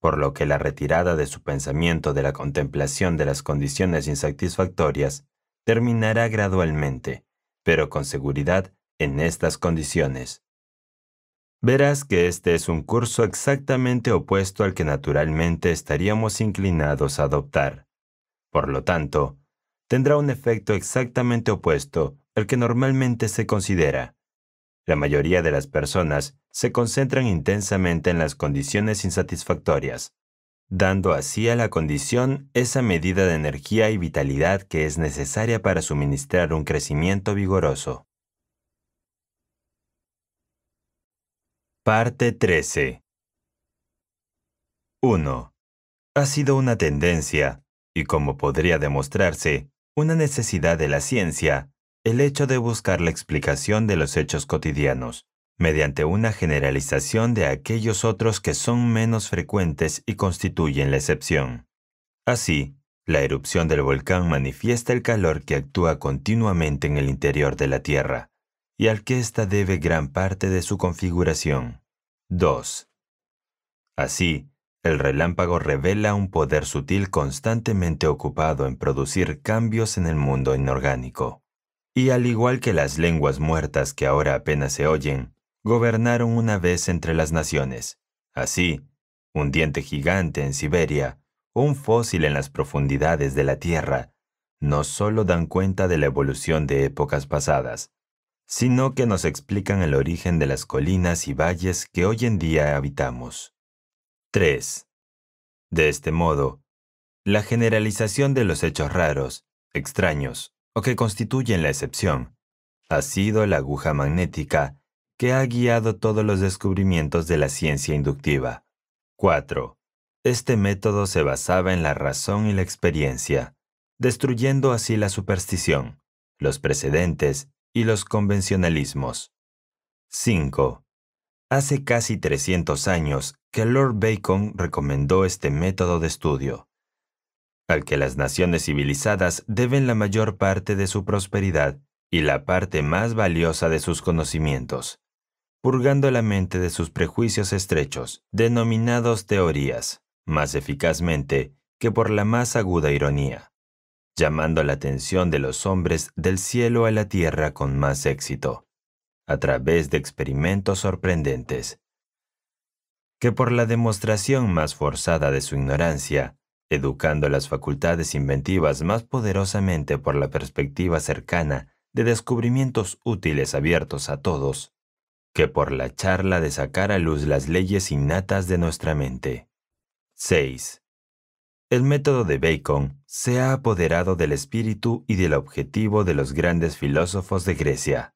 por lo que la retirada de su pensamiento de la contemplación de las condiciones insatisfactorias terminará gradualmente, pero con seguridad en estas condiciones. Verás que este es un curso exactamente opuesto al que naturalmente estaríamos inclinados a adoptar. Por lo tanto, tendrá un efecto exactamente opuesto al que normalmente se considera. La mayoría de las personas se concentran intensamente en las condiciones insatisfactorias, dando así a la condición esa medida de energía y vitalidad que es necesaria para suministrar un crecimiento vigoroso. Parte 13 1. Ha sido una tendencia, y como podría demostrarse, una necesidad de la ciencia, el hecho de buscar la explicación de los hechos cotidianos, mediante una generalización de aquellos otros que son menos frecuentes y constituyen la excepción. Así, la erupción del volcán manifiesta el calor que actúa continuamente en el interior de la Tierra, y al que ésta debe gran parte de su configuración. 2. Así, el relámpago revela un poder sutil constantemente ocupado en producir cambios en el mundo inorgánico. Y al igual que las lenguas muertas que ahora apenas se oyen, gobernaron una vez entre las naciones. Así, un diente gigante en Siberia, un fósil en las profundidades de la Tierra, no solo dan cuenta de la evolución de épocas pasadas, sino que nos explican el origen de las colinas y valles que hoy en día habitamos. 3. De este modo, la generalización de los hechos raros, extraños o que constituyen la excepción ha sido la aguja magnética que ha guiado todos los descubrimientos de la ciencia inductiva. 4. Este método se basaba en la razón y la experiencia, destruyendo así la superstición, los precedentes y los convencionalismos. 5. Hace casi 300 años que Lord Bacon recomendó este método de estudio, al que las naciones civilizadas deben la mayor parte de su prosperidad y la parte más valiosa de sus conocimientos, purgando la mente de sus prejuicios estrechos, denominados teorías, más eficazmente que por la más aguda ironía, llamando la atención de los hombres del cielo a la tierra con más éxito a través de experimentos sorprendentes, que por la demostración más forzada de su ignorancia, educando las facultades inventivas más poderosamente por la perspectiva cercana de descubrimientos útiles abiertos a todos, que por la charla de sacar a luz las leyes innatas de nuestra mente. 6. El método de Bacon se ha apoderado del espíritu y del objetivo de los grandes filósofos de Grecia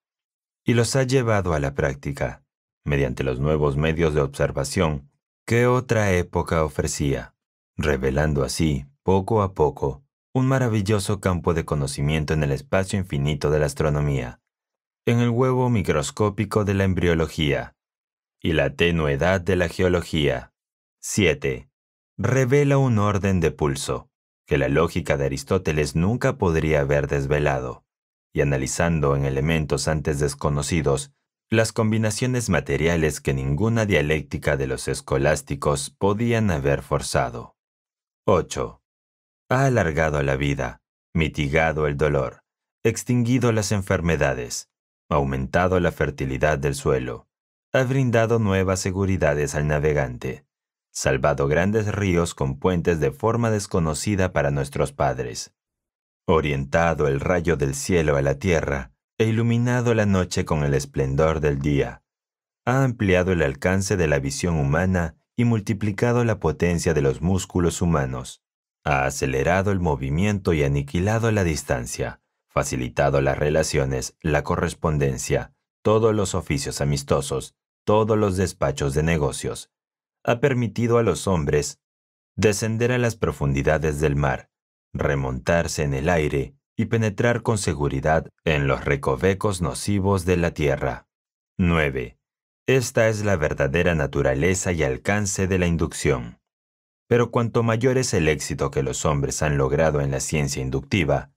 y los ha llevado a la práctica, mediante los nuevos medios de observación que otra época ofrecía, revelando así, poco a poco, un maravilloso campo de conocimiento en el espacio infinito de la astronomía, en el huevo microscópico de la embriología y la tenuedad de la geología. 7. Revela un orden de pulso que la lógica de Aristóteles nunca podría haber desvelado y analizando en elementos antes desconocidos las combinaciones materiales que ninguna dialéctica de los escolásticos podían haber forzado. 8. Ha alargado la vida, mitigado el dolor, extinguido las enfermedades, aumentado la fertilidad del suelo, ha brindado nuevas seguridades al navegante, salvado grandes ríos con puentes de forma desconocida para nuestros padres, orientado el rayo del cielo a la tierra e iluminado la noche con el esplendor del día. Ha ampliado el alcance de la visión humana y multiplicado la potencia de los músculos humanos. Ha acelerado el movimiento y aniquilado la distancia, facilitado las relaciones, la correspondencia, todos los oficios amistosos, todos los despachos de negocios. Ha permitido a los hombres descender a las profundidades del mar, remontarse en el aire y penetrar con seguridad en los recovecos nocivos de la tierra. 9. Esta es la verdadera naturaleza y alcance de la inducción. Pero cuanto mayor es el éxito que los hombres han logrado en la ciencia inductiva,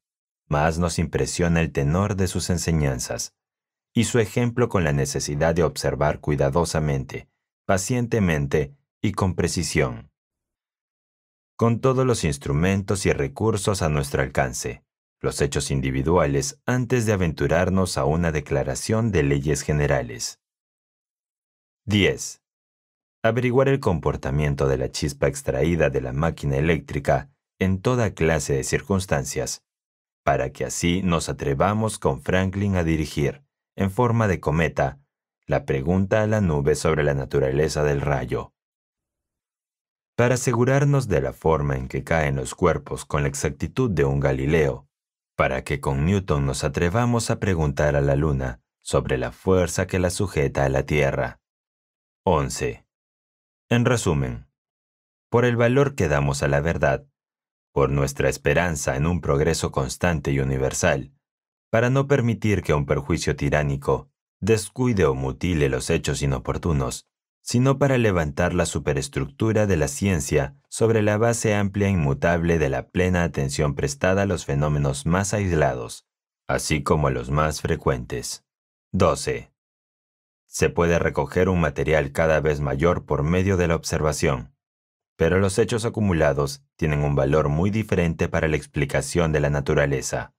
más nos impresiona el tenor de sus enseñanzas y su ejemplo con la necesidad de observar cuidadosamente, pacientemente y con precisión con todos los instrumentos y recursos a nuestro alcance, los hechos individuales antes de aventurarnos a una declaración de leyes generales. 10. Averiguar el comportamiento de la chispa extraída de la máquina eléctrica en toda clase de circunstancias, para que así nos atrevamos con Franklin a dirigir, en forma de cometa, la pregunta a la nube sobre la naturaleza del rayo para asegurarnos de la forma en que caen los cuerpos con la exactitud de un Galileo, para que con Newton nos atrevamos a preguntar a la Luna sobre la fuerza que la sujeta a la Tierra. 11. En resumen, por el valor que damos a la verdad, por nuestra esperanza en un progreso constante y universal, para no permitir que un perjuicio tiránico descuide o mutile los hechos inoportunos, sino para levantar la superestructura de la ciencia sobre la base amplia e inmutable de la plena atención prestada a los fenómenos más aislados, así como a los más frecuentes. 12. Se puede recoger un material cada vez mayor por medio de la observación, pero los hechos acumulados tienen un valor muy diferente para la explicación de la naturaleza.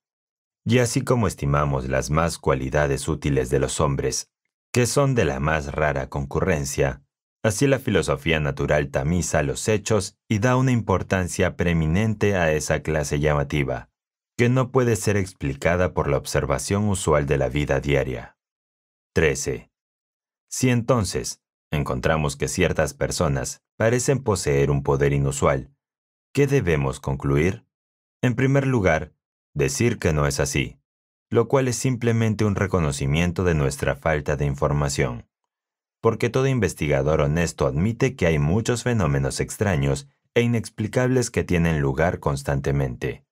Y así como estimamos las más cualidades útiles de los hombres que son de la más rara concurrencia. Así la filosofía natural tamiza los hechos y da una importancia preeminente a esa clase llamativa, que no puede ser explicada por la observación usual de la vida diaria. 13. Si entonces encontramos que ciertas personas parecen poseer un poder inusual, ¿qué debemos concluir? En primer lugar, decir que no es así, lo cual es simplemente un reconocimiento de nuestra falta de información. Porque todo investigador honesto admite que hay muchos fenómenos extraños e inexplicables que tienen lugar constantemente.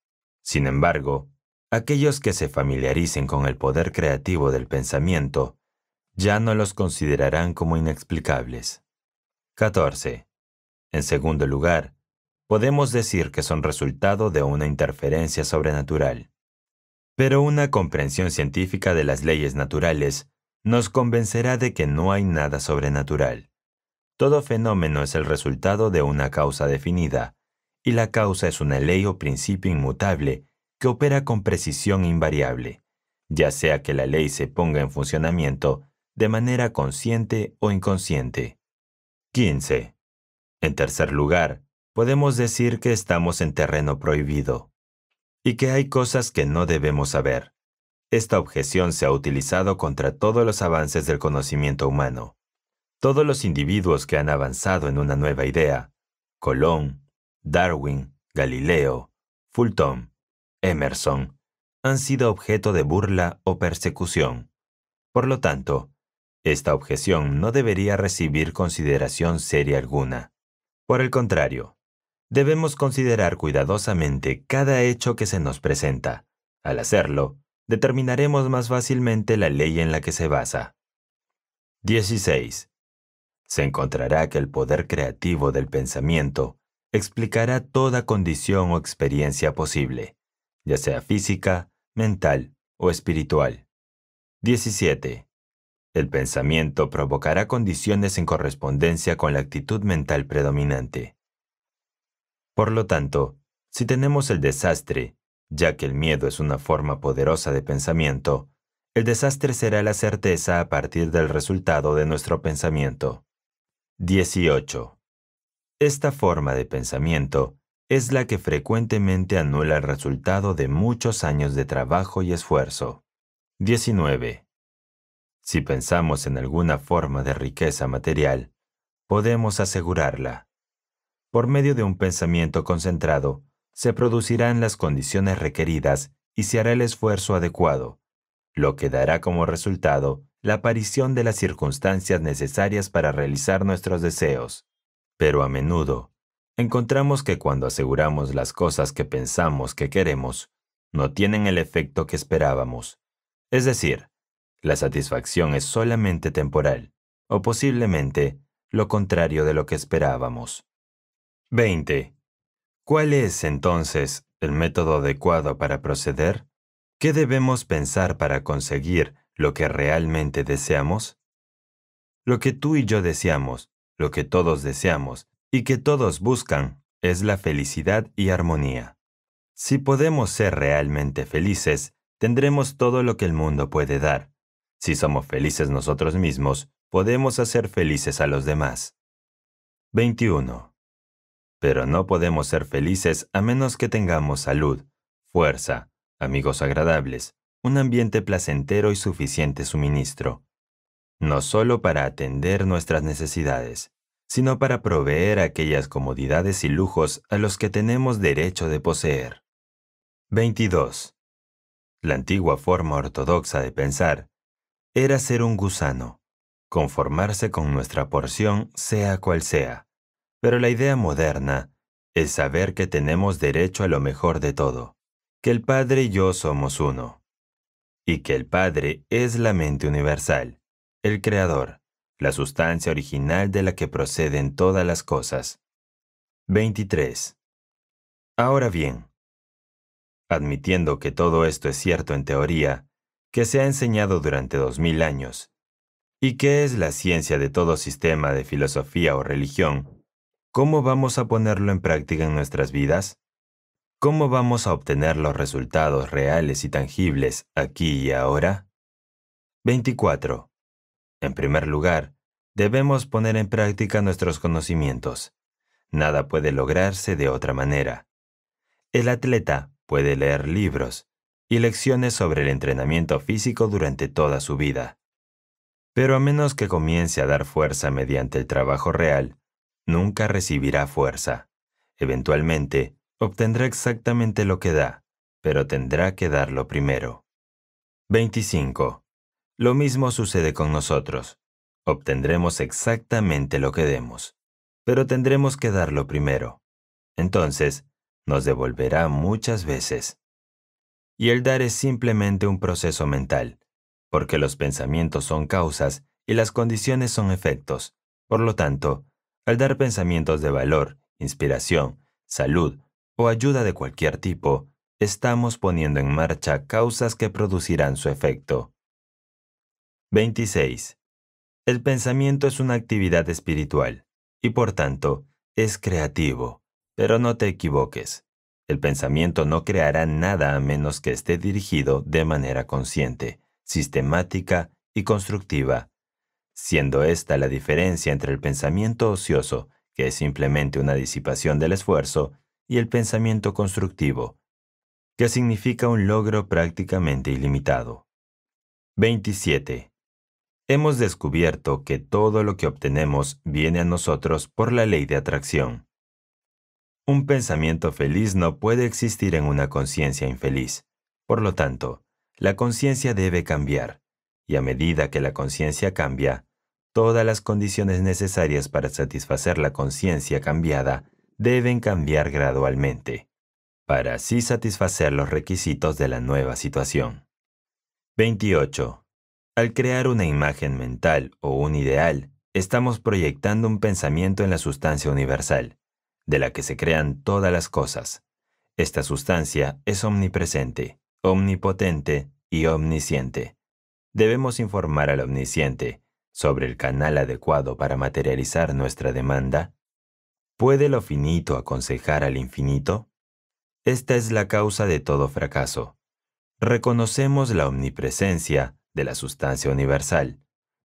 Sin embargo, aquellos que se familiaricen con el poder creativo del pensamiento ya no los considerarán como inexplicables. 14. En segundo lugar, podemos decir que son resultado de una interferencia sobrenatural. Pero una comprensión científica de las leyes naturales nos convencerá de que no hay nada sobrenatural. Todo fenómeno es el resultado de una causa definida, y la causa es una ley o principio inmutable que opera con precisión invariable, ya sea que la ley se ponga en funcionamiento de manera consciente o inconsciente. 15. En tercer lugar, podemos decir que estamos en terreno prohibido y que hay cosas que no debemos saber. Esta objeción se ha utilizado contra todos los avances del conocimiento humano. Todos los individuos que han avanzado en una nueva idea, Colón, Darwin, Galileo, Fulton, Emerson, han sido objeto de burla o persecución. Por lo tanto, esta objeción no debería recibir consideración seria alguna. Por el contrario, Debemos considerar cuidadosamente cada hecho que se nos presenta. Al hacerlo, determinaremos más fácilmente la ley en la que se basa. 16. Se encontrará que el poder creativo del pensamiento explicará toda condición o experiencia posible, ya sea física, mental o espiritual. 17. El pensamiento provocará condiciones en correspondencia con la actitud mental predominante. Por lo tanto, si tenemos el desastre, ya que el miedo es una forma poderosa de pensamiento, el desastre será la certeza a partir del resultado de nuestro pensamiento. 18. Esta forma de pensamiento es la que frecuentemente anula el resultado de muchos años de trabajo y esfuerzo. 19. Si pensamos en alguna forma de riqueza material, podemos asegurarla por medio de un pensamiento concentrado, se producirán las condiciones requeridas y se hará el esfuerzo adecuado, lo que dará como resultado la aparición de las circunstancias necesarias para realizar nuestros deseos. Pero a menudo, encontramos que cuando aseguramos las cosas que pensamos que queremos, no tienen el efecto que esperábamos. Es decir, la satisfacción es solamente temporal, o posiblemente lo contrario de lo que esperábamos. 20. ¿Cuál es entonces el método adecuado para proceder? ¿Qué debemos pensar para conseguir lo que realmente deseamos? Lo que tú y yo deseamos, lo que todos deseamos y que todos buscan es la felicidad y armonía. Si podemos ser realmente felices, tendremos todo lo que el mundo puede dar. Si somos felices nosotros mismos, podemos hacer felices a los demás. 21 pero no podemos ser felices a menos que tengamos salud, fuerza, amigos agradables, un ambiente placentero y suficiente suministro. No solo para atender nuestras necesidades, sino para proveer aquellas comodidades y lujos a los que tenemos derecho de poseer. 22. La antigua forma ortodoxa de pensar era ser un gusano, conformarse con nuestra porción sea cual sea, pero la idea moderna es saber que tenemos derecho a lo mejor de todo, que el Padre y yo somos uno, y que el Padre es la mente universal, el Creador, la sustancia original de la que proceden todas las cosas. 23. Ahora bien, admitiendo que todo esto es cierto en teoría, que se ha enseñado durante dos mil años, y que es la ciencia de todo sistema de filosofía o religión, ¿Cómo vamos a ponerlo en práctica en nuestras vidas? ¿Cómo vamos a obtener los resultados reales y tangibles aquí y ahora? 24. En primer lugar, debemos poner en práctica nuestros conocimientos. Nada puede lograrse de otra manera. El atleta puede leer libros y lecciones sobre el entrenamiento físico durante toda su vida. Pero a menos que comience a dar fuerza mediante el trabajo real, nunca recibirá fuerza. Eventualmente, obtendrá exactamente lo que da, pero tendrá que darlo primero. 25. Lo mismo sucede con nosotros. Obtendremos exactamente lo que demos, pero tendremos que darlo primero. Entonces, nos devolverá muchas veces. Y el dar es simplemente un proceso mental, porque los pensamientos son causas y las condiciones son efectos. Por lo tanto, al dar pensamientos de valor, inspiración, salud o ayuda de cualquier tipo, estamos poniendo en marcha causas que producirán su efecto. 26. El pensamiento es una actividad espiritual y por tanto es creativo, pero no te equivoques. El pensamiento no creará nada a menos que esté dirigido de manera consciente, sistemática y constructiva siendo esta la diferencia entre el pensamiento ocioso, que es simplemente una disipación del esfuerzo, y el pensamiento constructivo, que significa un logro prácticamente ilimitado. 27. Hemos descubierto que todo lo que obtenemos viene a nosotros por la ley de atracción. Un pensamiento feliz no puede existir en una conciencia infeliz. Por lo tanto, la conciencia debe cambiar, y a medida que la conciencia cambia, todas las condiciones necesarias para satisfacer la conciencia cambiada deben cambiar gradualmente, para así satisfacer los requisitos de la nueva situación. 28. Al crear una imagen mental o un ideal, estamos proyectando un pensamiento en la sustancia universal, de la que se crean todas las cosas. Esta sustancia es omnipresente, omnipotente y omnisciente debemos informar al omnisciente sobre el canal adecuado para materializar nuestra demanda? ¿Puede lo finito aconsejar al infinito? Esta es la causa de todo fracaso. Reconocemos la omnipresencia de la sustancia universal,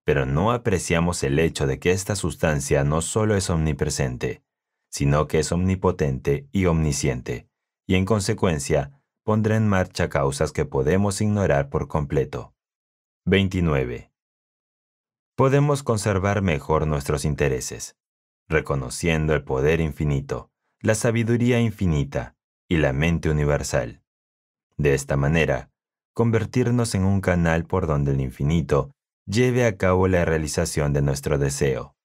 pero no apreciamos el hecho de que esta sustancia no solo es omnipresente, sino que es omnipotente y omnisciente, y en consecuencia pondrá en marcha causas que podemos ignorar por completo. 29. Podemos conservar mejor nuestros intereses, reconociendo el poder infinito, la sabiduría infinita y la mente universal. De esta manera, convertirnos en un canal por donde el infinito lleve a cabo la realización de nuestro deseo.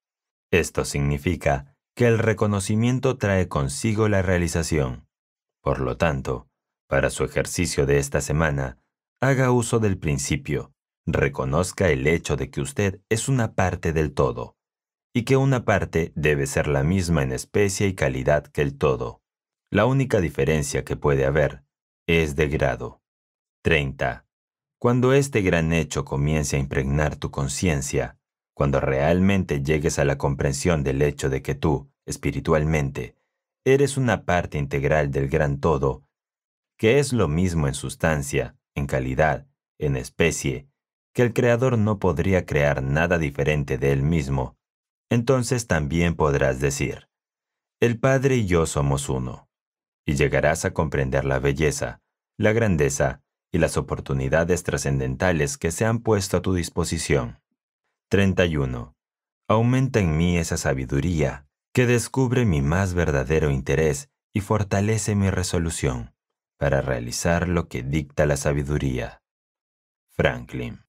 Esto significa que el reconocimiento trae consigo la realización. Por lo tanto, para su ejercicio de esta semana, haga uso del principio Reconozca el hecho de que usted es una parte del todo, y que una parte debe ser la misma en especie y calidad que el todo. La única diferencia que puede haber es de grado. 30. Cuando este gran hecho comience a impregnar tu conciencia, cuando realmente llegues a la comprensión del hecho de que tú, espiritualmente, eres una parte integral del gran todo, que es lo mismo en sustancia, en calidad, en especie que el Creador no podría crear nada diferente de él mismo, entonces también podrás decir, el Padre y yo somos uno, y llegarás a comprender la belleza, la grandeza y las oportunidades trascendentales que se han puesto a tu disposición. 31. Aumenta en mí esa sabiduría que descubre mi más verdadero interés y fortalece mi resolución para realizar lo que dicta la sabiduría. Franklin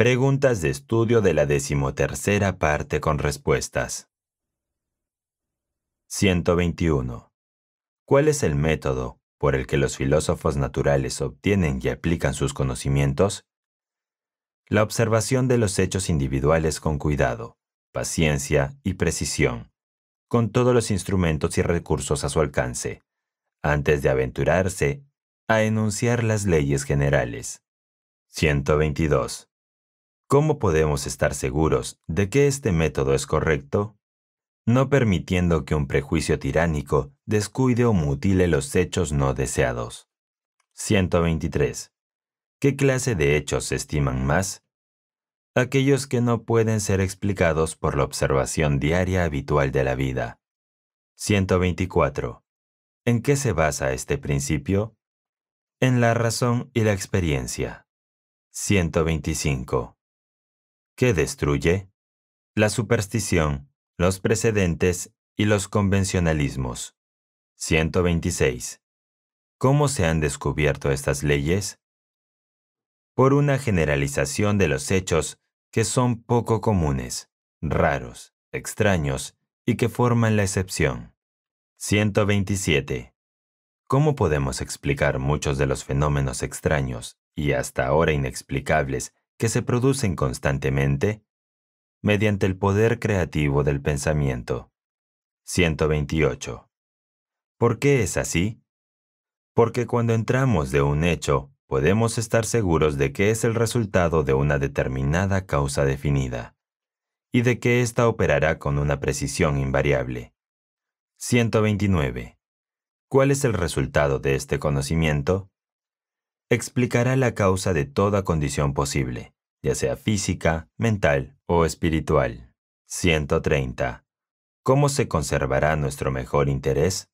Preguntas de estudio de la decimotercera parte con respuestas. 121. ¿Cuál es el método por el que los filósofos naturales obtienen y aplican sus conocimientos? La observación de los hechos individuales con cuidado, paciencia y precisión, con todos los instrumentos y recursos a su alcance, antes de aventurarse a enunciar las leyes generales. 122. ¿Cómo podemos estar seguros de que este método es correcto? No permitiendo que un prejuicio tiránico descuide o mutile los hechos no deseados. 123. ¿Qué clase de hechos se estiman más? Aquellos que no pueden ser explicados por la observación diaria habitual de la vida. 124. ¿En qué se basa este principio? En la razón y la experiencia. 125. ¿Qué destruye? La superstición, los precedentes y los convencionalismos. 126. ¿Cómo se han descubierto estas leyes? Por una generalización de los hechos que son poco comunes, raros, extraños y que forman la excepción. 127. ¿Cómo podemos explicar muchos de los fenómenos extraños y hasta ahora inexplicables que se producen constantemente mediante el poder creativo del pensamiento. 128. ¿Por qué es así? Porque cuando entramos de un hecho, podemos estar seguros de que es el resultado de una determinada causa definida, y de que ésta operará con una precisión invariable. 129. ¿Cuál es el resultado de este conocimiento? explicará la causa de toda condición posible, ya sea física, mental o espiritual. 130. ¿Cómo se conservará nuestro mejor interés?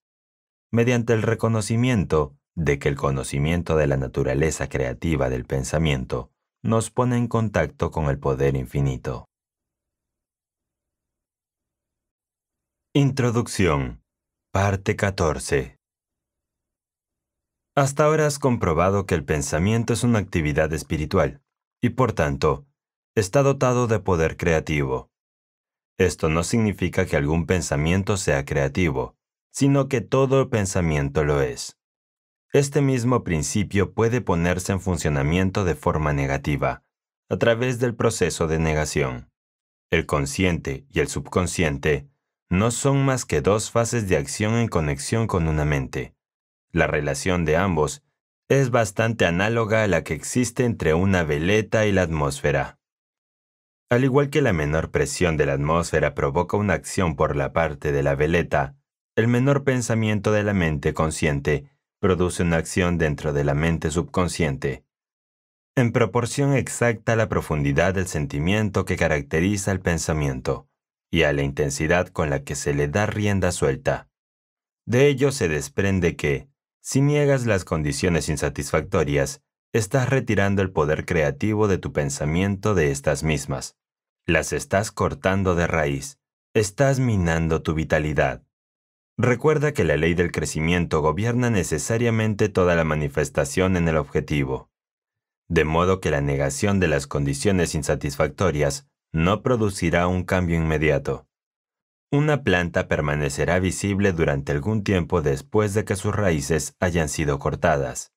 Mediante el reconocimiento de que el conocimiento de la naturaleza creativa del pensamiento nos pone en contacto con el poder infinito. Introducción. Parte 14. Hasta ahora has comprobado que el pensamiento es una actividad espiritual y por tanto está dotado de poder creativo. Esto no significa que algún pensamiento sea creativo, sino que todo pensamiento lo es. Este mismo principio puede ponerse en funcionamiento de forma negativa, a través del proceso de negación. El consciente y el subconsciente no son más que dos fases de acción en conexión con una mente. La relación de ambos es bastante análoga a la que existe entre una veleta y la atmósfera. Al igual que la menor presión de la atmósfera provoca una acción por la parte de la veleta, el menor pensamiento de la mente consciente produce una acción dentro de la mente subconsciente, en proporción exacta a la profundidad del sentimiento que caracteriza el pensamiento y a la intensidad con la que se le da rienda suelta. De ello se desprende que, si niegas las condiciones insatisfactorias, estás retirando el poder creativo de tu pensamiento de estas mismas. Las estás cortando de raíz. Estás minando tu vitalidad. Recuerda que la ley del crecimiento gobierna necesariamente toda la manifestación en el objetivo. De modo que la negación de las condiciones insatisfactorias no producirá un cambio inmediato. Una planta permanecerá visible durante algún tiempo después de que sus raíces hayan sido cortadas,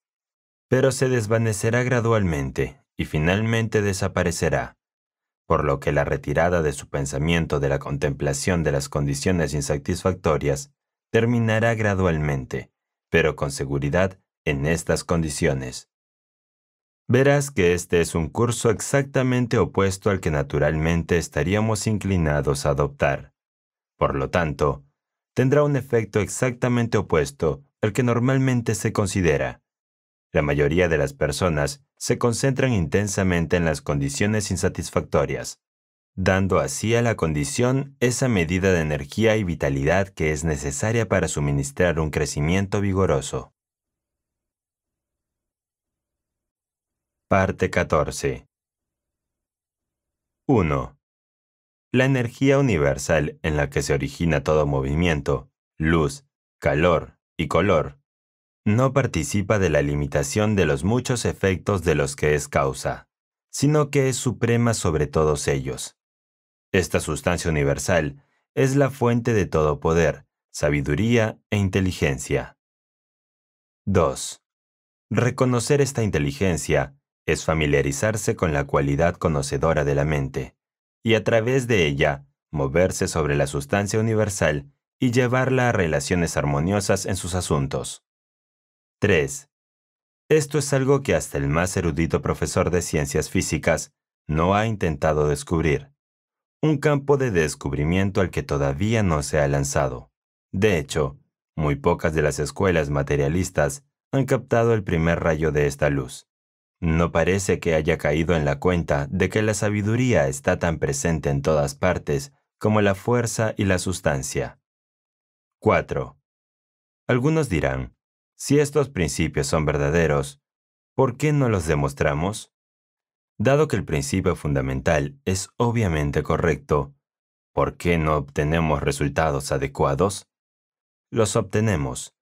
pero se desvanecerá gradualmente y finalmente desaparecerá, por lo que la retirada de su pensamiento de la contemplación de las condiciones insatisfactorias terminará gradualmente, pero con seguridad en estas condiciones. Verás que este es un curso exactamente opuesto al que naturalmente estaríamos inclinados a adoptar. Por lo tanto, tendrá un efecto exactamente opuesto al que normalmente se considera. La mayoría de las personas se concentran intensamente en las condiciones insatisfactorias, dando así a la condición esa medida de energía y vitalidad que es necesaria para suministrar un crecimiento vigoroso. Parte 14 1 la energía universal en la que se origina todo movimiento, luz, calor y color, no participa de la limitación de los muchos efectos de los que es causa, sino que es suprema sobre todos ellos. Esta sustancia universal es la fuente de todo poder, sabiduría e inteligencia. 2. Reconocer esta inteligencia es familiarizarse con la cualidad conocedora de la mente y a través de ella moverse sobre la sustancia universal y llevarla a relaciones armoniosas en sus asuntos. 3. Esto es algo que hasta el más erudito profesor de ciencias físicas no ha intentado descubrir. Un campo de descubrimiento al que todavía no se ha lanzado. De hecho, muy pocas de las escuelas materialistas han captado el primer rayo de esta luz. No parece que haya caído en la cuenta de que la sabiduría está tan presente en todas partes como la fuerza y la sustancia. 4. Algunos dirán, si estos principios son verdaderos, ¿por qué no los demostramos? Dado que el principio fundamental es obviamente correcto, ¿por qué no obtenemos resultados adecuados? Los obtenemos.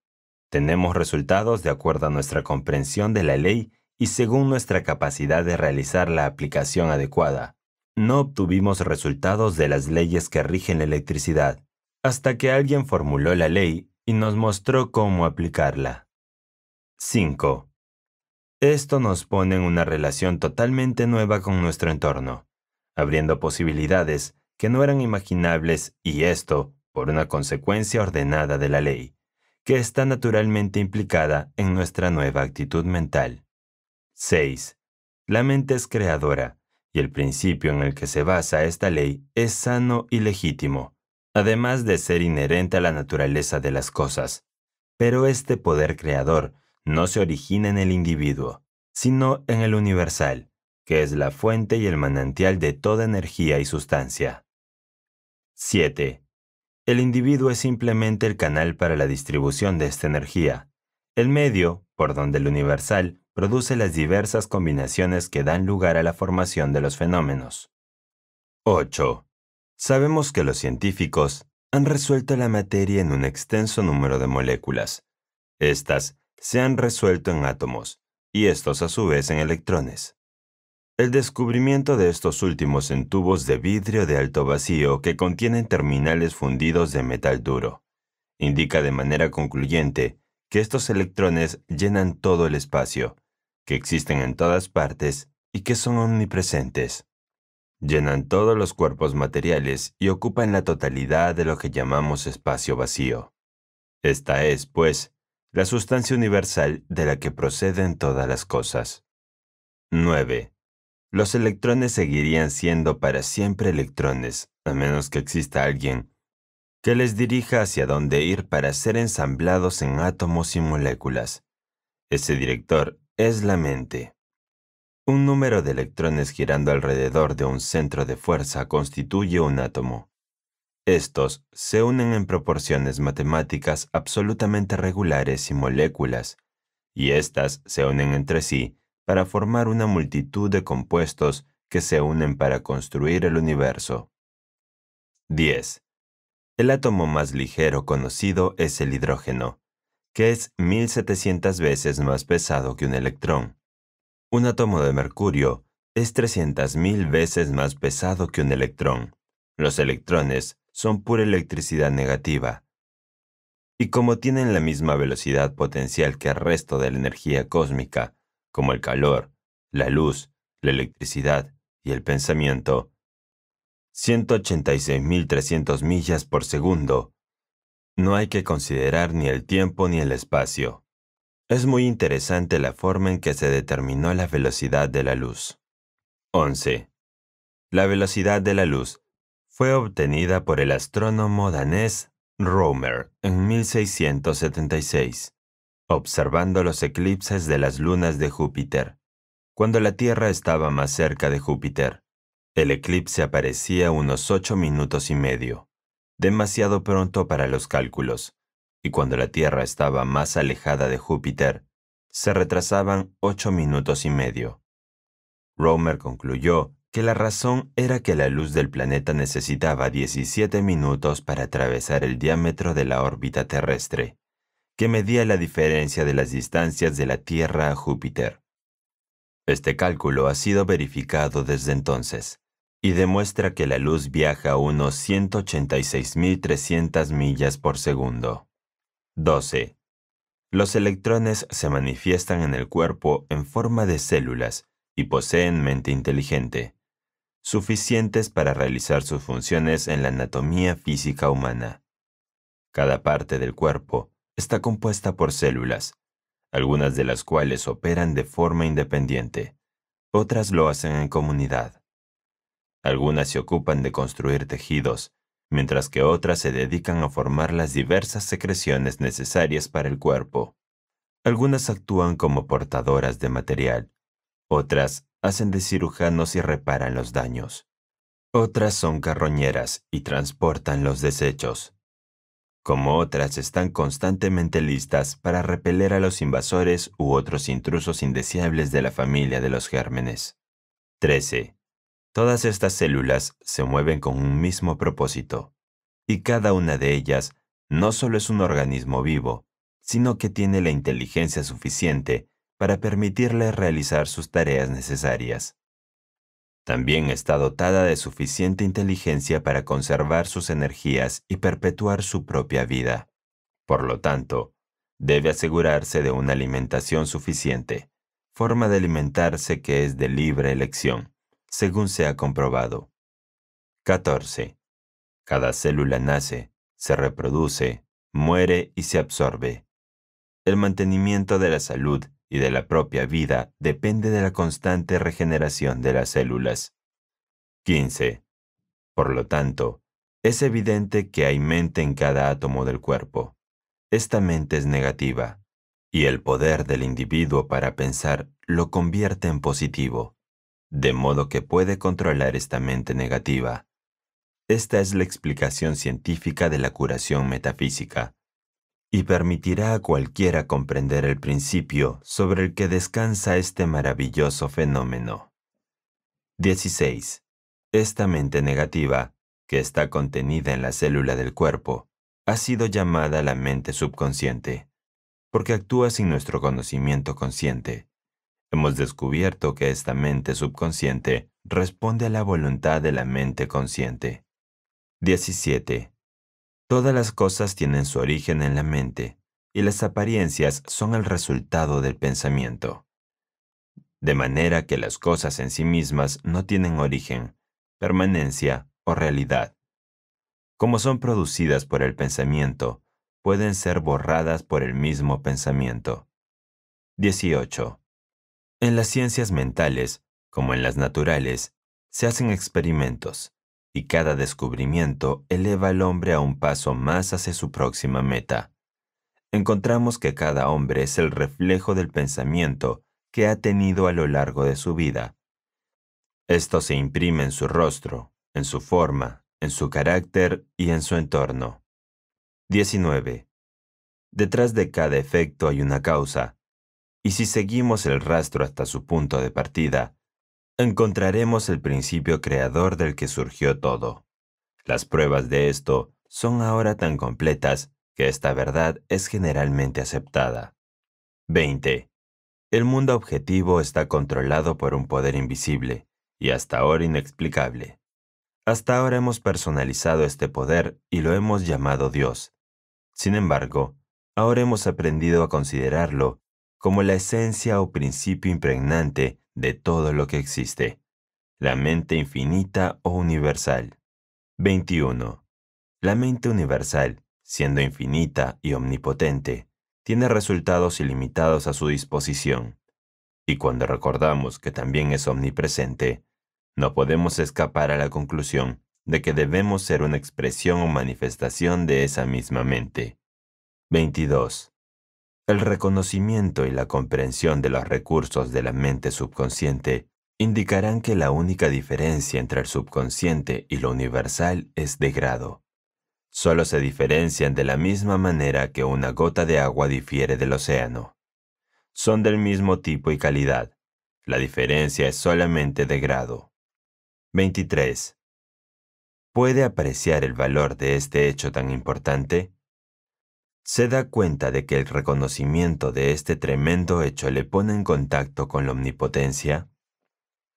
Tenemos resultados de acuerdo a nuestra comprensión de la ley y según nuestra capacidad de realizar la aplicación adecuada, no obtuvimos resultados de las leyes que rigen la electricidad, hasta que alguien formuló la ley y nos mostró cómo aplicarla. 5. Esto nos pone en una relación totalmente nueva con nuestro entorno, abriendo posibilidades que no eran imaginables y esto por una consecuencia ordenada de la ley, que está naturalmente implicada en nuestra nueva actitud mental. 6. La mente es creadora, y el principio en el que se basa esta ley es sano y legítimo, además de ser inherente a la naturaleza de las cosas. Pero este poder creador no se origina en el individuo, sino en el universal, que es la fuente y el manantial de toda energía y sustancia. 7. El individuo es simplemente el canal para la distribución de esta energía, el medio por donde el universal produce las diversas combinaciones que dan lugar a la formación de los fenómenos. 8. Sabemos que los científicos han resuelto la materia en un extenso número de moléculas. Estas se han resuelto en átomos, y estos a su vez en electrones. El descubrimiento de estos últimos en tubos de vidrio de alto vacío que contienen terminales fundidos de metal duro indica de manera concluyente que estos electrones llenan todo el espacio que existen en todas partes y que son omnipresentes. Llenan todos los cuerpos materiales y ocupan la totalidad de lo que llamamos espacio vacío. Esta es, pues, la sustancia universal de la que proceden todas las cosas. 9. Los electrones seguirían siendo para siempre electrones, a menos que exista alguien que les dirija hacia dónde ir para ser ensamblados en átomos y moléculas. Ese director es la mente. Un número de electrones girando alrededor de un centro de fuerza constituye un átomo. Estos se unen en proporciones matemáticas absolutamente regulares y moléculas, y éstas se unen entre sí para formar una multitud de compuestos que se unen para construir el universo. 10. El átomo más ligero conocido es el hidrógeno, que es 1700 veces más pesado que un electrón. Un átomo de mercurio es 300.000 veces más pesado que un electrón. Los electrones son pura electricidad negativa. Y como tienen la misma velocidad potencial que el resto de la energía cósmica, como el calor, la luz, la electricidad y el pensamiento, 186.300 millas por segundo no hay que considerar ni el tiempo ni el espacio. Es muy interesante la forma en que se determinó la velocidad de la luz. 11. La velocidad de la luz fue obtenida por el astrónomo danés Romer en 1676, observando los eclipses de las lunas de Júpiter, cuando la Tierra estaba más cerca de Júpiter. El eclipse aparecía unos ocho minutos y medio demasiado pronto para los cálculos, y cuando la Tierra estaba más alejada de Júpiter, se retrasaban ocho minutos y medio. Romer concluyó que la razón era que la luz del planeta necesitaba 17 minutos para atravesar el diámetro de la órbita terrestre, que medía la diferencia de las distancias de la Tierra a Júpiter. Este cálculo ha sido verificado desde entonces y demuestra que la luz viaja a unos 186.300 millas por segundo. 12. Los electrones se manifiestan en el cuerpo en forma de células y poseen mente inteligente, suficientes para realizar sus funciones en la anatomía física humana. Cada parte del cuerpo está compuesta por células, algunas de las cuales operan de forma independiente, otras lo hacen en comunidad. Algunas se ocupan de construir tejidos, mientras que otras se dedican a formar las diversas secreciones necesarias para el cuerpo. Algunas actúan como portadoras de material, otras hacen de cirujanos y reparan los daños. Otras son carroñeras y transportan los desechos. Como otras están constantemente listas para repeler a los invasores u otros intrusos indeseables de la familia de los gérmenes. 13. Todas estas células se mueven con un mismo propósito, y cada una de ellas no solo es un organismo vivo, sino que tiene la inteligencia suficiente para permitirle realizar sus tareas necesarias. También está dotada de suficiente inteligencia para conservar sus energías y perpetuar su propia vida. Por lo tanto, debe asegurarse de una alimentación suficiente, forma de alimentarse que es de libre elección según se ha comprobado. 14. Cada célula nace, se reproduce, muere y se absorbe. El mantenimiento de la salud y de la propia vida depende de la constante regeneración de las células. 15. Por lo tanto, es evidente que hay mente en cada átomo del cuerpo. Esta mente es negativa, y el poder del individuo para pensar lo convierte en positivo de modo que puede controlar esta mente negativa. Esta es la explicación científica de la curación metafísica, y permitirá a cualquiera comprender el principio sobre el que descansa este maravilloso fenómeno. 16. Esta mente negativa, que está contenida en la célula del cuerpo, ha sido llamada la mente subconsciente, porque actúa sin nuestro conocimiento consciente Hemos descubierto que esta mente subconsciente responde a la voluntad de la mente consciente. 17. Todas las cosas tienen su origen en la mente, y las apariencias son el resultado del pensamiento. De manera que las cosas en sí mismas no tienen origen, permanencia o realidad. Como son producidas por el pensamiento, pueden ser borradas por el mismo pensamiento. 18. En las ciencias mentales, como en las naturales, se hacen experimentos, y cada descubrimiento eleva al hombre a un paso más hacia su próxima meta. Encontramos que cada hombre es el reflejo del pensamiento que ha tenido a lo largo de su vida. Esto se imprime en su rostro, en su forma, en su carácter y en su entorno. 19. Detrás de cada efecto hay una causa, y si seguimos el rastro hasta su punto de partida, encontraremos el principio creador del que surgió todo. Las pruebas de esto son ahora tan completas que esta verdad es generalmente aceptada. 20. El mundo objetivo está controlado por un poder invisible y hasta ahora inexplicable. Hasta ahora hemos personalizado este poder y lo hemos llamado Dios. Sin embargo, ahora hemos aprendido a considerarlo como la esencia o principio impregnante de todo lo que existe, la mente infinita o universal. 21. La mente universal, siendo infinita y omnipotente, tiene resultados ilimitados a su disposición. Y cuando recordamos que también es omnipresente, no podemos escapar a la conclusión de que debemos ser una expresión o manifestación de esa misma mente. 22. El reconocimiento y la comprensión de los recursos de la mente subconsciente indicarán que la única diferencia entre el subconsciente y lo universal es de grado. Solo se diferencian de la misma manera que una gota de agua difiere del océano. Son del mismo tipo y calidad. La diferencia es solamente de grado. 23. ¿Puede apreciar el valor de este hecho tan importante? se da cuenta de que el reconocimiento de este tremendo hecho le pone en contacto con la omnipotencia,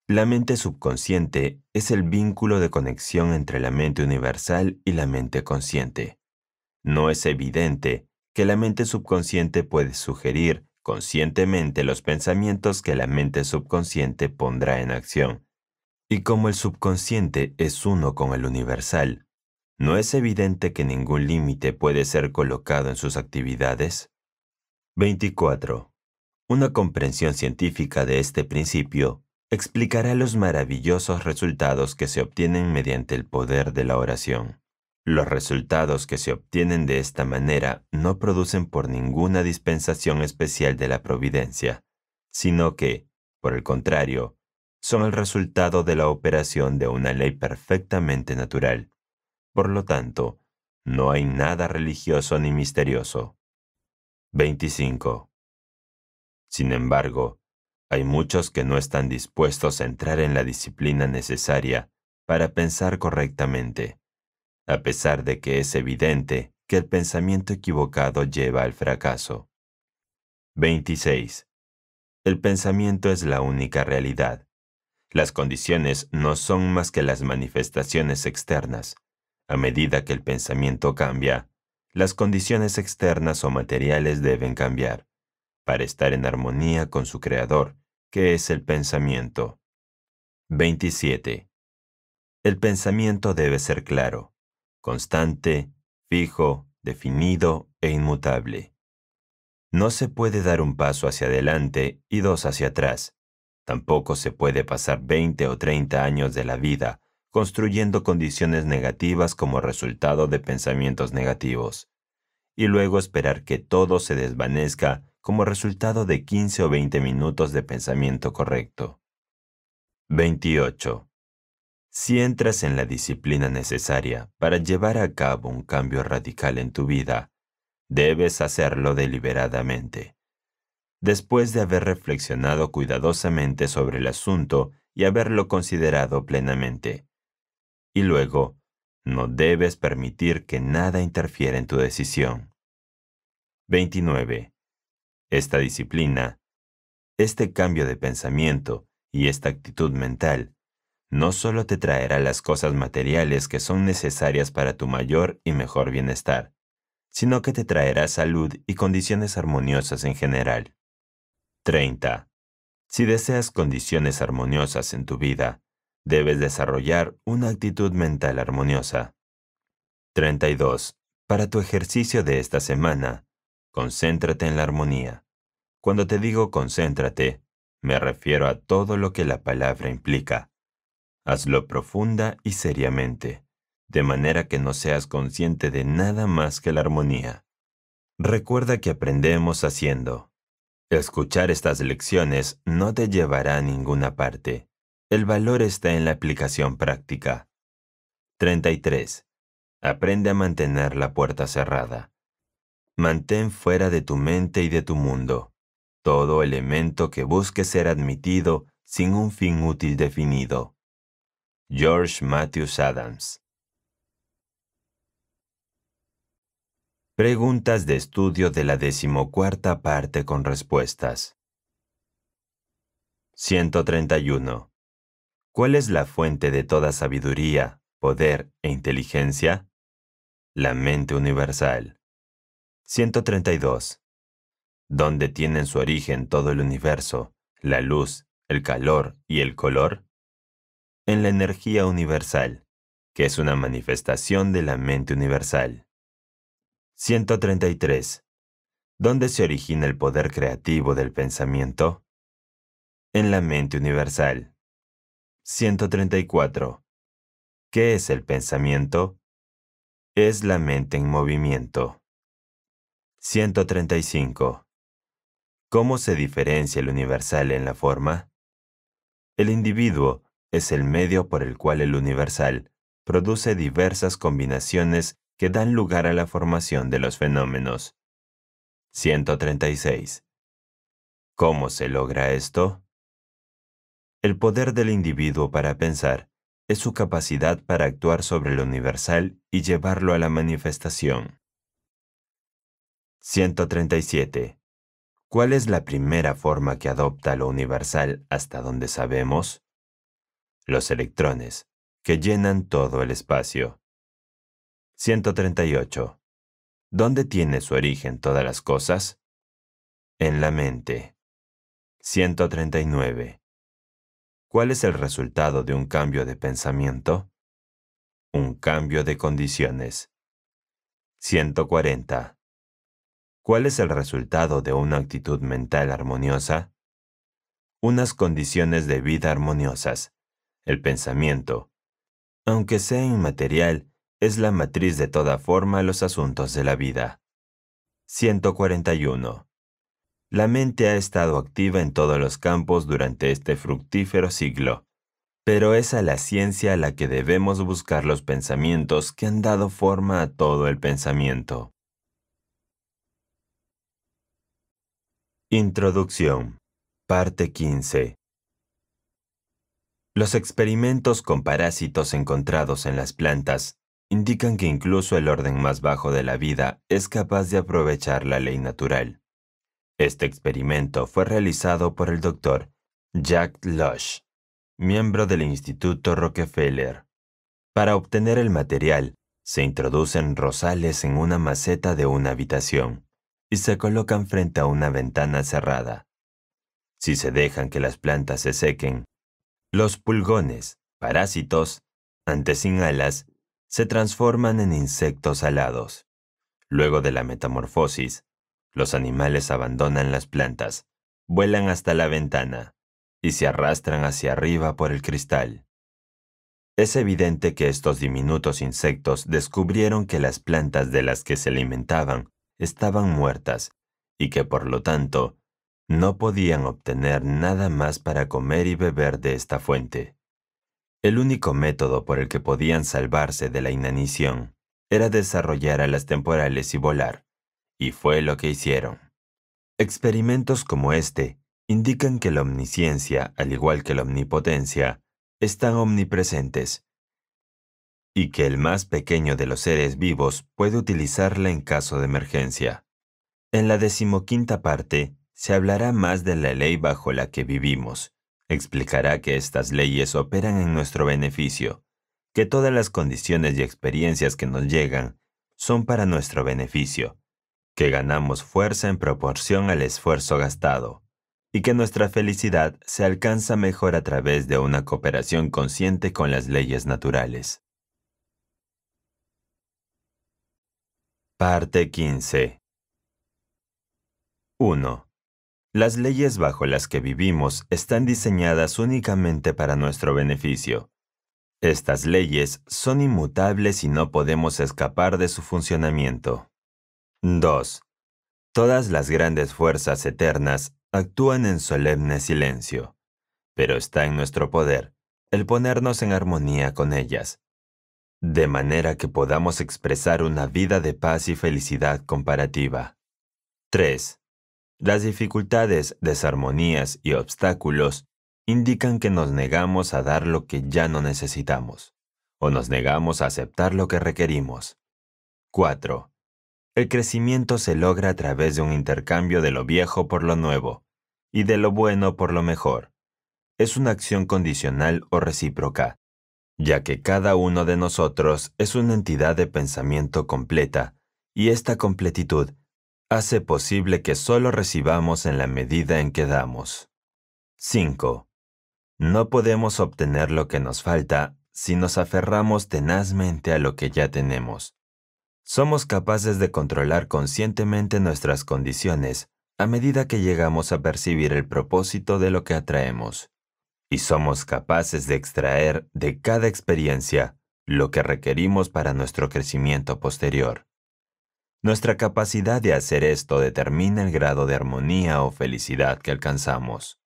la mente subconsciente es el vínculo de conexión entre la mente universal y la mente consciente. No es evidente que la mente subconsciente puede sugerir conscientemente los pensamientos que la mente subconsciente pondrá en acción. Y como el subconsciente es uno con el universal, ¿no es evidente que ningún límite puede ser colocado en sus actividades? 24. Una comprensión científica de este principio explicará los maravillosos resultados que se obtienen mediante el poder de la oración. Los resultados que se obtienen de esta manera no producen por ninguna dispensación especial de la providencia, sino que, por el contrario, son el resultado de la operación de una ley perfectamente natural, por lo tanto, no hay nada religioso ni misterioso. 25. Sin embargo, hay muchos que no están dispuestos a entrar en la disciplina necesaria para pensar correctamente, a pesar de que es evidente que el pensamiento equivocado lleva al fracaso. 26. El pensamiento es la única realidad. Las condiciones no son más que las manifestaciones externas, a medida que el pensamiento cambia, las condiciones externas o materiales deben cambiar para estar en armonía con su creador, que es el pensamiento. 27. El pensamiento debe ser claro, constante, fijo, definido e inmutable. No se puede dar un paso hacia adelante y dos hacia atrás. Tampoco se puede pasar 20 o 30 años de la vida construyendo condiciones negativas como resultado de pensamientos negativos, y luego esperar que todo se desvanezca como resultado de 15 o 20 minutos de pensamiento correcto. 28. Si entras en la disciplina necesaria para llevar a cabo un cambio radical en tu vida, debes hacerlo deliberadamente. Después de haber reflexionado cuidadosamente sobre el asunto y haberlo considerado plenamente, y luego, no debes permitir que nada interfiera en tu decisión. 29. Esta disciplina, este cambio de pensamiento y esta actitud mental no solo te traerá las cosas materiales que son necesarias para tu mayor y mejor bienestar, sino que te traerá salud y condiciones armoniosas en general. 30. Si deseas condiciones armoniosas en tu vida, Debes desarrollar una actitud mental armoniosa. 32. Para tu ejercicio de esta semana, concéntrate en la armonía. Cuando te digo concéntrate, me refiero a todo lo que la palabra implica. Hazlo profunda y seriamente, de manera que no seas consciente de nada más que la armonía. Recuerda que aprendemos haciendo. Escuchar estas lecciones no te llevará a ninguna parte. El valor está en la aplicación práctica. 33. Aprende a mantener la puerta cerrada. Mantén fuera de tu mente y de tu mundo todo elemento que busque ser admitido sin un fin útil definido. George Matthews Adams. Preguntas de estudio de la decimocuarta parte con respuestas. 131. ¿Cuál es la fuente de toda sabiduría, poder e inteligencia? La mente universal. 132. ¿Dónde tienen su origen todo el universo, la luz, el calor y el color? En la energía universal, que es una manifestación de la mente universal. 133. ¿Dónde se origina el poder creativo del pensamiento? En la mente universal 134. ¿Qué es el pensamiento? Es la mente en movimiento. 135. ¿Cómo se diferencia el universal en la forma? El individuo es el medio por el cual el universal produce diversas combinaciones que dan lugar a la formación de los fenómenos. 136. ¿Cómo se logra esto? El poder del individuo para pensar es su capacidad para actuar sobre lo universal y llevarlo a la manifestación. 137. ¿Cuál es la primera forma que adopta lo universal hasta donde sabemos? Los electrones, que llenan todo el espacio. 138. ¿Dónde tiene su origen todas las cosas? En la mente. 139. ¿Cuál es el resultado de un cambio de pensamiento? Un cambio de condiciones. 140. ¿Cuál es el resultado de una actitud mental armoniosa? Unas condiciones de vida armoniosas. El pensamiento, aunque sea inmaterial, es la matriz de toda forma los asuntos de la vida. 141. La mente ha estado activa en todos los campos durante este fructífero siglo, pero es a la ciencia a la que debemos buscar los pensamientos que han dado forma a todo el pensamiento. Introducción. Parte 15. Los experimentos con parásitos encontrados en las plantas indican que incluso el orden más bajo de la vida es capaz de aprovechar la ley natural. Este experimento fue realizado por el doctor Jack Lush, miembro del Instituto Rockefeller. Para obtener el material, se introducen rosales en una maceta de una habitación y se colocan frente a una ventana cerrada. Si se dejan que las plantas se sequen, los pulgones, parásitos, antes sin alas, se transforman en insectos alados. Luego de la metamorfosis, los animales abandonan las plantas, vuelan hasta la ventana y se arrastran hacia arriba por el cristal. Es evidente que estos diminutos insectos descubrieron que las plantas de las que se alimentaban estaban muertas y que por lo tanto no podían obtener nada más para comer y beber de esta fuente. El único método por el que podían salvarse de la inanición era desarrollar alas temporales y volar. Y fue lo que hicieron. Experimentos como este indican que la omnisciencia, al igual que la omnipotencia, están omnipresentes y que el más pequeño de los seres vivos puede utilizarla en caso de emergencia. En la decimoquinta parte se hablará más de la ley bajo la que vivimos. Explicará que estas leyes operan en nuestro beneficio, que todas las condiciones y experiencias que nos llegan son para nuestro beneficio que ganamos fuerza en proporción al esfuerzo gastado, y que nuestra felicidad se alcanza mejor a través de una cooperación consciente con las leyes naturales. Parte 15 1. Las leyes bajo las que vivimos están diseñadas únicamente para nuestro beneficio. Estas leyes son inmutables y no podemos escapar de su funcionamiento. 2. Todas las grandes fuerzas eternas actúan en solemne silencio, pero está en nuestro poder el ponernos en armonía con ellas, de manera que podamos expresar una vida de paz y felicidad comparativa. 3. Las dificultades, desarmonías y obstáculos indican que nos negamos a dar lo que ya no necesitamos, o nos negamos a aceptar lo que requerimos. 4. El crecimiento se logra a través de un intercambio de lo viejo por lo nuevo y de lo bueno por lo mejor. Es una acción condicional o recíproca, ya que cada uno de nosotros es una entidad de pensamiento completa y esta completitud hace posible que solo recibamos en la medida en que damos. 5. No podemos obtener lo que nos falta si nos aferramos tenazmente a lo que ya tenemos. Somos capaces de controlar conscientemente nuestras condiciones a medida que llegamos a percibir el propósito de lo que atraemos. Y somos capaces de extraer de cada experiencia lo que requerimos para nuestro crecimiento posterior. Nuestra capacidad de hacer esto determina el grado de armonía o felicidad que alcanzamos.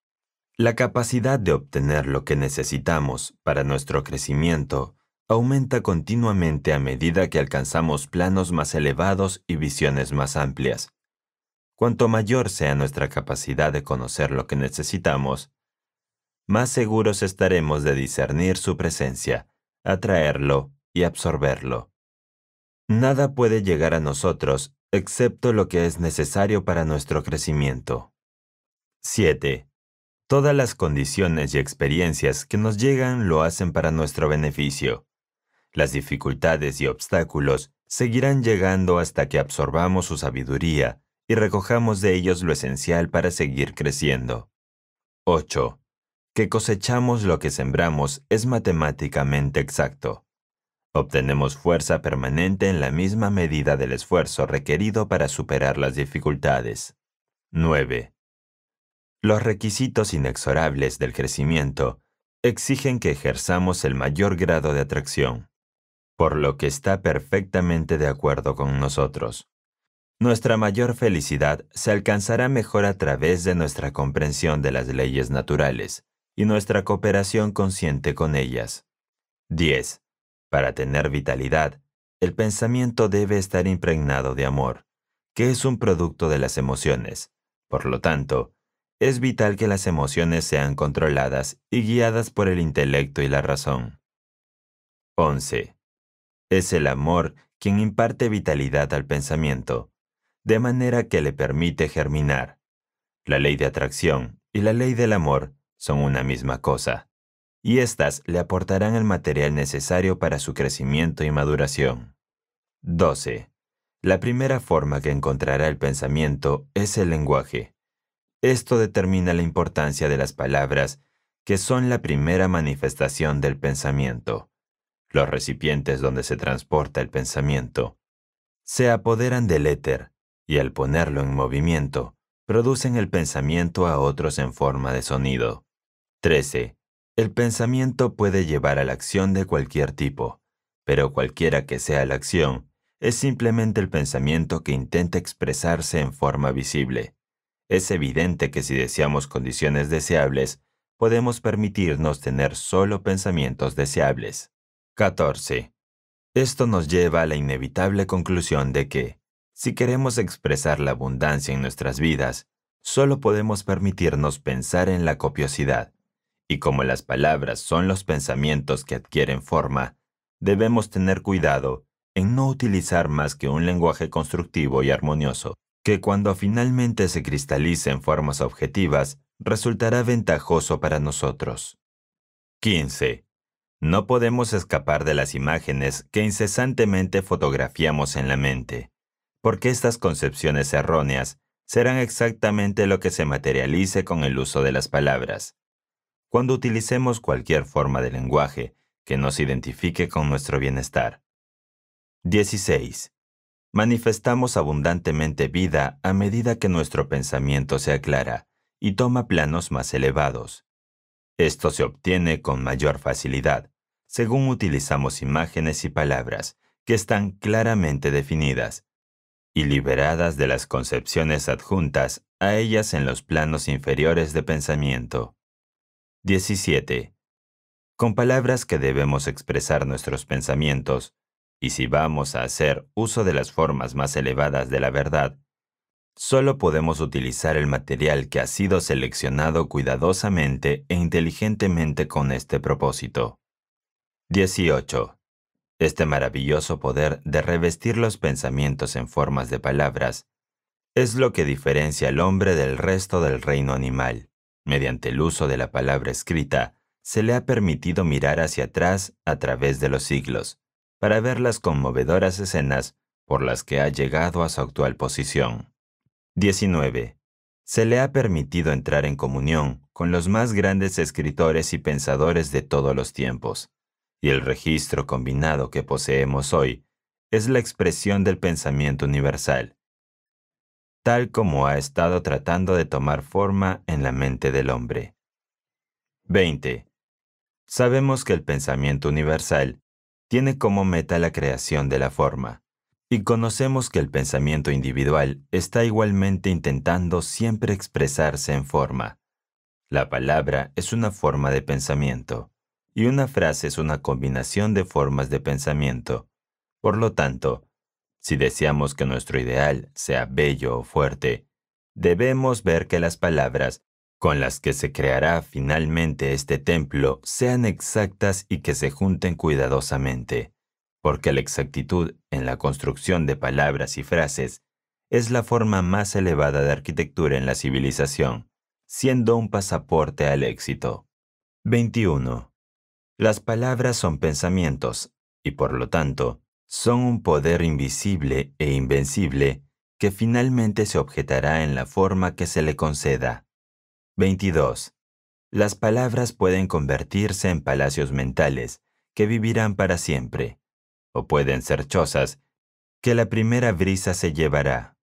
La capacidad de obtener lo que necesitamos para nuestro crecimiento aumenta continuamente a medida que alcanzamos planos más elevados y visiones más amplias. Cuanto mayor sea nuestra capacidad de conocer lo que necesitamos, más seguros estaremos de discernir su presencia, atraerlo y absorberlo. Nada puede llegar a nosotros excepto lo que es necesario para nuestro crecimiento. 7. Todas las condiciones y experiencias que nos llegan lo hacen para nuestro beneficio. Las dificultades y obstáculos seguirán llegando hasta que absorbamos su sabiduría y recojamos de ellos lo esencial para seguir creciendo. 8. Que cosechamos lo que sembramos es matemáticamente exacto. Obtenemos fuerza permanente en la misma medida del esfuerzo requerido para superar las dificultades. 9. Los requisitos inexorables del crecimiento exigen que ejerzamos el mayor grado de atracción por lo que está perfectamente de acuerdo con nosotros. Nuestra mayor felicidad se alcanzará mejor a través de nuestra comprensión de las leyes naturales y nuestra cooperación consciente con ellas. 10. Para tener vitalidad, el pensamiento debe estar impregnado de amor, que es un producto de las emociones. Por lo tanto, es vital que las emociones sean controladas y guiadas por el intelecto y la razón. 11. Es el amor quien imparte vitalidad al pensamiento, de manera que le permite germinar. La ley de atracción y la ley del amor son una misma cosa, y éstas le aportarán el material necesario para su crecimiento y maduración. 12. La primera forma que encontrará el pensamiento es el lenguaje. Esto determina la importancia de las palabras, que son la primera manifestación del pensamiento los recipientes donde se transporta el pensamiento, se apoderan del éter y al ponerlo en movimiento, producen el pensamiento a otros en forma de sonido. 13. El pensamiento puede llevar a la acción de cualquier tipo, pero cualquiera que sea la acción, es simplemente el pensamiento que intenta expresarse en forma visible. Es evidente que si deseamos condiciones deseables, podemos permitirnos tener solo pensamientos deseables. 14. Esto nos lleva a la inevitable conclusión de que, si queremos expresar la abundancia en nuestras vidas, solo podemos permitirnos pensar en la copiosidad. Y como las palabras son los pensamientos que adquieren forma, debemos tener cuidado en no utilizar más que un lenguaje constructivo y armonioso, que cuando finalmente se cristalice en formas objetivas, resultará ventajoso para nosotros. 15. No podemos escapar de las imágenes que incesantemente fotografiamos en la mente, porque estas concepciones erróneas serán exactamente lo que se materialice con el uso de las palabras. Cuando utilicemos cualquier forma de lenguaje que nos identifique con nuestro bienestar. 16. Manifestamos abundantemente vida a medida que nuestro pensamiento se aclara y toma planos más elevados. Esto se obtiene con mayor facilidad, según utilizamos imágenes y palabras que están claramente definidas y liberadas de las concepciones adjuntas a ellas en los planos inferiores de pensamiento. 17. Con palabras que debemos expresar nuestros pensamientos, y si vamos a hacer uso de las formas más elevadas de la verdad, solo podemos utilizar el material que ha sido seleccionado cuidadosamente e inteligentemente con este propósito. 18. Este maravilloso poder de revestir los pensamientos en formas de palabras es lo que diferencia al hombre del resto del reino animal. Mediante el uso de la palabra escrita, se le ha permitido mirar hacia atrás a través de los siglos, para ver las conmovedoras escenas por las que ha llegado a su actual posición. 19. Se le ha permitido entrar en comunión con los más grandes escritores y pensadores de todos los tiempos, y el registro combinado que poseemos hoy es la expresión del pensamiento universal, tal como ha estado tratando de tomar forma en la mente del hombre. 20. Sabemos que el pensamiento universal tiene como meta la creación de la forma, y conocemos que el pensamiento individual está igualmente intentando siempre expresarse en forma. La palabra es una forma de pensamiento y una frase es una combinación de formas de pensamiento. Por lo tanto, si deseamos que nuestro ideal sea bello o fuerte, debemos ver que las palabras con las que se creará finalmente este templo sean exactas y que se junten cuidadosamente, porque la exactitud en la construcción de palabras y frases es la forma más elevada de arquitectura en la civilización, siendo un pasaporte al éxito. 21. Las palabras son pensamientos y por lo tanto son un poder invisible e invencible que finalmente se objetará en la forma que se le conceda. 22. Las palabras pueden convertirse en palacios mentales que vivirán para siempre, o pueden ser chozas que la primera brisa se llevará.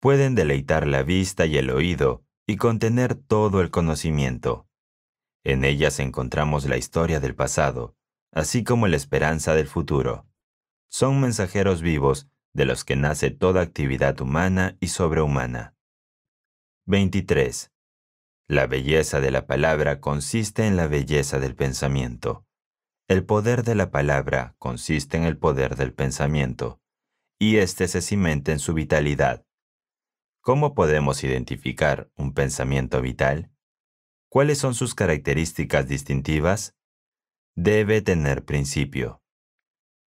Pueden deleitar la vista y el oído y contener todo el conocimiento en ellas encontramos la historia del pasado, así como la esperanza del futuro. Son mensajeros vivos de los que nace toda actividad humana y sobrehumana. 23. La belleza de la palabra consiste en la belleza del pensamiento. El poder de la palabra consiste en el poder del pensamiento, y éste se cimenta en su vitalidad. ¿Cómo podemos identificar un pensamiento vital? ¿Cuáles son sus características distintivas? Debe tener principio.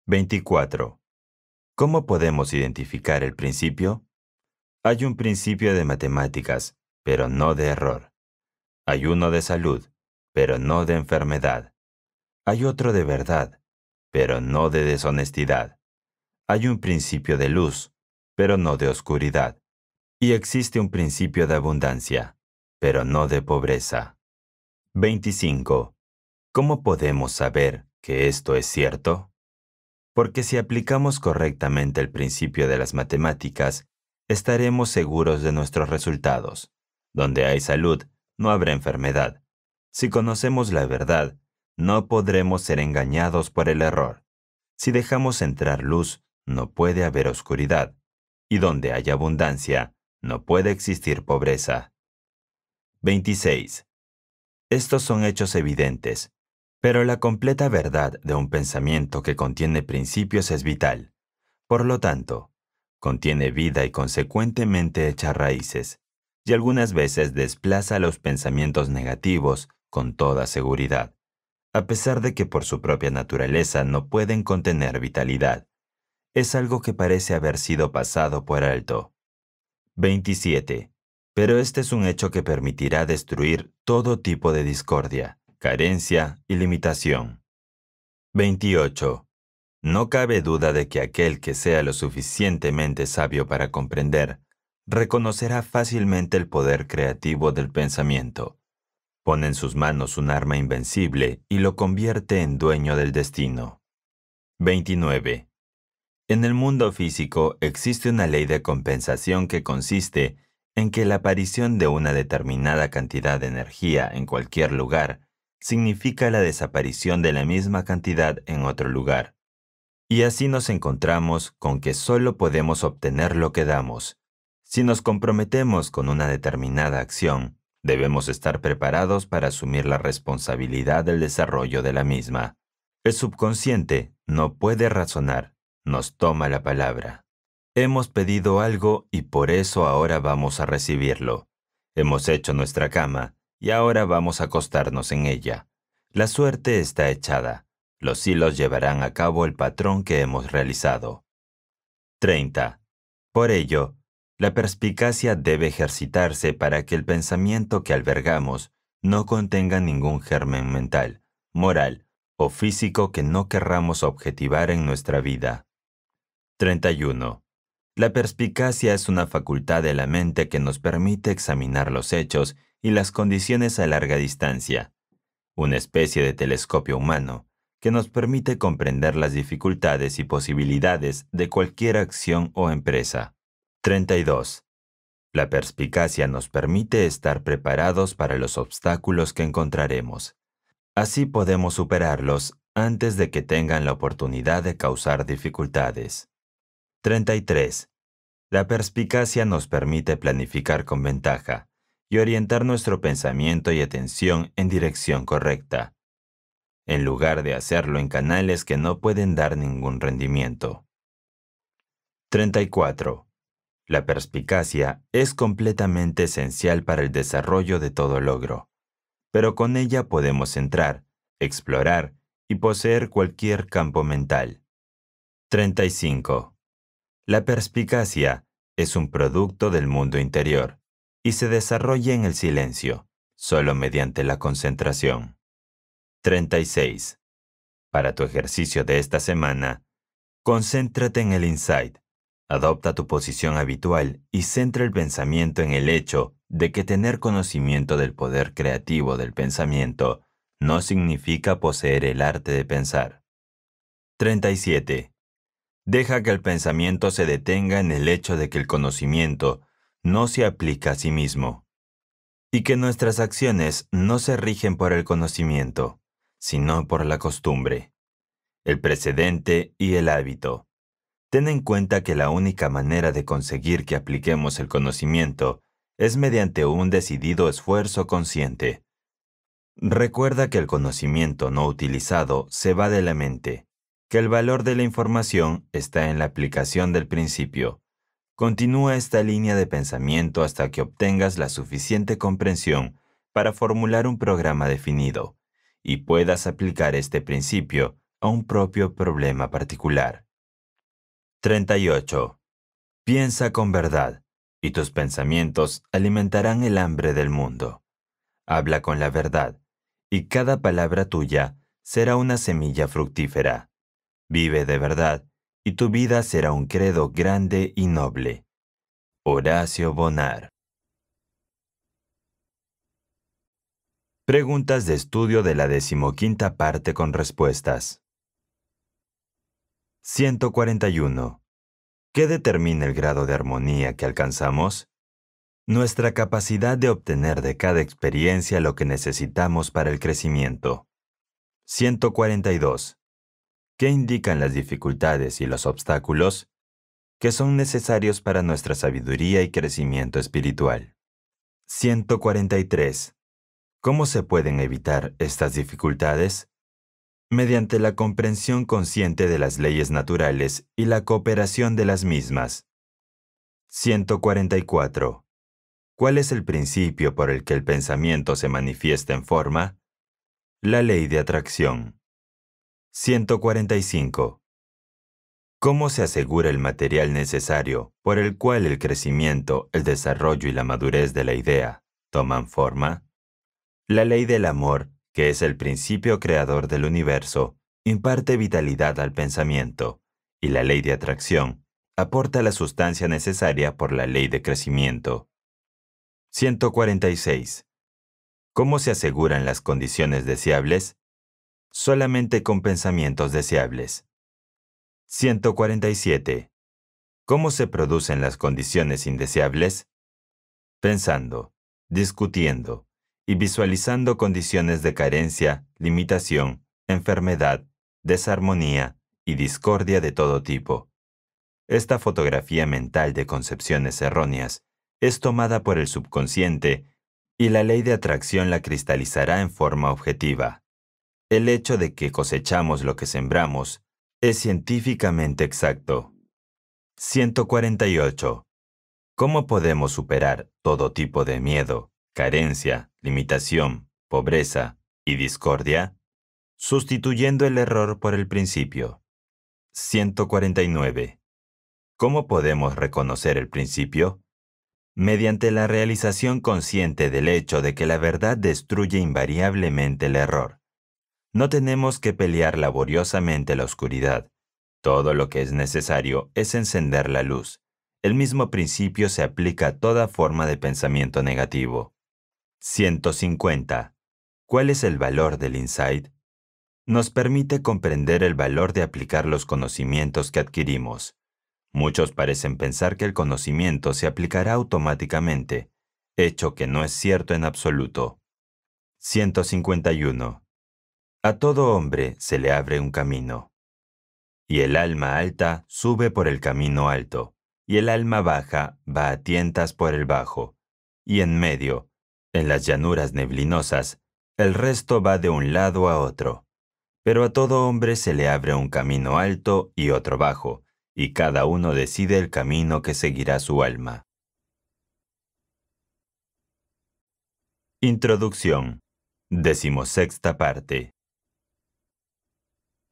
24. ¿Cómo podemos identificar el principio? Hay un principio de matemáticas, pero no de error. Hay uno de salud, pero no de enfermedad. Hay otro de verdad, pero no de deshonestidad. Hay un principio de luz, pero no de oscuridad. Y existe un principio de abundancia, pero no de pobreza. 25. ¿Cómo podemos saber que esto es cierto? Porque si aplicamos correctamente el principio de las matemáticas, estaremos seguros de nuestros resultados. Donde hay salud, no habrá enfermedad. Si conocemos la verdad, no podremos ser engañados por el error. Si dejamos entrar luz, no puede haber oscuridad. Y donde hay abundancia, no puede existir pobreza. 26. Estos son hechos evidentes, pero la completa verdad de un pensamiento que contiene principios es vital. Por lo tanto, contiene vida y consecuentemente echa raíces, y algunas veces desplaza los pensamientos negativos con toda seguridad, a pesar de que por su propia naturaleza no pueden contener vitalidad. Es algo que parece haber sido pasado por alto. 27 pero este es un hecho que permitirá destruir todo tipo de discordia, carencia y limitación. 28. No cabe duda de que aquel que sea lo suficientemente sabio para comprender, reconocerá fácilmente el poder creativo del pensamiento. Pone en sus manos un arma invencible y lo convierte en dueño del destino. 29. En el mundo físico existe una ley de compensación que consiste en que la aparición de una determinada cantidad de energía en cualquier lugar significa la desaparición de la misma cantidad en otro lugar. Y así nos encontramos con que solo podemos obtener lo que damos. Si nos comprometemos con una determinada acción, debemos estar preparados para asumir la responsabilidad del desarrollo de la misma. El subconsciente no puede razonar, nos toma la palabra. Hemos pedido algo y por eso ahora vamos a recibirlo. Hemos hecho nuestra cama y ahora vamos a acostarnos en ella. La suerte está echada. Los hilos llevarán a cabo el patrón que hemos realizado. 30. Por ello, la perspicacia debe ejercitarse para que el pensamiento que albergamos no contenga ningún germen mental, moral o físico que no querramos objetivar en nuestra vida. 31. La perspicacia es una facultad de la mente que nos permite examinar los hechos y las condiciones a larga distancia, una especie de telescopio humano que nos permite comprender las dificultades y posibilidades de cualquier acción o empresa. 32. La perspicacia nos permite estar preparados para los obstáculos que encontraremos. Así podemos superarlos antes de que tengan la oportunidad de causar dificultades. 33. La perspicacia nos permite planificar con ventaja y orientar nuestro pensamiento y atención en dirección correcta, en lugar de hacerlo en canales que no pueden dar ningún rendimiento. 34. La perspicacia es completamente esencial para el desarrollo de todo logro, pero con ella podemos entrar, explorar y poseer cualquier campo mental. 35. La perspicacia es un producto del mundo interior y se desarrolla en el silencio, solo mediante la concentración. 36. Para tu ejercicio de esta semana, concéntrate en el insight, adopta tu posición habitual y centra el pensamiento en el hecho de que tener conocimiento del poder creativo del pensamiento no significa poseer el arte de pensar. 37 deja que el pensamiento se detenga en el hecho de que el conocimiento no se aplica a sí mismo y que nuestras acciones no se rigen por el conocimiento, sino por la costumbre, el precedente y el hábito. Ten en cuenta que la única manera de conseguir que apliquemos el conocimiento es mediante un decidido esfuerzo consciente. Recuerda que el conocimiento no utilizado se va de la mente, el valor de la información está en la aplicación del principio. Continúa esta línea de pensamiento hasta que obtengas la suficiente comprensión para formular un programa definido y puedas aplicar este principio a un propio problema particular. 38. Piensa con verdad y tus pensamientos alimentarán el hambre del mundo. Habla con la verdad y cada palabra tuya será una semilla fructífera. Vive de verdad, y tu vida será un credo grande y noble. Horacio Bonar. Preguntas de estudio de la decimoquinta parte con respuestas. 141. ¿Qué determina el grado de armonía que alcanzamos? Nuestra capacidad de obtener de cada experiencia lo que necesitamos para el crecimiento. 142. Qué indican las dificultades y los obstáculos que son necesarios para nuestra sabiduría y crecimiento espiritual. 143. ¿Cómo se pueden evitar estas dificultades? Mediante la comprensión consciente de las leyes naturales y la cooperación de las mismas. 144. ¿Cuál es el principio por el que el pensamiento se manifiesta en forma? La ley de atracción. 145. ¿Cómo se asegura el material necesario por el cual el crecimiento, el desarrollo y la madurez de la idea toman forma? La ley del amor, que es el principio creador del universo, imparte vitalidad al pensamiento, y la ley de atracción aporta la sustancia necesaria por la ley de crecimiento. 146. ¿Cómo se aseguran las condiciones deseables solamente con pensamientos deseables. 147. ¿Cómo se producen las condiciones indeseables? Pensando, discutiendo y visualizando condiciones de carencia, limitación, enfermedad, desarmonía y discordia de todo tipo. Esta fotografía mental de concepciones erróneas es tomada por el subconsciente y la ley de atracción la cristalizará en forma objetiva. El hecho de que cosechamos lo que sembramos es científicamente exacto. 148. ¿Cómo podemos superar todo tipo de miedo, carencia, limitación, pobreza y discordia? Sustituyendo el error por el principio. 149. ¿Cómo podemos reconocer el principio? Mediante la realización consciente del hecho de que la verdad destruye invariablemente el error. No tenemos que pelear laboriosamente la oscuridad. Todo lo que es necesario es encender la luz. El mismo principio se aplica a toda forma de pensamiento negativo. 150. ¿Cuál es el valor del insight? Nos permite comprender el valor de aplicar los conocimientos que adquirimos. Muchos parecen pensar que el conocimiento se aplicará automáticamente, hecho que no es cierto en absoluto. 151. A todo hombre se le abre un camino. Y el alma alta sube por el camino alto, y el alma baja va a tientas por el bajo, y en medio, en las llanuras neblinosas, el resto va de un lado a otro. Pero a todo hombre se le abre un camino alto y otro bajo, y cada uno decide el camino que seguirá su alma. Introducción. Decimosexta parte.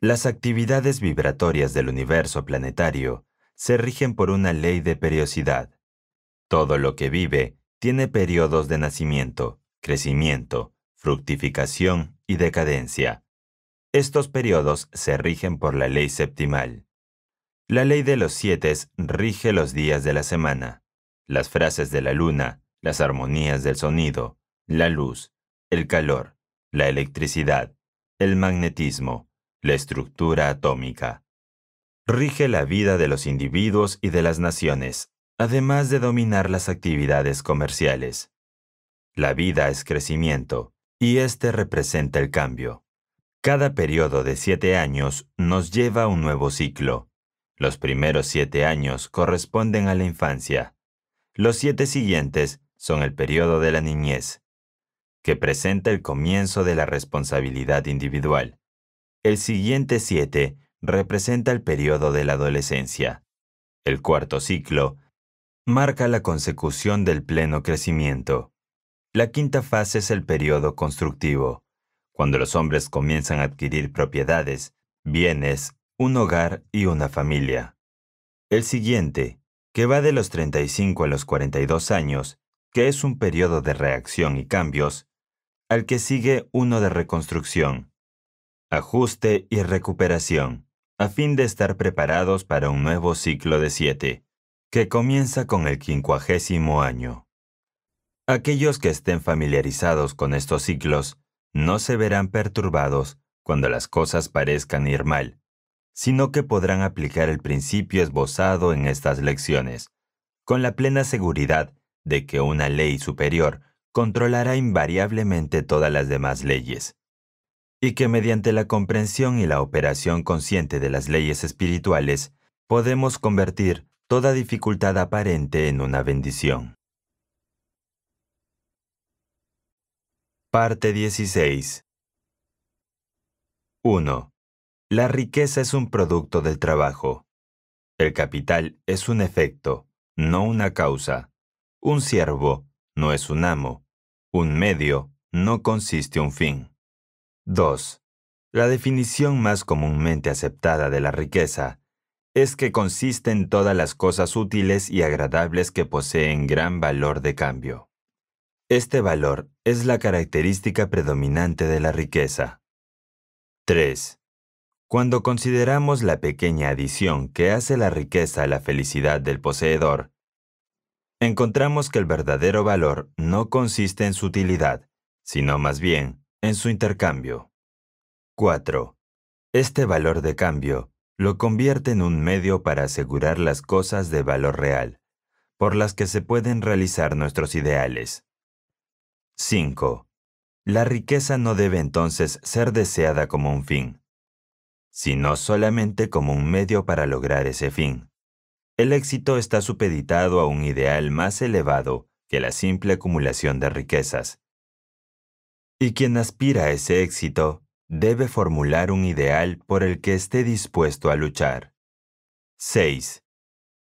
Las actividades vibratorias del universo planetario se rigen por una ley de periodicidad. Todo lo que vive tiene periodos de nacimiento, crecimiento, fructificación y decadencia. Estos periodos se rigen por la ley septimal. La ley de los siete rige los días de la semana, las frases de la luna, las armonías del sonido, la luz, el calor, la electricidad, el magnetismo, la estructura atómica. Rige la vida de los individuos y de las naciones, además de dominar las actividades comerciales. La vida es crecimiento, y este representa el cambio. Cada periodo de siete años nos lleva a un nuevo ciclo. Los primeros siete años corresponden a la infancia. Los siete siguientes son el periodo de la niñez, que presenta el comienzo de la responsabilidad individual. El siguiente siete representa el periodo de la adolescencia. El cuarto ciclo marca la consecución del pleno crecimiento. La quinta fase es el periodo constructivo, cuando los hombres comienzan a adquirir propiedades, bienes, un hogar y una familia. El siguiente, que va de los 35 a los 42 años, que es un periodo de reacción y cambios, al que sigue uno de reconstrucción, ajuste y recuperación, a fin de estar preparados para un nuevo ciclo de siete, que comienza con el quincuagésimo año. Aquellos que estén familiarizados con estos ciclos no se verán perturbados cuando las cosas parezcan ir mal, sino que podrán aplicar el principio esbozado en estas lecciones, con la plena seguridad de que una ley superior controlará invariablemente todas las demás leyes y que mediante la comprensión y la operación consciente de las leyes espirituales podemos convertir toda dificultad aparente en una bendición. Parte 16 1. La riqueza es un producto del trabajo. El capital es un efecto, no una causa. Un siervo no es un amo. Un medio no consiste un fin. 2. La definición más comúnmente aceptada de la riqueza es que consiste en todas las cosas útiles y agradables que poseen gran valor de cambio. Este valor es la característica predominante de la riqueza. 3. Cuando consideramos la pequeña adición que hace la riqueza a la felicidad del poseedor, encontramos que el verdadero valor no consiste en su utilidad, sino más bien en su intercambio. 4. Este valor de cambio lo convierte en un medio para asegurar las cosas de valor real, por las que se pueden realizar nuestros ideales. 5. La riqueza no debe entonces ser deseada como un fin, sino solamente como un medio para lograr ese fin. El éxito está supeditado a un ideal más elevado que la simple acumulación de riquezas, y quien aspira a ese éxito debe formular un ideal por el que esté dispuesto a luchar. 6.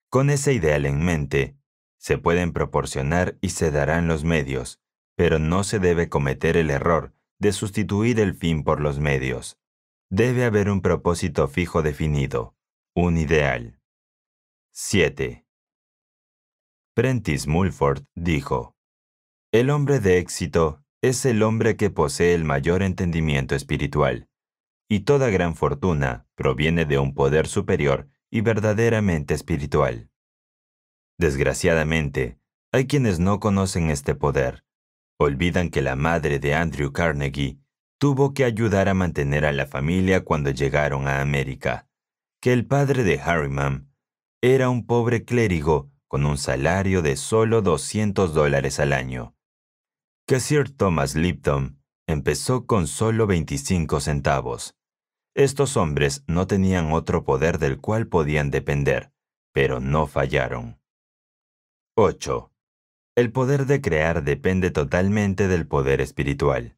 Con ese ideal en mente, se pueden proporcionar y se darán los medios, pero no se debe cometer el error de sustituir el fin por los medios. Debe haber un propósito fijo definido, un ideal. 7. Prentice Mulford dijo, El hombre de éxito es el hombre que posee el mayor entendimiento espiritual, y toda gran fortuna proviene de un poder superior y verdaderamente espiritual. Desgraciadamente, hay quienes no conocen este poder, olvidan que la madre de Andrew Carnegie tuvo que ayudar a mantener a la familia cuando llegaron a América, que el padre de Harriman era un pobre clérigo con un salario de solo 200 dólares al año que Sir Thomas Lipton empezó con solo 25 centavos. Estos hombres no tenían otro poder del cual podían depender, pero no fallaron. 8. El poder de crear depende totalmente del poder espiritual.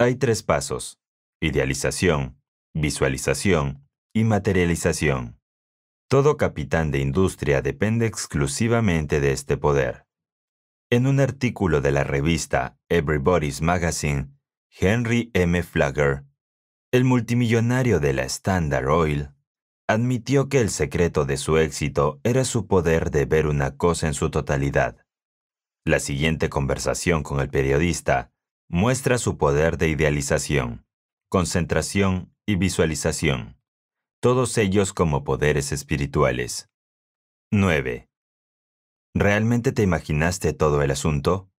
Hay tres pasos, idealización, visualización y materialización. Todo capitán de industria depende exclusivamente de este poder. En un artículo de la revista Everybody's Magazine, Henry M. Flagger, el multimillonario de la Standard Oil, admitió que el secreto de su éxito era su poder de ver una cosa en su totalidad. La siguiente conversación con el periodista muestra su poder de idealización, concentración y visualización, todos ellos como poderes espirituales. 9. ¿Realmente te imaginaste todo el asunto?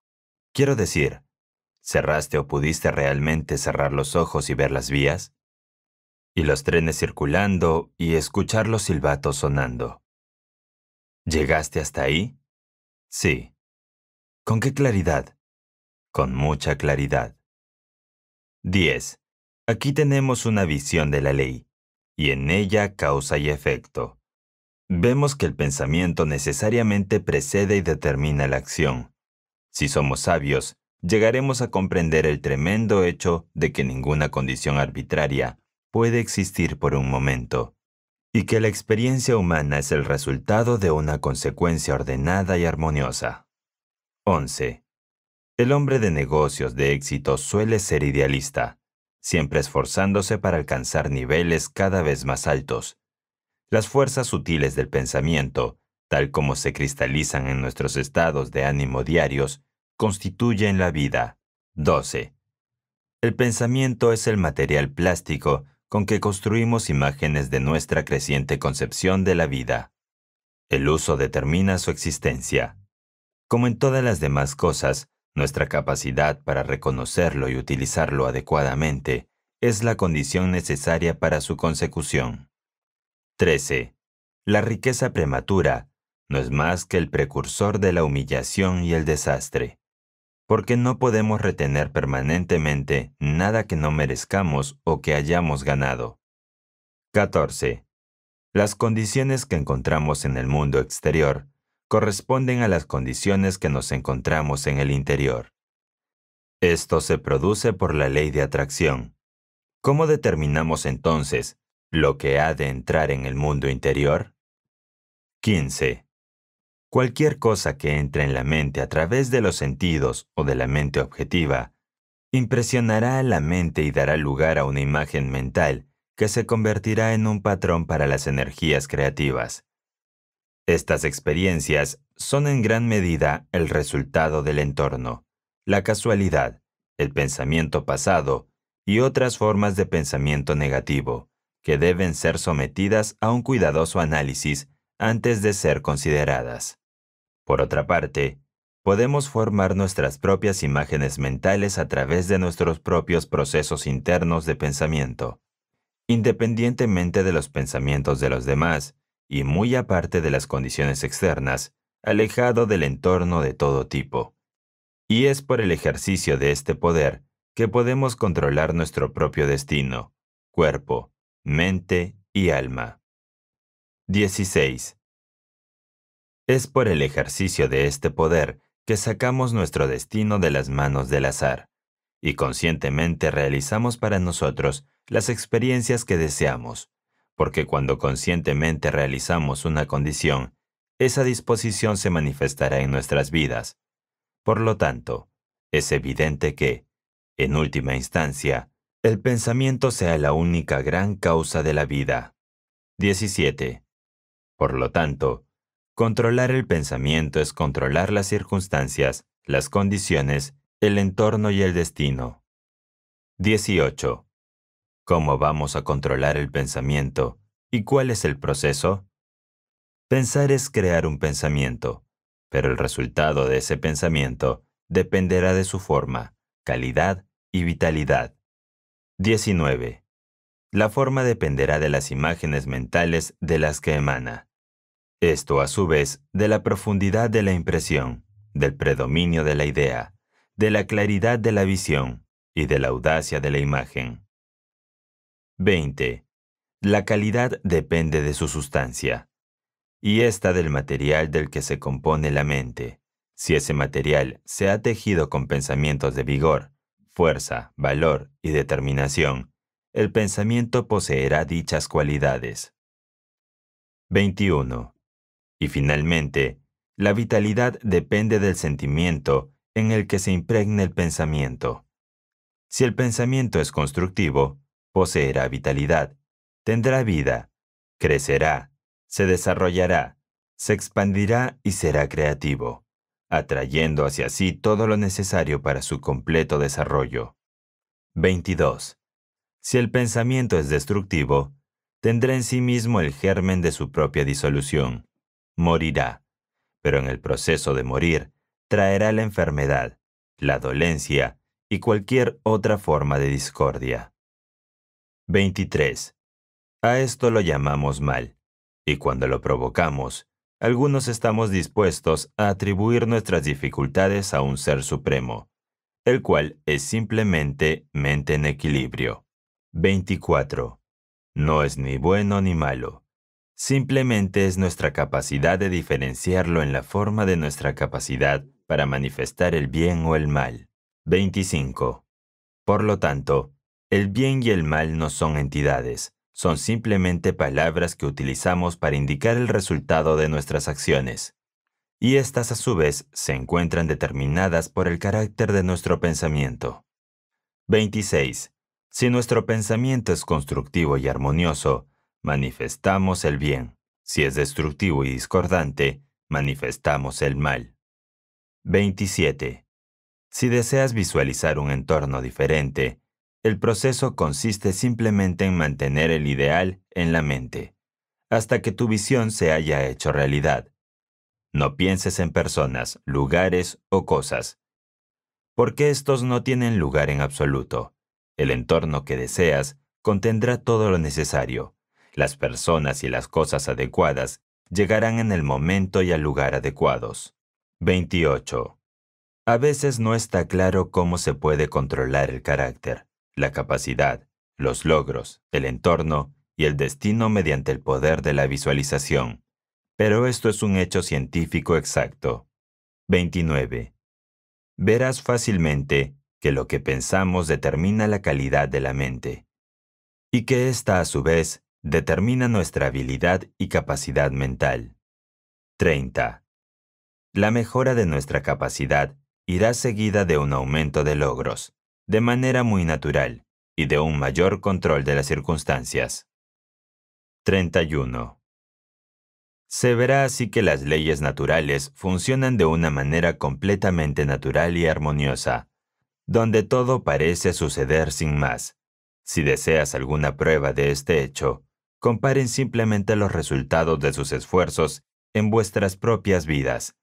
Quiero decir, ¿cerraste o pudiste realmente cerrar los ojos y ver las vías? Y los trenes circulando y escuchar los silbatos sonando. ¿Llegaste hasta ahí? Sí. ¿Con qué claridad? Con mucha claridad. 10. Aquí tenemos una visión de la ley, y en ella causa y efecto vemos que el pensamiento necesariamente precede y determina la acción. Si somos sabios, llegaremos a comprender el tremendo hecho de que ninguna condición arbitraria puede existir por un momento, y que la experiencia humana es el resultado de una consecuencia ordenada y armoniosa. 11. El hombre de negocios de éxito suele ser idealista, siempre esforzándose para alcanzar niveles cada vez más altos, las fuerzas sutiles del pensamiento, tal como se cristalizan en nuestros estados de ánimo diarios, constituyen la vida. 12. El pensamiento es el material plástico con que construimos imágenes de nuestra creciente concepción de la vida. El uso determina su existencia. Como en todas las demás cosas, nuestra capacidad para reconocerlo y utilizarlo adecuadamente es la condición necesaria para su consecución. 13. La riqueza prematura no es más que el precursor de la humillación y el desastre, porque no podemos retener permanentemente nada que no merezcamos o que hayamos ganado. 14. Las condiciones que encontramos en el mundo exterior corresponden a las condiciones que nos encontramos en el interior. Esto se produce por la ley de atracción. ¿Cómo determinamos entonces lo que ha de entrar en el mundo interior? 15. Cualquier cosa que entre en la mente a través de los sentidos o de la mente objetiva, impresionará a la mente y dará lugar a una imagen mental que se convertirá en un patrón para las energías creativas. Estas experiencias son en gran medida el resultado del entorno, la casualidad, el pensamiento pasado y otras formas de pensamiento negativo, que deben ser sometidas a un cuidadoso análisis antes de ser consideradas. Por otra parte, podemos formar nuestras propias imágenes mentales a través de nuestros propios procesos internos de pensamiento, independientemente de los pensamientos de los demás y muy aparte de las condiciones externas, alejado del entorno de todo tipo. Y es por el ejercicio de este poder que podemos controlar nuestro propio destino, cuerpo, mente y alma. 16. Es por el ejercicio de este poder que sacamos nuestro destino de las manos del azar y conscientemente realizamos para nosotros las experiencias que deseamos, porque cuando conscientemente realizamos una condición, esa disposición se manifestará en nuestras vidas. Por lo tanto, es evidente que, en última instancia, el pensamiento sea la única gran causa de la vida. 17. Por lo tanto, controlar el pensamiento es controlar las circunstancias, las condiciones, el entorno y el destino. 18. ¿Cómo vamos a controlar el pensamiento y cuál es el proceso? Pensar es crear un pensamiento, pero el resultado de ese pensamiento dependerá de su forma, calidad y vitalidad. 19. La forma dependerá de las imágenes mentales de las que emana. Esto a su vez de la profundidad de la impresión, del predominio de la idea, de la claridad de la visión y de la audacia de la imagen. 20. La calidad depende de su sustancia, y esta del material del que se compone la mente. Si ese material se ha tejido con pensamientos de vigor, fuerza, valor y determinación, el pensamiento poseerá dichas cualidades. 21. Y finalmente, la vitalidad depende del sentimiento en el que se impregna el pensamiento. Si el pensamiento es constructivo, poseerá vitalidad, tendrá vida, crecerá, se desarrollará, se expandirá y será creativo atrayendo hacia sí todo lo necesario para su completo desarrollo. 22. Si el pensamiento es destructivo, tendrá en sí mismo el germen de su propia disolución. Morirá, pero en el proceso de morir traerá la enfermedad, la dolencia y cualquier otra forma de discordia. 23. A esto lo llamamos mal, y cuando lo provocamos, algunos estamos dispuestos a atribuir nuestras dificultades a un ser supremo, el cual es simplemente mente en equilibrio. 24. No es ni bueno ni malo. Simplemente es nuestra capacidad de diferenciarlo en la forma de nuestra capacidad para manifestar el bien o el mal. 25. Por lo tanto, el bien y el mal no son entidades, son simplemente palabras que utilizamos para indicar el resultado de nuestras acciones. Y estas a su vez se encuentran determinadas por el carácter de nuestro pensamiento. 26. Si nuestro pensamiento es constructivo y armonioso, manifestamos el bien. Si es destructivo y discordante, manifestamos el mal. 27. Si deseas visualizar un entorno diferente, el proceso consiste simplemente en mantener el ideal en la mente, hasta que tu visión se haya hecho realidad. No pienses en personas, lugares o cosas, porque estos no tienen lugar en absoluto. El entorno que deseas contendrá todo lo necesario. Las personas y las cosas adecuadas llegarán en el momento y al lugar adecuados. 28. A veces no está claro cómo se puede controlar el carácter la capacidad, los logros, el entorno y el destino mediante el poder de la visualización. Pero esto es un hecho científico exacto. 29. Verás fácilmente que lo que pensamos determina la calidad de la mente y que ésta a su vez determina nuestra habilidad y capacidad mental. 30. La mejora de nuestra capacidad irá seguida de un aumento de logros, de manera muy natural y de un mayor control de las circunstancias. 31. Se verá así que las leyes naturales funcionan de una manera completamente natural y armoniosa, donde todo parece suceder sin más. Si deseas alguna prueba de este hecho, comparen simplemente los resultados de sus esfuerzos en vuestras propias vidas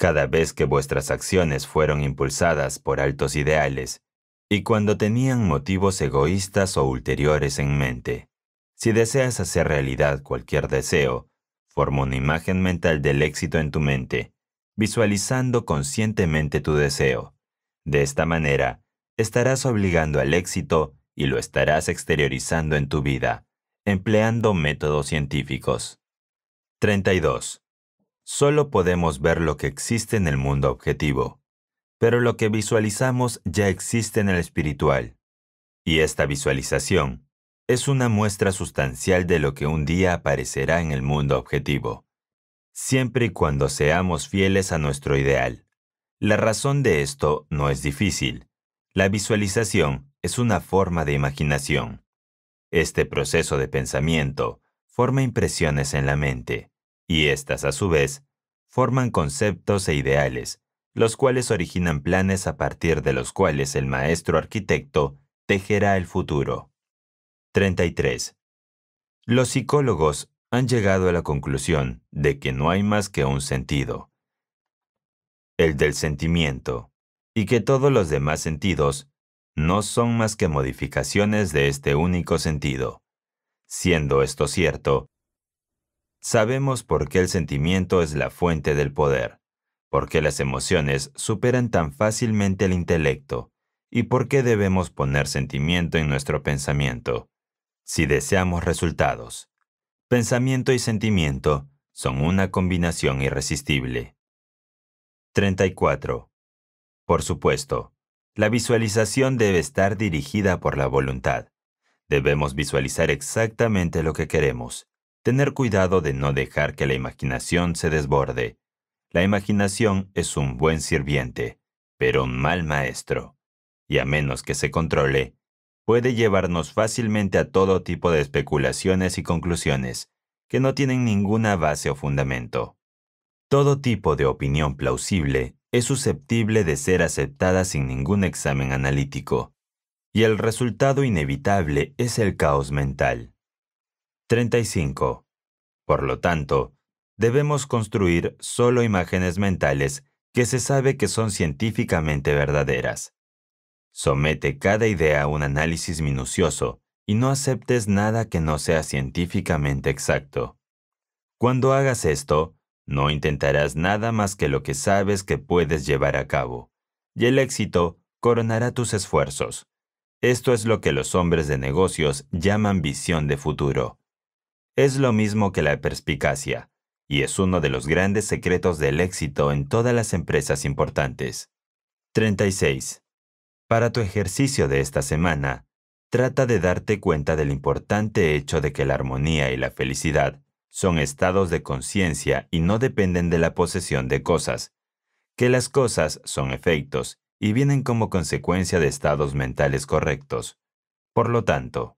cada vez que vuestras acciones fueron impulsadas por altos ideales y cuando tenían motivos egoístas o ulteriores en mente. Si deseas hacer realidad cualquier deseo, forma una imagen mental del éxito en tu mente, visualizando conscientemente tu deseo. De esta manera, estarás obligando al éxito y lo estarás exteriorizando en tu vida, empleando métodos científicos. 32. Solo podemos ver lo que existe en el mundo objetivo, pero lo que visualizamos ya existe en el espiritual. Y esta visualización es una muestra sustancial de lo que un día aparecerá en el mundo objetivo, siempre y cuando seamos fieles a nuestro ideal. La razón de esto no es difícil. La visualización es una forma de imaginación. Este proceso de pensamiento forma impresiones en la mente y éstas a su vez forman conceptos e ideales, los cuales originan planes a partir de los cuales el maestro arquitecto tejerá el futuro. 33. Los psicólogos han llegado a la conclusión de que no hay más que un sentido, el del sentimiento, y que todos los demás sentidos no son más que modificaciones de este único sentido. Siendo esto cierto, Sabemos por qué el sentimiento es la fuente del poder, por qué las emociones superan tan fácilmente el intelecto y por qué debemos poner sentimiento en nuestro pensamiento si deseamos resultados. Pensamiento y sentimiento son una combinación irresistible. 34. Por supuesto, la visualización debe estar dirigida por la voluntad. Debemos visualizar exactamente lo que queremos, tener cuidado de no dejar que la imaginación se desborde. La imaginación es un buen sirviente, pero un mal maestro, y a menos que se controle, puede llevarnos fácilmente a todo tipo de especulaciones y conclusiones que no tienen ninguna base o fundamento. Todo tipo de opinión plausible es susceptible de ser aceptada sin ningún examen analítico, y el resultado inevitable es el caos mental. 35. Por lo tanto, debemos construir solo imágenes mentales que se sabe que son científicamente verdaderas. Somete cada idea a un análisis minucioso y no aceptes nada que no sea científicamente exacto. Cuando hagas esto, no intentarás nada más que lo que sabes que puedes llevar a cabo, y el éxito coronará tus esfuerzos. Esto es lo que los hombres de negocios llaman visión de futuro es lo mismo que la perspicacia, y es uno de los grandes secretos del éxito en todas las empresas importantes. 36. Para tu ejercicio de esta semana, trata de darte cuenta del importante hecho de que la armonía y la felicidad son estados de conciencia y no dependen de la posesión de cosas, que las cosas son efectos y vienen como consecuencia de estados mentales correctos. Por lo tanto,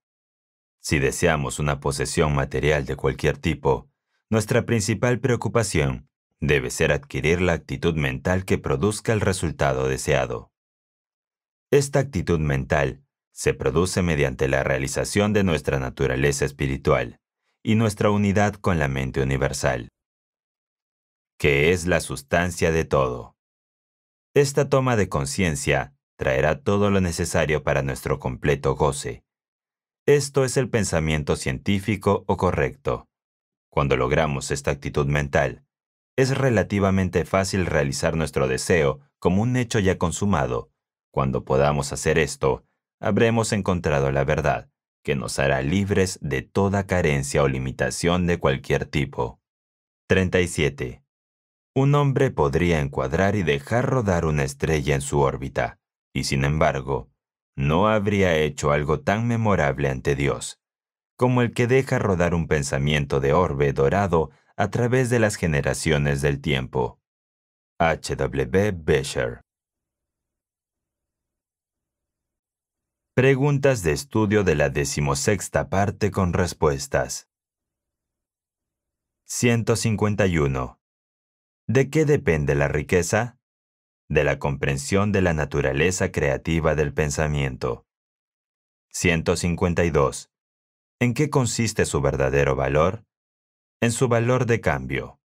si deseamos una posesión material de cualquier tipo, nuestra principal preocupación debe ser adquirir la actitud mental que produzca el resultado deseado. Esta actitud mental se produce mediante la realización de nuestra naturaleza espiritual y nuestra unidad con la mente universal, que es la sustancia de todo. Esta toma de conciencia traerá todo lo necesario para nuestro completo goce esto es el pensamiento científico o correcto. Cuando logramos esta actitud mental, es relativamente fácil realizar nuestro deseo como un hecho ya consumado. Cuando podamos hacer esto, habremos encontrado la verdad, que nos hará libres de toda carencia o limitación de cualquier tipo. 37. Un hombre podría encuadrar y dejar rodar una estrella en su órbita, y sin embargo, no habría hecho algo tan memorable ante Dios como el que deja rodar un pensamiento de orbe dorado a través de las generaciones del tiempo. H. W. Becher Preguntas de estudio de la decimosexta parte con respuestas. 151. ¿De qué depende la riqueza? de la comprensión de la naturaleza creativa del pensamiento. 152. ¿En qué consiste su verdadero valor? En su valor de cambio.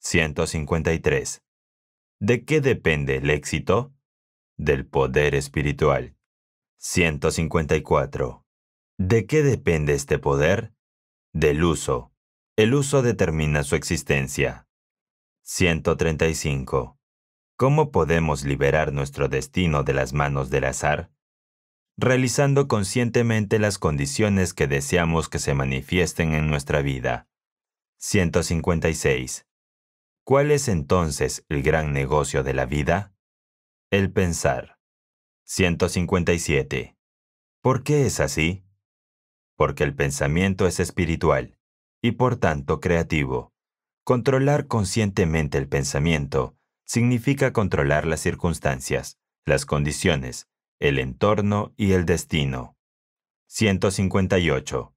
153. ¿De qué depende el éxito? Del poder espiritual. 154. ¿De qué depende este poder? Del uso. El uso determina su existencia. 135. ¿Cómo podemos liberar nuestro destino de las manos del azar? Realizando conscientemente las condiciones que deseamos que se manifiesten en nuestra vida. 156. ¿Cuál es entonces el gran negocio de la vida? El pensar. 157. ¿Por qué es así? Porque el pensamiento es espiritual y por tanto creativo. Controlar conscientemente el pensamiento significa controlar las circunstancias, las condiciones, el entorno y el destino. 158.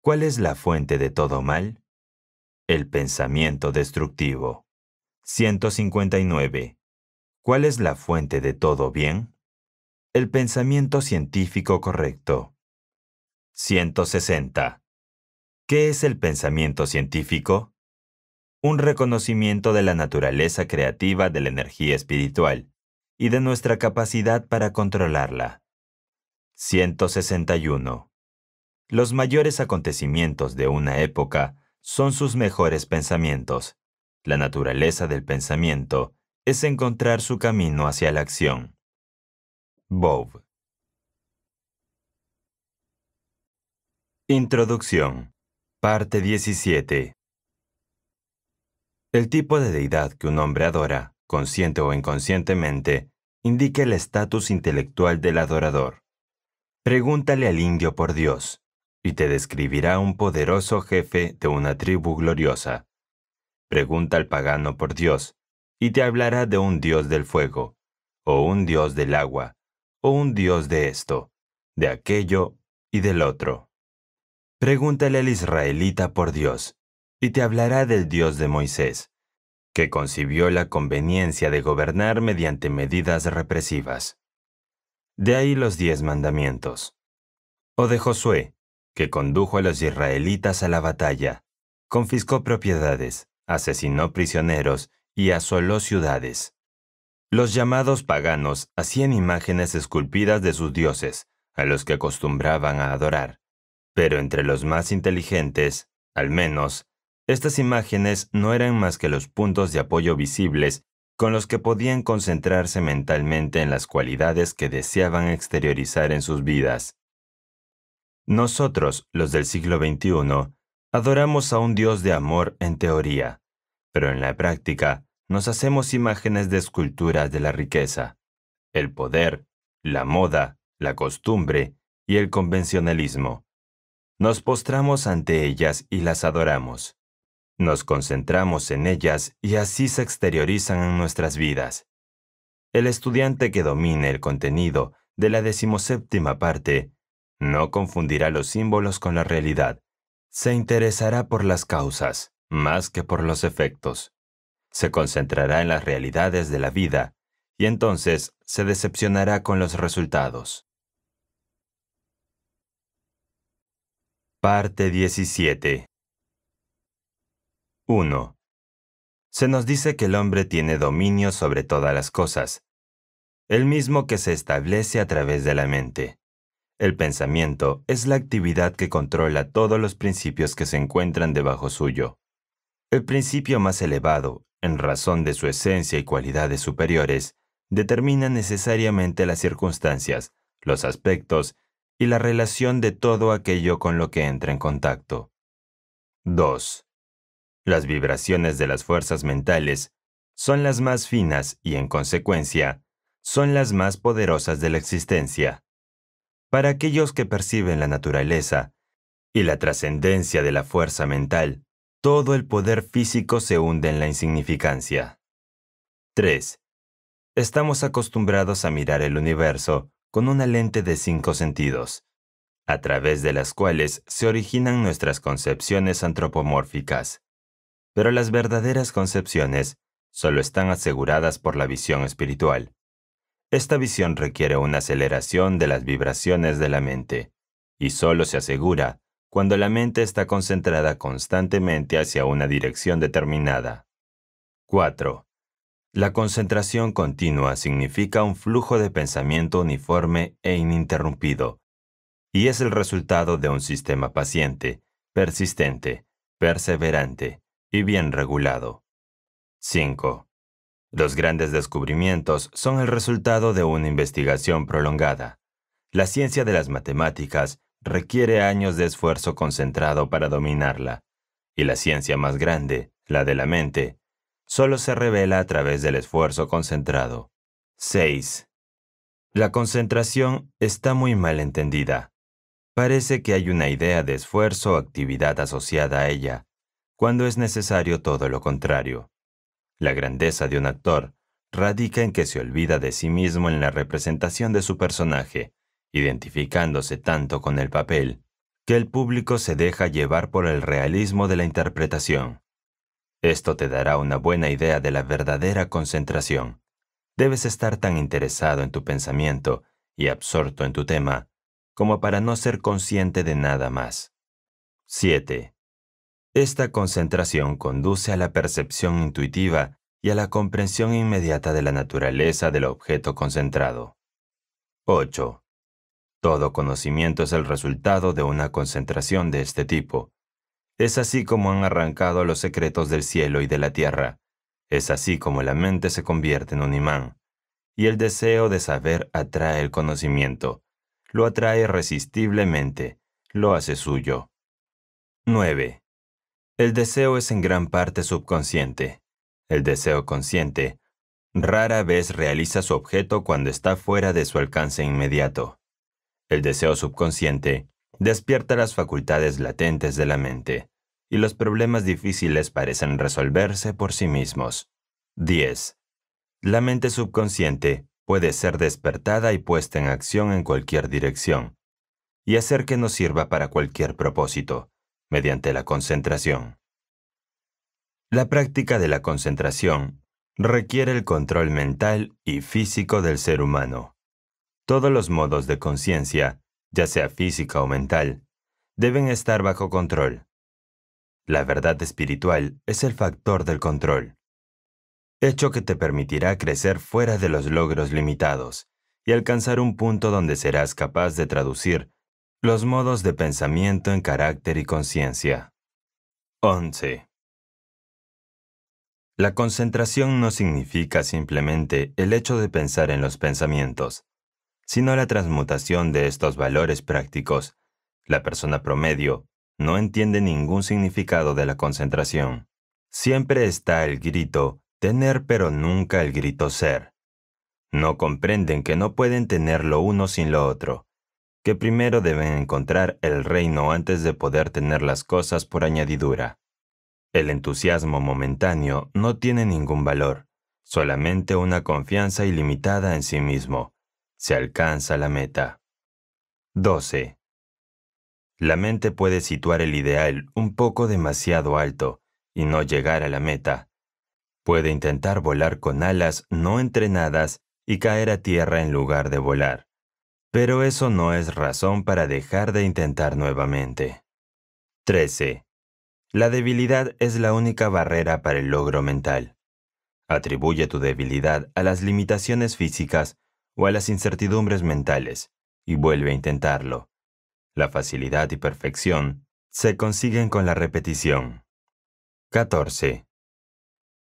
¿Cuál es la fuente de todo mal? El pensamiento destructivo. 159. ¿Cuál es la fuente de todo bien? El pensamiento científico correcto. 160. ¿Qué es el pensamiento científico? un reconocimiento de la naturaleza creativa de la energía espiritual y de nuestra capacidad para controlarla. 161. Los mayores acontecimientos de una época son sus mejores pensamientos. La naturaleza del pensamiento es encontrar su camino hacia la acción. Bob. Introducción. Parte 17. El tipo de deidad que un hombre adora, consciente o inconscientemente, indica el estatus intelectual del adorador. Pregúntale al indio por Dios, y te describirá un poderoso jefe de una tribu gloriosa. Pregunta al pagano por Dios, y te hablará de un dios del fuego, o un dios del agua, o un dios de esto, de aquello y del otro. Pregúntale al israelita por Dios, y te hablará del Dios de Moisés, que concibió la conveniencia de gobernar mediante medidas represivas. De ahí los diez mandamientos. O de Josué, que condujo a los israelitas a la batalla, confiscó propiedades, asesinó prisioneros y asoló ciudades. Los llamados paganos hacían imágenes esculpidas de sus dioses, a los que acostumbraban a adorar, pero entre los más inteligentes, al menos, estas imágenes no eran más que los puntos de apoyo visibles con los que podían concentrarse mentalmente en las cualidades que deseaban exteriorizar en sus vidas. Nosotros, los del siglo XXI, adoramos a un Dios de amor en teoría, pero en la práctica nos hacemos imágenes de esculturas de la riqueza, el poder, la moda, la costumbre y el convencionalismo. Nos postramos ante ellas y las adoramos. Nos concentramos en ellas y así se exteriorizan en nuestras vidas. El estudiante que domine el contenido de la decimoséptima parte no confundirá los símbolos con la realidad. Se interesará por las causas más que por los efectos. Se concentrará en las realidades de la vida y entonces se decepcionará con los resultados. Parte 17 1. Se nos dice que el hombre tiene dominio sobre todas las cosas, el mismo que se establece a través de la mente. El pensamiento es la actividad que controla todos los principios que se encuentran debajo suyo. El principio más elevado, en razón de su esencia y cualidades superiores, determina necesariamente las circunstancias, los aspectos y la relación de todo aquello con lo que entra en contacto. 2. Las vibraciones de las fuerzas mentales son las más finas y, en consecuencia, son las más poderosas de la existencia. Para aquellos que perciben la naturaleza y la trascendencia de la fuerza mental, todo el poder físico se hunde en la insignificancia. 3. Estamos acostumbrados a mirar el universo con una lente de cinco sentidos, a través de las cuales se originan nuestras concepciones antropomórficas pero las verdaderas concepciones solo están aseguradas por la visión espiritual. Esta visión requiere una aceleración de las vibraciones de la mente, y solo se asegura cuando la mente está concentrada constantemente hacia una dirección determinada. 4. La concentración continua significa un flujo de pensamiento uniforme e ininterrumpido, y es el resultado de un sistema paciente, persistente, perseverante, y bien regulado. 5. Los grandes descubrimientos son el resultado de una investigación prolongada. La ciencia de las matemáticas requiere años de esfuerzo concentrado para dominarla, y la ciencia más grande, la de la mente, solo se revela a través del esfuerzo concentrado. 6. La concentración está muy mal entendida. Parece que hay una idea de esfuerzo o actividad asociada a ella, cuando es necesario todo lo contrario. La grandeza de un actor radica en que se olvida de sí mismo en la representación de su personaje, identificándose tanto con el papel, que el público se deja llevar por el realismo de la interpretación. Esto te dará una buena idea de la verdadera concentración. Debes estar tan interesado en tu pensamiento y absorto en tu tema como para no ser consciente de nada más. 7. Esta concentración conduce a la percepción intuitiva y a la comprensión inmediata de la naturaleza del objeto concentrado. 8. Todo conocimiento es el resultado de una concentración de este tipo. Es así como han arrancado los secretos del cielo y de la tierra. Es así como la mente se convierte en un imán. Y el deseo de saber atrae el conocimiento. Lo atrae irresistiblemente. Lo hace suyo. 9. El deseo es en gran parte subconsciente. El deseo consciente rara vez realiza su objeto cuando está fuera de su alcance inmediato. El deseo subconsciente despierta las facultades latentes de la mente y los problemas difíciles parecen resolverse por sí mismos. 10. La mente subconsciente puede ser despertada y puesta en acción en cualquier dirección y hacer que nos sirva para cualquier propósito mediante la concentración. La práctica de la concentración requiere el control mental y físico del ser humano. Todos los modos de conciencia, ya sea física o mental, deben estar bajo control. La verdad espiritual es el factor del control, hecho que te permitirá crecer fuera de los logros limitados y alcanzar un punto donde serás capaz de traducir los modos de pensamiento en carácter y conciencia. 11. La concentración no significa simplemente el hecho de pensar en los pensamientos, sino la transmutación de estos valores prácticos. La persona promedio no entiende ningún significado de la concentración. Siempre está el grito tener pero nunca el grito ser. No comprenden que no pueden tener lo uno sin lo otro que primero deben encontrar el reino antes de poder tener las cosas por añadidura. El entusiasmo momentáneo no tiene ningún valor, solamente una confianza ilimitada en sí mismo. Se alcanza la meta. 12. La mente puede situar el ideal un poco demasiado alto y no llegar a la meta. Puede intentar volar con alas no entrenadas y caer a tierra en lugar de volar. Pero eso no es razón para dejar de intentar nuevamente. 13. La debilidad es la única barrera para el logro mental. Atribuye tu debilidad a las limitaciones físicas o a las incertidumbres mentales y vuelve a intentarlo. La facilidad y perfección se consiguen con la repetición. 14.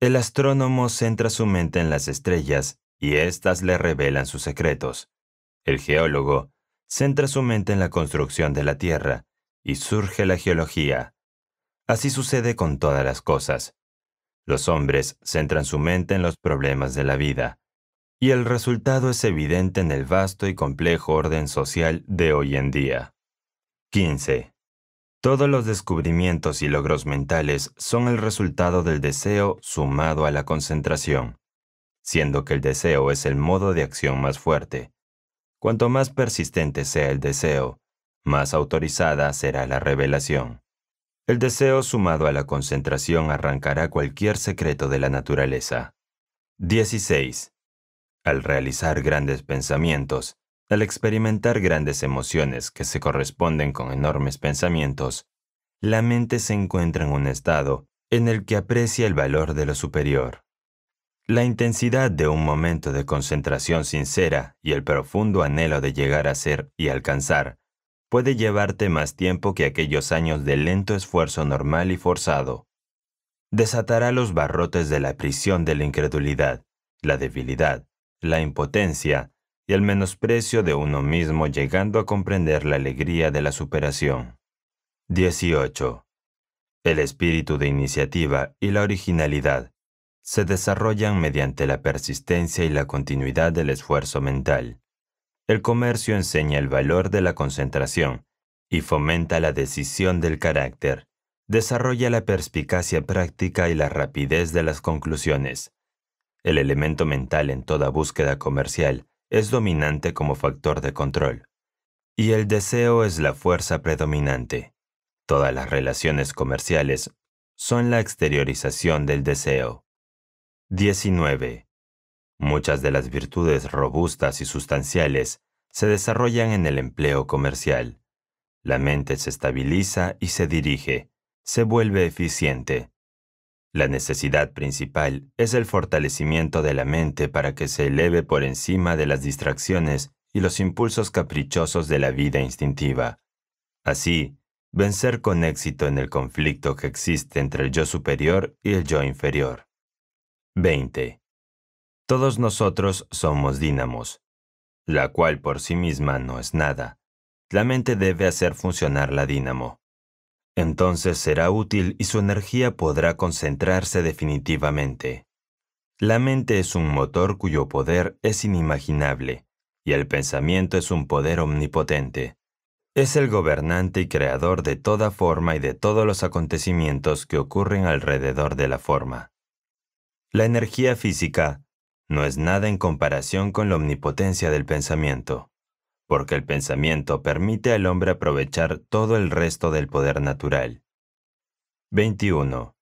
El astrónomo centra su mente en las estrellas y éstas le revelan sus secretos. El geólogo centra su mente en la construcción de la Tierra y surge la geología. Así sucede con todas las cosas. Los hombres centran su mente en los problemas de la vida, y el resultado es evidente en el vasto y complejo orden social de hoy en día. 15. Todos los descubrimientos y logros mentales son el resultado del deseo sumado a la concentración, siendo que el deseo es el modo de acción más fuerte Cuanto más persistente sea el deseo, más autorizada será la revelación. El deseo sumado a la concentración arrancará cualquier secreto de la naturaleza. 16. Al realizar grandes pensamientos, al experimentar grandes emociones que se corresponden con enormes pensamientos, la mente se encuentra en un estado en el que aprecia el valor de lo superior. La intensidad de un momento de concentración sincera y el profundo anhelo de llegar a ser y alcanzar puede llevarte más tiempo que aquellos años de lento esfuerzo normal y forzado. Desatará los barrotes de la prisión de la incredulidad, la debilidad, la impotencia y el menosprecio de uno mismo llegando a comprender la alegría de la superación. 18. El espíritu de iniciativa y la originalidad se desarrollan mediante la persistencia y la continuidad del esfuerzo mental. El comercio enseña el valor de la concentración y fomenta la decisión del carácter, desarrolla la perspicacia práctica y la rapidez de las conclusiones. El elemento mental en toda búsqueda comercial es dominante como factor de control. Y el deseo es la fuerza predominante. Todas las relaciones comerciales son la exteriorización del deseo. 19. Muchas de las virtudes robustas y sustanciales se desarrollan en el empleo comercial. La mente se estabiliza y se dirige, se vuelve eficiente. La necesidad principal es el fortalecimiento de la mente para que se eleve por encima de las distracciones y los impulsos caprichosos de la vida instintiva. Así, vencer con éxito en el conflicto que existe entre el yo superior y el yo inferior. 20. Todos nosotros somos dínamos, la cual por sí misma no es nada. La mente debe hacer funcionar la dínamo. Entonces será útil y su energía podrá concentrarse definitivamente. La mente es un motor cuyo poder es inimaginable, y el pensamiento es un poder omnipotente. Es el gobernante y creador de toda forma y de todos los acontecimientos que ocurren alrededor de la forma. La energía física no es nada en comparación con la omnipotencia del pensamiento, porque el pensamiento permite al hombre aprovechar todo el resto del poder natural. 21.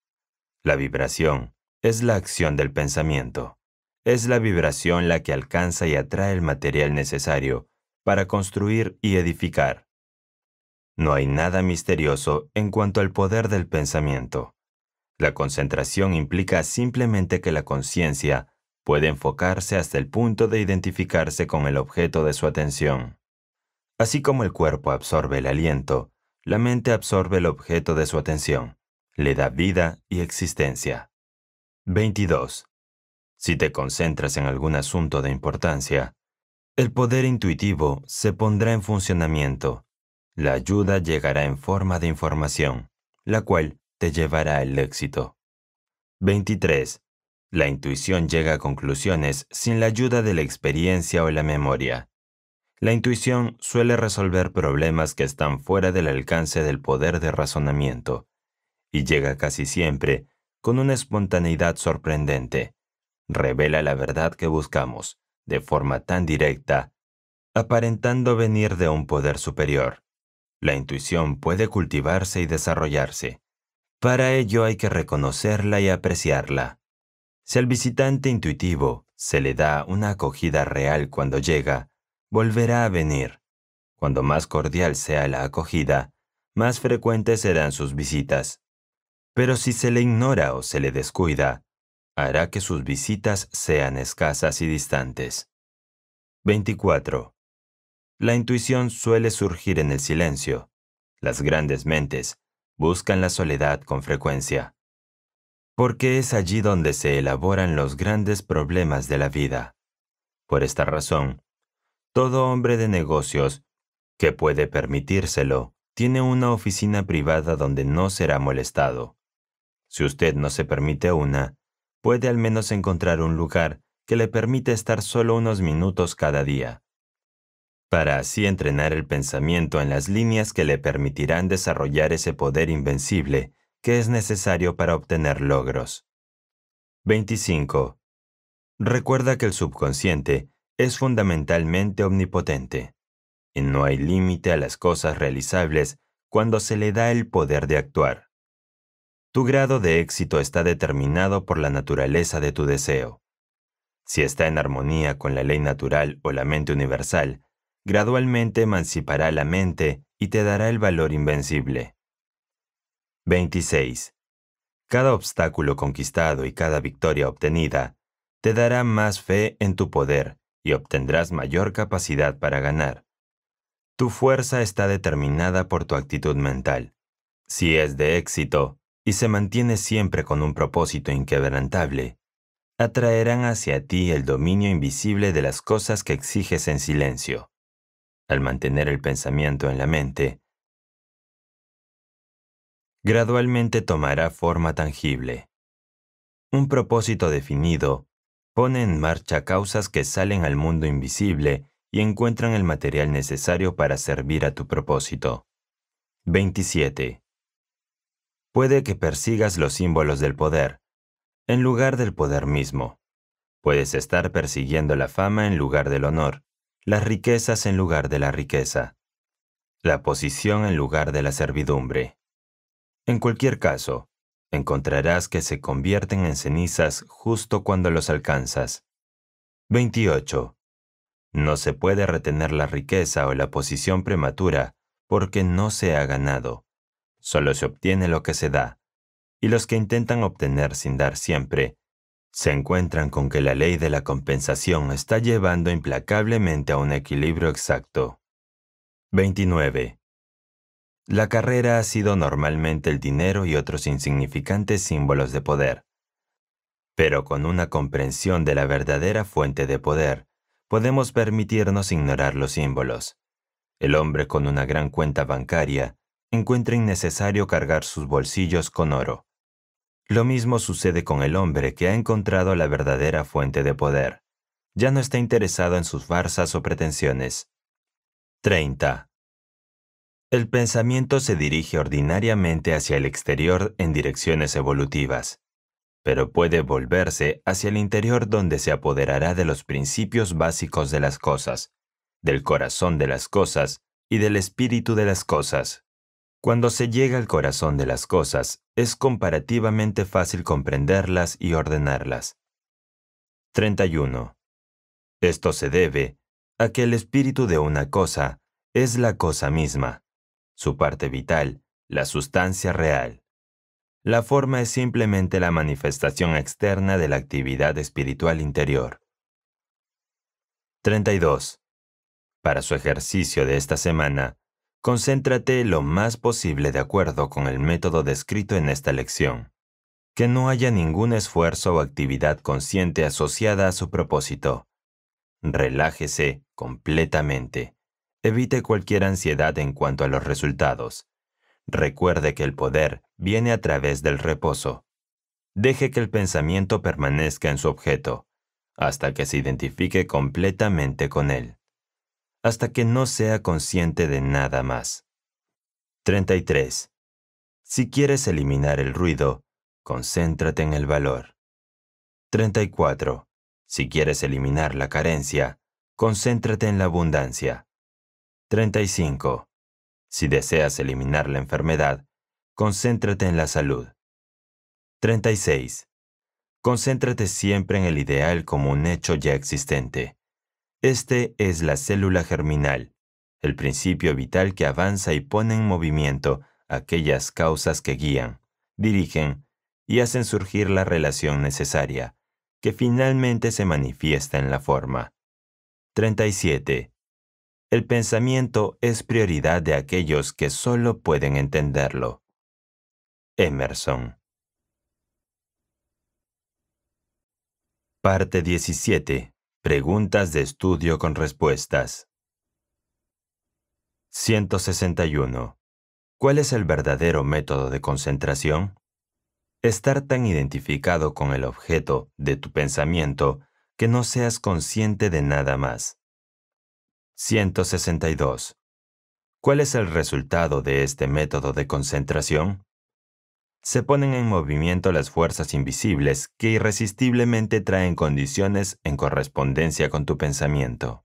La vibración es la acción del pensamiento. Es la vibración la que alcanza y atrae el material necesario para construir y edificar. No hay nada misterioso en cuanto al poder del pensamiento. La concentración implica simplemente que la conciencia puede enfocarse hasta el punto de identificarse con el objeto de su atención. Así como el cuerpo absorbe el aliento, la mente absorbe el objeto de su atención, le da vida y existencia. 22. Si te concentras en algún asunto de importancia, el poder intuitivo se pondrá en funcionamiento. La ayuda llegará en forma de información, la cual te llevará al éxito. 23. La intuición llega a conclusiones sin la ayuda de la experiencia o la memoria. La intuición suele resolver problemas que están fuera del alcance del poder de razonamiento, y llega casi siempre con una espontaneidad sorprendente. Revela la verdad que buscamos, de forma tan directa, aparentando venir de un poder superior. La intuición puede cultivarse y desarrollarse. Para ello hay que reconocerla y apreciarla. Si al visitante intuitivo se le da una acogida real cuando llega, volverá a venir. Cuando más cordial sea la acogida, más frecuentes serán sus visitas. Pero si se le ignora o se le descuida, hará que sus visitas sean escasas y distantes. 24. La intuición suele surgir en el silencio. Las grandes mentes buscan la soledad con frecuencia, porque es allí donde se elaboran los grandes problemas de la vida. Por esta razón, todo hombre de negocios que puede permitírselo tiene una oficina privada donde no será molestado. Si usted no se permite una, puede al menos encontrar un lugar que le permite estar solo unos minutos cada día para así entrenar el pensamiento en las líneas que le permitirán desarrollar ese poder invencible que es necesario para obtener logros. 25. Recuerda que el subconsciente es fundamentalmente omnipotente, y no hay límite a las cosas realizables cuando se le da el poder de actuar. Tu grado de éxito está determinado por la naturaleza de tu deseo. Si está en armonía con la ley natural o la mente universal, gradualmente emancipará la mente y te dará el valor invencible. 26. Cada obstáculo conquistado y cada victoria obtenida te dará más fe en tu poder y obtendrás mayor capacidad para ganar. Tu fuerza está determinada por tu actitud mental. Si es de éxito y se mantiene siempre con un propósito inquebrantable, atraerán hacia ti el dominio invisible de las cosas que exiges en silencio al mantener el pensamiento en la mente, gradualmente tomará forma tangible. Un propósito definido pone en marcha causas que salen al mundo invisible y encuentran el material necesario para servir a tu propósito. 27. Puede que persigas los símbolos del poder, en lugar del poder mismo. Puedes estar persiguiendo la fama en lugar del honor, las riquezas en lugar de la riqueza, la posición en lugar de la servidumbre. En cualquier caso, encontrarás que se convierten en cenizas justo cuando los alcanzas. 28. No se puede retener la riqueza o la posición prematura porque no se ha ganado. Solo se obtiene lo que se da, y los que intentan obtener sin dar siempre se encuentran con que la ley de la compensación está llevando implacablemente a un equilibrio exacto. 29. La carrera ha sido normalmente el dinero y otros insignificantes símbolos de poder. Pero con una comprensión de la verdadera fuente de poder, podemos permitirnos ignorar los símbolos. El hombre con una gran cuenta bancaria encuentra innecesario cargar sus bolsillos con oro. Lo mismo sucede con el hombre que ha encontrado la verdadera fuente de poder. Ya no está interesado en sus farsas o pretensiones. 30. El pensamiento se dirige ordinariamente hacia el exterior en direcciones evolutivas, pero puede volverse hacia el interior donde se apoderará de los principios básicos de las cosas, del corazón de las cosas y del espíritu de las cosas. Cuando se llega al corazón de las cosas, es comparativamente fácil comprenderlas y ordenarlas. 31. Esto se debe a que el espíritu de una cosa es la cosa misma, su parte vital, la sustancia real. La forma es simplemente la manifestación externa de la actividad espiritual interior. 32. Para su ejercicio de esta semana, Concéntrate lo más posible de acuerdo con el método descrito en esta lección. Que no haya ningún esfuerzo o actividad consciente asociada a su propósito. Relájese completamente. Evite cualquier ansiedad en cuanto a los resultados. Recuerde que el poder viene a través del reposo. Deje que el pensamiento permanezca en su objeto, hasta que se identifique completamente con él hasta que no sea consciente de nada más. 33. Si quieres eliminar el ruido, concéntrate en el valor. 34. Si quieres eliminar la carencia, concéntrate en la abundancia. 35. Si deseas eliminar la enfermedad, concéntrate en la salud. 36. Concéntrate siempre en el ideal como un hecho ya existente. Este es la célula germinal, el principio vital que avanza y pone en movimiento aquellas causas que guían, dirigen y hacen surgir la relación necesaria, que finalmente se manifiesta en la forma. 37. El pensamiento es prioridad de aquellos que solo pueden entenderlo. Emerson. Parte 17. Preguntas de estudio con respuestas. 161. ¿Cuál es el verdadero método de concentración? Estar tan identificado con el objeto de tu pensamiento que no seas consciente de nada más. 162. ¿Cuál es el resultado de este método de concentración? se ponen en movimiento las fuerzas invisibles que irresistiblemente traen condiciones en correspondencia con tu pensamiento.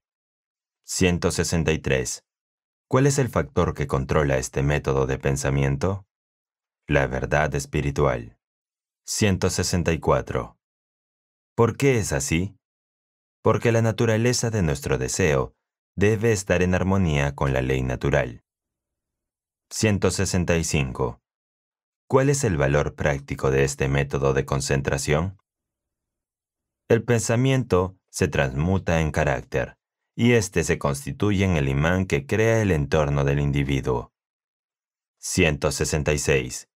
163. ¿Cuál es el factor que controla este método de pensamiento? La verdad espiritual. 164. ¿Por qué es así? Porque la naturaleza de nuestro deseo debe estar en armonía con la ley natural. 165. ¿Cuál es el valor práctico de este método de concentración? El pensamiento se transmuta en carácter, y éste se constituye en el imán que crea el entorno del individuo. 166.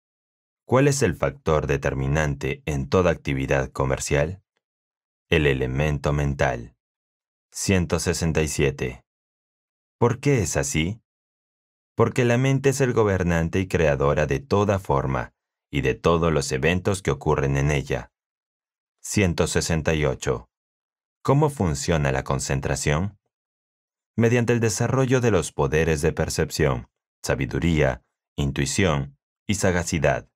¿Cuál es el factor determinante en toda actividad comercial? El elemento mental. 167. ¿Por qué es así? porque la mente es el gobernante y creadora de toda forma y de todos los eventos que ocurren en ella. 168. ¿Cómo funciona la concentración? Mediante el desarrollo de los poderes de percepción, sabiduría, intuición y sagacidad.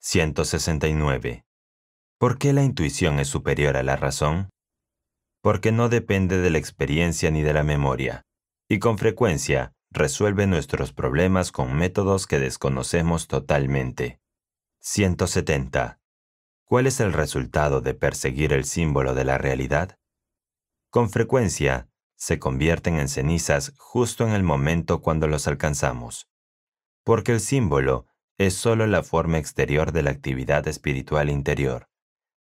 169. ¿Por qué la intuición es superior a la razón? Porque no depende de la experiencia ni de la memoria, y con frecuencia resuelve nuestros problemas con métodos que desconocemos totalmente. 170. ¿Cuál es el resultado de perseguir el símbolo de la realidad? Con frecuencia, se convierten en cenizas justo en el momento cuando los alcanzamos, porque el símbolo es solo la forma exterior de la actividad espiritual interior.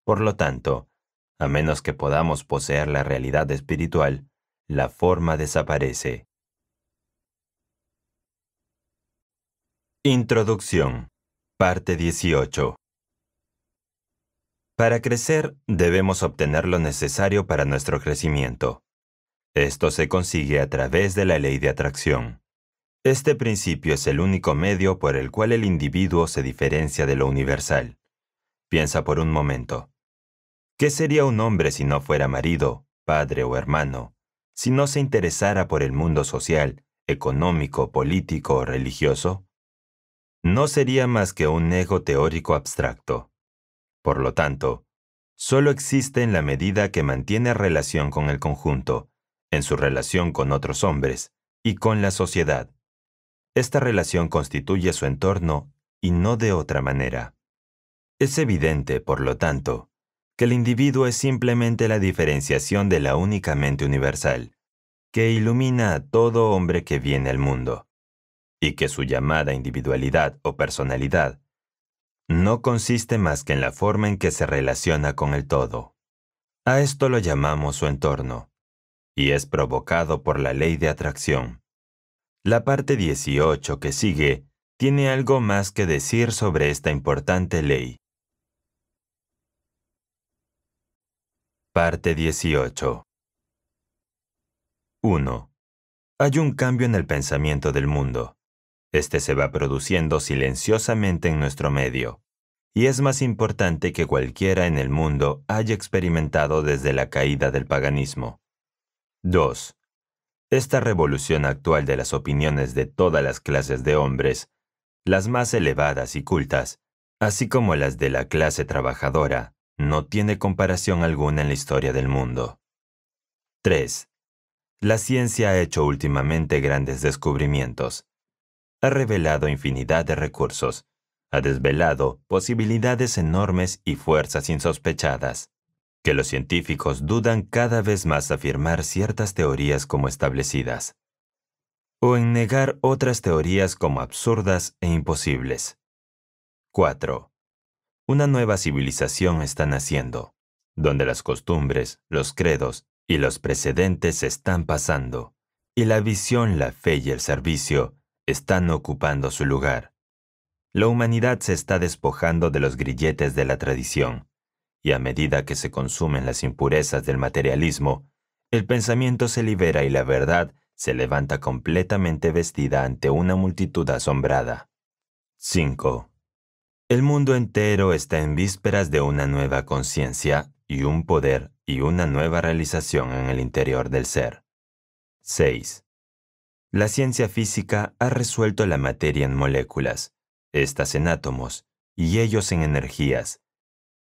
Por lo tanto, a menos que podamos poseer la realidad espiritual, la forma desaparece. Introducción. Parte 18. Para crecer debemos obtener lo necesario para nuestro crecimiento. Esto se consigue a través de la ley de atracción. Este principio es el único medio por el cual el individuo se diferencia de lo universal. Piensa por un momento. ¿Qué sería un hombre si no fuera marido, padre o hermano, si no se interesara por el mundo social, económico, político o religioso? no sería más que un ego teórico abstracto. Por lo tanto, solo existe en la medida que mantiene relación con el conjunto, en su relación con otros hombres y con la sociedad. Esta relación constituye su entorno y no de otra manera. Es evidente, por lo tanto, que el individuo es simplemente la diferenciación de la única mente universal, que ilumina a todo hombre que viene al mundo y que su llamada individualidad o personalidad no consiste más que en la forma en que se relaciona con el todo. A esto lo llamamos su entorno, y es provocado por la ley de atracción. La parte 18 que sigue tiene algo más que decir sobre esta importante ley. Parte 18 1. Hay un cambio en el pensamiento del mundo. Este se va produciendo silenciosamente en nuestro medio, y es más importante que cualquiera en el mundo haya experimentado desde la caída del paganismo. 2. Esta revolución actual de las opiniones de todas las clases de hombres, las más elevadas y cultas, así como las de la clase trabajadora, no tiene comparación alguna en la historia del mundo. 3. La ciencia ha hecho últimamente grandes descubrimientos, ha revelado infinidad de recursos, ha desvelado posibilidades enormes y fuerzas insospechadas, que los científicos dudan cada vez más afirmar ciertas teorías como establecidas, o en negar otras teorías como absurdas e imposibles. 4. Una nueva civilización está naciendo, donde las costumbres, los credos y los precedentes están pasando, y la visión, la fe y el servicio están ocupando su lugar. La humanidad se está despojando de los grilletes de la tradición, y a medida que se consumen las impurezas del materialismo, el pensamiento se libera y la verdad se levanta completamente vestida ante una multitud asombrada. 5. El mundo entero está en vísperas de una nueva conciencia y un poder y una nueva realización en el interior del ser. 6. La ciencia física ha resuelto la materia en moléculas, estas en átomos y ellos en energías,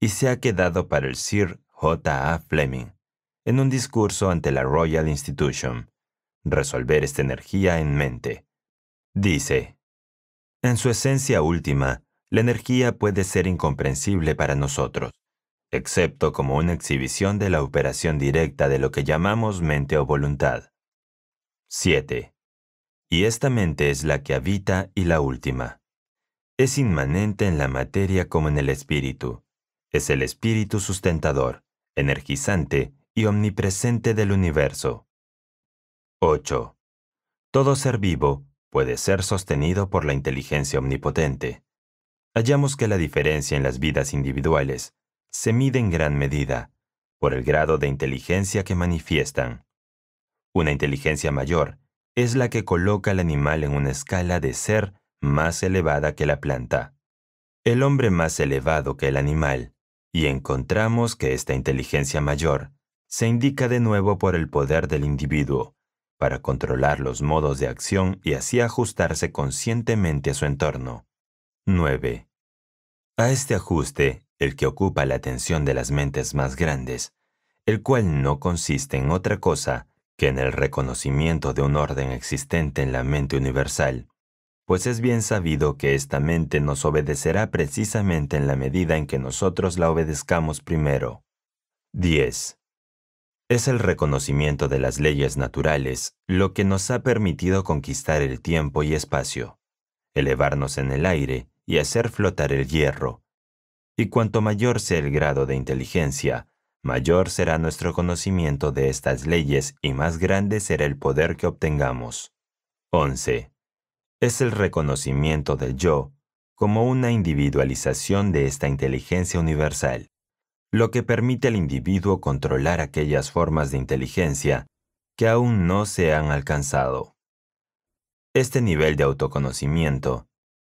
y se ha quedado para el Sir J. A. Fleming, en un discurso ante la Royal Institution, resolver esta energía en mente. Dice, en su esencia última, la energía puede ser incomprensible para nosotros, excepto como una exhibición de la operación directa de lo que llamamos mente o voluntad. 7 y esta mente es la que habita y la última. Es inmanente en la materia como en el espíritu. Es el espíritu sustentador, energizante y omnipresente del universo. 8. Todo ser vivo puede ser sostenido por la inteligencia omnipotente. Hallamos que la diferencia en las vidas individuales se mide en gran medida por el grado de inteligencia que manifiestan. Una inteligencia mayor es la que coloca al animal en una escala de ser más elevada que la planta, el hombre más elevado que el animal, y encontramos que esta inteligencia mayor se indica de nuevo por el poder del individuo, para controlar los modos de acción y así ajustarse conscientemente a su entorno. 9. A este ajuste, el que ocupa la atención de las mentes más grandes, el cual no consiste en otra cosa que en el reconocimiento de un orden existente en la mente universal, pues es bien sabido que esta mente nos obedecerá precisamente en la medida en que nosotros la obedezcamos primero. 10. Es el reconocimiento de las leyes naturales lo que nos ha permitido conquistar el tiempo y espacio, elevarnos en el aire y hacer flotar el hierro. Y cuanto mayor sea el grado de inteligencia, mayor será nuestro conocimiento de estas leyes y más grande será el poder que obtengamos. 11. Es el reconocimiento del yo como una individualización de esta inteligencia universal, lo que permite al individuo controlar aquellas formas de inteligencia que aún no se han alcanzado. Este nivel de autoconocimiento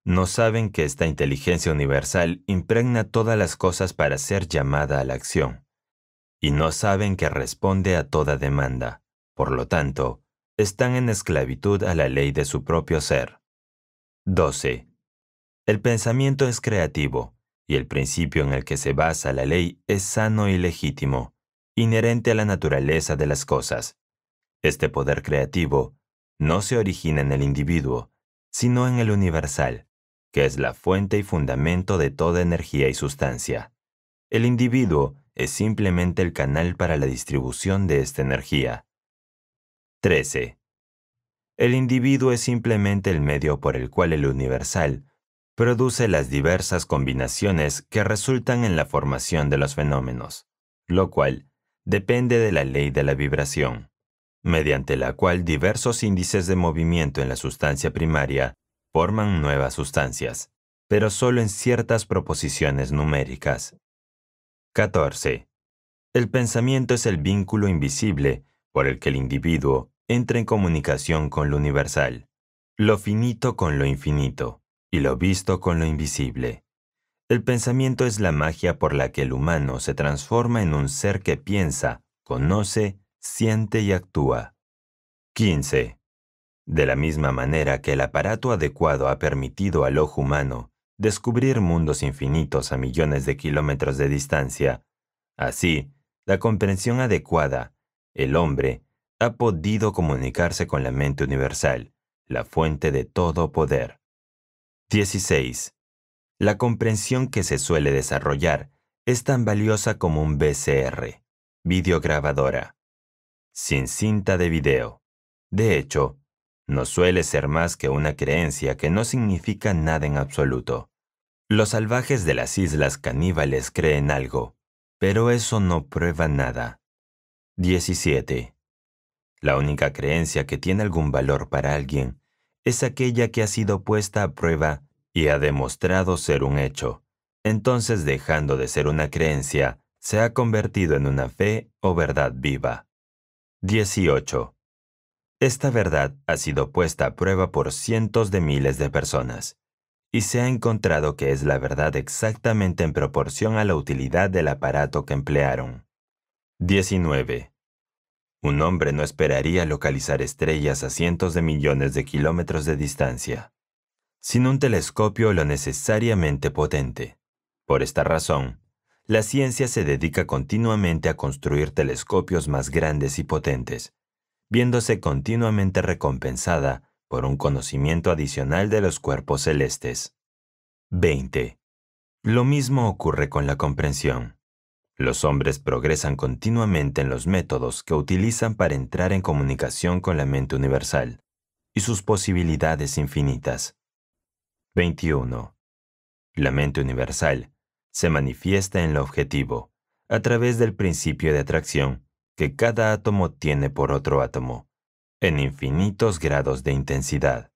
no saben que esta inteligencia universal impregna todas las cosas para ser llamada a la acción y no saben que responde a toda demanda. Por lo tanto, están en esclavitud a la ley de su propio ser. 12. El pensamiento es creativo, y el principio en el que se basa la ley es sano y legítimo, inherente a la naturaleza de las cosas. Este poder creativo no se origina en el individuo, sino en el universal, que es la fuente y fundamento de toda energía y sustancia. El individuo es simplemente el canal para la distribución de esta energía. 13. El individuo es simplemente el medio por el cual el universal produce las diversas combinaciones que resultan en la formación de los fenómenos, lo cual depende de la ley de la vibración, mediante la cual diversos índices de movimiento en la sustancia primaria forman nuevas sustancias, pero solo en ciertas proposiciones numéricas 14. El pensamiento es el vínculo invisible por el que el individuo entra en comunicación con lo universal, lo finito con lo infinito y lo visto con lo invisible. El pensamiento es la magia por la que el humano se transforma en un ser que piensa, conoce, siente y actúa. 15. De la misma manera que el aparato adecuado ha permitido al ojo humano descubrir mundos infinitos a millones de kilómetros de distancia. Así, la comprensión adecuada, el hombre, ha podido comunicarse con la mente universal, la fuente de todo poder. 16. La comprensión que se suele desarrollar es tan valiosa como un BCR, videograbadora, sin cinta de video. De hecho, no suele ser más que una creencia que no significa nada en absoluto. Los salvajes de las islas caníbales creen algo, pero eso no prueba nada. 17. La única creencia que tiene algún valor para alguien es aquella que ha sido puesta a prueba y ha demostrado ser un hecho. Entonces dejando de ser una creencia, se ha convertido en una fe o verdad viva. 18. Esta verdad ha sido puesta a prueba por cientos de miles de personas, y se ha encontrado que es la verdad exactamente en proporción a la utilidad del aparato que emplearon. 19. Un hombre no esperaría localizar estrellas a cientos de millones de kilómetros de distancia, sin un telescopio lo necesariamente potente. Por esta razón, la ciencia se dedica continuamente a construir telescopios más grandes y potentes, viéndose continuamente recompensada por un conocimiento adicional de los cuerpos celestes. 20. Lo mismo ocurre con la comprensión. Los hombres progresan continuamente en los métodos que utilizan para entrar en comunicación con la mente universal y sus posibilidades infinitas. 21. La mente universal se manifiesta en lo objetivo, a través del principio de atracción que cada átomo tiene por otro átomo, en infinitos grados de intensidad.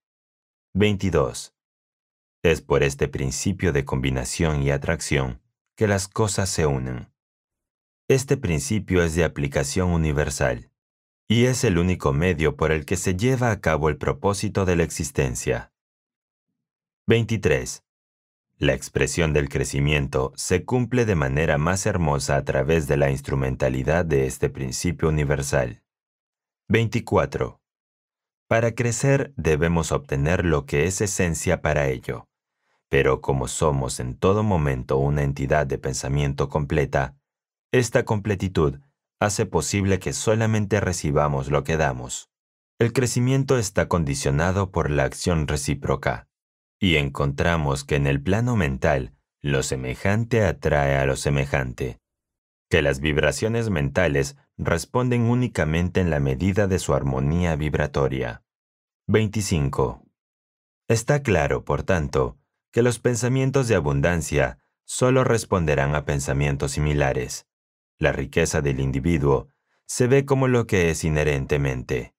22. Es por este principio de combinación y atracción que las cosas se unen. Este principio es de aplicación universal y es el único medio por el que se lleva a cabo el propósito de la existencia. 23. La expresión del crecimiento se cumple de manera más hermosa a través de la instrumentalidad de este principio universal. 24. Para crecer debemos obtener lo que es esencia para ello. Pero como somos en todo momento una entidad de pensamiento completa, esta completitud hace posible que solamente recibamos lo que damos. El crecimiento está condicionado por la acción recíproca y encontramos que en el plano mental lo semejante atrae a lo semejante, que las vibraciones mentales responden únicamente en la medida de su armonía vibratoria. 25. Está claro, por tanto, que los pensamientos de abundancia solo responderán a pensamientos similares. La riqueza del individuo se ve como lo que es inherentemente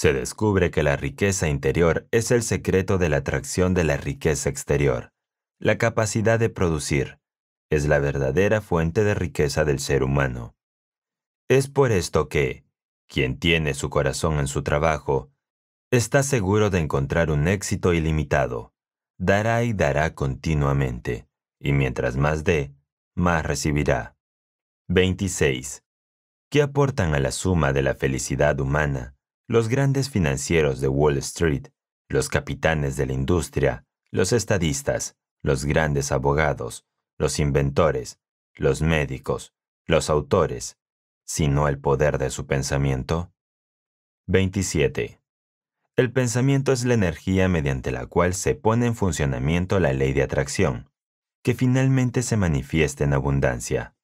se descubre que la riqueza interior es el secreto de la atracción de la riqueza exterior. La capacidad de producir es la verdadera fuente de riqueza del ser humano. Es por esto que, quien tiene su corazón en su trabajo, está seguro de encontrar un éxito ilimitado. Dará y dará continuamente, y mientras más dé, más recibirá. 26. ¿Qué aportan a la suma de la felicidad humana? los grandes financieros de Wall Street, los capitanes de la industria, los estadistas, los grandes abogados, los inventores, los médicos, los autores, sino el poder de su pensamiento? 27. El pensamiento es la energía mediante la cual se pone en funcionamiento la ley de atracción, que finalmente se manifiesta en abundancia.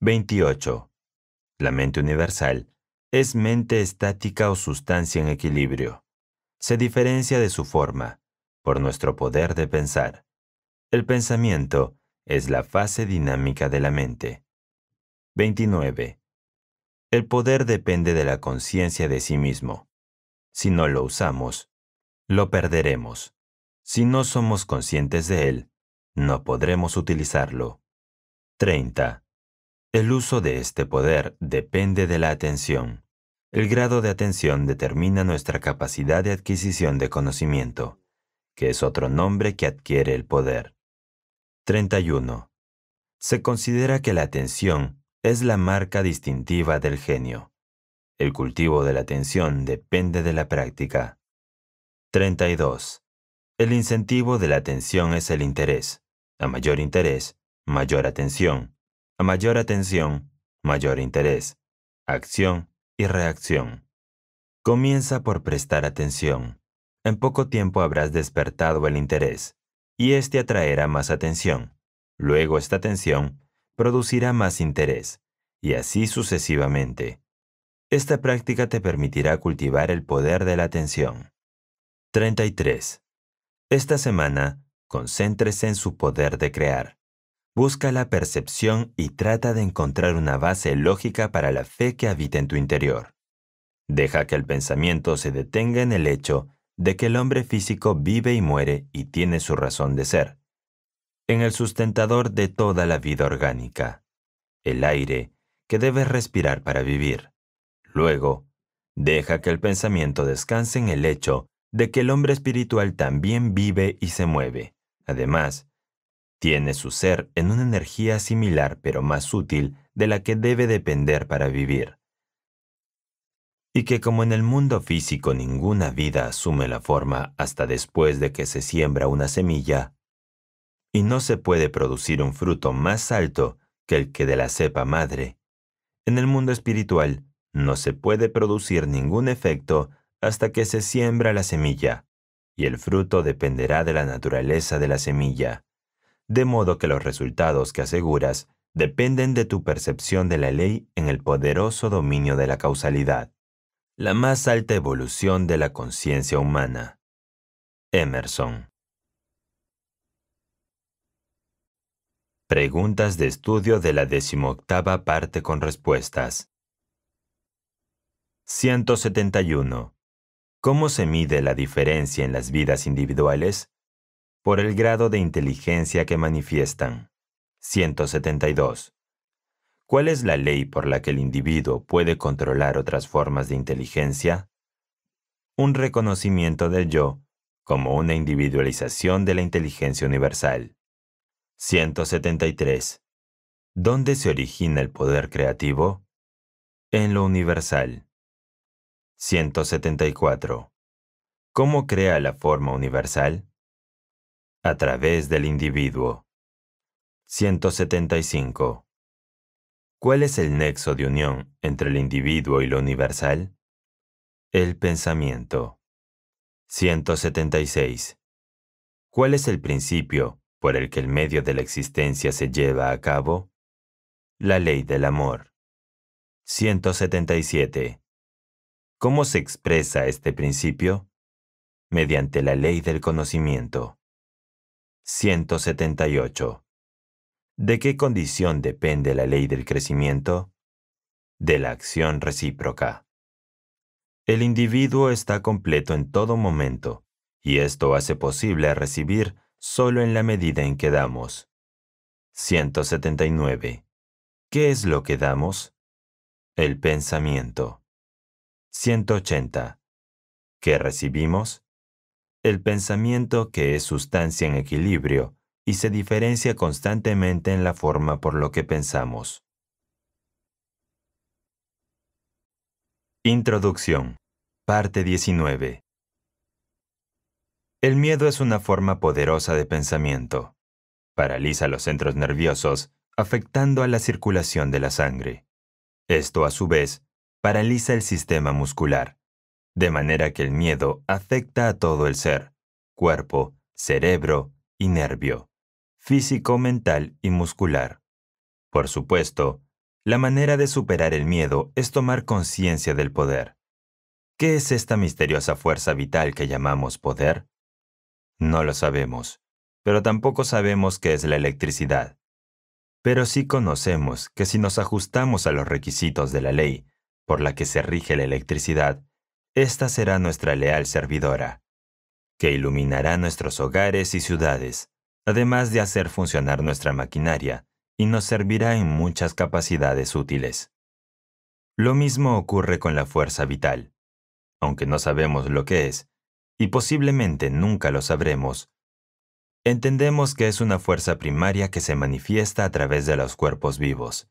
28. La mente universal es mente estática o sustancia en equilibrio. Se diferencia de su forma, por nuestro poder de pensar. El pensamiento es la fase dinámica de la mente. 29. El poder depende de la conciencia de sí mismo. Si no lo usamos, lo perderemos. Si no somos conscientes de él, no podremos utilizarlo. 30. El uso de este poder depende de la atención. El grado de atención determina nuestra capacidad de adquisición de conocimiento, que es otro nombre que adquiere el poder. 31. Se considera que la atención es la marca distintiva del genio. El cultivo de la atención depende de la práctica. 32. El incentivo de la atención es el interés. A mayor interés, mayor atención. A mayor atención, mayor interés, acción y reacción. Comienza por prestar atención. En poco tiempo habrás despertado el interés, y éste atraerá más atención. Luego esta atención producirá más interés, y así sucesivamente. Esta práctica te permitirá cultivar el poder de la atención. 33. Esta semana, concéntrese en su poder de crear. Busca la percepción y trata de encontrar una base lógica para la fe que habita en tu interior. Deja que el pensamiento se detenga en el hecho de que el hombre físico vive y muere y tiene su razón de ser, en el sustentador de toda la vida orgánica, el aire que debes respirar para vivir. Luego, deja que el pensamiento descanse en el hecho de que el hombre espiritual también vive y se mueve. Además, tiene su ser en una energía similar pero más útil de la que debe depender para vivir. Y que como en el mundo físico ninguna vida asume la forma hasta después de que se siembra una semilla, y no se puede producir un fruto más alto que el que de la cepa madre, en el mundo espiritual no se puede producir ningún efecto hasta que se siembra la semilla, y el fruto dependerá de la naturaleza de la semilla de modo que los resultados que aseguras dependen de tu percepción de la ley en el poderoso dominio de la causalidad, la más alta evolución de la conciencia humana. Emerson. Preguntas de estudio de la decimoctava parte con respuestas. 171. ¿Cómo se mide la diferencia en las vidas individuales? por el grado de inteligencia que manifiestan. 172. ¿Cuál es la ley por la que el individuo puede controlar otras formas de inteligencia? Un reconocimiento del yo como una individualización de la inteligencia universal. 173. ¿Dónde se origina el poder creativo? En lo universal. 174. ¿Cómo crea la forma universal? a través del individuo. 175. ¿Cuál es el nexo de unión entre el individuo y lo universal? El pensamiento. 176. ¿Cuál es el principio por el que el medio de la existencia se lleva a cabo? La ley del amor. 177. ¿Cómo se expresa este principio? Mediante la ley del conocimiento. 178. ¿De qué condición depende la ley del crecimiento? De la acción recíproca. El individuo está completo en todo momento, y esto hace posible recibir solo en la medida en que damos. 179. ¿Qué es lo que damos? El pensamiento. 180. ¿Qué recibimos? El pensamiento, que es sustancia en equilibrio, y se diferencia constantemente en la forma por lo que pensamos. Introducción. Parte 19. El miedo es una forma poderosa de pensamiento. Paraliza los centros nerviosos, afectando a la circulación de la sangre. Esto, a su vez, paraliza el sistema muscular, de manera que el miedo afecta a todo el ser, cuerpo, cerebro y nervio, físico, mental y muscular. Por supuesto, la manera de superar el miedo es tomar conciencia del poder. ¿Qué es esta misteriosa fuerza vital que llamamos poder? No lo sabemos, pero tampoco sabemos qué es la electricidad. Pero sí conocemos que si nos ajustamos a los requisitos de la ley por la que se rige la electricidad, esta será nuestra leal servidora, que iluminará nuestros hogares y ciudades, además de hacer funcionar nuestra maquinaria, y nos servirá en muchas capacidades útiles. Lo mismo ocurre con la fuerza vital. Aunque no sabemos lo que es, y posiblemente nunca lo sabremos, entendemos que es una fuerza primaria que se manifiesta a través de los cuerpos vivos,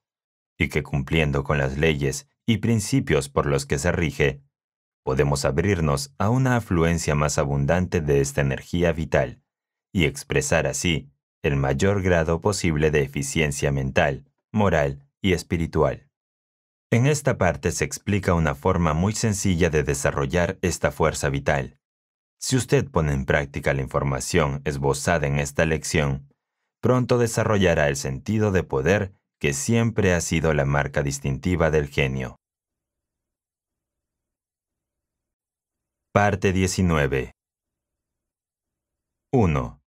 y que cumpliendo con las leyes y principios por los que se rige, podemos abrirnos a una afluencia más abundante de esta energía vital y expresar así el mayor grado posible de eficiencia mental, moral y espiritual. En esta parte se explica una forma muy sencilla de desarrollar esta fuerza vital. Si usted pone en práctica la información esbozada en esta lección, pronto desarrollará el sentido de poder que siempre ha sido la marca distintiva del genio. Parte 19. 1.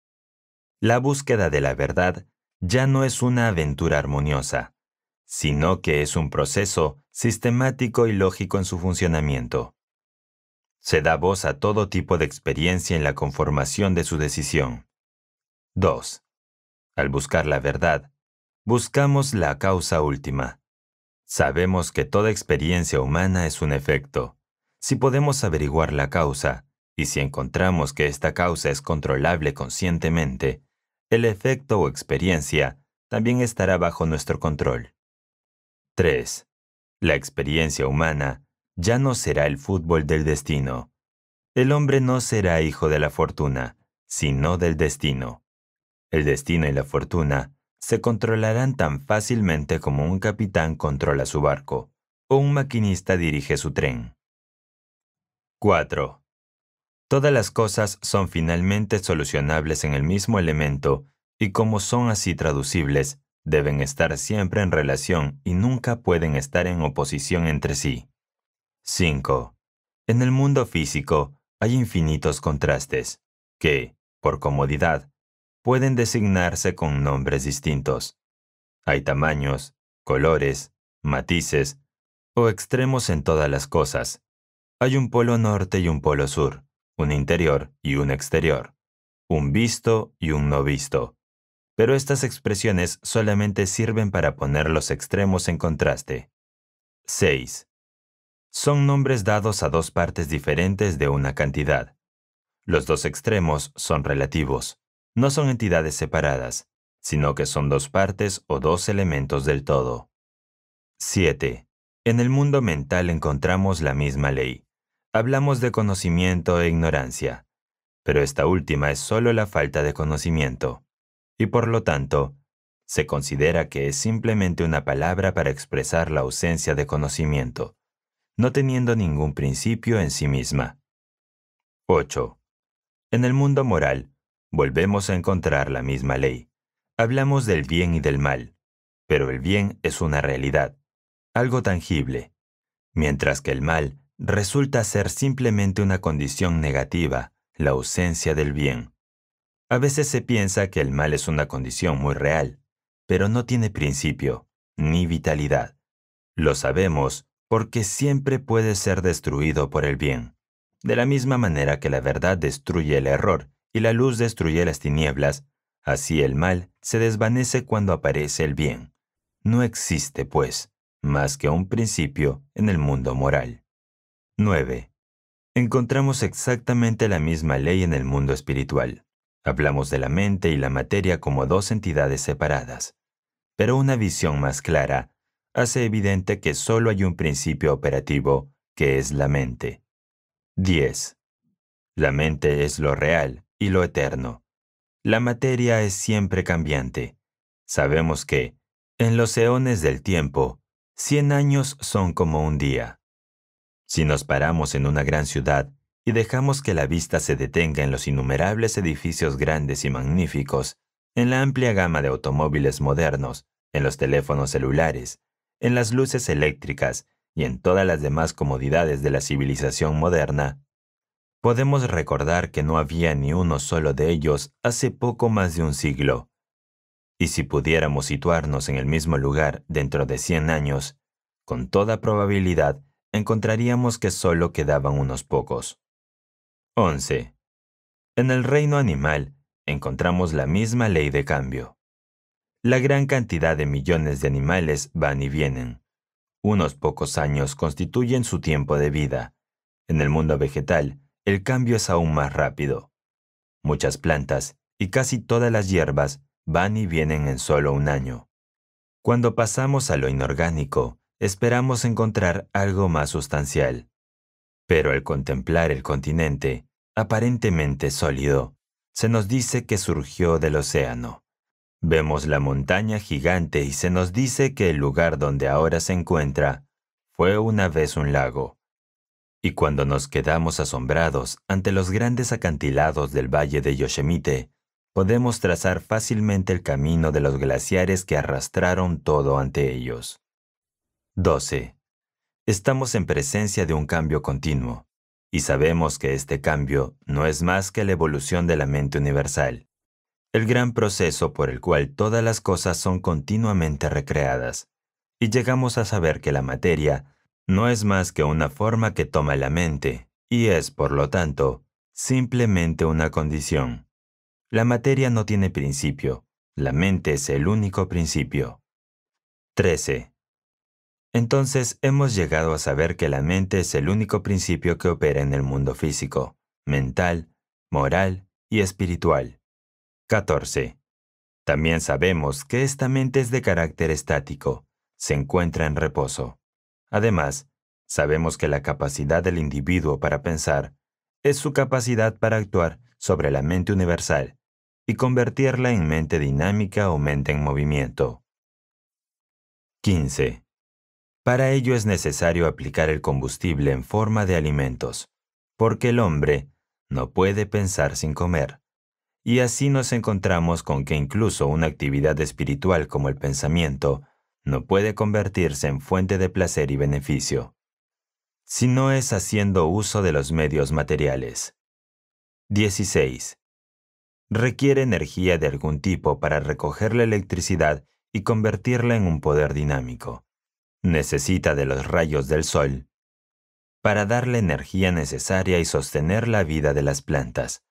La búsqueda de la verdad ya no es una aventura armoniosa, sino que es un proceso sistemático y lógico en su funcionamiento. Se da voz a todo tipo de experiencia en la conformación de su decisión. 2. Al buscar la verdad, buscamos la causa última. Sabemos que toda experiencia humana es un efecto si podemos averiguar la causa, y si encontramos que esta causa es controlable conscientemente, el efecto o experiencia también estará bajo nuestro control. 3. La experiencia humana ya no será el fútbol del destino. El hombre no será hijo de la fortuna, sino del destino. El destino y la fortuna se controlarán tan fácilmente como un capitán controla su barco o un maquinista dirige su tren. 4. Todas las cosas son finalmente solucionables en el mismo elemento y como son así traducibles, deben estar siempre en relación y nunca pueden estar en oposición entre sí. 5. En el mundo físico hay infinitos contrastes que, por comodidad, pueden designarse con nombres distintos. Hay tamaños, colores, matices o extremos en todas las cosas, hay un polo norte y un polo sur, un interior y un exterior, un visto y un no visto. Pero estas expresiones solamente sirven para poner los extremos en contraste. 6. Son nombres dados a dos partes diferentes de una cantidad. Los dos extremos son relativos, no son entidades separadas, sino que son dos partes o dos elementos del todo. 7. En el mundo mental encontramos la misma ley. Hablamos de conocimiento e ignorancia, pero esta última es solo la falta de conocimiento, y por lo tanto, se considera que es simplemente una palabra para expresar la ausencia de conocimiento, no teniendo ningún principio en sí misma. 8. En el mundo moral, volvemos a encontrar la misma ley. Hablamos del bien y del mal, pero el bien es una realidad, algo tangible, mientras que el mal resulta ser simplemente una condición negativa, la ausencia del bien. A veces se piensa que el mal es una condición muy real, pero no tiene principio, ni vitalidad. Lo sabemos porque siempre puede ser destruido por el bien. De la misma manera que la verdad destruye el error y la luz destruye las tinieblas, así el mal se desvanece cuando aparece el bien. No existe, pues, más que un principio en el mundo moral. 9. Encontramos exactamente la misma ley en el mundo espiritual. Hablamos de la mente y la materia como dos entidades separadas. Pero una visión más clara hace evidente que solo hay un principio operativo, que es la mente. 10. La mente es lo real y lo eterno. La materia es siempre cambiante. Sabemos que, en los eones del tiempo, 100 años son como un día. Si nos paramos en una gran ciudad y dejamos que la vista se detenga en los innumerables edificios grandes y magníficos, en la amplia gama de automóviles modernos, en los teléfonos celulares, en las luces eléctricas y en todas las demás comodidades de la civilización moderna, podemos recordar que no había ni uno solo de ellos hace poco más de un siglo. Y si pudiéramos situarnos en el mismo lugar dentro de 100 años, con toda probabilidad encontraríamos que solo quedaban unos pocos. 11. En el reino animal encontramos la misma ley de cambio. La gran cantidad de millones de animales van y vienen. Unos pocos años constituyen su tiempo de vida. En el mundo vegetal, el cambio es aún más rápido. Muchas plantas y casi todas las hierbas van y vienen en solo un año. Cuando pasamos a lo inorgánico, esperamos encontrar algo más sustancial. Pero al contemplar el continente, aparentemente sólido, se nos dice que surgió del océano. Vemos la montaña gigante y se nos dice que el lugar donde ahora se encuentra fue una vez un lago. Y cuando nos quedamos asombrados ante los grandes acantilados del valle de Yosemite, podemos trazar fácilmente el camino de los glaciares que arrastraron todo ante ellos. 12. Estamos en presencia de un cambio continuo, y sabemos que este cambio no es más que la evolución de la mente universal, el gran proceso por el cual todas las cosas son continuamente recreadas, y llegamos a saber que la materia no es más que una forma que toma la mente, y es, por lo tanto, simplemente una condición. La materia no tiene principio, la mente es el único principio. 13. Entonces hemos llegado a saber que la mente es el único principio que opera en el mundo físico, mental, moral y espiritual. 14. También sabemos que esta mente es de carácter estático, se encuentra en reposo. Además, sabemos que la capacidad del individuo para pensar es su capacidad para actuar sobre la mente universal y convertirla en mente dinámica o mente en movimiento. 15. Para ello es necesario aplicar el combustible en forma de alimentos, porque el hombre no puede pensar sin comer. Y así nos encontramos con que incluso una actividad espiritual como el pensamiento no puede convertirse en fuente de placer y beneficio, si no es haciendo uso de los medios materiales. 16. Requiere energía de algún tipo para recoger la electricidad y convertirla en un poder dinámico necesita de los rayos del sol para dar la energía necesaria y sostener la vida de las plantas,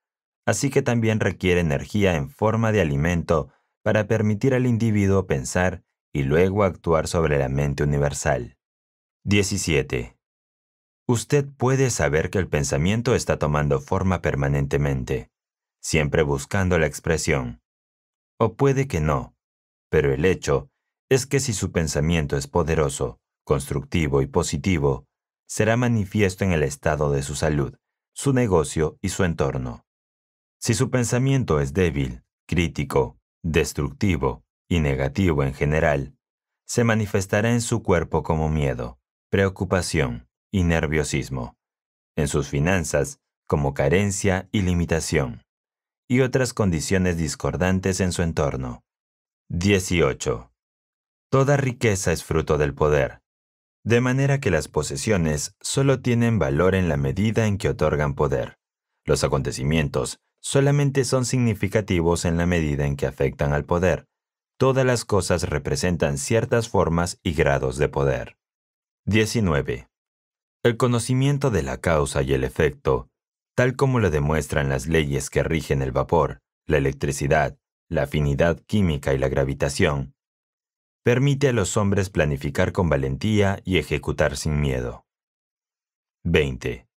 así que también requiere energía en forma de alimento para permitir al individuo pensar y luego actuar sobre la mente universal. 17. Usted puede saber que el pensamiento está tomando forma permanentemente, siempre buscando la expresión. O puede que no, pero el hecho es que si su pensamiento es poderoso, constructivo y positivo, será manifiesto en el estado de su salud, su negocio y su entorno. Si su pensamiento es débil, crítico, destructivo y negativo en general, se manifestará en su cuerpo como miedo, preocupación y nerviosismo, en sus finanzas como carencia y limitación, y otras condiciones discordantes en su entorno. 18. Toda riqueza es fruto del poder, de manera que las posesiones solo tienen valor en la medida en que otorgan poder. Los acontecimientos solamente son significativos en la medida en que afectan al poder. Todas las cosas representan ciertas formas y grados de poder. 19. El conocimiento de la causa y el efecto, tal como lo demuestran las leyes que rigen el vapor, la electricidad, la afinidad química y la gravitación, permite a los hombres planificar con valentía y ejecutar sin miedo. 20.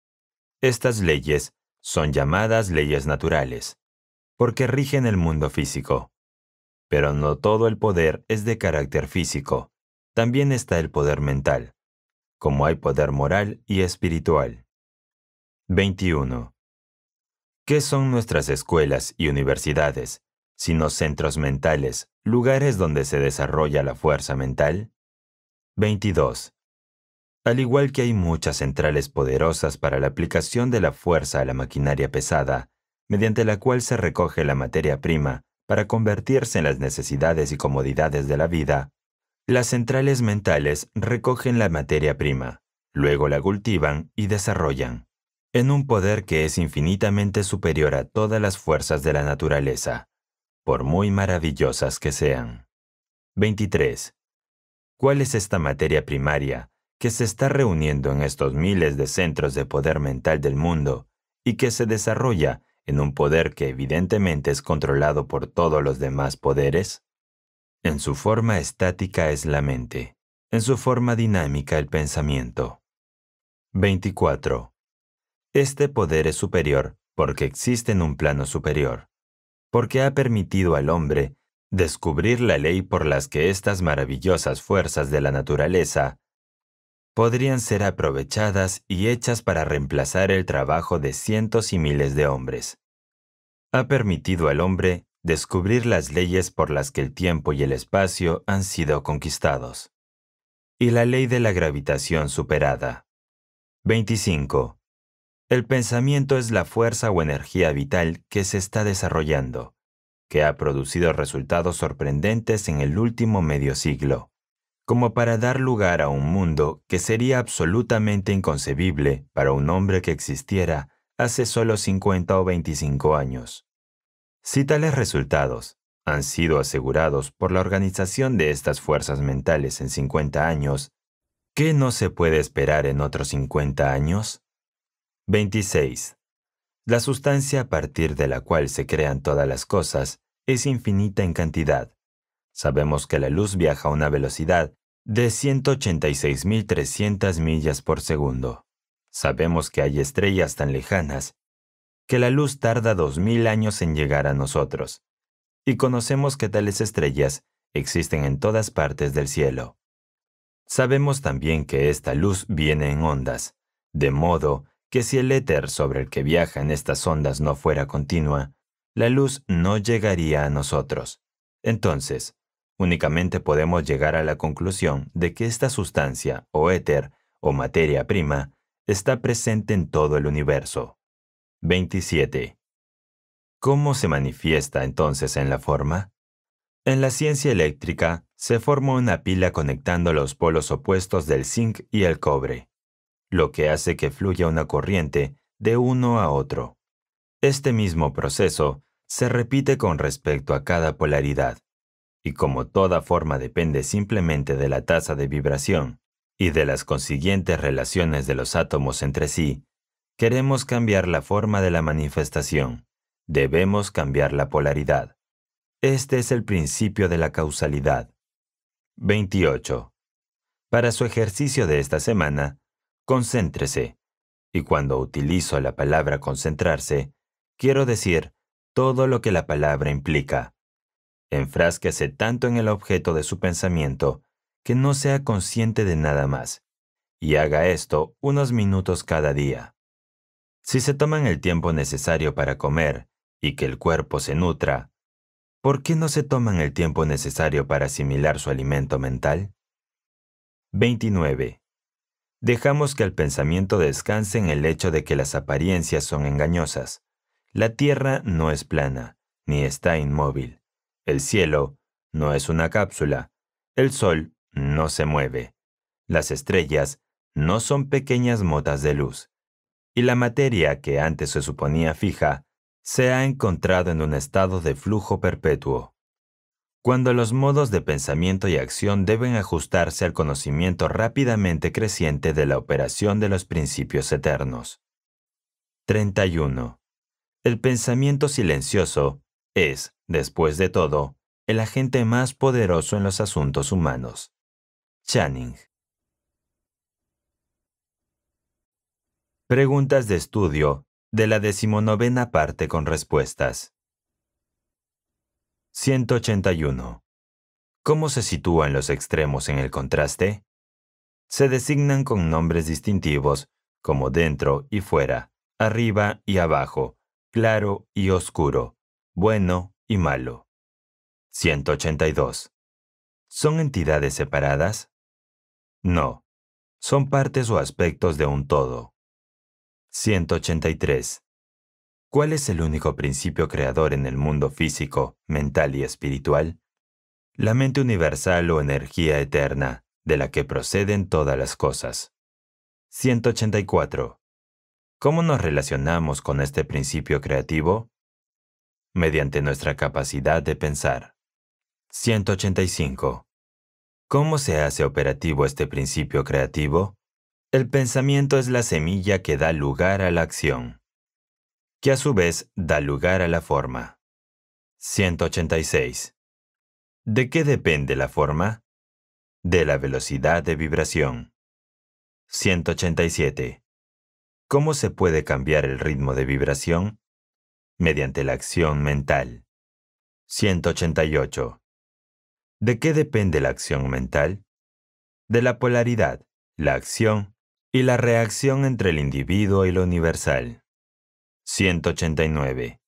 Estas leyes son llamadas leyes naturales, porque rigen el mundo físico. Pero no todo el poder es de carácter físico, también está el poder mental, como hay poder moral y espiritual. 21. ¿Qué son nuestras escuelas y universidades, sino centros mentales, lugares donde se desarrolla la fuerza mental? 22. Al igual que hay muchas centrales poderosas para la aplicación de la fuerza a la maquinaria pesada, mediante la cual se recoge la materia prima para convertirse en las necesidades y comodidades de la vida, las centrales mentales recogen la materia prima, luego la cultivan y desarrollan, en un poder que es infinitamente superior a todas las fuerzas de la naturaleza por muy maravillosas que sean. 23. ¿Cuál es esta materia primaria que se está reuniendo en estos miles de centros de poder mental del mundo y que se desarrolla en un poder que evidentemente es controlado por todos los demás poderes? En su forma estática es la mente, en su forma dinámica el pensamiento. 24. Este poder es superior porque existe en un plano superior, porque ha permitido al hombre descubrir la ley por las que estas maravillosas fuerzas de la naturaleza podrían ser aprovechadas y hechas para reemplazar el trabajo de cientos y miles de hombres. Ha permitido al hombre descubrir las leyes por las que el tiempo y el espacio han sido conquistados. Y la ley de la gravitación superada. 25. El pensamiento es la fuerza o energía vital que se está desarrollando, que ha producido resultados sorprendentes en el último medio siglo, como para dar lugar a un mundo que sería absolutamente inconcebible para un hombre que existiera hace solo 50 o 25 años. Si tales resultados han sido asegurados por la organización de estas fuerzas mentales en 50 años, ¿qué no se puede esperar en otros 50 años? 26. La sustancia a partir de la cual se crean todas las cosas es infinita en cantidad. Sabemos que la luz viaja a una velocidad de 186.300 millas por segundo. Sabemos que hay estrellas tan lejanas que la luz tarda 2.000 años en llegar a nosotros. Y conocemos que tales estrellas existen en todas partes del cielo. Sabemos también que esta luz viene en ondas, de modo que si el éter sobre el que viajan estas ondas no fuera continua, la luz no llegaría a nosotros. Entonces, únicamente podemos llegar a la conclusión de que esta sustancia o éter o materia prima está presente en todo el universo. 27. ¿Cómo se manifiesta entonces en la forma? En la ciencia eléctrica se formó una pila conectando los polos opuestos del zinc y el cobre lo que hace que fluya una corriente de uno a otro. Este mismo proceso se repite con respecto a cada polaridad, y como toda forma depende simplemente de la tasa de vibración y de las consiguientes relaciones de los átomos entre sí, queremos cambiar la forma de la manifestación, debemos cambiar la polaridad. Este es el principio de la causalidad. 28. Para su ejercicio de esta semana, concéntrese. Y cuando utilizo la palabra concentrarse, quiero decir todo lo que la palabra implica. Enfrásquese tanto en el objeto de su pensamiento que no sea consciente de nada más, y haga esto unos minutos cada día. Si se toman el tiempo necesario para comer y que el cuerpo se nutra, ¿por qué no se toman el tiempo necesario para asimilar su alimento mental? 29. Dejamos que el pensamiento descanse en el hecho de que las apariencias son engañosas. La tierra no es plana, ni está inmóvil. El cielo no es una cápsula. El sol no se mueve. Las estrellas no son pequeñas motas de luz. Y la materia que antes se suponía fija se ha encontrado en un estado de flujo perpetuo cuando los modos de pensamiento y acción deben ajustarse al conocimiento rápidamente creciente de la operación de los principios eternos. 31. El pensamiento silencioso es, después de todo, el agente más poderoso en los asuntos humanos. Channing. Preguntas de estudio de la decimonovena parte con respuestas. 181. ¿Cómo se sitúan los extremos en el contraste? Se designan con nombres distintivos, como dentro y fuera, arriba y abajo, claro y oscuro, bueno y malo. 182. ¿Son entidades separadas? No. Son partes o aspectos de un todo. 183. ¿Cuál es el único principio creador en el mundo físico, mental y espiritual? La mente universal o energía eterna, de la que proceden todas las cosas. 184. ¿Cómo nos relacionamos con este principio creativo? Mediante nuestra capacidad de pensar. 185. ¿Cómo se hace operativo este principio creativo? El pensamiento es la semilla que da lugar a la acción que a su vez da lugar a la forma. 186. ¿De qué depende la forma? De la velocidad de vibración. 187. ¿Cómo se puede cambiar el ritmo de vibración? Mediante la acción mental. 188. ¿De qué depende la acción mental? De la polaridad, la acción y la reacción entre el individuo y lo universal. 189.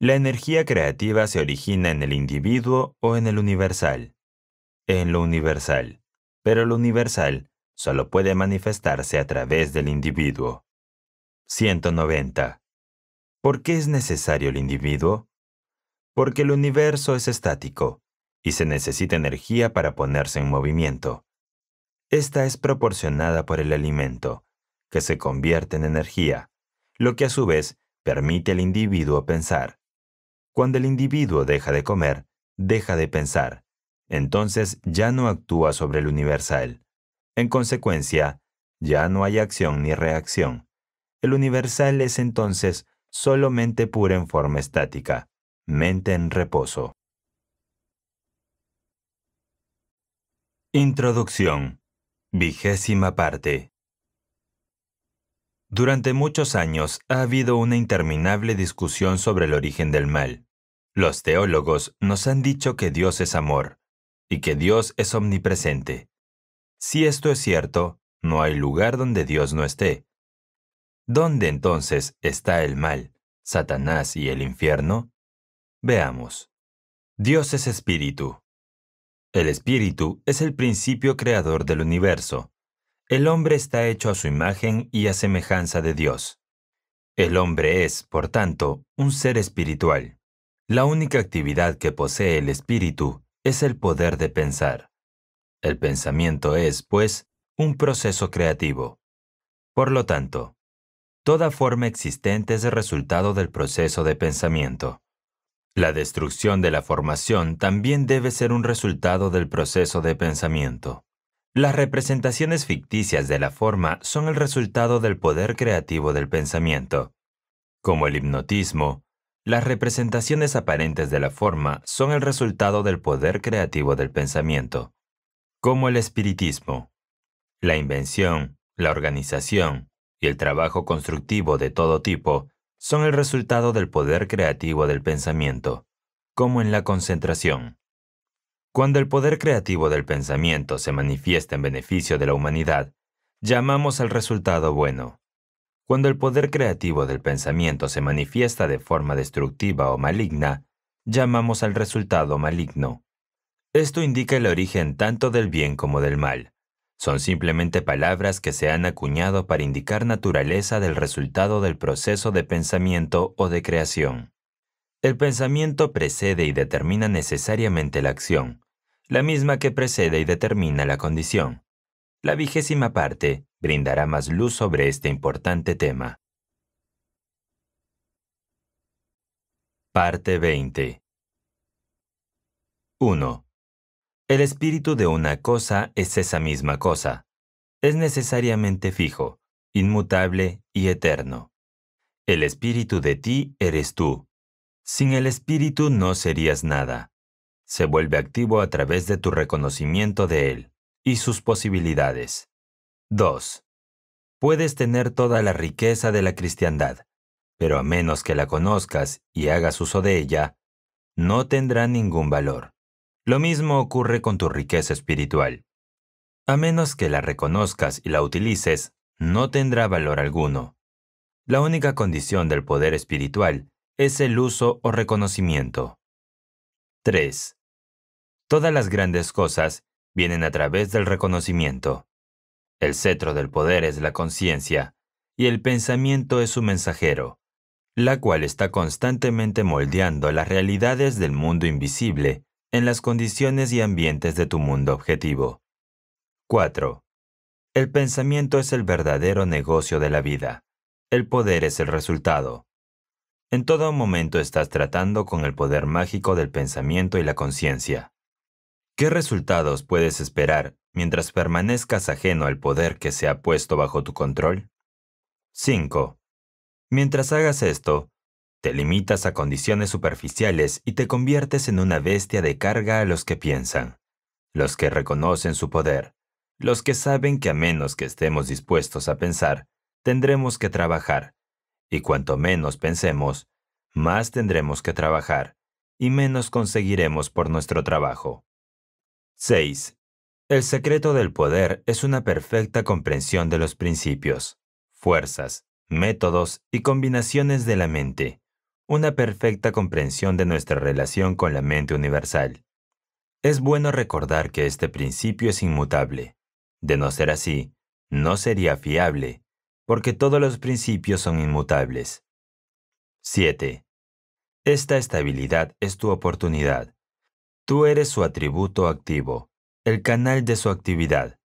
La energía creativa se origina en el individuo o en el universal. En lo universal. Pero lo universal solo puede manifestarse a través del individuo. 190. ¿Por qué es necesario el individuo? Porque el universo es estático y se necesita energía para ponerse en movimiento. Esta es proporcionada por el alimento, que se convierte en energía, lo que a su vez permite al individuo pensar. Cuando el individuo deja de comer, deja de pensar. Entonces ya no actúa sobre el universal. En consecuencia, ya no hay acción ni reacción. El universal es entonces solamente pura en forma estática, mente en reposo. Introducción. Vigésima parte. Durante muchos años ha habido una interminable discusión sobre el origen del mal. Los teólogos nos han dicho que Dios es amor y que Dios es omnipresente. Si esto es cierto, no hay lugar donde Dios no esté. ¿Dónde entonces está el mal, Satanás y el infierno? Veamos. Dios es espíritu. El espíritu es el principio creador del universo. El hombre está hecho a su imagen y a semejanza de Dios. El hombre es, por tanto, un ser espiritual. La única actividad que posee el espíritu es el poder de pensar. El pensamiento es, pues, un proceso creativo. Por lo tanto, toda forma existente es el resultado del proceso de pensamiento. La destrucción de la formación también debe ser un resultado del proceso de pensamiento. Las representaciones ficticias de la forma son el resultado del poder creativo del pensamiento. Como el hipnotismo, las representaciones aparentes de la forma son el resultado del poder creativo del pensamiento. Como el espiritismo, la invención, la organización y el trabajo constructivo de todo tipo son el resultado del poder creativo del pensamiento, como en la concentración. Cuando el poder creativo del pensamiento se manifiesta en beneficio de la humanidad, llamamos al resultado bueno. Cuando el poder creativo del pensamiento se manifiesta de forma destructiva o maligna, llamamos al resultado maligno. Esto indica el origen tanto del bien como del mal. Son simplemente palabras que se han acuñado para indicar naturaleza del resultado del proceso de pensamiento o de creación. El pensamiento precede y determina necesariamente la acción, la misma que precede y determina la condición. La vigésima parte brindará más luz sobre este importante tema. Parte 20 1. El espíritu de una cosa es esa misma cosa. Es necesariamente fijo, inmutable y eterno. El espíritu de ti eres tú, sin el espíritu no serías nada. Se vuelve activo a través de tu reconocimiento de él y sus posibilidades. 2. Puedes tener toda la riqueza de la cristiandad, pero a menos que la conozcas y hagas uso de ella, no tendrá ningún valor. Lo mismo ocurre con tu riqueza espiritual. A menos que la reconozcas y la utilices, no tendrá valor alguno. La única condición del poder espiritual es el uso o reconocimiento. 3. Todas las grandes cosas vienen a través del reconocimiento. El cetro del poder es la conciencia, y el pensamiento es su mensajero, la cual está constantemente moldeando las realidades del mundo invisible en las condiciones y ambientes de tu mundo objetivo. 4. El pensamiento es el verdadero negocio de la vida. El poder es el resultado. En todo momento estás tratando con el poder mágico del pensamiento y la conciencia. ¿Qué resultados puedes esperar mientras permanezcas ajeno al poder que se ha puesto bajo tu control? 5. Mientras hagas esto, te limitas a condiciones superficiales y te conviertes en una bestia de carga a los que piensan, los que reconocen su poder, los que saben que a menos que estemos dispuestos a pensar, tendremos que trabajar, y cuanto menos pensemos, más tendremos que trabajar y menos conseguiremos por nuestro trabajo. 6. El secreto del poder es una perfecta comprensión de los principios, fuerzas, métodos y combinaciones de la mente, una perfecta comprensión de nuestra relación con la mente universal. Es bueno recordar que este principio es inmutable. De no ser así, no sería fiable porque todos los principios son inmutables. 7. Esta estabilidad es tu oportunidad. Tú eres su atributo activo, el canal de su actividad.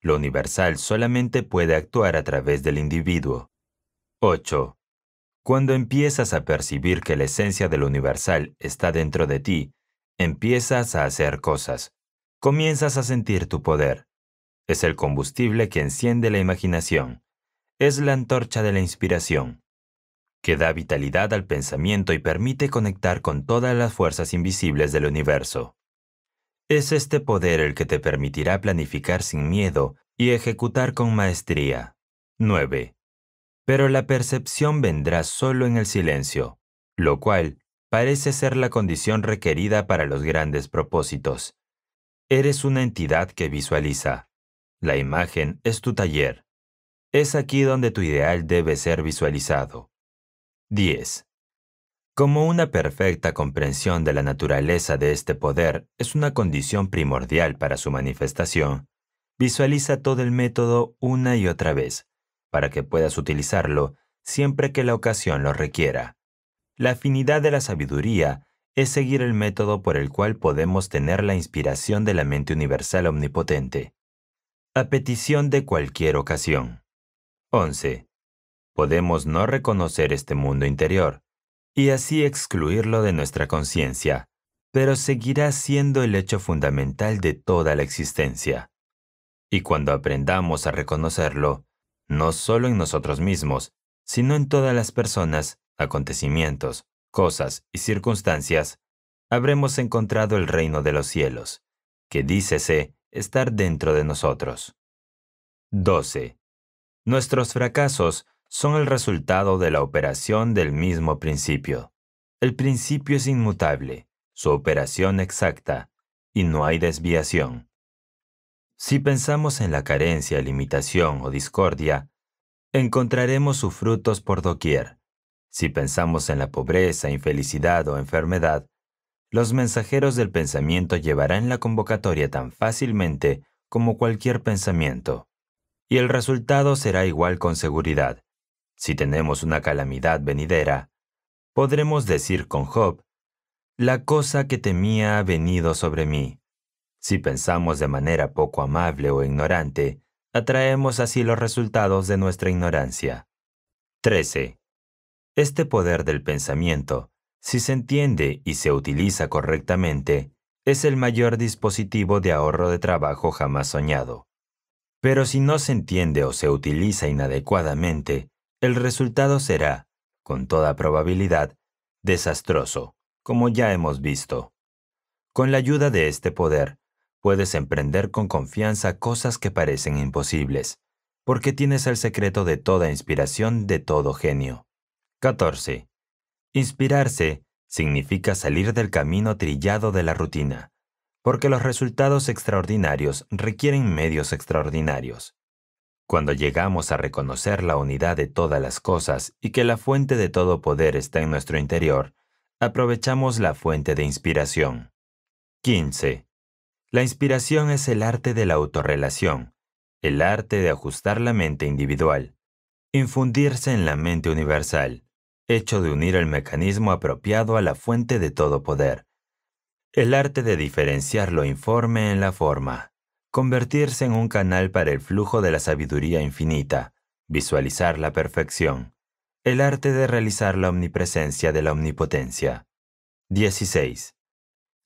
Lo universal solamente puede actuar a través del individuo. 8. Cuando empiezas a percibir que la esencia del universal está dentro de ti, empiezas a hacer cosas. Comienzas a sentir tu poder. Es el combustible que enciende la imaginación es la antorcha de la inspiración, que da vitalidad al pensamiento y permite conectar con todas las fuerzas invisibles del universo. Es este poder el que te permitirá planificar sin miedo y ejecutar con maestría. 9. Pero la percepción vendrá solo en el silencio, lo cual parece ser la condición requerida para los grandes propósitos. Eres una entidad que visualiza. La imagen es tu taller es aquí donde tu ideal debe ser visualizado. 10. Como una perfecta comprensión de la naturaleza de este poder es una condición primordial para su manifestación, visualiza todo el método una y otra vez, para que puedas utilizarlo siempre que la ocasión lo requiera. La afinidad de la sabiduría es seguir el método por el cual podemos tener la inspiración de la mente universal omnipotente, a petición de cualquier ocasión. 11. Podemos no reconocer este mundo interior y así excluirlo de nuestra conciencia, pero seguirá siendo el hecho fundamental de toda la existencia. Y cuando aprendamos a reconocerlo, no solo en nosotros mismos, sino en todas las personas, acontecimientos, cosas y circunstancias, habremos encontrado el reino de los cielos, que dícese estar dentro de nosotros. 12. Nuestros fracasos son el resultado de la operación del mismo principio. El principio es inmutable, su operación exacta, y no hay desviación. Si pensamos en la carencia, limitación o discordia, encontraremos sus frutos por doquier. Si pensamos en la pobreza, infelicidad o enfermedad, los mensajeros del pensamiento llevarán la convocatoria tan fácilmente como cualquier pensamiento y el resultado será igual con seguridad. Si tenemos una calamidad venidera, podremos decir con Job, la cosa que temía ha venido sobre mí. Si pensamos de manera poco amable o ignorante, atraemos así los resultados de nuestra ignorancia. 13. Este poder del pensamiento, si se entiende y se utiliza correctamente, es el mayor dispositivo de ahorro de trabajo jamás soñado. Pero si no se entiende o se utiliza inadecuadamente, el resultado será, con toda probabilidad, desastroso, como ya hemos visto. Con la ayuda de este poder, puedes emprender con confianza cosas que parecen imposibles, porque tienes el secreto de toda inspiración de todo genio. 14. Inspirarse significa salir del camino trillado de la rutina, porque los resultados extraordinarios requieren medios extraordinarios. Cuando llegamos a reconocer la unidad de todas las cosas y que la fuente de todo poder está en nuestro interior, aprovechamos la fuente de inspiración. 15. La inspiración es el arte de la autorrelación, el arte de ajustar la mente individual, infundirse en la mente universal, hecho de unir el mecanismo apropiado a la fuente de todo poder, el arte de diferenciar lo informe en la forma, convertirse en un canal para el flujo de la sabiduría infinita, visualizar la perfección, el arte de realizar la omnipresencia de la omnipotencia. 16.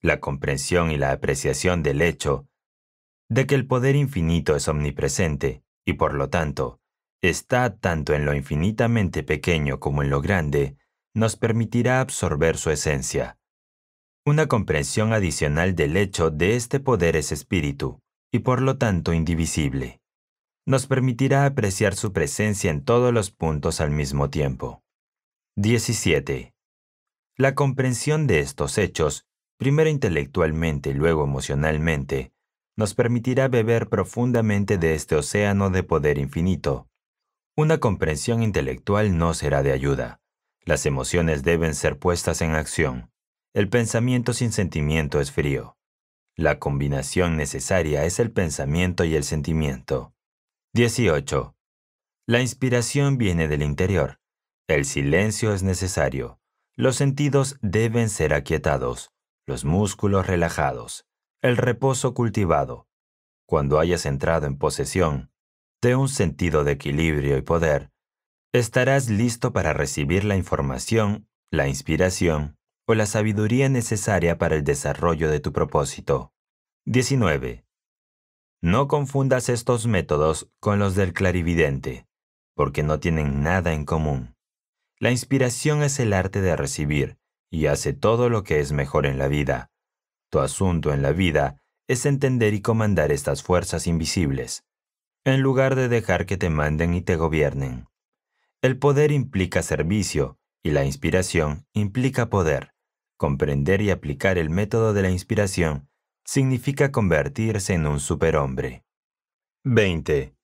La comprensión y la apreciación del hecho de que el poder infinito es omnipresente y por lo tanto, está tanto en lo infinitamente pequeño como en lo grande, nos permitirá absorber su esencia, una comprensión adicional del hecho de este poder es espíritu, y por lo tanto indivisible. Nos permitirá apreciar su presencia en todos los puntos al mismo tiempo. 17. La comprensión de estos hechos, primero intelectualmente y luego emocionalmente, nos permitirá beber profundamente de este océano de poder infinito. Una comprensión intelectual no será de ayuda. Las emociones deben ser puestas en acción. El pensamiento sin sentimiento es frío. La combinación necesaria es el pensamiento y el sentimiento. 18. La inspiración viene del interior. El silencio es necesario. Los sentidos deben ser aquietados, los músculos relajados, el reposo cultivado. Cuando hayas entrado en posesión de un sentido de equilibrio y poder, estarás listo para recibir la información, la inspiración o la sabiduría necesaria para el desarrollo de tu propósito. 19. No confundas estos métodos con los del clarividente, porque no tienen nada en común. La inspiración es el arte de recibir y hace todo lo que es mejor en la vida. Tu asunto en la vida es entender y comandar estas fuerzas invisibles, en lugar de dejar que te manden y te gobiernen. El poder implica servicio y la inspiración implica poder. Comprender y aplicar el método de la inspiración significa convertirse en un superhombre. 20.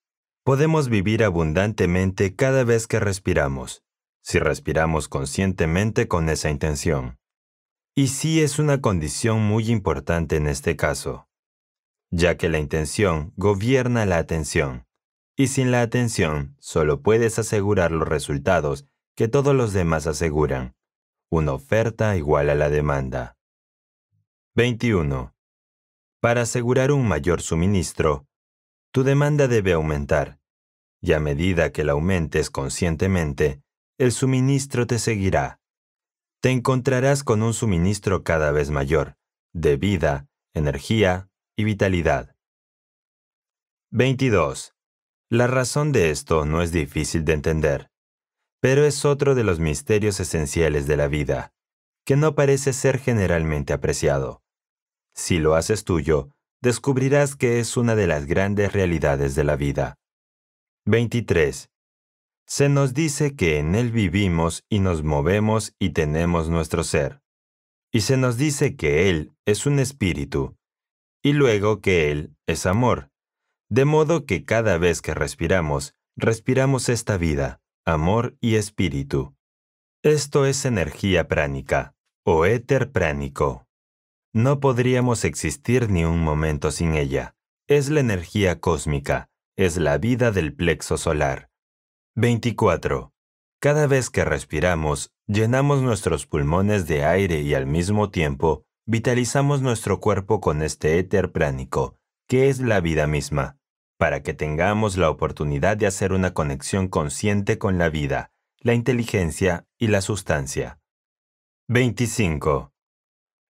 Podemos vivir abundantemente cada vez que respiramos, si respiramos conscientemente con esa intención. Y sí es una condición muy importante en este caso, ya que la intención gobierna la atención, y sin la atención solo puedes asegurar los resultados que todos los demás aseguran una oferta igual a la demanda. 21. Para asegurar un mayor suministro, tu demanda debe aumentar, y a medida que la aumentes conscientemente, el suministro te seguirá. Te encontrarás con un suministro cada vez mayor, de vida, energía y vitalidad. 22. La razón de esto no es difícil de entender pero es otro de los misterios esenciales de la vida, que no parece ser generalmente apreciado. Si lo haces tuyo, descubrirás que es una de las grandes realidades de la vida. 23. Se nos dice que en Él vivimos y nos movemos y tenemos nuestro ser. Y se nos dice que Él es un espíritu, y luego que Él es amor. De modo que cada vez que respiramos, respiramos esta vida, amor y espíritu. Esto es energía pránica, o éter pránico. No podríamos existir ni un momento sin ella. Es la energía cósmica, es la vida del plexo solar. 24. Cada vez que respiramos, llenamos nuestros pulmones de aire y al mismo tiempo, vitalizamos nuestro cuerpo con este éter pránico, que es la vida misma para que tengamos la oportunidad de hacer una conexión consciente con la vida, la inteligencia y la sustancia. 25.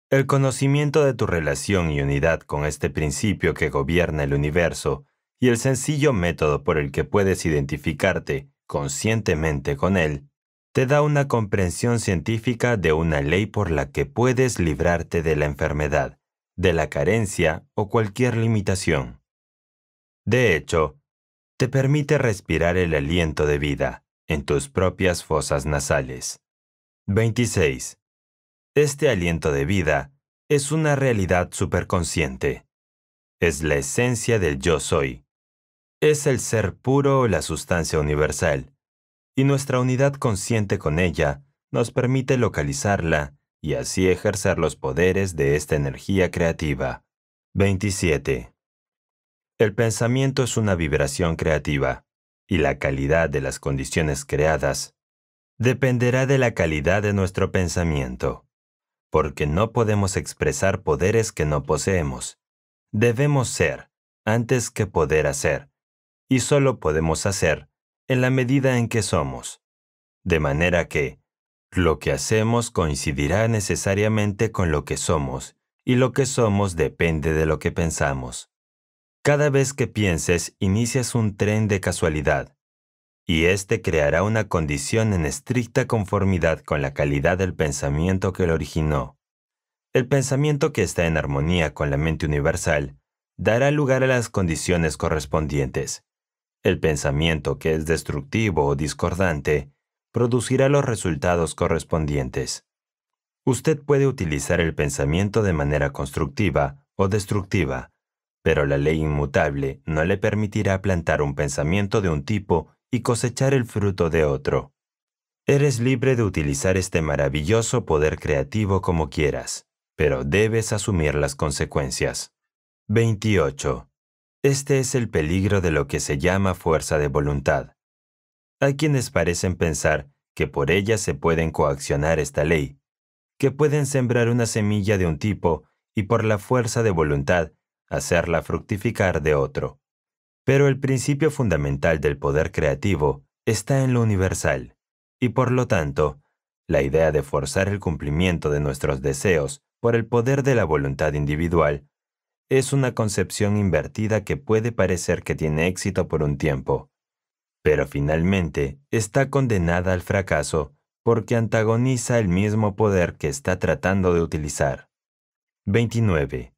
El conocimiento de tu relación y unidad con este principio que gobierna el universo y el sencillo método por el que puedes identificarte conscientemente con él, te da una comprensión científica de una ley por la que puedes librarte de la enfermedad, de la carencia o cualquier limitación. De hecho, te permite respirar el aliento de vida en tus propias fosas nasales. 26. Este aliento de vida es una realidad superconsciente. Es la esencia del yo soy. Es el ser puro o la sustancia universal, y nuestra unidad consciente con ella nos permite localizarla y así ejercer los poderes de esta energía creativa. 27. El pensamiento es una vibración creativa, y la calidad de las condiciones creadas dependerá de la calidad de nuestro pensamiento, porque no podemos expresar poderes que no poseemos. Debemos ser antes que poder hacer, y solo podemos hacer en la medida en que somos. De manera que, lo que hacemos coincidirá necesariamente con lo que somos, y lo que somos depende de lo que pensamos. Cada vez que pienses, inicias un tren de casualidad, y éste creará una condición en estricta conformidad con la calidad del pensamiento que lo originó. El pensamiento que está en armonía con la mente universal dará lugar a las condiciones correspondientes. El pensamiento que es destructivo o discordante producirá los resultados correspondientes. Usted puede utilizar el pensamiento de manera constructiva o destructiva, pero la ley inmutable no le permitirá plantar un pensamiento de un tipo y cosechar el fruto de otro. Eres libre de utilizar este maravilloso poder creativo como quieras, pero debes asumir las consecuencias. 28. Este es el peligro de lo que se llama fuerza de voluntad. Hay quienes parecen pensar que por ella se pueden coaccionar esta ley, que pueden sembrar una semilla de un tipo y por la fuerza de voluntad hacerla fructificar de otro. Pero el principio fundamental del poder creativo está en lo universal, y por lo tanto, la idea de forzar el cumplimiento de nuestros deseos por el poder de la voluntad individual es una concepción invertida que puede parecer que tiene éxito por un tiempo, pero finalmente está condenada al fracaso porque antagoniza el mismo poder que está tratando de utilizar. 29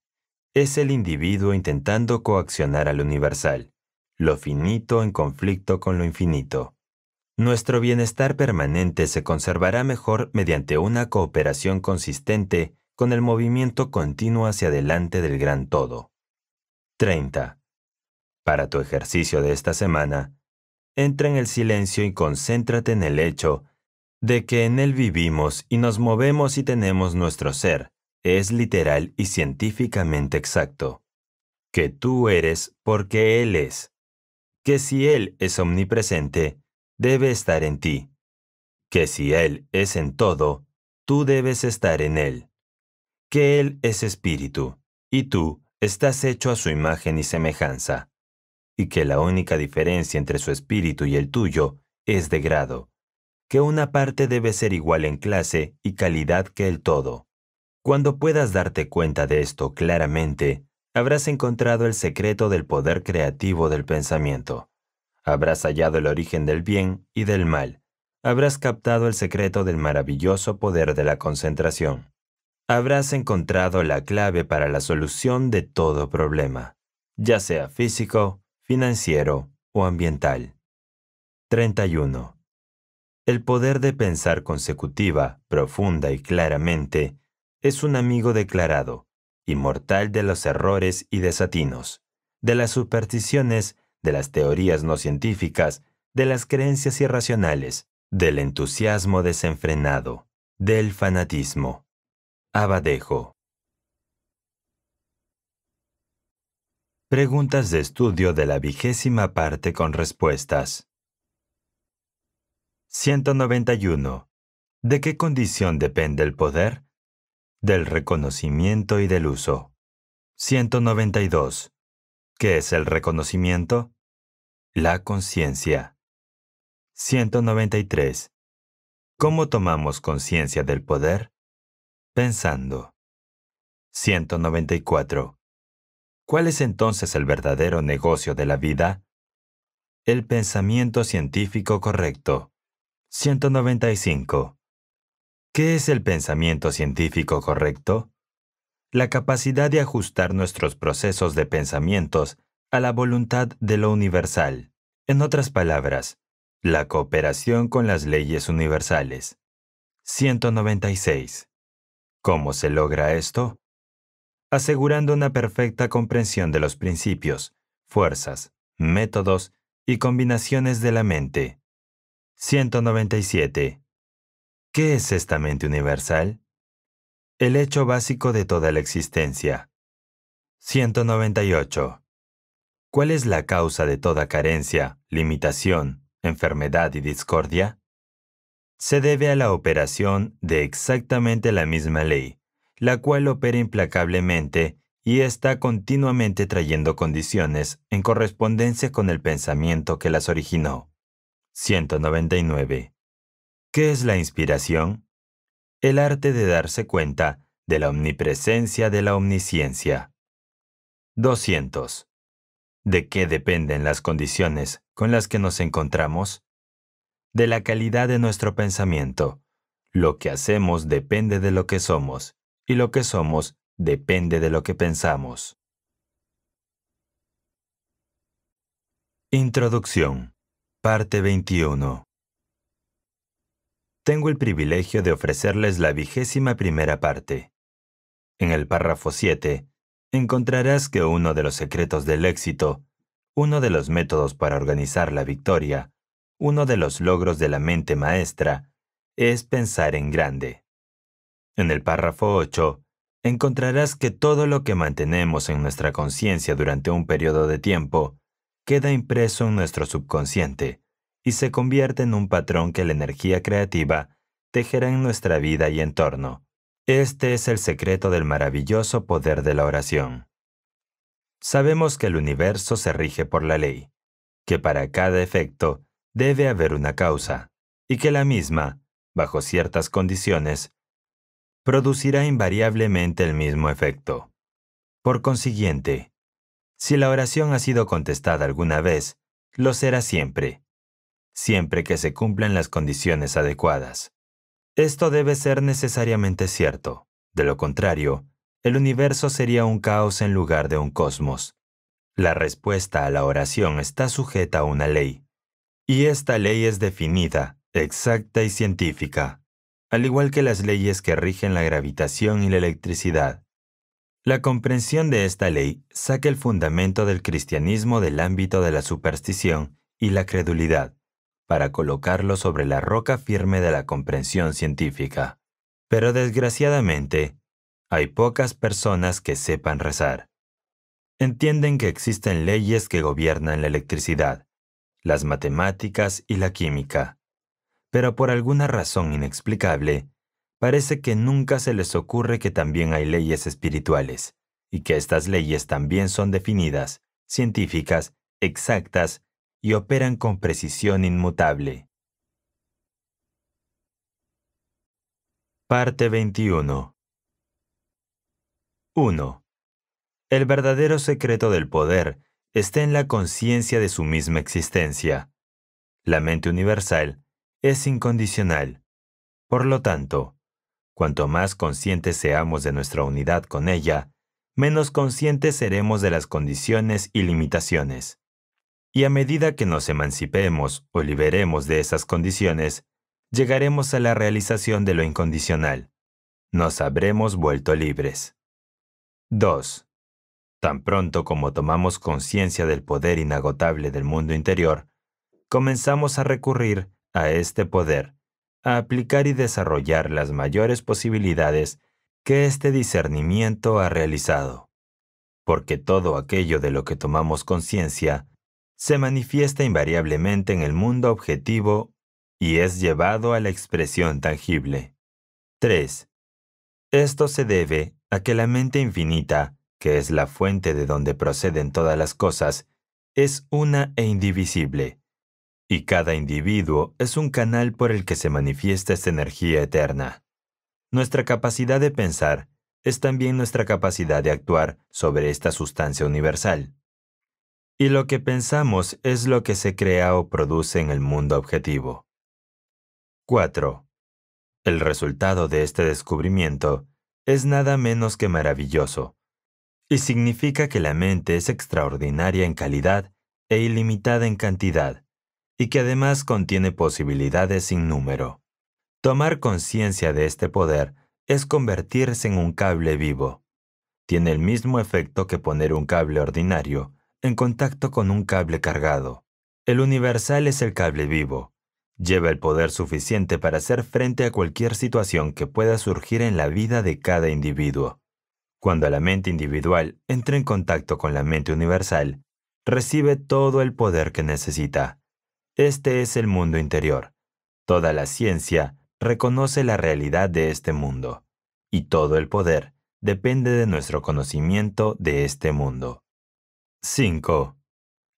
es el individuo intentando coaccionar al universal, lo finito en conflicto con lo infinito. Nuestro bienestar permanente se conservará mejor mediante una cooperación consistente con el movimiento continuo hacia adelante del gran todo. 30. Para tu ejercicio de esta semana, entra en el silencio y concéntrate en el hecho de que en él vivimos y nos movemos y tenemos nuestro ser, es literal y científicamente exacto. Que tú eres porque Él es. Que si Él es omnipresente, debe estar en ti. Que si Él es en todo, tú debes estar en Él. Que Él es espíritu, y tú estás hecho a su imagen y semejanza. Y que la única diferencia entre su espíritu y el tuyo es de grado. Que una parte debe ser igual en clase y calidad que el todo cuando puedas darte cuenta de esto claramente, habrás encontrado el secreto del poder creativo del pensamiento. Habrás hallado el origen del bien y del mal. Habrás captado el secreto del maravilloso poder de la concentración. Habrás encontrado la clave para la solución de todo problema, ya sea físico, financiero o ambiental. 31. El poder de pensar consecutiva, profunda y claramente es un amigo declarado, inmortal de los errores y desatinos, de las supersticiones, de las teorías no científicas, de las creencias irracionales, del entusiasmo desenfrenado, del fanatismo. Abadejo. Preguntas de estudio de la vigésima parte con respuestas. 191. ¿De qué condición depende el poder? del reconocimiento y del uso. 192. ¿Qué es el reconocimiento? La conciencia. 193. ¿Cómo tomamos conciencia del poder? Pensando. 194. ¿Cuál es entonces el verdadero negocio de la vida? El pensamiento científico correcto. 195. ¿Qué es el pensamiento científico correcto? La capacidad de ajustar nuestros procesos de pensamientos a la voluntad de lo universal. En otras palabras, la cooperación con las leyes universales. 196. ¿Cómo se logra esto? Asegurando una perfecta comprensión de los principios, fuerzas, métodos y combinaciones de la mente. 197 ¿Qué es esta mente universal? El hecho básico de toda la existencia. 198. ¿Cuál es la causa de toda carencia, limitación, enfermedad y discordia? Se debe a la operación de exactamente la misma ley, la cual opera implacablemente y está continuamente trayendo condiciones en correspondencia con el pensamiento que las originó. 199. ¿Qué es la inspiración? El arte de darse cuenta de la omnipresencia de la omnisciencia. 200. ¿De qué dependen las condiciones con las que nos encontramos? De la calidad de nuestro pensamiento. Lo que hacemos depende de lo que somos, y lo que somos depende de lo que pensamos. Introducción. Parte 21 tengo el privilegio de ofrecerles la vigésima primera parte. En el párrafo 7, encontrarás que uno de los secretos del éxito, uno de los métodos para organizar la victoria, uno de los logros de la mente maestra, es pensar en grande. En el párrafo 8, encontrarás que todo lo que mantenemos en nuestra conciencia durante un periodo de tiempo queda impreso en nuestro subconsciente, y se convierte en un patrón que la energía creativa tejerá en nuestra vida y entorno. Este es el secreto del maravilloso poder de la oración. Sabemos que el universo se rige por la ley, que para cada efecto debe haber una causa, y que la misma, bajo ciertas condiciones, producirá invariablemente el mismo efecto. Por consiguiente, si la oración ha sido contestada alguna vez, lo será siempre siempre que se cumplan las condiciones adecuadas. Esto debe ser necesariamente cierto. De lo contrario, el universo sería un caos en lugar de un cosmos. La respuesta a la oración está sujeta a una ley. Y esta ley es definida, exacta y científica, al igual que las leyes que rigen la gravitación y la electricidad. La comprensión de esta ley saca el fundamento del cristianismo del ámbito de la superstición y la credulidad, para colocarlo sobre la roca firme de la comprensión científica. Pero desgraciadamente, hay pocas personas que sepan rezar. Entienden que existen leyes que gobiernan la electricidad, las matemáticas y la química. Pero por alguna razón inexplicable, parece que nunca se les ocurre que también hay leyes espirituales, y que estas leyes también son definidas, científicas, exactas y operan con precisión inmutable. Parte 21 1. El verdadero secreto del poder está en la conciencia de su misma existencia. La mente universal es incondicional. Por lo tanto, cuanto más conscientes seamos de nuestra unidad con ella, menos conscientes seremos de las condiciones y limitaciones. Y a medida que nos emancipemos o liberemos de esas condiciones, llegaremos a la realización de lo incondicional. Nos habremos vuelto libres. 2. Tan pronto como tomamos conciencia del poder inagotable del mundo interior, comenzamos a recurrir a este poder, a aplicar y desarrollar las mayores posibilidades que este discernimiento ha realizado. Porque todo aquello de lo que tomamos conciencia se manifiesta invariablemente en el mundo objetivo y es llevado a la expresión tangible. 3. Esto se debe a que la mente infinita, que es la fuente de donde proceden todas las cosas, es una e indivisible, y cada individuo es un canal por el que se manifiesta esta energía eterna. Nuestra capacidad de pensar es también nuestra capacidad de actuar sobre esta sustancia universal y lo que pensamos es lo que se crea o produce en el mundo objetivo. 4. El resultado de este descubrimiento es nada menos que maravilloso, y significa que la mente es extraordinaria en calidad e ilimitada en cantidad, y que además contiene posibilidades sin número. Tomar conciencia de este poder es convertirse en un cable vivo. Tiene el mismo efecto que poner un cable ordinario, en contacto con un cable cargado. El universal es el cable vivo. Lleva el poder suficiente para hacer frente a cualquier situación que pueda surgir en la vida de cada individuo. Cuando la mente individual entra en contacto con la mente universal, recibe todo el poder que necesita. Este es el mundo interior. Toda la ciencia reconoce la realidad de este mundo, y todo el poder depende de nuestro conocimiento de este mundo. 5.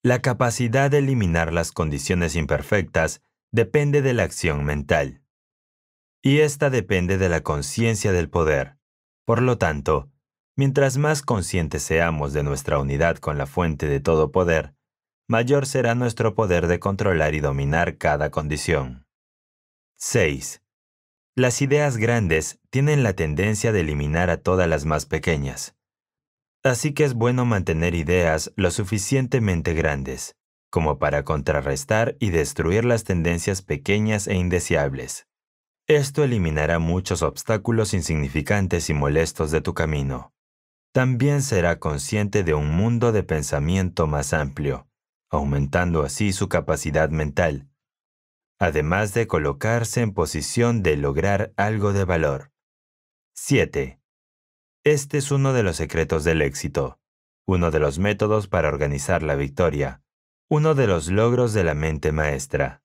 La capacidad de eliminar las condiciones imperfectas depende de la acción mental. Y esta depende de la conciencia del poder. Por lo tanto, mientras más conscientes seamos de nuestra unidad con la fuente de todo poder, mayor será nuestro poder de controlar y dominar cada condición. 6. Las ideas grandes tienen la tendencia de eliminar a todas las más pequeñas. Así que es bueno mantener ideas lo suficientemente grandes como para contrarrestar y destruir las tendencias pequeñas e indeseables. Esto eliminará muchos obstáculos insignificantes y molestos de tu camino. También será consciente de un mundo de pensamiento más amplio, aumentando así su capacidad mental, además de colocarse en posición de lograr algo de valor. 7. Este es uno de los secretos del éxito, uno de los métodos para organizar la victoria, uno de los logros de la mente maestra.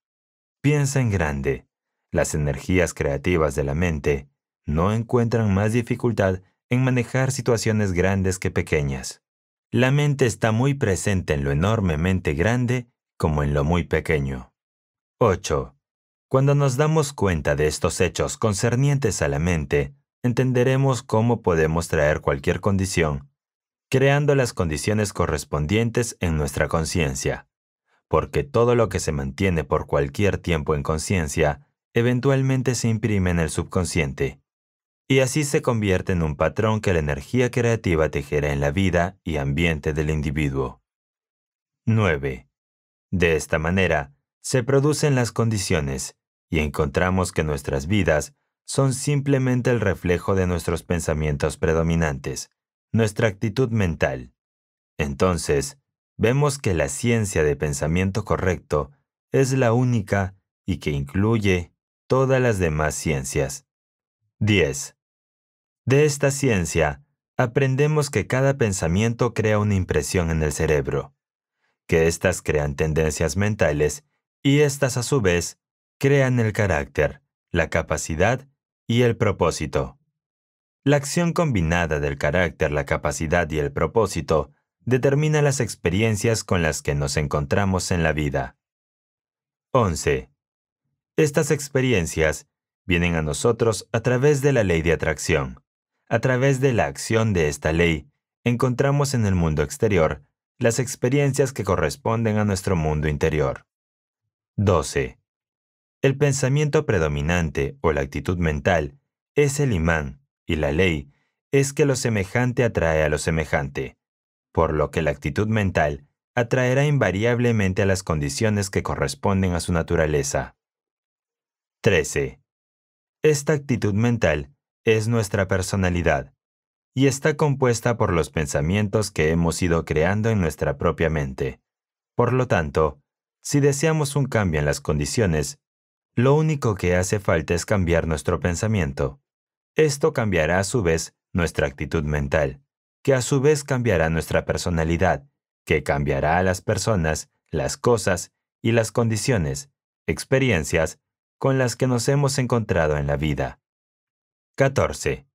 Piensa en grande. Las energías creativas de la mente no encuentran más dificultad en manejar situaciones grandes que pequeñas. La mente está muy presente en lo enormemente grande como en lo muy pequeño. 8. Cuando nos damos cuenta de estos hechos concernientes a la mente, entenderemos cómo podemos traer cualquier condición, creando las condiciones correspondientes en nuestra conciencia, porque todo lo que se mantiene por cualquier tiempo en conciencia eventualmente se imprime en el subconsciente, y así se convierte en un patrón que la energía creativa tejera en la vida y ambiente del individuo. 9. De esta manera, se producen las condiciones, y encontramos que nuestras vidas son simplemente el reflejo de nuestros pensamientos predominantes, nuestra actitud mental. Entonces, vemos que la ciencia de pensamiento correcto es la única y que incluye todas las demás ciencias. 10. De esta ciencia, aprendemos que cada pensamiento crea una impresión en el cerebro, que éstas crean tendencias mentales y éstas a su vez crean el carácter, la capacidad y el propósito. La acción combinada del carácter, la capacidad y el propósito determina las experiencias con las que nos encontramos en la vida. 11. Estas experiencias vienen a nosotros a través de la ley de atracción. A través de la acción de esta ley, encontramos en el mundo exterior las experiencias que corresponden a nuestro mundo interior. 12. El pensamiento predominante o la actitud mental es el imán y la ley es que lo semejante atrae a lo semejante, por lo que la actitud mental atraerá invariablemente a las condiciones que corresponden a su naturaleza. 13. Esta actitud mental es nuestra personalidad y está compuesta por los pensamientos que hemos ido creando en nuestra propia mente. Por lo tanto, si deseamos un cambio en las condiciones, lo único que hace falta es cambiar nuestro pensamiento. Esto cambiará a su vez nuestra actitud mental, que a su vez cambiará nuestra personalidad, que cambiará a las personas, las cosas y las condiciones, experiencias, con las que nos hemos encontrado en la vida. 14.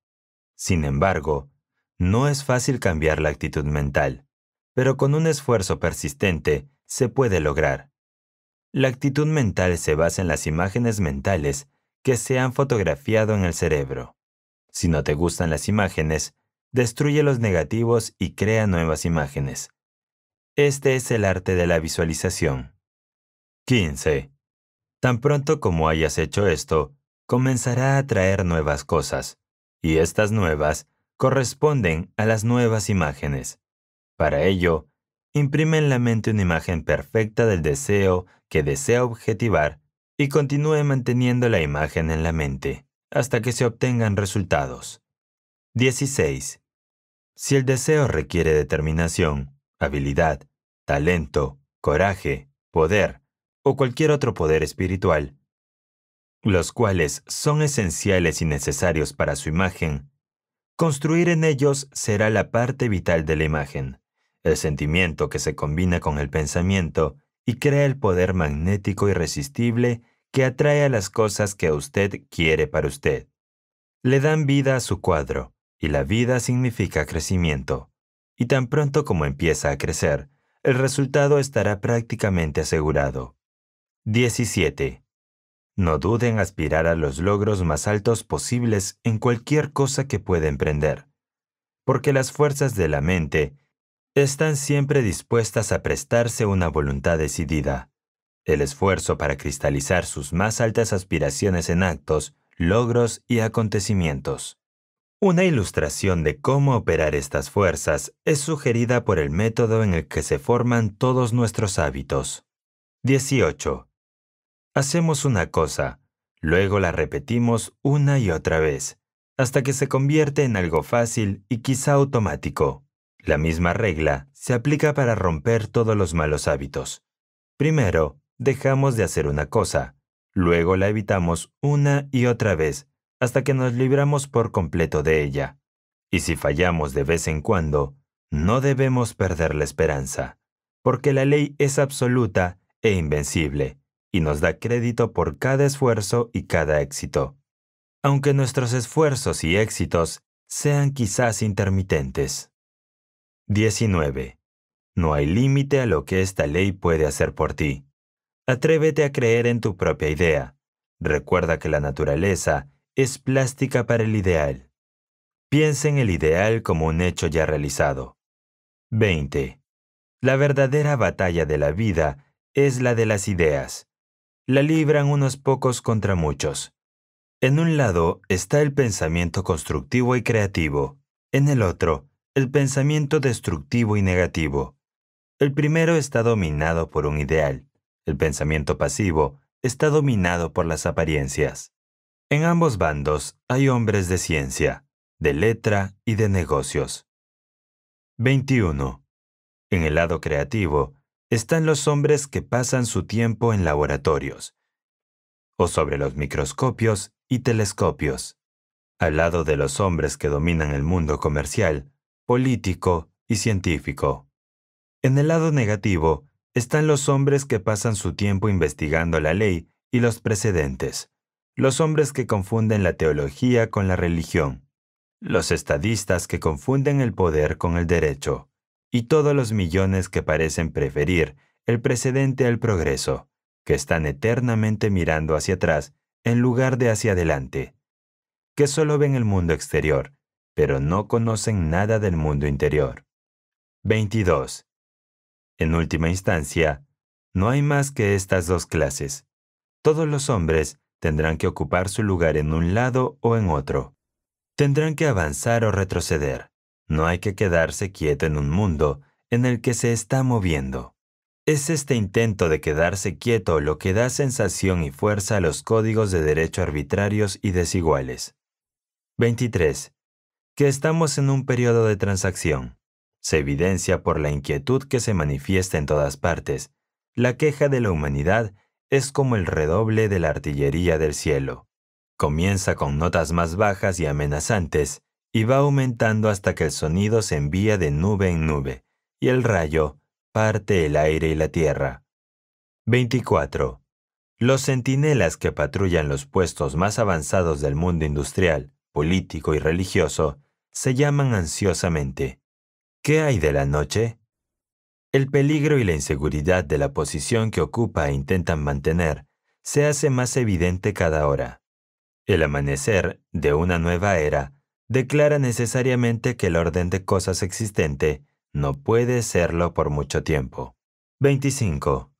Sin embargo, no es fácil cambiar la actitud mental, pero con un esfuerzo persistente se puede lograr. La actitud mental se basa en las imágenes mentales que se han fotografiado en el cerebro. Si no te gustan las imágenes, destruye los negativos y crea nuevas imágenes. Este es el arte de la visualización. 15. Tan pronto como hayas hecho esto, comenzará a traer nuevas cosas, y estas nuevas corresponden a las nuevas imágenes. Para ello, imprime en la mente una imagen perfecta del deseo que desea objetivar y continúe manteniendo la imagen en la mente hasta que se obtengan resultados. 16. Si el deseo requiere determinación, habilidad, talento, coraje, poder o cualquier otro poder espiritual, los cuales son esenciales y necesarios para su imagen, construir en ellos será la parte vital de la imagen. El sentimiento que se combina con el pensamiento y crea el poder magnético irresistible que atrae a las cosas que usted quiere para usted. Le dan vida a su cuadro, y la vida significa crecimiento. Y tan pronto como empieza a crecer, el resultado estará prácticamente asegurado. 17. No duden en aspirar a los logros más altos posibles en cualquier cosa que pueda emprender, porque las fuerzas de la mente están siempre dispuestas a prestarse una voluntad decidida. El esfuerzo para cristalizar sus más altas aspiraciones en actos, logros y acontecimientos. Una ilustración de cómo operar estas fuerzas es sugerida por el método en el que se forman todos nuestros hábitos. 18. Hacemos una cosa, luego la repetimos una y otra vez, hasta que se convierte en algo fácil y quizá automático. La misma regla se aplica para romper todos los malos hábitos. Primero, dejamos de hacer una cosa, luego la evitamos una y otra vez hasta que nos libramos por completo de ella. Y si fallamos de vez en cuando, no debemos perder la esperanza, porque la ley es absoluta e invencible, y nos da crédito por cada esfuerzo y cada éxito. Aunque nuestros esfuerzos y éxitos sean quizás intermitentes. 19. No hay límite a lo que esta ley puede hacer por ti. Atrévete a creer en tu propia idea. Recuerda que la naturaleza es plástica para el ideal. Piensa en el ideal como un hecho ya realizado. 20. La verdadera batalla de la vida es la de las ideas. La libran unos pocos contra muchos. En un lado está el pensamiento constructivo y creativo, en el otro, el pensamiento destructivo y negativo. El primero está dominado por un ideal, el pensamiento pasivo está dominado por las apariencias. En ambos bandos hay hombres de ciencia, de letra y de negocios. 21. En el lado creativo están los hombres que pasan su tiempo en laboratorios o sobre los microscopios y telescopios. Al lado de los hombres que dominan el mundo comercial político y científico. En el lado negativo están los hombres que pasan su tiempo investigando la ley y los precedentes, los hombres que confunden la teología con la religión, los estadistas que confunden el poder con el derecho, y todos los millones que parecen preferir el precedente al progreso, que están eternamente mirando hacia atrás en lugar de hacia adelante, que solo ven el mundo exterior pero no conocen nada del mundo interior. 22. En última instancia, no hay más que estas dos clases. Todos los hombres tendrán que ocupar su lugar en un lado o en otro. Tendrán que avanzar o retroceder. No hay que quedarse quieto en un mundo en el que se está moviendo. Es este intento de quedarse quieto lo que da sensación y fuerza a los códigos de derecho arbitrarios y desiguales. 23 que estamos en un periodo de transacción. Se evidencia por la inquietud que se manifiesta en todas partes. La queja de la humanidad es como el redoble de la artillería del cielo. Comienza con notas más bajas y amenazantes, y va aumentando hasta que el sonido se envía de nube en nube, y el rayo parte el aire y la tierra. 24. Los centinelas que patrullan los puestos más avanzados del mundo industrial, político y religioso se llaman ansiosamente. ¿Qué hay de la noche? El peligro y la inseguridad de la posición que ocupa e intentan mantener se hace más evidente cada hora. El amanecer de una nueva era declara necesariamente que el orden de cosas existente no puede serlo por mucho tiempo. 25.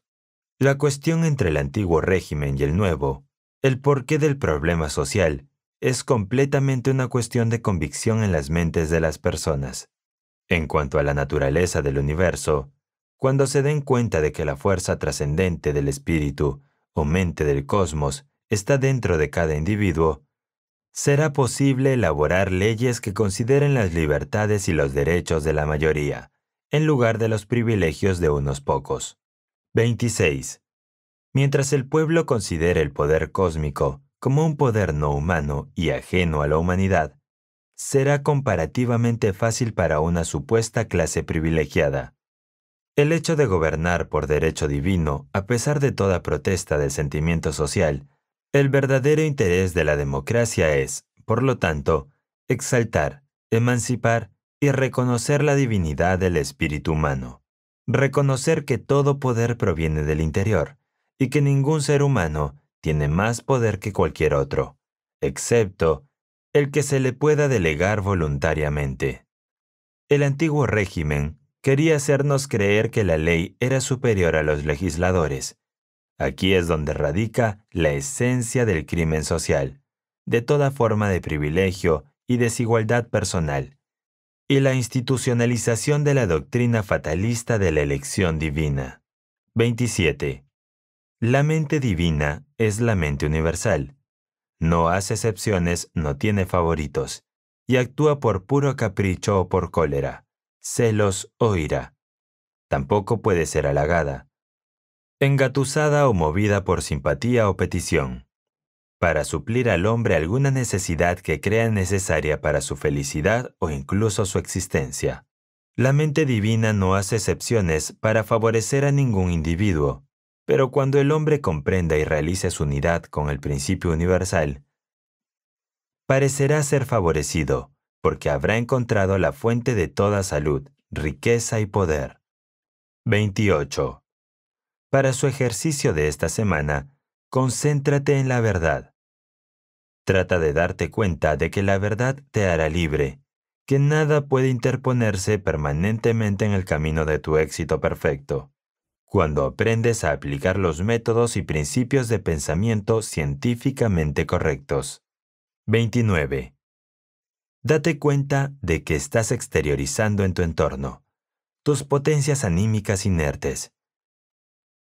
La cuestión entre el antiguo régimen y el nuevo, el porqué del problema social es completamente una cuestión de convicción en las mentes de las personas. En cuanto a la naturaleza del universo, cuando se den cuenta de que la fuerza trascendente del espíritu o mente del cosmos está dentro de cada individuo, será posible elaborar leyes que consideren las libertades y los derechos de la mayoría, en lugar de los privilegios de unos pocos. 26. Mientras el pueblo considere el poder cósmico como un poder no humano y ajeno a la humanidad, será comparativamente fácil para una supuesta clase privilegiada. El hecho de gobernar por derecho divino, a pesar de toda protesta del sentimiento social, el verdadero interés de la democracia es, por lo tanto, exaltar, emancipar y reconocer la divinidad del espíritu humano. Reconocer que todo poder proviene del interior y que ningún ser humano tiene más poder que cualquier otro, excepto el que se le pueda delegar voluntariamente. El antiguo régimen quería hacernos creer que la ley era superior a los legisladores. Aquí es donde radica la esencia del crimen social, de toda forma de privilegio y desigualdad personal, y la institucionalización de la doctrina fatalista de la elección divina. 27. La mente divina es la mente universal. No hace excepciones, no tiene favoritos, y actúa por puro capricho o por cólera, celos o ira. Tampoco puede ser halagada, engatusada o movida por simpatía o petición, para suplir al hombre alguna necesidad que crea necesaria para su felicidad o incluso su existencia. La mente divina no hace excepciones para favorecer a ningún individuo, pero cuando el hombre comprenda y realice su unidad con el principio universal, parecerá ser favorecido, porque habrá encontrado la fuente de toda salud, riqueza y poder. 28. Para su ejercicio de esta semana, concéntrate en la verdad. Trata de darte cuenta de que la verdad te hará libre, que nada puede interponerse permanentemente en el camino de tu éxito perfecto cuando aprendes a aplicar los métodos y principios de pensamiento científicamente correctos. 29. Date cuenta de que estás exteriorizando en tu entorno tus potencias anímicas inertes.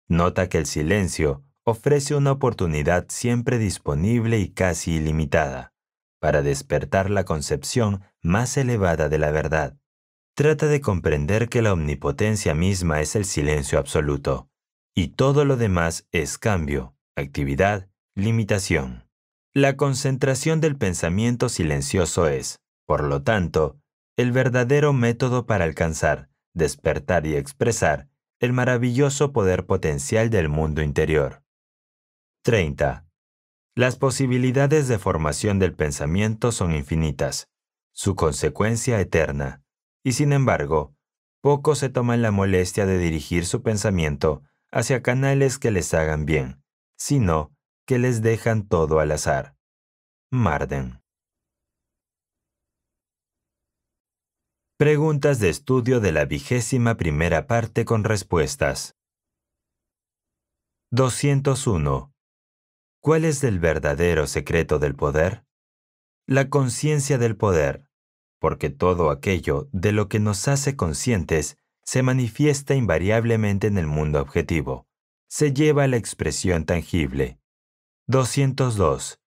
Nota que el silencio ofrece una oportunidad siempre disponible y casi ilimitada para despertar la concepción más elevada de la verdad trata de comprender que la omnipotencia misma es el silencio absoluto, y todo lo demás es cambio, actividad, limitación. La concentración del pensamiento silencioso es, por lo tanto, el verdadero método para alcanzar, despertar y expresar el maravilloso poder potencial del mundo interior. 30. Las posibilidades de formación del pensamiento son infinitas, su consecuencia eterna, y sin embargo, pocos se toman la molestia de dirigir su pensamiento hacia canales que les hagan bien, sino que les dejan todo al azar. Marden. Preguntas de estudio de la vigésima primera parte con respuestas. 201. ¿Cuál es el verdadero secreto del poder? La conciencia del poder porque todo aquello de lo que nos hace conscientes se manifiesta invariablemente en el mundo objetivo, se lleva a la expresión tangible. 202.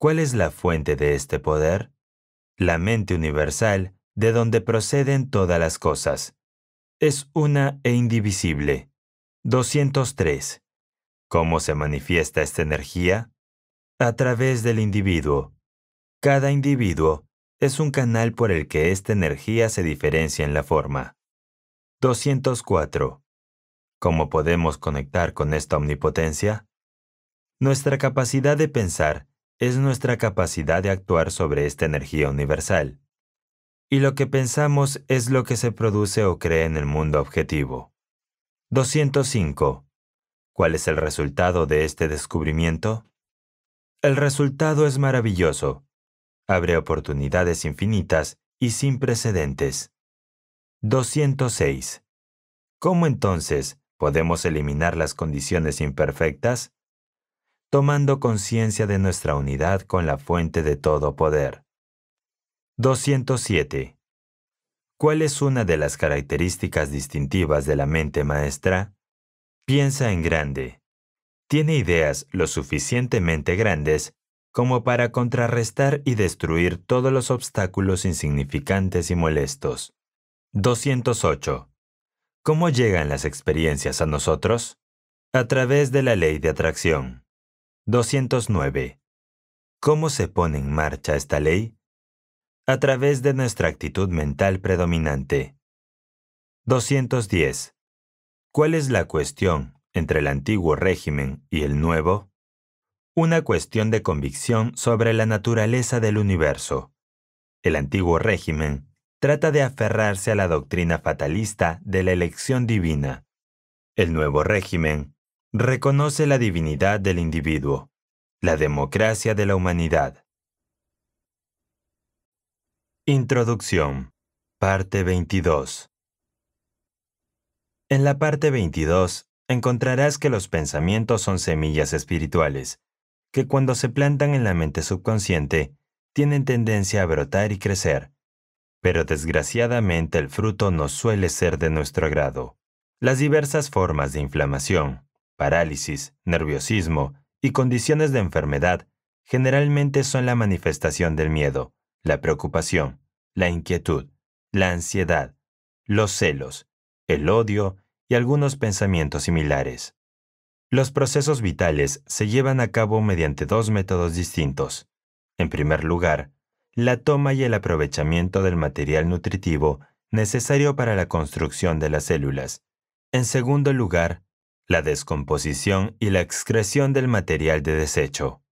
¿Cuál es la fuente de este poder? La mente universal, de donde proceden todas las cosas. Es una e indivisible. 203. ¿Cómo se manifiesta esta energía? A través del individuo. Cada individuo es un canal por el que esta energía se diferencia en la forma. 204. ¿Cómo podemos conectar con esta omnipotencia? Nuestra capacidad de pensar es nuestra capacidad de actuar sobre esta energía universal. Y lo que pensamos es lo que se produce o cree en el mundo objetivo. 205. ¿Cuál es el resultado de este descubrimiento? El resultado es maravilloso, abre oportunidades infinitas y sin precedentes. 206. ¿Cómo entonces podemos eliminar las condiciones imperfectas? Tomando conciencia de nuestra unidad con la fuente de todo poder. 207. ¿Cuál es una de las características distintivas de la mente maestra? Piensa en grande. Tiene ideas lo suficientemente grandes como para contrarrestar y destruir todos los obstáculos insignificantes y molestos. 208. ¿Cómo llegan las experiencias a nosotros? A través de la ley de atracción. 209. ¿Cómo se pone en marcha esta ley? A través de nuestra actitud mental predominante. 210. ¿Cuál es la cuestión entre el antiguo régimen y el nuevo? una cuestión de convicción sobre la naturaleza del universo. El antiguo régimen trata de aferrarse a la doctrina fatalista de la elección divina. El nuevo régimen reconoce la divinidad del individuo, la democracia de la humanidad. Introducción, parte 22. En la parte 22 encontrarás que los pensamientos son semillas espirituales que cuando se plantan en la mente subconsciente, tienen tendencia a brotar y crecer. Pero desgraciadamente el fruto no suele ser de nuestro agrado. Las diversas formas de inflamación, parálisis, nerviosismo y condiciones de enfermedad generalmente son la manifestación del miedo, la preocupación, la inquietud, la ansiedad, los celos, el odio y algunos pensamientos similares. Los procesos vitales se llevan a cabo mediante dos métodos distintos. En primer lugar, la toma y el aprovechamiento del material nutritivo necesario para la construcción de las células. En segundo lugar, la descomposición y la excreción del material de desecho.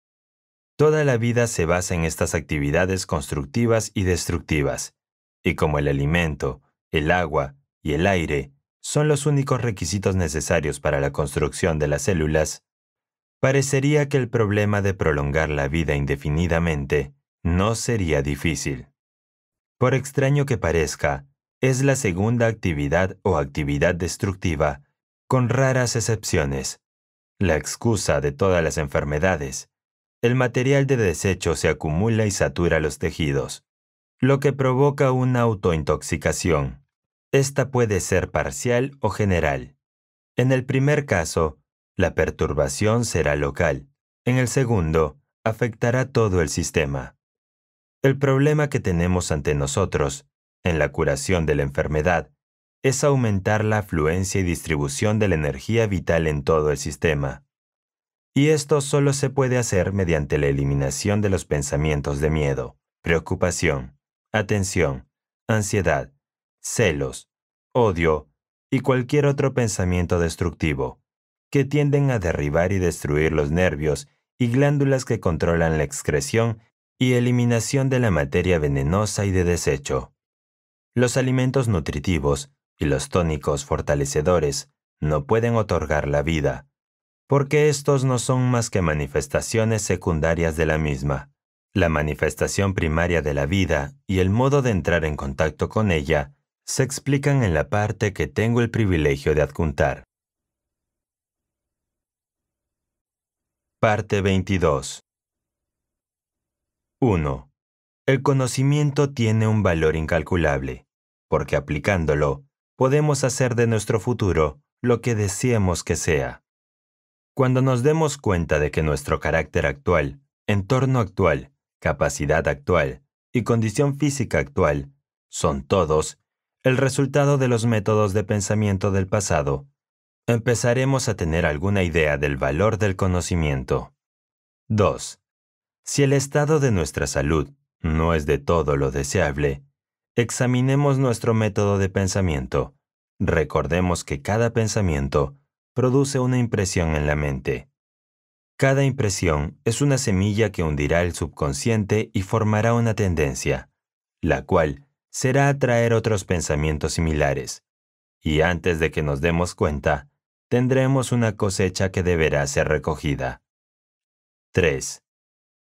Toda la vida se basa en estas actividades constructivas y destructivas, y como el alimento, el agua y el aire son los únicos requisitos necesarios para la construcción de las células, parecería que el problema de prolongar la vida indefinidamente no sería difícil. Por extraño que parezca, es la segunda actividad o actividad destructiva, con raras excepciones, la excusa de todas las enfermedades. El material de desecho se acumula y satura los tejidos, lo que provoca una autointoxicación. Esta puede ser parcial o general. En el primer caso, la perturbación será local. En el segundo, afectará todo el sistema. El problema que tenemos ante nosotros, en la curación de la enfermedad, es aumentar la afluencia y distribución de la energía vital en todo el sistema. Y esto solo se puede hacer mediante la eliminación de los pensamientos de miedo, preocupación, atención, ansiedad, celos, odio y cualquier otro pensamiento destructivo, que tienden a derribar y destruir los nervios y glándulas que controlan la excreción y eliminación de la materia venenosa y de desecho. Los alimentos nutritivos y los tónicos fortalecedores no pueden otorgar la vida, porque estos no son más que manifestaciones secundarias de la misma. La manifestación primaria de la vida y el modo de entrar en contacto con ella se explican en la parte que tengo el privilegio de adjuntar. Parte 22 1. El conocimiento tiene un valor incalculable, porque aplicándolo, podemos hacer de nuestro futuro lo que deseemos que sea. Cuando nos demos cuenta de que nuestro carácter actual, entorno actual, capacidad actual y condición física actual son todos el resultado de los métodos de pensamiento del pasado, empezaremos a tener alguna idea del valor del conocimiento. 2. Si el estado de nuestra salud no es de todo lo deseable, examinemos nuestro método de pensamiento. Recordemos que cada pensamiento produce una impresión en la mente. Cada impresión es una semilla que hundirá el subconsciente y formará una tendencia, la cual será atraer otros pensamientos similares, y antes de que nos demos cuenta, tendremos una cosecha que deberá ser recogida. 3.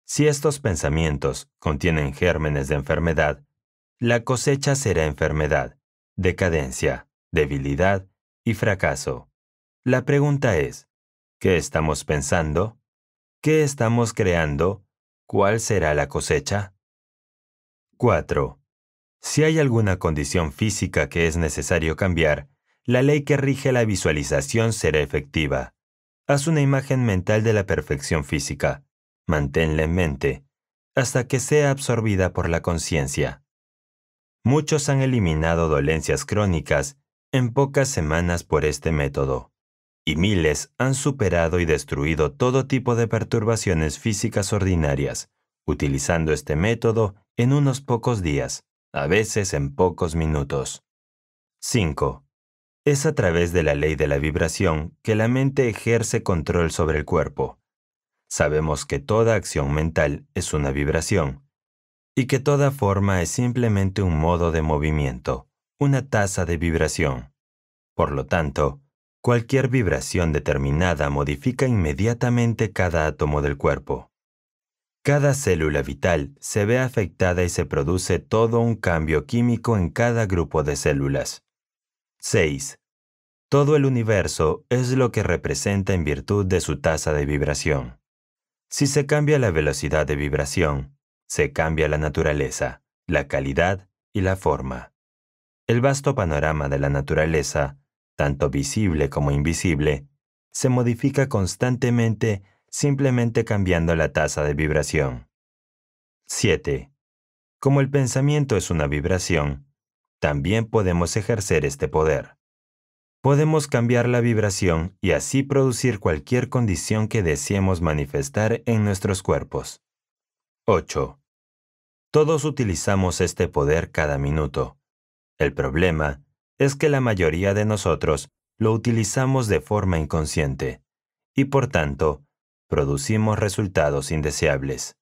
Si estos pensamientos contienen gérmenes de enfermedad, la cosecha será enfermedad, decadencia, debilidad y fracaso. La pregunta es, ¿qué estamos pensando? ¿Qué estamos creando? ¿Cuál será la cosecha? 4. Si hay alguna condición física que es necesario cambiar, la ley que rige la visualización será efectiva. Haz una imagen mental de la perfección física. Manténla en mente hasta que sea absorbida por la conciencia. Muchos han eliminado dolencias crónicas en pocas semanas por este método, y miles han superado y destruido todo tipo de perturbaciones físicas ordinarias, utilizando este método en unos pocos días a veces en pocos minutos. 5. Es a través de la ley de la vibración que la mente ejerce control sobre el cuerpo. Sabemos que toda acción mental es una vibración y que toda forma es simplemente un modo de movimiento, una tasa de vibración. Por lo tanto, cualquier vibración determinada modifica inmediatamente cada átomo del cuerpo. Cada célula vital se ve afectada y se produce todo un cambio químico en cada grupo de células. 6. Todo el universo es lo que representa en virtud de su tasa de vibración. Si se cambia la velocidad de vibración, se cambia la naturaleza, la calidad y la forma. El vasto panorama de la naturaleza, tanto visible como invisible, se modifica constantemente simplemente cambiando la tasa de vibración. 7. Como el pensamiento es una vibración, también podemos ejercer este poder. Podemos cambiar la vibración y así producir cualquier condición que deseemos manifestar en nuestros cuerpos. 8. Todos utilizamos este poder cada minuto. El problema es que la mayoría de nosotros lo utilizamos de forma inconsciente y por tanto producimos resultados indeseables.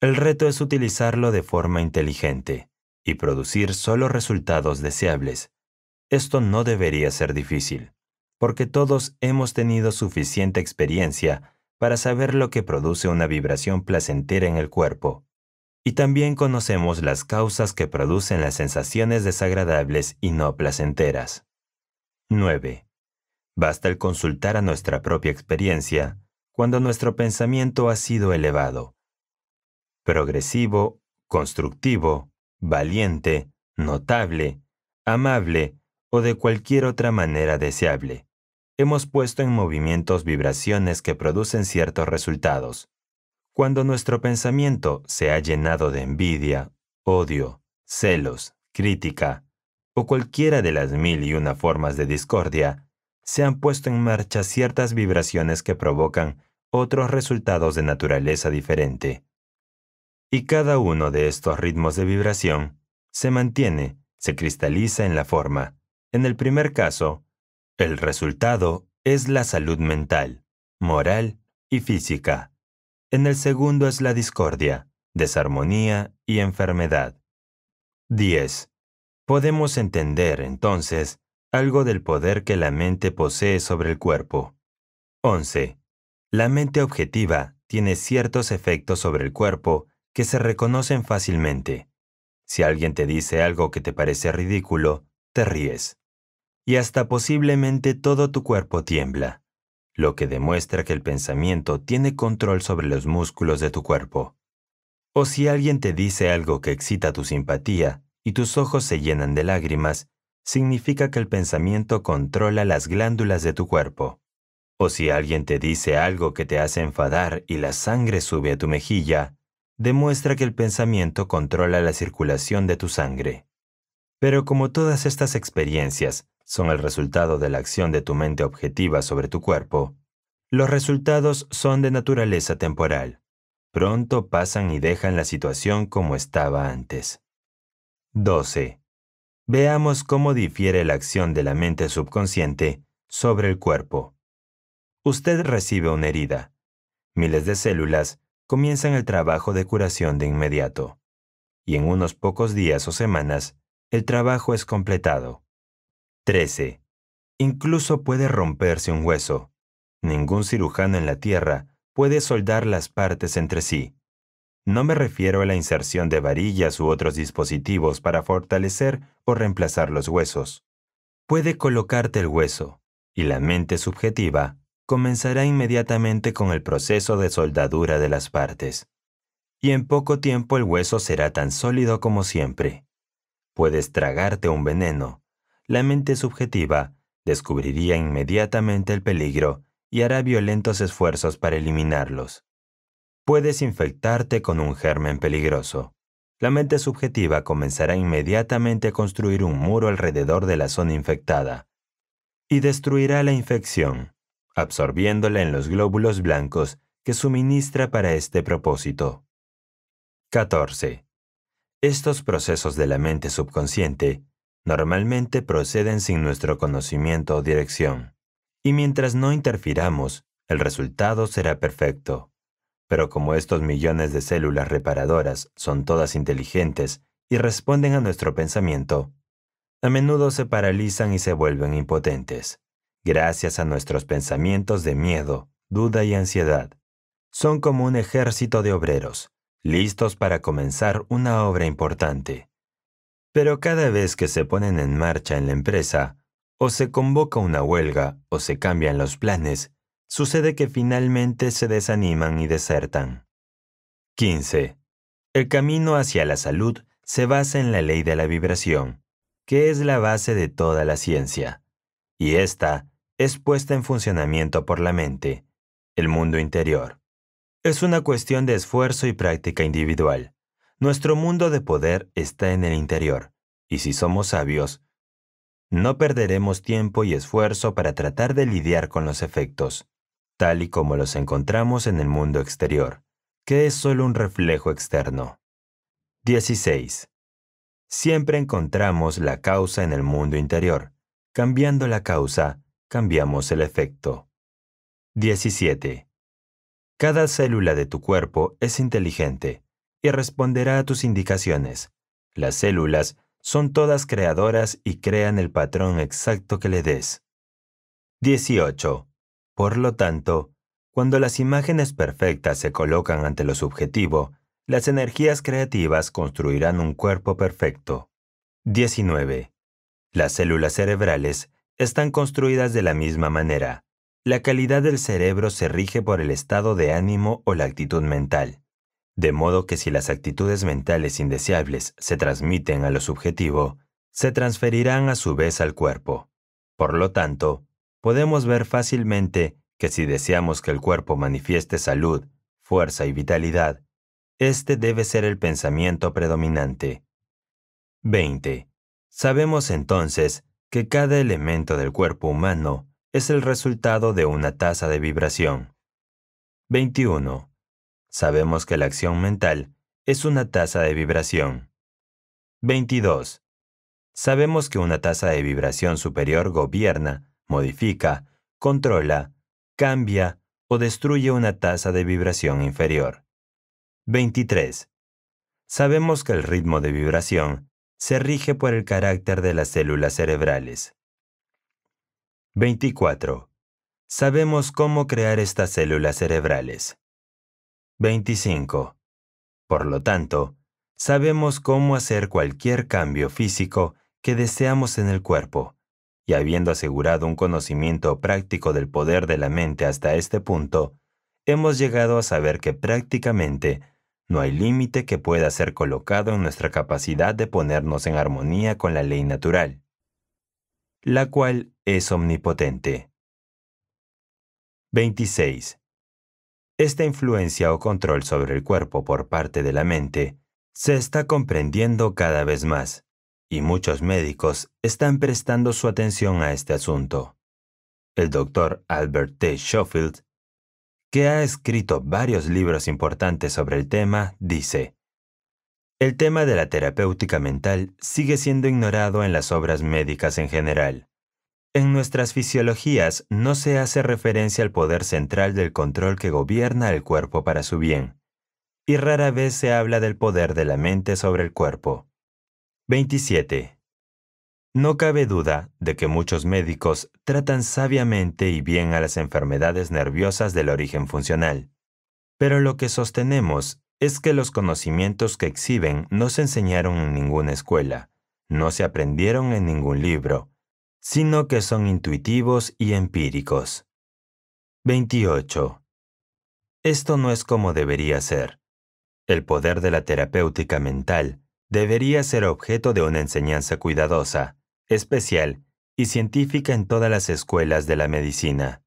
El reto es utilizarlo de forma inteligente y producir solo resultados deseables. Esto no debería ser difícil, porque todos hemos tenido suficiente experiencia para saber lo que produce una vibración placentera en el cuerpo. Y también conocemos las causas que producen las sensaciones desagradables y no placenteras. 9. Basta el consultar a nuestra propia experiencia cuando nuestro pensamiento ha sido elevado, progresivo, constructivo, valiente, notable, amable o de cualquier otra manera deseable. Hemos puesto en movimientos vibraciones que producen ciertos resultados. Cuando nuestro pensamiento se ha llenado de envidia, odio, celos, crítica o cualquiera de las mil y una formas de discordia, se han puesto en marcha ciertas vibraciones que provocan otros resultados de naturaleza diferente. Y cada uno de estos ritmos de vibración se mantiene, se cristaliza en la forma. En el primer caso, el resultado es la salud mental, moral y física. En el segundo es la discordia, desarmonía y enfermedad. 10. Podemos entender, entonces, algo del poder que la mente posee sobre el cuerpo. 11. La mente objetiva tiene ciertos efectos sobre el cuerpo que se reconocen fácilmente. Si alguien te dice algo que te parece ridículo, te ríes. Y hasta posiblemente todo tu cuerpo tiembla, lo que demuestra que el pensamiento tiene control sobre los músculos de tu cuerpo. O si alguien te dice algo que excita tu simpatía y tus ojos se llenan de lágrimas, significa que el pensamiento controla las glándulas de tu cuerpo. O si alguien te dice algo que te hace enfadar y la sangre sube a tu mejilla, demuestra que el pensamiento controla la circulación de tu sangre. Pero como todas estas experiencias son el resultado de la acción de tu mente objetiva sobre tu cuerpo, los resultados son de naturaleza temporal. Pronto pasan y dejan la situación como estaba antes. 12. Veamos cómo difiere la acción de la mente subconsciente sobre el cuerpo. Usted recibe una herida. Miles de células comienzan el trabajo de curación de inmediato. Y en unos pocos días o semanas, el trabajo es completado. 13. Incluso puede romperse un hueso. Ningún cirujano en la Tierra puede soldar las partes entre sí. No me refiero a la inserción de varillas u otros dispositivos para fortalecer o reemplazar los huesos. Puede colocarte el hueso, y la mente subjetiva comenzará inmediatamente con el proceso de soldadura de las partes. Y en poco tiempo el hueso será tan sólido como siempre. Puedes tragarte un veneno. La mente subjetiva descubriría inmediatamente el peligro y hará violentos esfuerzos para eliminarlos puedes infectarte con un germen peligroso. La mente subjetiva comenzará inmediatamente a construir un muro alrededor de la zona infectada y destruirá la infección, absorbiéndola en los glóbulos blancos que suministra para este propósito. 14. Estos procesos de la mente subconsciente normalmente proceden sin nuestro conocimiento o dirección, y mientras no interfiramos, el resultado será perfecto. Pero como estos millones de células reparadoras son todas inteligentes y responden a nuestro pensamiento, a menudo se paralizan y se vuelven impotentes, gracias a nuestros pensamientos de miedo, duda y ansiedad. Son como un ejército de obreros, listos para comenzar una obra importante. Pero cada vez que se ponen en marcha en la empresa, o se convoca una huelga o se cambian los planes, sucede que finalmente se desaniman y desertan. 15. El camino hacia la salud se basa en la ley de la vibración, que es la base de toda la ciencia, y esta es puesta en funcionamiento por la mente, el mundo interior. Es una cuestión de esfuerzo y práctica individual. Nuestro mundo de poder está en el interior, y si somos sabios, no perderemos tiempo y esfuerzo para tratar de lidiar con los efectos tal y como los encontramos en el mundo exterior, que es solo un reflejo externo. 16. Siempre encontramos la causa en el mundo interior. Cambiando la causa, cambiamos el efecto. 17. Cada célula de tu cuerpo es inteligente y responderá a tus indicaciones. Las células son todas creadoras y crean el patrón exacto que le des. 18. Por lo tanto, cuando las imágenes perfectas se colocan ante lo subjetivo, las energías creativas construirán un cuerpo perfecto. 19. Las células cerebrales están construidas de la misma manera. La calidad del cerebro se rige por el estado de ánimo o la actitud mental. De modo que si las actitudes mentales indeseables se transmiten a lo subjetivo, se transferirán a su vez al cuerpo. Por lo tanto, podemos ver fácilmente que si deseamos que el cuerpo manifieste salud, fuerza y vitalidad, este debe ser el pensamiento predominante. 20. Sabemos entonces que cada elemento del cuerpo humano es el resultado de una tasa de vibración. 21. Sabemos que la acción mental es una tasa de vibración. 22. Sabemos que una tasa de vibración superior gobierna modifica, controla, cambia o destruye una tasa de vibración inferior. 23. Sabemos que el ritmo de vibración se rige por el carácter de las células cerebrales. 24. Sabemos cómo crear estas células cerebrales. 25. Por lo tanto, sabemos cómo hacer cualquier cambio físico que deseamos en el cuerpo, y habiendo asegurado un conocimiento práctico del poder de la mente hasta este punto, hemos llegado a saber que prácticamente no hay límite que pueda ser colocado en nuestra capacidad de ponernos en armonía con la ley natural, la cual es omnipotente. 26. Esta influencia o control sobre el cuerpo por parte de la mente se está comprendiendo cada vez más y muchos médicos están prestando su atención a este asunto. El doctor Albert T. Schofield, que ha escrito varios libros importantes sobre el tema, dice, El tema de la terapéutica mental sigue siendo ignorado en las obras médicas en general. En nuestras fisiologías no se hace referencia al poder central del control que gobierna el cuerpo para su bien, y rara vez se habla del poder de la mente sobre el cuerpo. 27. No cabe duda de que muchos médicos tratan sabiamente y bien a las enfermedades nerviosas del origen funcional, pero lo que sostenemos es que los conocimientos que exhiben no se enseñaron en ninguna escuela, no se aprendieron en ningún libro, sino que son intuitivos y empíricos. 28. Esto no es como debería ser. El poder de la terapéutica mental debería ser objeto de una enseñanza cuidadosa, especial y científica en todas las escuelas de la medicina.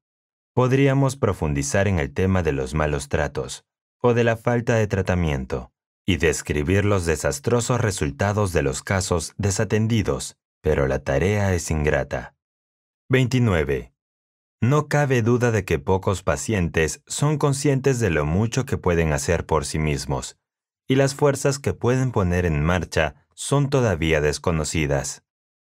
Podríamos profundizar en el tema de los malos tratos o de la falta de tratamiento y describir los desastrosos resultados de los casos desatendidos, pero la tarea es ingrata. 29. No cabe duda de que pocos pacientes son conscientes de lo mucho que pueden hacer por sí mismos, y las fuerzas que pueden poner en marcha son todavía desconocidas.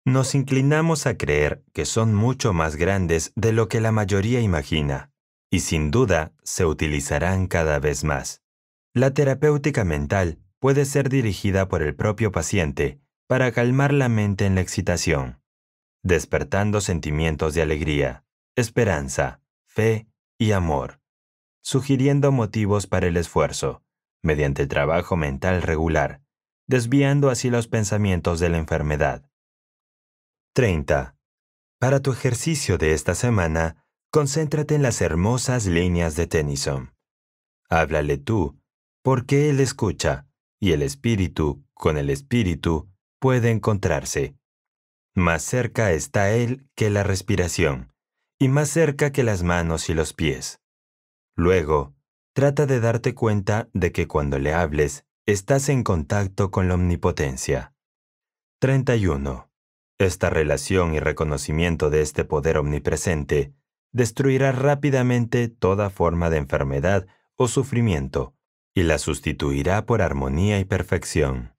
Nos inclinamos a creer que son mucho más grandes de lo que la mayoría imagina, y sin duda se utilizarán cada vez más. La terapéutica mental puede ser dirigida por el propio paciente para calmar la mente en la excitación, despertando sentimientos de alegría, esperanza, fe y amor, sugiriendo motivos para el esfuerzo mediante trabajo mental regular, desviando así los pensamientos de la enfermedad. 30. Para tu ejercicio de esta semana, concéntrate en las hermosas líneas de Tennyson. Háblale tú, porque él escucha, y el espíritu, con el espíritu, puede encontrarse. Más cerca está él que la respiración, y más cerca que las manos y los pies. Luego, Trata de darte cuenta de que cuando le hables, estás en contacto con la omnipotencia. 31. Esta relación y reconocimiento de este poder omnipresente destruirá rápidamente toda forma de enfermedad o sufrimiento y la sustituirá por armonía y perfección.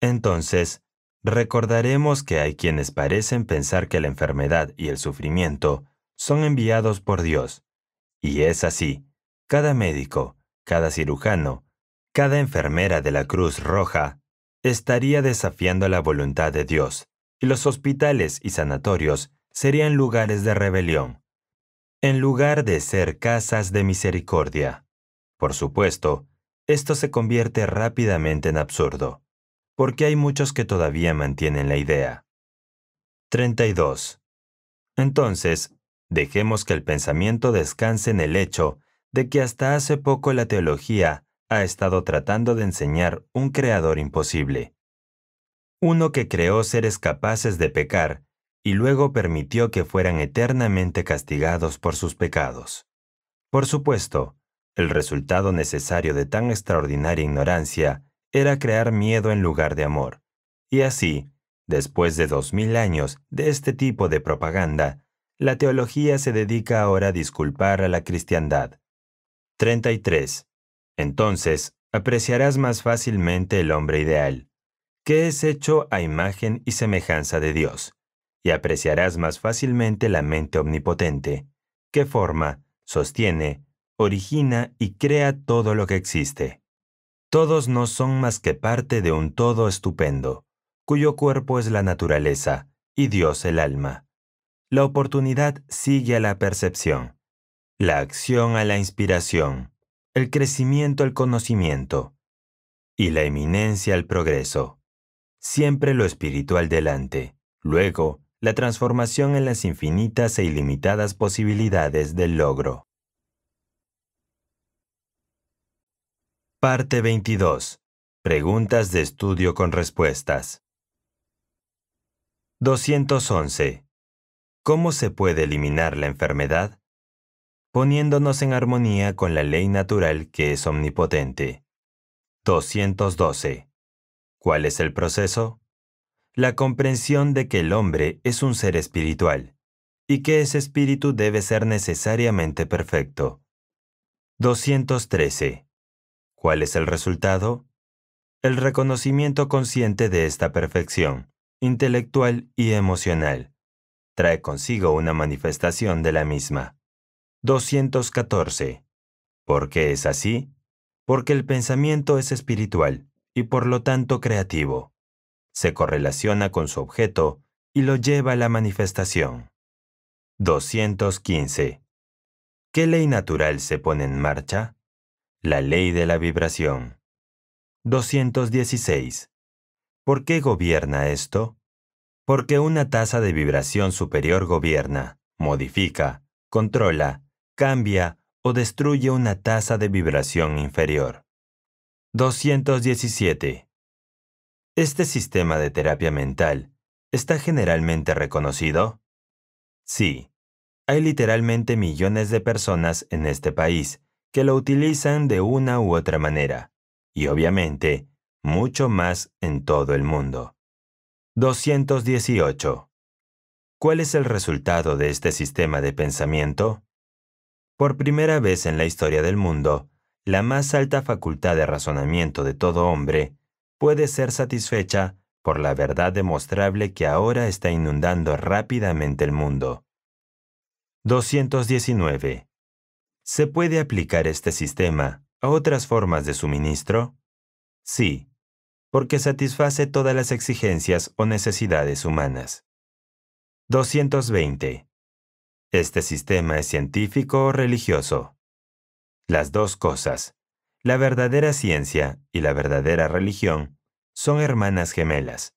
Entonces, recordaremos que hay quienes parecen pensar que la enfermedad y el sufrimiento son enviados por Dios, y es así, cada médico, cada cirujano, cada enfermera de la Cruz Roja estaría desafiando la voluntad de Dios, y los hospitales y sanatorios serían lugares de rebelión, en lugar de ser casas de misericordia. Por supuesto, esto se convierte rápidamente en absurdo, porque hay muchos que todavía mantienen la idea. 32. Entonces, dejemos que el pensamiento descanse en el hecho de que hasta hace poco la teología ha estado tratando de enseñar un creador imposible. Uno que creó seres capaces de pecar y luego permitió que fueran eternamente castigados por sus pecados. Por supuesto, el resultado necesario de tan extraordinaria ignorancia era crear miedo en lugar de amor. Y así, después de dos mil años de este tipo de propaganda, la teología se dedica ahora a disculpar a la cristiandad, 33. Entonces, apreciarás más fácilmente el hombre ideal, que es hecho a imagen y semejanza de Dios, y apreciarás más fácilmente la mente omnipotente, que forma, sostiene, origina y crea todo lo que existe. Todos no son más que parte de un todo estupendo, cuyo cuerpo es la naturaleza y Dios el alma. La oportunidad sigue a la percepción la acción a la inspiración, el crecimiento al conocimiento y la eminencia al progreso. Siempre lo espiritual delante, luego la transformación en las infinitas e ilimitadas posibilidades del logro. Parte 22. Preguntas de estudio con respuestas. 211. ¿Cómo se puede eliminar la enfermedad? poniéndonos en armonía con la ley natural que es omnipotente. 212. ¿Cuál es el proceso? La comprensión de que el hombre es un ser espiritual, y que ese espíritu debe ser necesariamente perfecto. 213. ¿Cuál es el resultado? El reconocimiento consciente de esta perfección, intelectual y emocional, trae consigo una manifestación de la misma. 214. ¿Por qué es así? Porque el pensamiento es espiritual y por lo tanto creativo. Se correlaciona con su objeto y lo lleva a la manifestación. 215. ¿Qué ley natural se pone en marcha? La ley de la vibración. 216. ¿Por qué gobierna esto? Porque una tasa de vibración superior gobierna, modifica, controla cambia o destruye una tasa de vibración inferior. 217. ¿Este sistema de terapia mental está generalmente reconocido? Sí. Hay literalmente millones de personas en este país que lo utilizan de una u otra manera, y obviamente, mucho más en todo el mundo. 218. ¿Cuál es el resultado de este sistema de pensamiento? Por primera vez en la historia del mundo, la más alta facultad de razonamiento de todo hombre puede ser satisfecha por la verdad demostrable que ahora está inundando rápidamente el mundo. 219. ¿Se puede aplicar este sistema a otras formas de suministro? Sí, porque satisface todas las exigencias o necesidades humanas. 220. Este sistema es científico o religioso. Las dos cosas, la verdadera ciencia y la verdadera religión, son hermanas gemelas.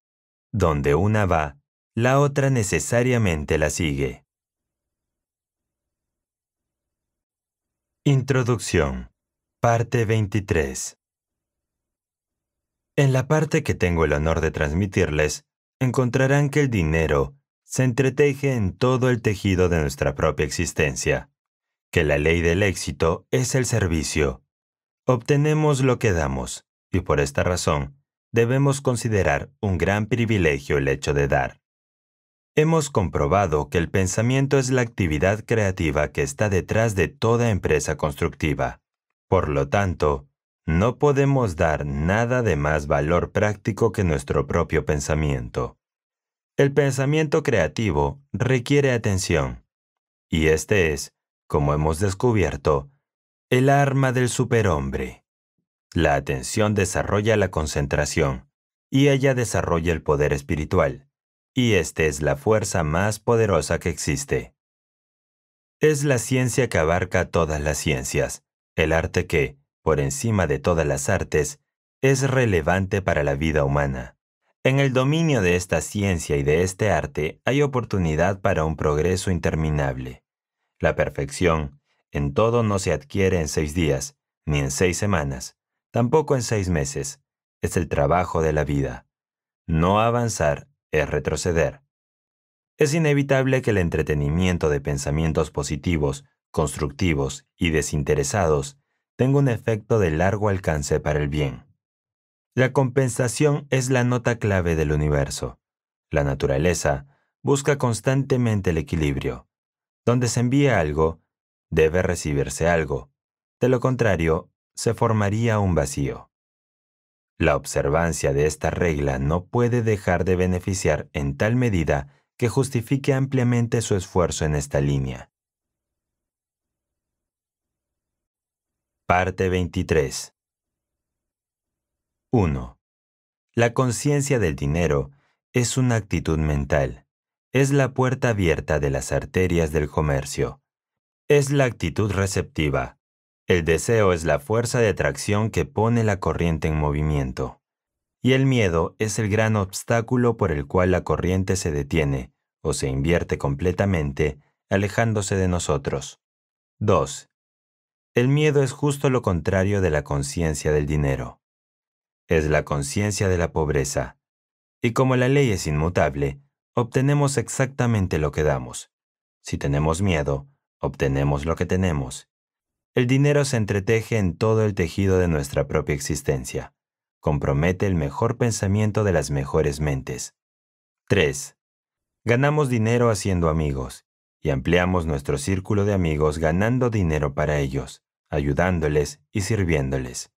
Donde una va, la otra necesariamente la sigue. Introducción. Parte 23. En la parte que tengo el honor de transmitirles, encontrarán que el dinero se entreteje en todo el tejido de nuestra propia existencia, que la ley del éxito es el servicio. Obtenemos lo que damos, y por esta razón debemos considerar un gran privilegio el hecho de dar. Hemos comprobado que el pensamiento es la actividad creativa que está detrás de toda empresa constructiva. Por lo tanto, no podemos dar nada de más valor práctico que nuestro propio pensamiento. El pensamiento creativo requiere atención, y este es, como hemos descubierto, el arma del superhombre. La atención desarrolla la concentración, y ella desarrolla el poder espiritual, y esta es la fuerza más poderosa que existe. Es la ciencia que abarca todas las ciencias, el arte que, por encima de todas las artes, es relevante para la vida humana. En el dominio de esta ciencia y de este arte hay oportunidad para un progreso interminable. La perfección en todo no se adquiere en seis días, ni en seis semanas, tampoco en seis meses. Es el trabajo de la vida. No avanzar es retroceder. Es inevitable que el entretenimiento de pensamientos positivos, constructivos y desinteresados tenga un efecto de largo alcance para el bien. La compensación es la nota clave del universo. La naturaleza busca constantemente el equilibrio. Donde se envía algo, debe recibirse algo. De lo contrario, se formaría un vacío. La observancia de esta regla no puede dejar de beneficiar en tal medida que justifique ampliamente su esfuerzo en esta línea. Parte 23. 1. La conciencia del dinero es una actitud mental. Es la puerta abierta de las arterias del comercio. Es la actitud receptiva. El deseo es la fuerza de atracción que pone la corriente en movimiento. Y el miedo es el gran obstáculo por el cual la corriente se detiene o se invierte completamente, alejándose de nosotros. 2. El miedo es justo lo contrario de la conciencia del dinero es la conciencia de la pobreza. Y como la ley es inmutable, obtenemos exactamente lo que damos. Si tenemos miedo, obtenemos lo que tenemos. El dinero se entreteje en todo el tejido de nuestra propia existencia. Compromete el mejor pensamiento de las mejores mentes. 3. Ganamos dinero haciendo amigos y ampliamos nuestro círculo de amigos ganando dinero para ellos, ayudándoles y sirviéndoles.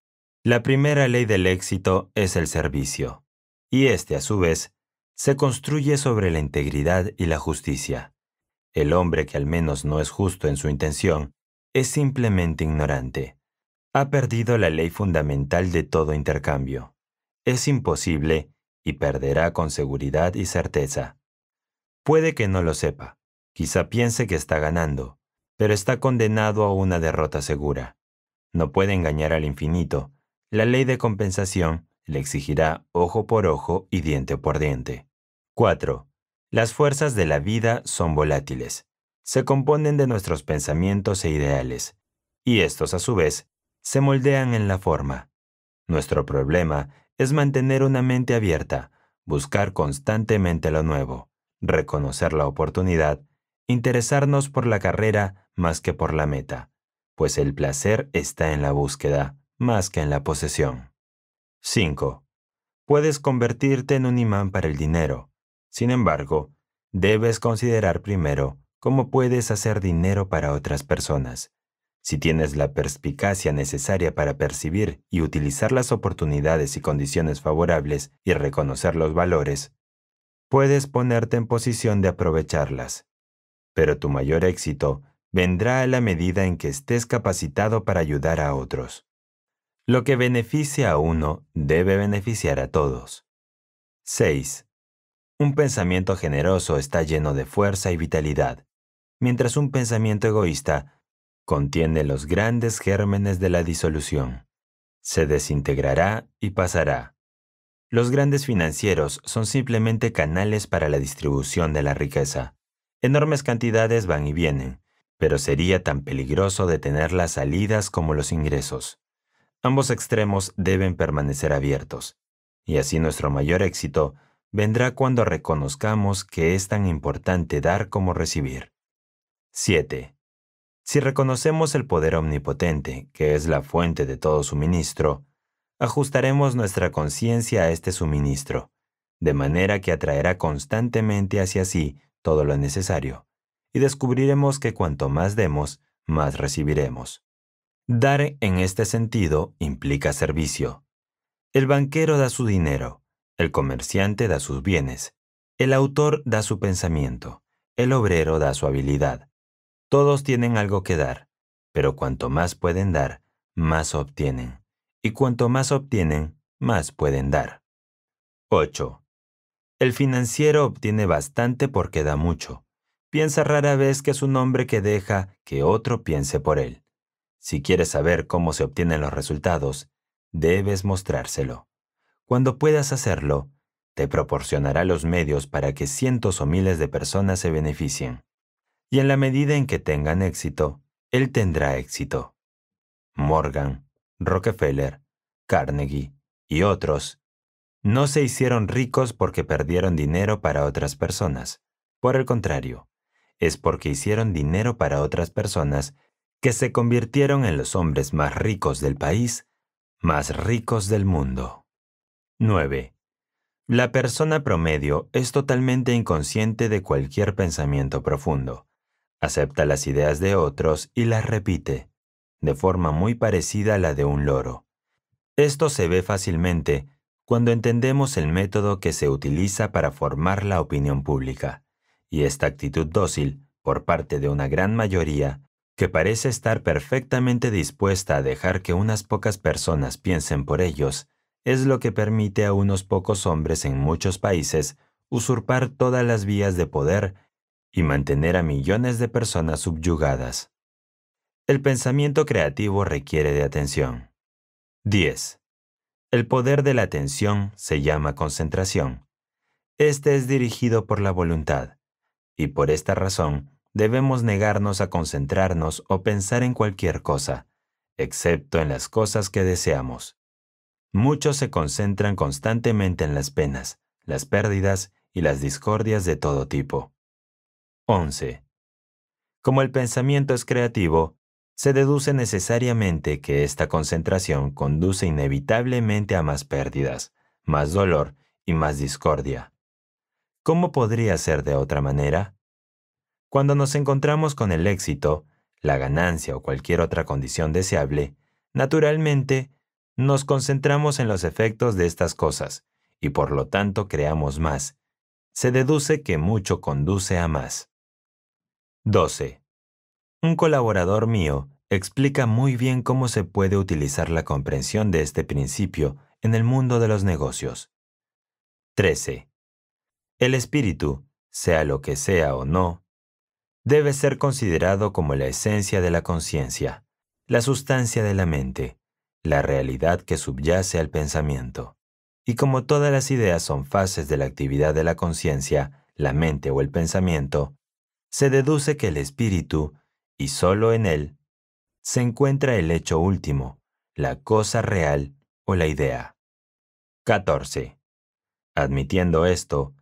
La primera ley del éxito es el servicio, y este a su vez se construye sobre la integridad y la justicia. El hombre que al menos no es justo en su intención es simplemente ignorante. Ha perdido la ley fundamental de todo intercambio. Es imposible y perderá con seguridad y certeza. Puede que no lo sepa, quizá piense que está ganando, pero está condenado a una derrota segura. No puede engañar al infinito, la ley de compensación le exigirá ojo por ojo y diente por diente. 4. Las fuerzas de la vida son volátiles. Se componen de nuestros pensamientos e ideales, y estos a su vez se moldean en la forma. Nuestro problema es mantener una mente abierta, buscar constantemente lo nuevo, reconocer la oportunidad, interesarnos por la carrera más que por la meta, pues el placer está en la búsqueda, más que en la posesión. 5. Puedes convertirte en un imán para el dinero. Sin embargo, debes considerar primero cómo puedes hacer dinero para otras personas. Si tienes la perspicacia necesaria para percibir y utilizar las oportunidades y condiciones favorables y reconocer los valores, puedes ponerte en posición de aprovecharlas. Pero tu mayor éxito vendrá a la medida en que estés capacitado para ayudar a otros. Lo que beneficia a uno debe beneficiar a todos. 6. Un pensamiento generoso está lleno de fuerza y vitalidad, mientras un pensamiento egoísta contiene los grandes gérmenes de la disolución. Se desintegrará y pasará. Los grandes financieros son simplemente canales para la distribución de la riqueza. Enormes cantidades van y vienen, pero sería tan peligroso detener las salidas como los ingresos. Ambos extremos deben permanecer abiertos, y así nuestro mayor éxito vendrá cuando reconozcamos que es tan importante dar como recibir. 7. Si reconocemos el poder omnipotente, que es la fuente de todo suministro, ajustaremos nuestra conciencia a este suministro, de manera que atraerá constantemente hacia sí todo lo necesario, y descubriremos que cuanto más demos, más recibiremos. Dar en este sentido implica servicio. El banquero da su dinero, el comerciante da sus bienes, el autor da su pensamiento, el obrero da su habilidad. Todos tienen algo que dar, pero cuanto más pueden dar, más obtienen, y cuanto más obtienen, más pueden dar. 8. El financiero obtiene bastante porque da mucho. Piensa rara vez que es un hombre que deja que otro piense por él. Si quieres saber cómo se obtienen los resultados, debes mostrárselo. Cuando puedas hacerlo, te proporcionará los medios para que cientos o miles de personas se beneficien. Y en la medida en que tengan éxito, él tendrá éxito. Morgan, Rockefeller, Carnegie y otros no se hicieron ricos porque perdieron dinero para otras personas. Por el contrario, es porque hicieron dinero para otras personas que se convirtieron en los hombres más ricos del país, más ricos del mundo. 9. La persona promedio es totalmente inconsciente de cualquier pensamiento profundo. Acepta las ideas de otros y las repite, de forma muy parecida a la de un loro. Esto se ve fácilmente cuando entendemos el método que se utiliza para formar la opinión pública, y esta actitud dócil, por parte de una gran mayoría, que parece estar perfectamente dispuesta a dejar que unas pocas personas piensen por ellos, es lo que permite a unos pocos hombres en muchos países usurpar todas las vías de poder y mantener a millones de personas subyugadas. El pensamiento creativo requiere de atención. 10. El poder de la atención se llama concentración. Este es dirigido por la voluntad, y por esta razón debemos negarnos a concentrarnos o pensar en cualquier cosa, excepto en las cosas que deseamos. Muchos se concentran constantemente en las penas, las pérdidas y las discordias de todo tipo. 11. Como el pensamiento es creativo, se deduce necesariamente que esta concentración conduce inevitablemente a más pérdidas, más dolor y más discordia. ¿Cómo podría ser de otra manera? Cuando nos encontramos con el éxito, la ganancia o cualquier otra condición deseable, naturalmente, nos concentramos en los efectos de estas cosas y por lo tanto creamos más. Se deduce que mucho conduce a más. 12. Un colaborador mío explica muy bien cómo se puede utilizar la comprensión de este principio en el mundo de los negocios. 13. El espíritu, sea lo que sea o no, debe ser considerado como la esencia de la conciencia, la sustancia de la mente, la realidad que subyace al pensamiento. Y como todas las ideas son fases de la actividad de la conciencia, la mente o el pensamiento, se deduce que el espíritu, y solo en él, se encuentra el hecho último, la cosa real o la idea. 14. Admitiendo esto,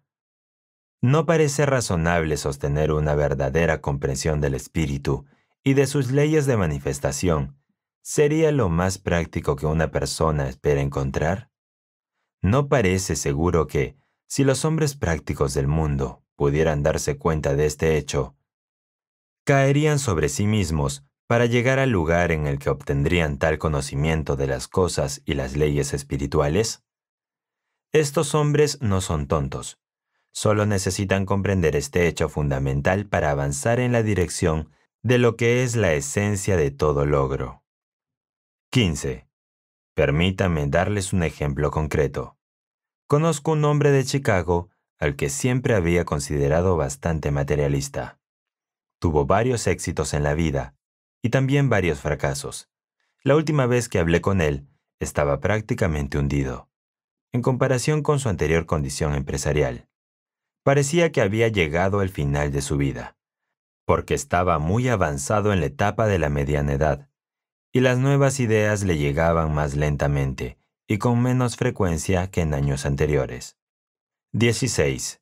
no parece razonable sostener una verdadera comprensión del espíritu y de sus leyes de manifestación. ¿Sería lo más práctico que una persona espera encontrar? No parece seguro que, si los hombres prácticos del mundo pudieran darse cuenta de este hecho, caerían sobre sí mismos para llegar al lugar en el que obtendrían tal conocimiento de las cosas y las leyes espirituales? Estos hombres no son tontos, Solo necesitan comprender este hecho fundamental para avanzar en la dirección de lo que es la esencia de todo logro. 15. Permítame darles un ejemplo concreto. Conozco un hombre de Chicago al que siempre había considerado bastante materialista. Tuvo varios éxitos en la vida y también varios fracasos. La última vez que hablé con él, estaba prácticamente hundido, en comparación con su anterior condición empresarial parecía que había llegado al final de su vida, porque estaba muy avanzado en la etapa de la mediana edad, y las nuevas ideas le llegaban más lentamente y con menos frecuencia que en años anteriores. 16.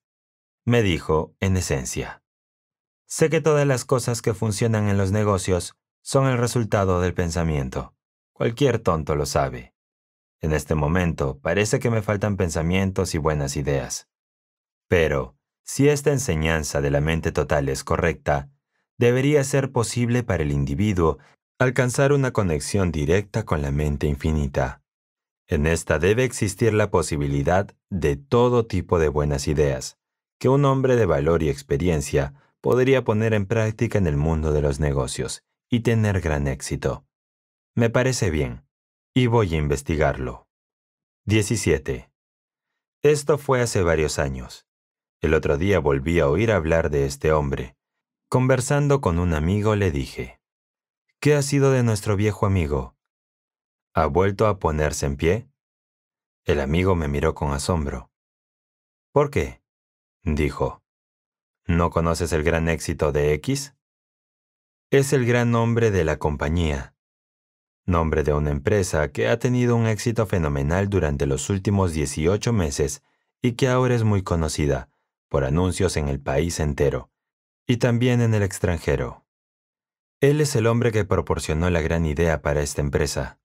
Me dijo, en esencia. Sé que todas las cosas que funcionan en los negocios son el resultado del pensamiento. Cualquier tonto lo sabe. En este momento parece que me faltan pensamientos y buenas ideas. Pero, si esta enseñanza de la mente total es correcta, debería ser posible para el individuo alcanzar una conexión directa con la mente infinita. En esta debe existir la posibilidad de todo tipo de buenas ideas, que un hombre de valor y experiencia podría poner en práctica en el mundo de los negocios y tener gran éxito. Me parece bien, y voy a investigarlo. 17. Esto fue hace varios años. El otro día volví a oír hablar de este hombre. Conversando con un amigo le dije, ¿Qué ha sido de nuestro viejo amigo? ¿Ha vuelto a ponerse en pie? El amigo me miró con asombro. ¿Por qué? dijo. ¿No conoces el gran éxito de X? Es el gran nombre de la compañía, nombre de una empresa que ha tenido un éxito fenomenal durante los últimos 18 meses y que ahora es muy conocida, por anuncios en el país entero, y también en el extranjero. Él es el hombre que proporcionó la gran idea para esta empresa.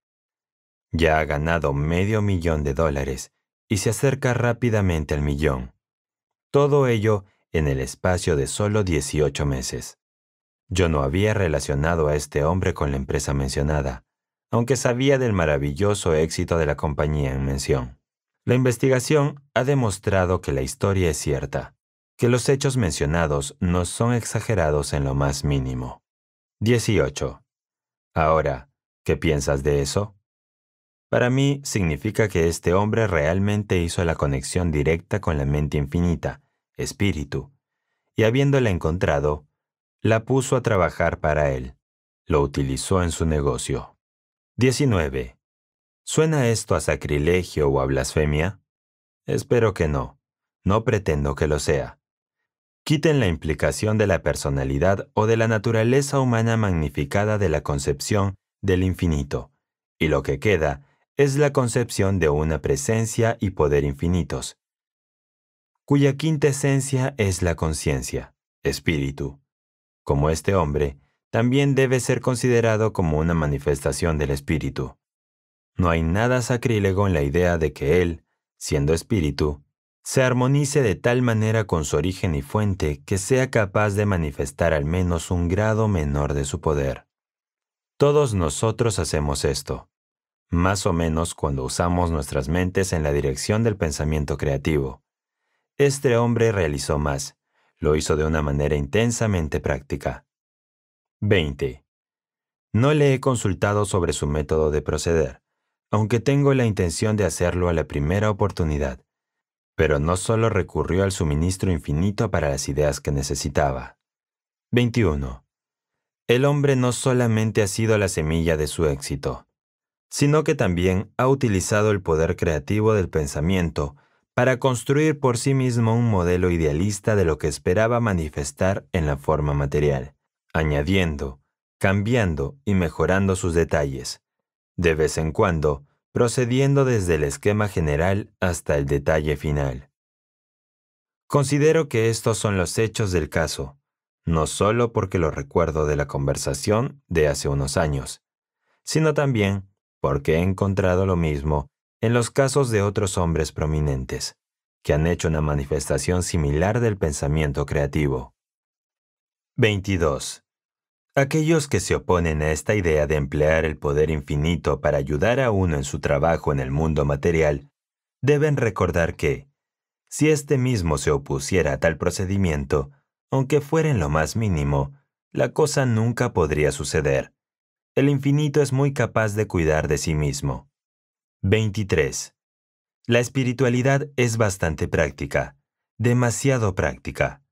Ya ha ganado medio millón de dólares y se acerca rápidamente al millón. Todo ello en el espacio de solo 18 meses. Yo no había relacionado a este hombre con la empresa mencionada, aunque sabía del maravilloso éxito de la compañía en mención. La investigación ha demostrado que la historia es cierta, que los hechos mencionados no son exagerados en lo más mínimo. 18. Ahora, ¿qué piensas de eso? Para mí significa que este hombre realmente hizo la conexión directa con la mente infinita, espíritu, y habiéndola encontrado, la puso a trabajar para él. Lo utilizó en su negocio. 19. ¿Suena esto a sacrilegio o a blasfemia? Espero que no. No pretendo que lo sea. Quiten la implicación de la personalidad o de la naturaleza humana magnificada de la concepción del infinito, y lo que queda es la concepción de una presencia y poder infinitos, cuya quinta esencia es la conciencia, espíritu. Como este hombre, también debe ser considerado como una manifestación del espíritu. No hay nada sacrílego en la idea de que Él, siendo espíritu, se armonice de tal manera con su origen y fuente que sea capaz de manifestar al menos un grado menor de su poder. Todos nosotros hacemos esto, más o menos cuando usamos nuestras mentes en la dirección del pensamiento creativo. Este hombre realizó más, lo hizo de una manera intensamente práctica. 20. No le he consultado sobre su método de proceder aunque tengo la intención de hacerlo a la primera oportunidad. Pero no solo recurrió al suministro infinito para las ideas que necesitaba. 21. El hombre no solamente ha sido la semilla de su éxito, sino que también ha utilizado el poder creativo del pensamiento para construir por sí mismo un modelo idealista de lo que esperaba manifestar en la forma material, añadiendo, cambiando y mejorando sus detalles, de vez en cuando, procediendo desde el esquema general hasta el detalle final. Considero que estos son los hechos del caso, no solo porque lo recuerdo de la conversación de hace unos años, sino también porque he encontrado lo mismo en los casos de otros hombres prominentes, que han hecho una manifestación similar del pensamiento creativo. 22. Aquellos que se oponen a esta idea de emplear el poder infinito para ayudar a uno en su trabajo en el mundo material deben recordar que, si este mismo se opusiera a tal procedimiento, aunque fuera en lo más mínimo, la cosa nunca podría suceder. El infinito es muy capaz de cuidar de sí mismo. 23. La espiritualidad es bastante práctica, demasiado práctica.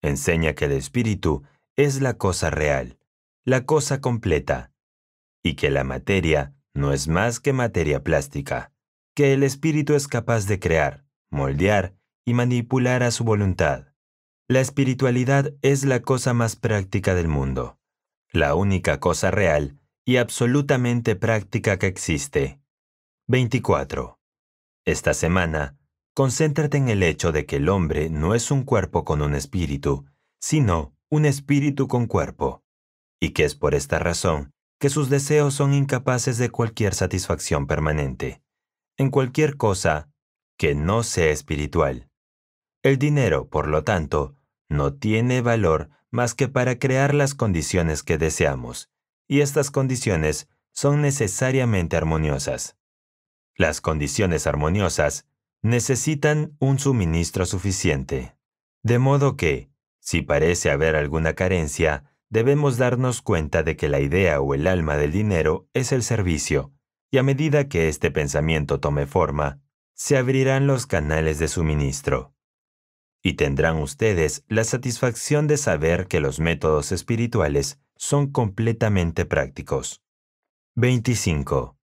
Enseña que el espíritu es la cosa real, la cosa completa, y que la materia no es más que materia plástica, que el espíritu es capaz de crear, moldear y manipular a su voluntad. La espiritualidad es la cosa más práctica del mundo, la única cosa real y absolutamente práctica que existe. 24. Esta semana, concéntrate en el hecho de que el hombre no es un cuerpo con un espíritu, sino un espíritu con cuerpo, y que es por esta razón que sus deseos son incapaces de cualquier satisfacción permanente, en cualquier cosa que no sea espiritual. El dinero, por lo tanto, no tiene valor más que para crear las condiciones que deseamos, y estas condiciones son necesariamente armoniosas. Las condiciones armoniosas necesitan un suministro suficiente, de modo que, si parece haber alguna carencia, debemos darnos cuenta de que la idea o el alma del dinero es el servicio, y a medida que este pensamiento tome forma, se abrirán los canales de suministro. Y tendrán ustedes la satisfacción de saber que los métodos espirituales son completamente prácticos. 25.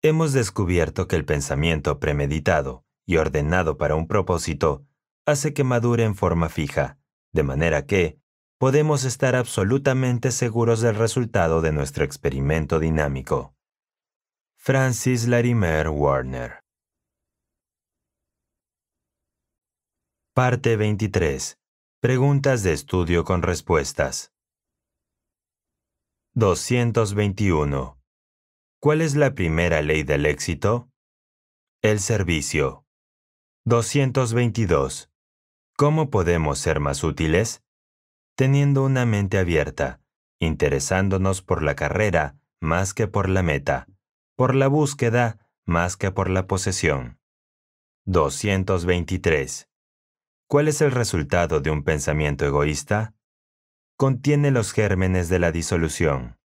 Hemos descubierto que el pensamiento premeditado y ordenado para un propósito hace que madure en forma fija de manera que podemos estar absolutamente seguros del resultado de nuestro experimento dinámico. Francis Larimer Warner Parte 23. Preguntas de estudio con respuestas. 221. ¿Cuál es la primera ley del éxito? El servicio. 222. ¿Cómo podemos ser más útiles? Teniendo una mente abierta, interesándonos por la carrera más que por la meta, por la búsqueda más que por la posesión. 223. ¿Cuál es el resultado de un pensamiento egoísta? Contiene los gérmenes de la disolución.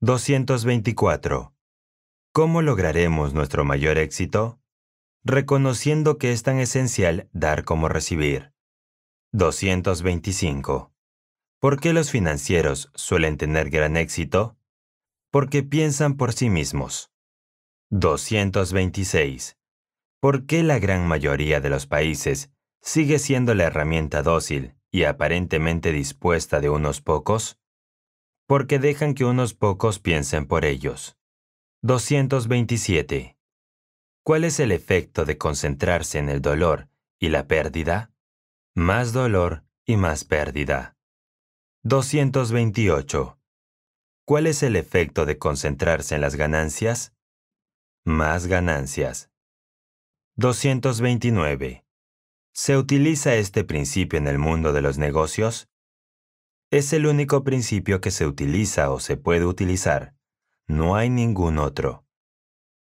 224. ¿Cómo lograremos nuestro mayor éxito? reconociendo que es tan esencial dar como recibir. 225. ¿Por qué los financieros suelen tener gran éxito? Porque piensan por sí mismos. 226. ¿Por qué la gran mayoría de los países sigue siendo la herramienta dócil y aparentemente dispuesta de unos pocos? Porque dejan que unos pocos piensen por ellos. 227. ¿Cuál es el efecto de concentrarse en el dolor y la pérdida? Más dolor y más pérdida. 228. ¿Cuál es el efecto de concentrarse en las ganancias? Más ganancias. 229. ¿Se utiliza este principio en el mundo de los negocios? Es el único principio que se utiliza o se puede utilizar. No hay ningún otro.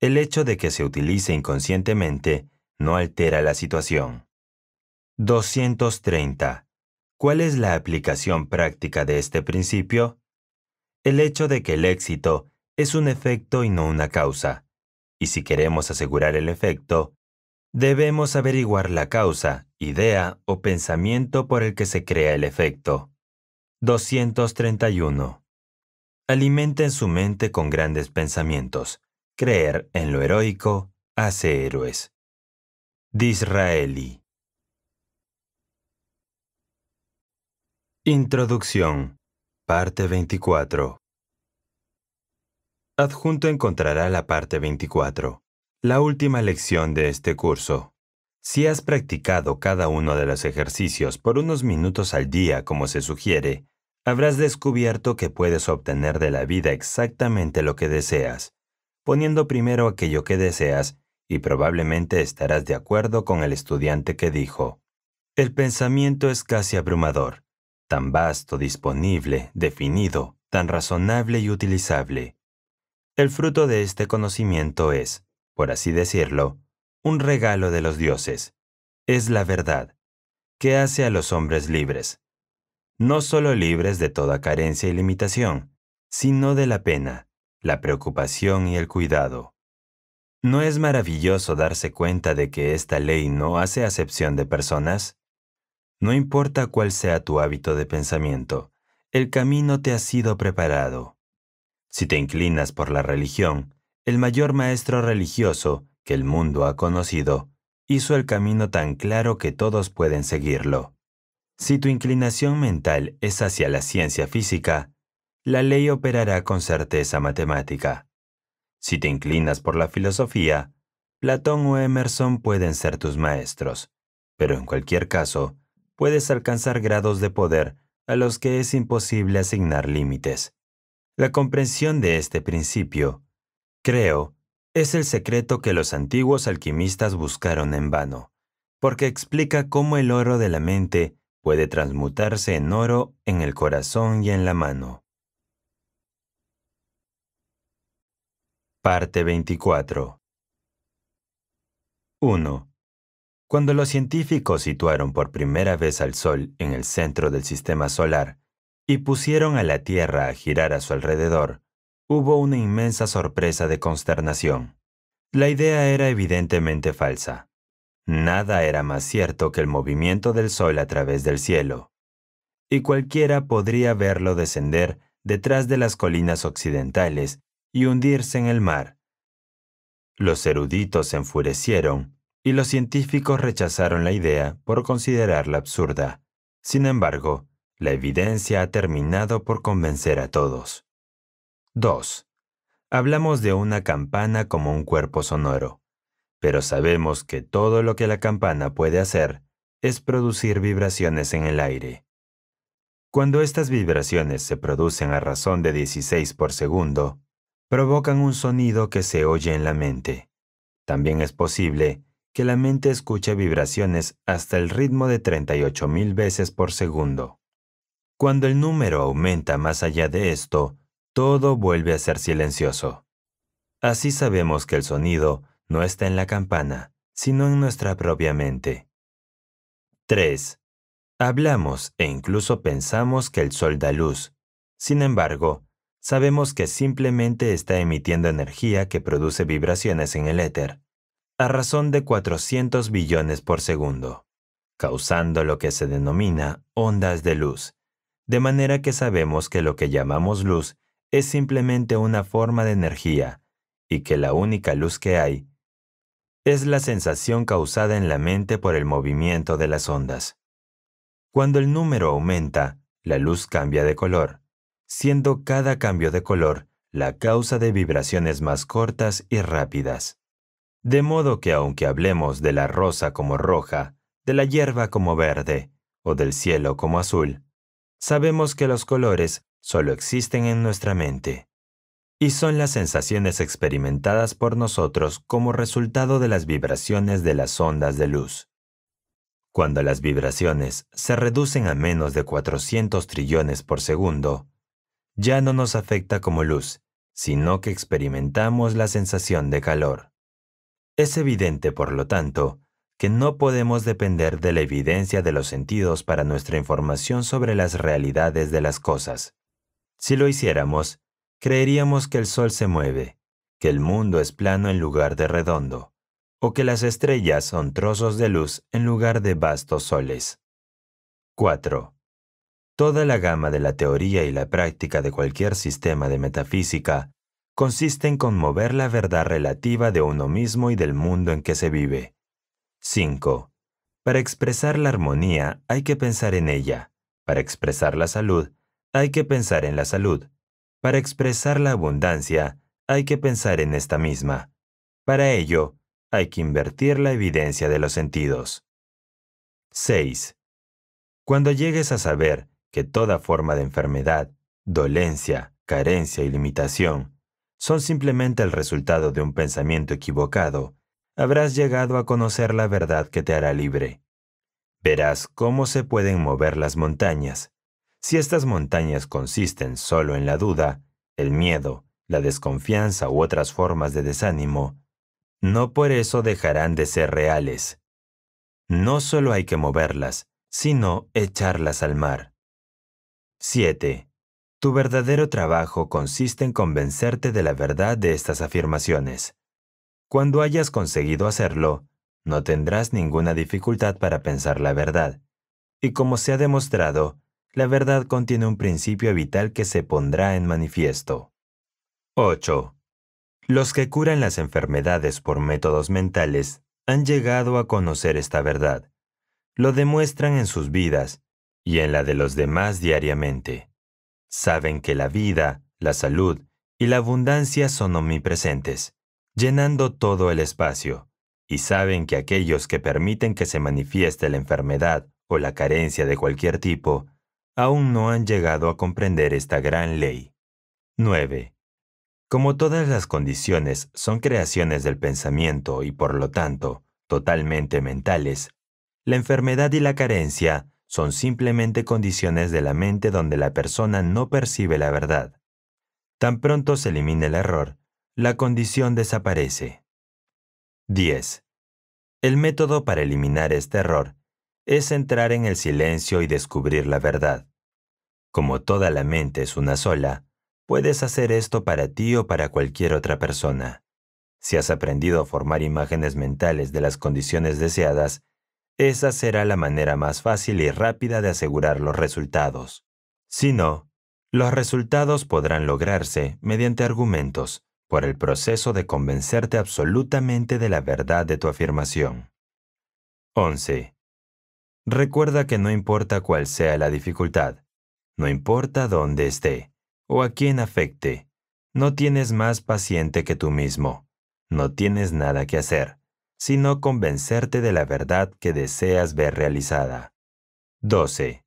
El hecho de que se utilice inconscientemente no altera la situación. 230. ¿Cuál es la aplicación práctica de este principio? El hecho de que el éxito es un efecto y no una causa, y si queremos asegurar el efecto, debemos averiguar la causa, idea o pensamiento por el que se crea el efecto. 231. Alimenten su mente con grandes pensamientos Creer en lo heroico hace héroes. Disraeli. Introducción. Parte 24. Adjunto encontrará la parte 24, la última lección de este curso. Si has practicado cada uno de los ejercicios por unos minutos al día como se sugiere, habrás descubierto que puedes obtener de la vida exactamente lo que deseas poniendo primero aquello que deseas, y probablemente estarás de acuerdo con el estudiante que dijo, el pensamiento es casi abrumador, tan vasto, disponible, definido, tan razonable y utilizable. El fruto de este conocimiento es, por así decirlo, un regalo de los dioses. Es la verdad, que hace a los hombres libres. No solo libres de toda carencia y limitación, sino de la pena, la preocupación y el cuidado. ¿No es maravilloso darse cuenta de que esta ley no hace acepción de personas? No importa cuál sea tu hábito de pensamiento, el camino te ha sido preparado. Si te inclinas por la religión, el mayor maestro religioso que el mundo ha conocido hizo el camino tan claro que todos pueden seguirlo. Si tu inclinación mental es hacia la ciencia física, la ley operará con certeza matemática. Si te inclinas por la filosofía, Platón o Emerson pueden ser tus maestros, pero en cualquier caso, puedes alcanzar grados de poder a los que es imposible asignar límites. La comprensión de este principio, creo, es el secreto que los antiguos alquimistas buscaron en vano, porque explica cómo el oro de la mente puede transmutarse en oro en el corazón y en la mano. Parte 24 1. Cuando los científicos situaron por primera vez al Sol en el centro del sistema solar y pusieron a la Tierra a girar a su alrededor, hubo una inmensa sorpresa de consternación. La idea era evidentemente falsa. Nada era más cierto que el movimiento del Sol a través del cielo. Y cualquiera podría verlo descender detrás de las colinas occidentales y hundirse en el mar. Los eruditos se enfurecieron y los científicos rechazaron la idea por considerarla absurda. Sin embargo, la evidencia ha terminado por convencer a todos. 2. Hablamos de una campana como un cuerpo sonoro, pero sabemos que todo lo que la campana puede hacer es producir vibraciones en el aire. Cuando estas vibraciones se producen a razón de 16 por segundo, provocan un sonido que se oye en la mente. También es posible que la mente escuche vibraciones hasta el ritmo de 38.000 veces por segundo. Cuando el número aumenta más allá de esto, todo vuelve a ser silencioso. Así sabemos que el sonido no está en la campana, sino en nuestra propia mente. 3. Hablamos e incluso pensamos que el sol da luz. Sin embargo, sabemos que simplemente está emitiendo energía que produce vibraciones en el éter, a razón de 400 billones por segundo, causando lo que se denomina ondas de luz, de manera que sabemos que lo que llamamos luz es simplemente una forma de energía y que la única luz que hay es la sensación causada en la mente por el movimiento de las ondas. Cuando el número aumenta, la luz cambia de color siendo cada cambio de color la causa de vibraciones más cortas y rápidas. De modo que aunque hablemos de la rosa como roja, de la hierba como verde, o del cielo como azul, sabemos que los colores solo existen en nuestra mente. Y son las sensaciones experimentadas por nosotros como resultado de las vibraciones de las ondas de luz. Cuando las vibraciones se reducen a menos de 400 trillones por segundo, ya no nos afecta como luz, sino que experimentamos la sensación de calor. Es evidente, por lo tanto, que no podemos depender de la evidencia de los sentidos para nuestra información sobre las realidades de las cosas. Si lo hiciéramos, creeríamos que el Sol se mueve, que el mundo es plano en lugar de redondo, o que las estrellas son trozos de luz en lugar de vastos soles. 4. Toda la gama de la teoría y la práctica de cualquier sistema de metafísica consiste en conmover la verdad relativa de uno mismo y del mundo en que se vive. 5. Para expresar la armonía hay que pensar en ella. Para expresar la salud hay que pensar en la salud. Para expresar la abundancia hay que pensar en esta misma. Para ello, hay que invertir la evidencia de los sentidos. 6. Cuando llegues a saber que toda forma de enfermedad, dolencia, carencia y limitación son simplemente el resultado de un pensamiento equivocado, habrás llegado a conocer la verdad que te hará libre. Verás cómo se pueden mover las montañas. Si estas montañas consisten solo en la duda, el miedo, la desconfianza u otras formas de desánimo, no por eso dejarán de ser reales. No solo hay que moverlas, sino echarlas al mar. 7. Tu verdadero trabajo consiste en convencerte de la verdad de estas afirmaciones. Cuando hayas conseguido hacerlo, no tendrás ninguna dificultad para pensar la verdad. Y como se ha demostrado, la verdad contiene un principio vital que se pondrá en manifiesto. 8. Los que curan las enfermedades por métodos mentales han llegado a conocer esta verdad. Lo demuestran en sus vidas, y en la de los demás diariamente. Saben que la vida, la salud y la abundancia son omnipresentes, llenando todo el espacio, y saben que aquellos que permiten que se manifieste la enfermedad o la carencia de cualquier tipo, aún no han llegado a comprender esta gran ley. 9. Como todas las condiciones son creaciones del pensamiento y por lo tanto totalmente mentales, la enfermedad y la carencia son simplemente condiciones de la mente donde la persona no percibe la verdad. Tan pronto se elimina el error, la condición desaparece. 10. El método para eliminar este error es entrar en el silencio y descubrir la verdad. Como toda la mente es una sola, puedes hacer esto para ti o para cualquier otra persona. Si has aprendido a formar imágenes mentales de las condiciones deseadas, esa será la manera más fácil y rápida de asegurar los resultados. Si no, los resultados podrán lograrse mediante argumentos, por el proceso de convencerte absolutamente de la verdad de tu afirmación. 11. Recuerda que no importa cuál sea la dificultad, no importa dónde esté o a quién afecte, no tienes más paciente que tú mismo, no tienes nada que hacer sino convencerte de la verdad que deseas ver realizada. 12.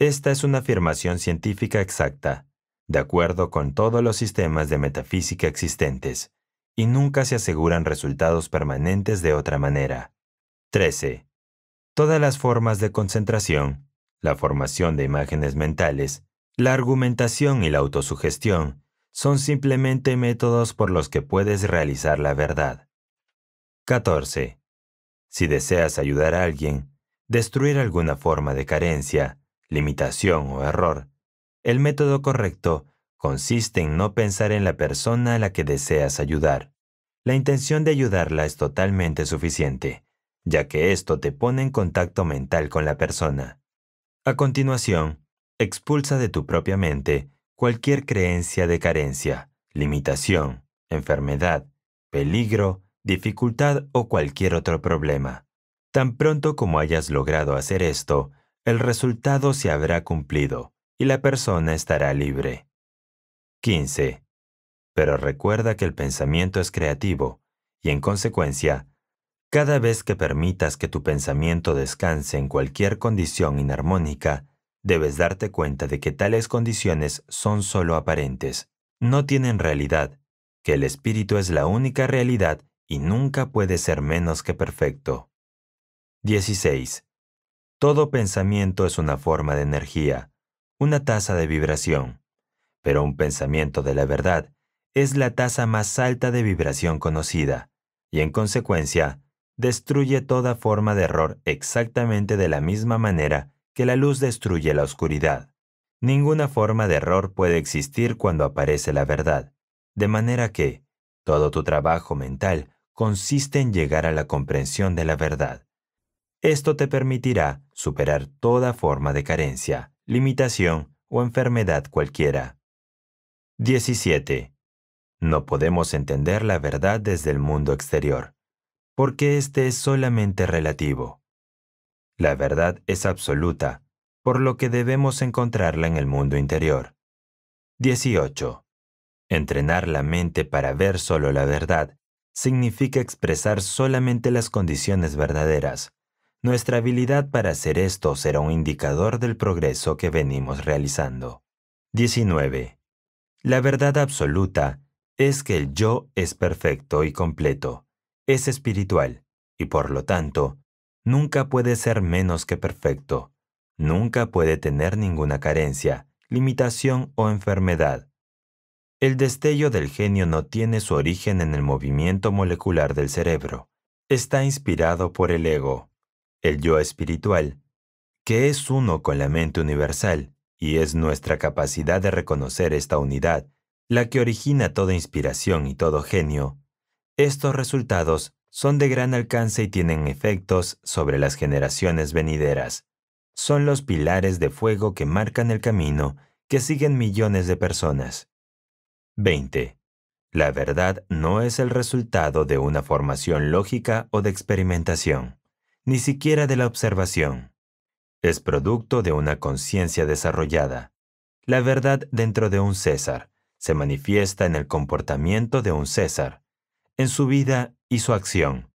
Esta es una afirmación científica exacta, de acuerdo con todos los sistemas de metafísica existentes, y nunca se aseguran resultados permanentes de otra manera. 13. Todas las formas de concentración, la formación de imágenes mentales, la argumentación y la autosugestión son simplemente métodos por los que puedes realizar la verdad. 14. Si deseas ayudar a alguien, destruir alguna forma de carencia, limitación o error, el método correcto consiste en no pensar en la persona a la que deseas ayudar. La intención de ayudarla es totalmente suficiente, ya que esto te pone en contacto mental con la persona. A continuación, expulsa de tu propia mente cualquier creencia de carencia, limitación, enfermedad, peligro, dificultad o cualquier otro problema. Tan pronto como hayas logrado hacer esto, el resultado se habrá cumplido y la persona estará libre. 15. Pero recuerda que el pensamiento es creativo y en consecuencia, cada vez que permitas que tu pensamiento descanse en cualquier condición inarmónica, debes darte cuenta de que tales condiciones son solo aparentes, no tienen realidad, que el espíritu es la única realidad y nunca puede ser menos que perfecto. 16. Todo pensamiento es una forma de energía, una tasa de vibración, pero un pensamiento de la verdad es la tasa más alta de vibración conocida, y en consecuencia, destruye toda forma de error exactamente de la misma manera que la luz destruye la oscuridad. Ninguna forma de error puede existir cuando aparece la verdad, de manera que todo tu trabajo mental consiste en llegar a la comprensión de la verdad. Esto te permitirá superar toda forma de carencia, limitación o enfermedad cualquiera. 17. No podemos entender la verdad desde el mundo exterior, porque éste es solamente relativo. La verdad es absoluta, por lo que debemos encontrarla en el mundo interior. 18. Entrenar la mente para ver solo la verdad significa expresar solamente las condiciones verdaderas. Nuestra habilidad para hacer esto será un indicador del progreso que venimos realizando. 19. La verdad absoluta es que el yo es perfecto y completo, es espiritual, y por lo tanto, nunca puede ser menos que perfecto, nunca puede tener ninguna carencia, limitación o enfermedad, el destello del genio no tiene su origen en el movimiento molecular del cerebro. Está inspirado por el ego, el yo espiritual, que es uno con la mente universal, y es nuestra capacidad de reconocer esta unidad, la que origina toda inspiración y todo genio. Estos resultados son de gran alcance y tienen efectos sobre las generaciones venideras. Son los pilares de fuego que marcan el camino que siguen millones de personas. 20. La verdad no es el resultado de una formación lógica o de experimentación, ni siquiera de la observación. Es producto de una conciencia desarrollada. La verdad dentro de un César se manifiesta en el comportamiento de un César, en su vida y su acción,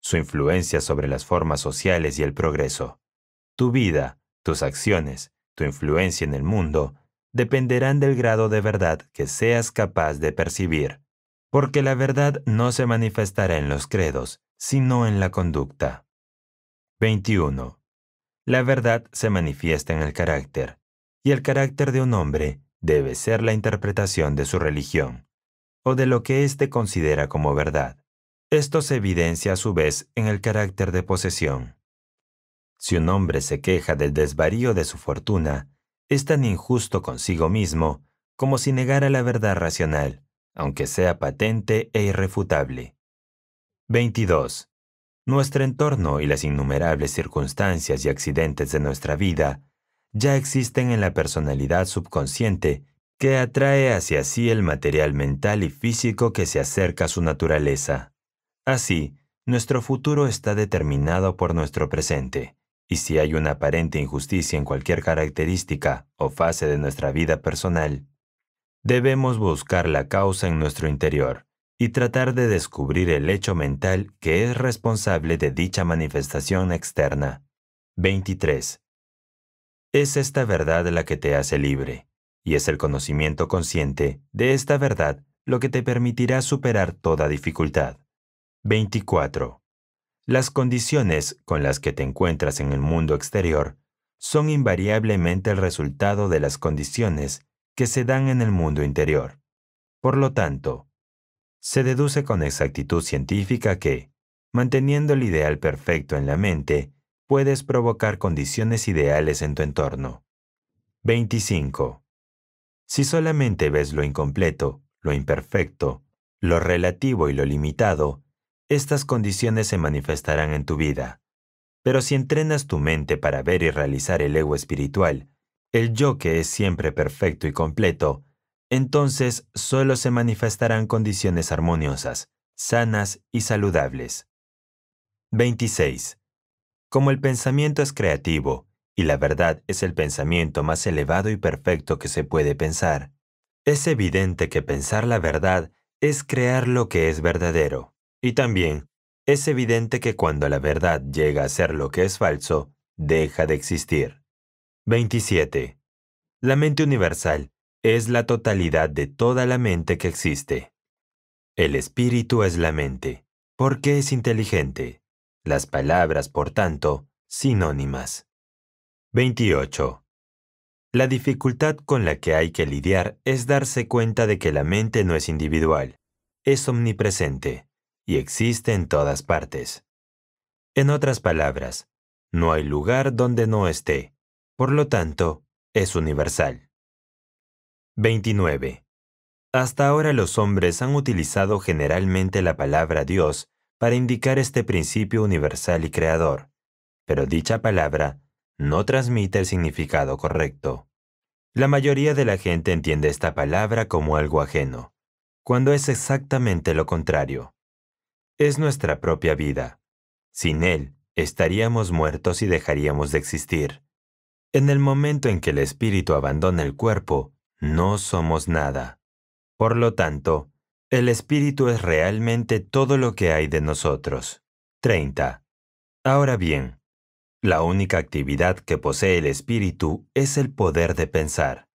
su influencia sobre las formas sociales y el progreso. Tu vida, tus acciones, tu influencia en el mundo dependerán del grado de verdad que seas capaz de percibir, porque la verdad no se manifestará en los credos, sino en la conducta. 21. La verdad se manifiesta en el carácter, y el carácter de un hombre debe ser la interpretación de su religión, o de lo que éste considera como verdad. Esto se evidencia a su vez en el carácter de posesión. Si un hombre se queja del desvarío de su fortuna, es tan injusto consigo mismo como si negara la verdad racional, aunque sea patente e irrefutable. 22. Nuestro entorno y las innumerables circunstancias y accidentes de nuestra vida ya existen en la personalidad subconsciente que atrae hacia sí el material mental y físico que se acerca a su naturaleza. Así, nuestro futuro está determinado por nuestro presente y si hay una aparente injusticia en cualquier característica o fase de nuestra vida personal, debemos buscar la causa en nuestro interior y tratar de descubrir el hecho mental que es responsable de dicha manifestación externa. 23. Es esta verdad la que te hace libre, y es el conocimiento consciente de esta verdad lo que te permitirá superar toda dificultad. 24. Las condiciones con las que te encuentras en el mundo exterior son invariablemente el resultado de las condiciones que se dan en el mundo interior. Por lo tanto, se deduce con exactitud científica que, manteniendo el ideal perfecto en la mente, puedes provocar condiciones ideales en tu entorno. 25. Si solamente ves lo incompleto, lo imperfecto, lo relativo y lo limitado, estas condiciones se manifestarán en tu vida. Pero si entrenas tu mente para ver y realizar el ego espiritual, el yo que es siempre perfecto y completo, entonces solo se manifestarán condiciones armoniosas, sanas y saludables. 26. Como el pensamiento es creativo, y la verdad es el pensamiento más elevado y perfecto que se puede pensar, es evidente que pensar la verdad es crear lo que es verdadero. Y también, es evidente que cuando la verdad llega a ser lo que es falso, deja de existir. 27. La mente universal es la totalidad de toda la mente que existe. El espíritu es la mente, porque es inteligente. Las palabras, por tanto, sinónimas. 28. La dificultad con la que hay que lidiar es darse cuenta de que la mente no es individual, es omnipresente y existe en todas partes. En otras palabras, no hay lugar donde no esté, por lo tanto, es universal. 29. Hasta ahora los hombres han utilizado generalmente la palabra Dios para indicar este principio universal y creador, pero dicha palabra no transmite el significado correcto. La mayoría de la gente entiende esta palabra como algo ajeno, cuando es exactamente lo contrario es nuestra propia vida. Sin Él, estaríamos muertos y dejaríamos de existir. En el momento en que el espíritu abandona el cuerpo, no somos nada. Por lo tanto, el espíritu es realmente todo lo que hay de nosotros. 30. Ahora bien, la única actividad que posee el espíritu es el poder de pensar.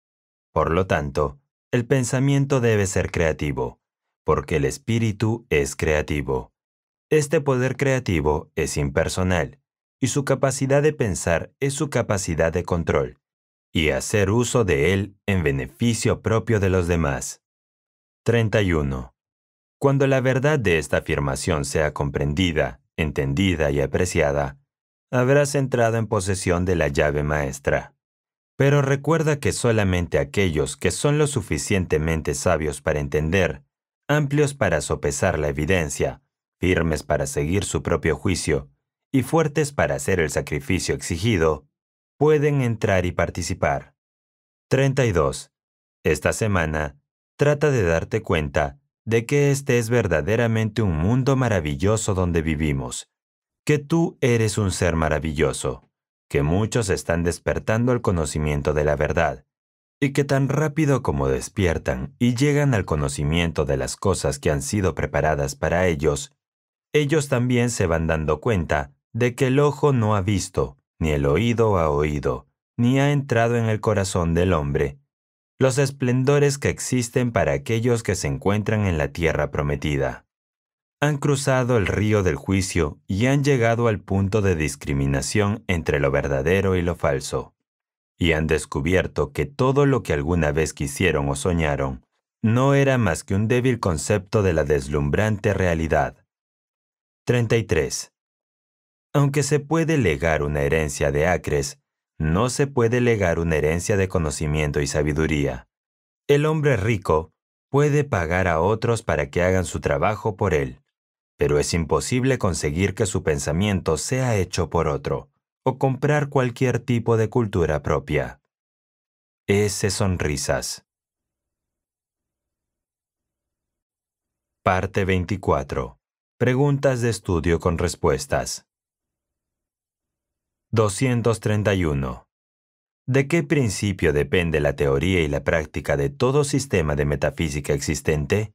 Por lo tanto, el pensamiento debe ser creativo, porque el espíritu es creativo. Este poder creativo es impersonal, y su capacidad de pensar es su capacidad de control, y hacer uso de él en beneficio propio de los demás. 31. Cuando la verdad de esta afirmación sea comprendida, entendida y apreciada, habrás entrado en posesión de la llave maestra. Pero recuerda que solamente aquellos que son lo suficientemente sabios para entender amplios para sopesar la evidencia, firmes para seguir su propio juicio y fuertes para hacer el sacrificio exigido, pueden entrar y participar. 32. Esta semana, trata de darte cuenta de que este es verdaderamente un mundo maravilloso donde vivimos, que tú eres un ser maravilloso, que muchos están despertando el conocimiento de la verdad, y que tan rápido como despiertan y llegan al conocimiento de las cosas que han sido preparadas para ellos, ellos también se van dando cuenta de que el ojo no ha visto, ni el oído ha oído, ni ha entrado en el corazón del hombre, los esplendores que existen para aquellos que se encuentran en la tierra prometida. Han cruzado el río del juicio y han llegado al punto de discriminación entre lo verdadero y lo falso y han descubierto que todo lo que alguna vez quisieron o soñaron no era más que un débil concepto de la deslumbrante realidad. 33. Aunque se puede legar una herencia de acres, no se puede legar una herencia de conocimiento y sabiduría. El hombre rico puede pagar a otros para que hagan su trabajo por él, pero es imposible conseguir que su pensamiento sea hecho por otro comprar cualquier tipo de cultura propia. Ese sonrisas. Parte 24. Preguntas de estudio con respuestas. 231. ¿De qué principio depende la teoría y la práctica de todo sistema de metafísica existente?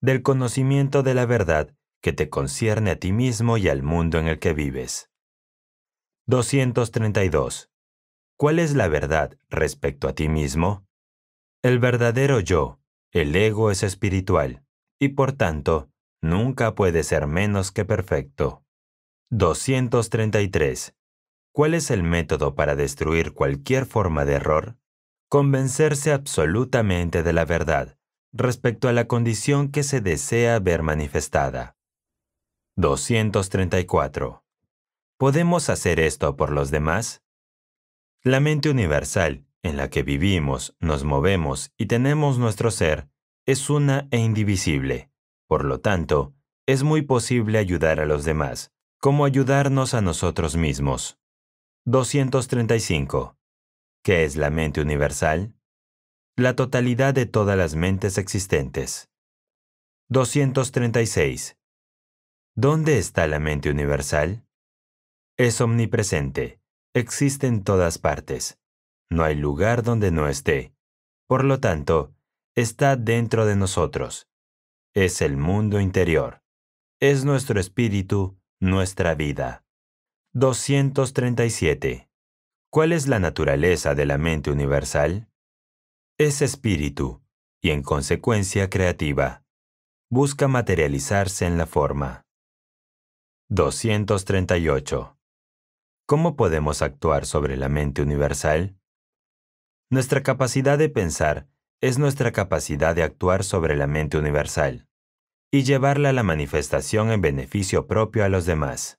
Del conocimiento de la verdad que te concierne a ti mismo y al mundo en el que vives. 232. ¿Cuál es la verdad respecto a ti mismo? El verdadero yo, el ego es espiritual, y por tanto, nunca puede ser menos que perfecto. 233. ¿Cuál es el método para destruir cualquier forma de error? Convencerse absolutamente de la verdad respecto a la condición que se desea ver manifestada. 234. ¿Podemos hacer esto por los demás? La mente universal, en la que vivimos, nos movemos y tenemos nuestro ser, es una e indivisible. Por lo tanto, es muy posible ayudar a los demás, como ayudarnos a nosotros mismos. 235. ¿Qué es la mente universal? La totalidad de todas las mentes existentes. 236. ¿Dónde está la mente universal? Es omnipresente, existe en todas partes. No hay lugar donde no esté. Por lo tanto, está dentro de nosotros. Es el mundo interior. Es nuestro espíritu, nuestra vida. 237. ¿Cuál es la naturaleza de la mente universal? Es espíritu, y en consecuencia creativa. Busca materializarse en la forma. 238. ¿Cómo podemos actuar sobre la mente universal? Nuestra capacidad de pensar es nuestra capacidad de actuar sobre la mente universal y llevarla a la manifestación en beneficio propio a los demás.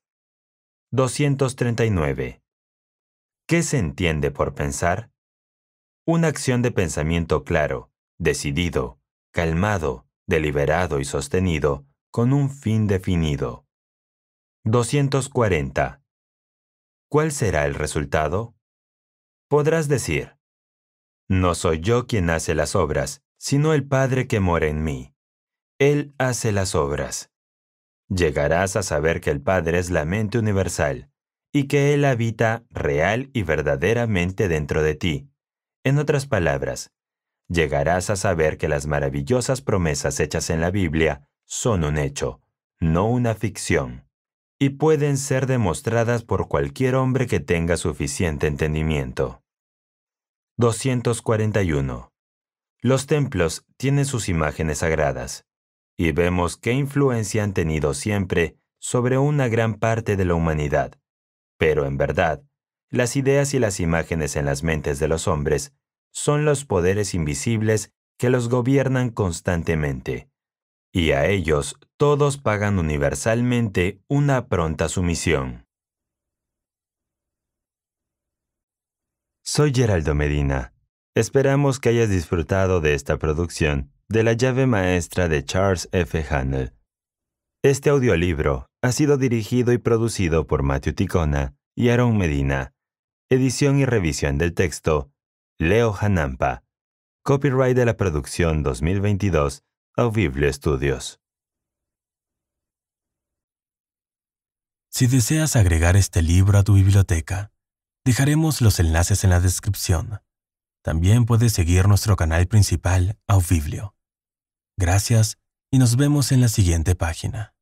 239. ¿Qué se entiende por pensar? Una acción de pensamiento claro, decidido, calmado, deliberado y sostenido con un fin definido. 240. ¿cuál será el resultado? Podrás decir, No soy yo quien hace las obras, sino el Padre que mora en mí. Él hace las obras. Llegarás a saber que el Padre es la mente universal y que Él habita real y verdaderamente dentro de ti. En otras palabras, llegarás a saber que las maravillosas promesas hechas en la Biblia son un hecho, no una ficción y pueden ser demostradas por cualquier hombre que tenga suficiente entendimiento. 241. Los templos tienen sus imágenes sagradas, y vemos qué influencia han tenido siempre sobre una gran parte de la humanidad. Pero en verdad, las ideas y las imágenes en las mentes de los hombres son los poderes invisibles que los gobiernan constantemente y a ellos todos pagan universalmente una pronta sumisión. Soy Geraldo Medina. Esperamos que hayas disfrutado de esta producción de la llave maestra de Charles F. Handel. Este audiolibro ha sido dirigido y producido por Matthew Ticona y Aaron Medina. Edición y revisión del texto, Leo Hanampa. Copyright de la producción 2022 Audible estudios. Si deseas agregar este libro a tu biblioteca, dejaremos los enlaces en la descripción. También puedes seguir nuestro canal principal, Audiblio. Gracias y nos vemos en la siguiente página.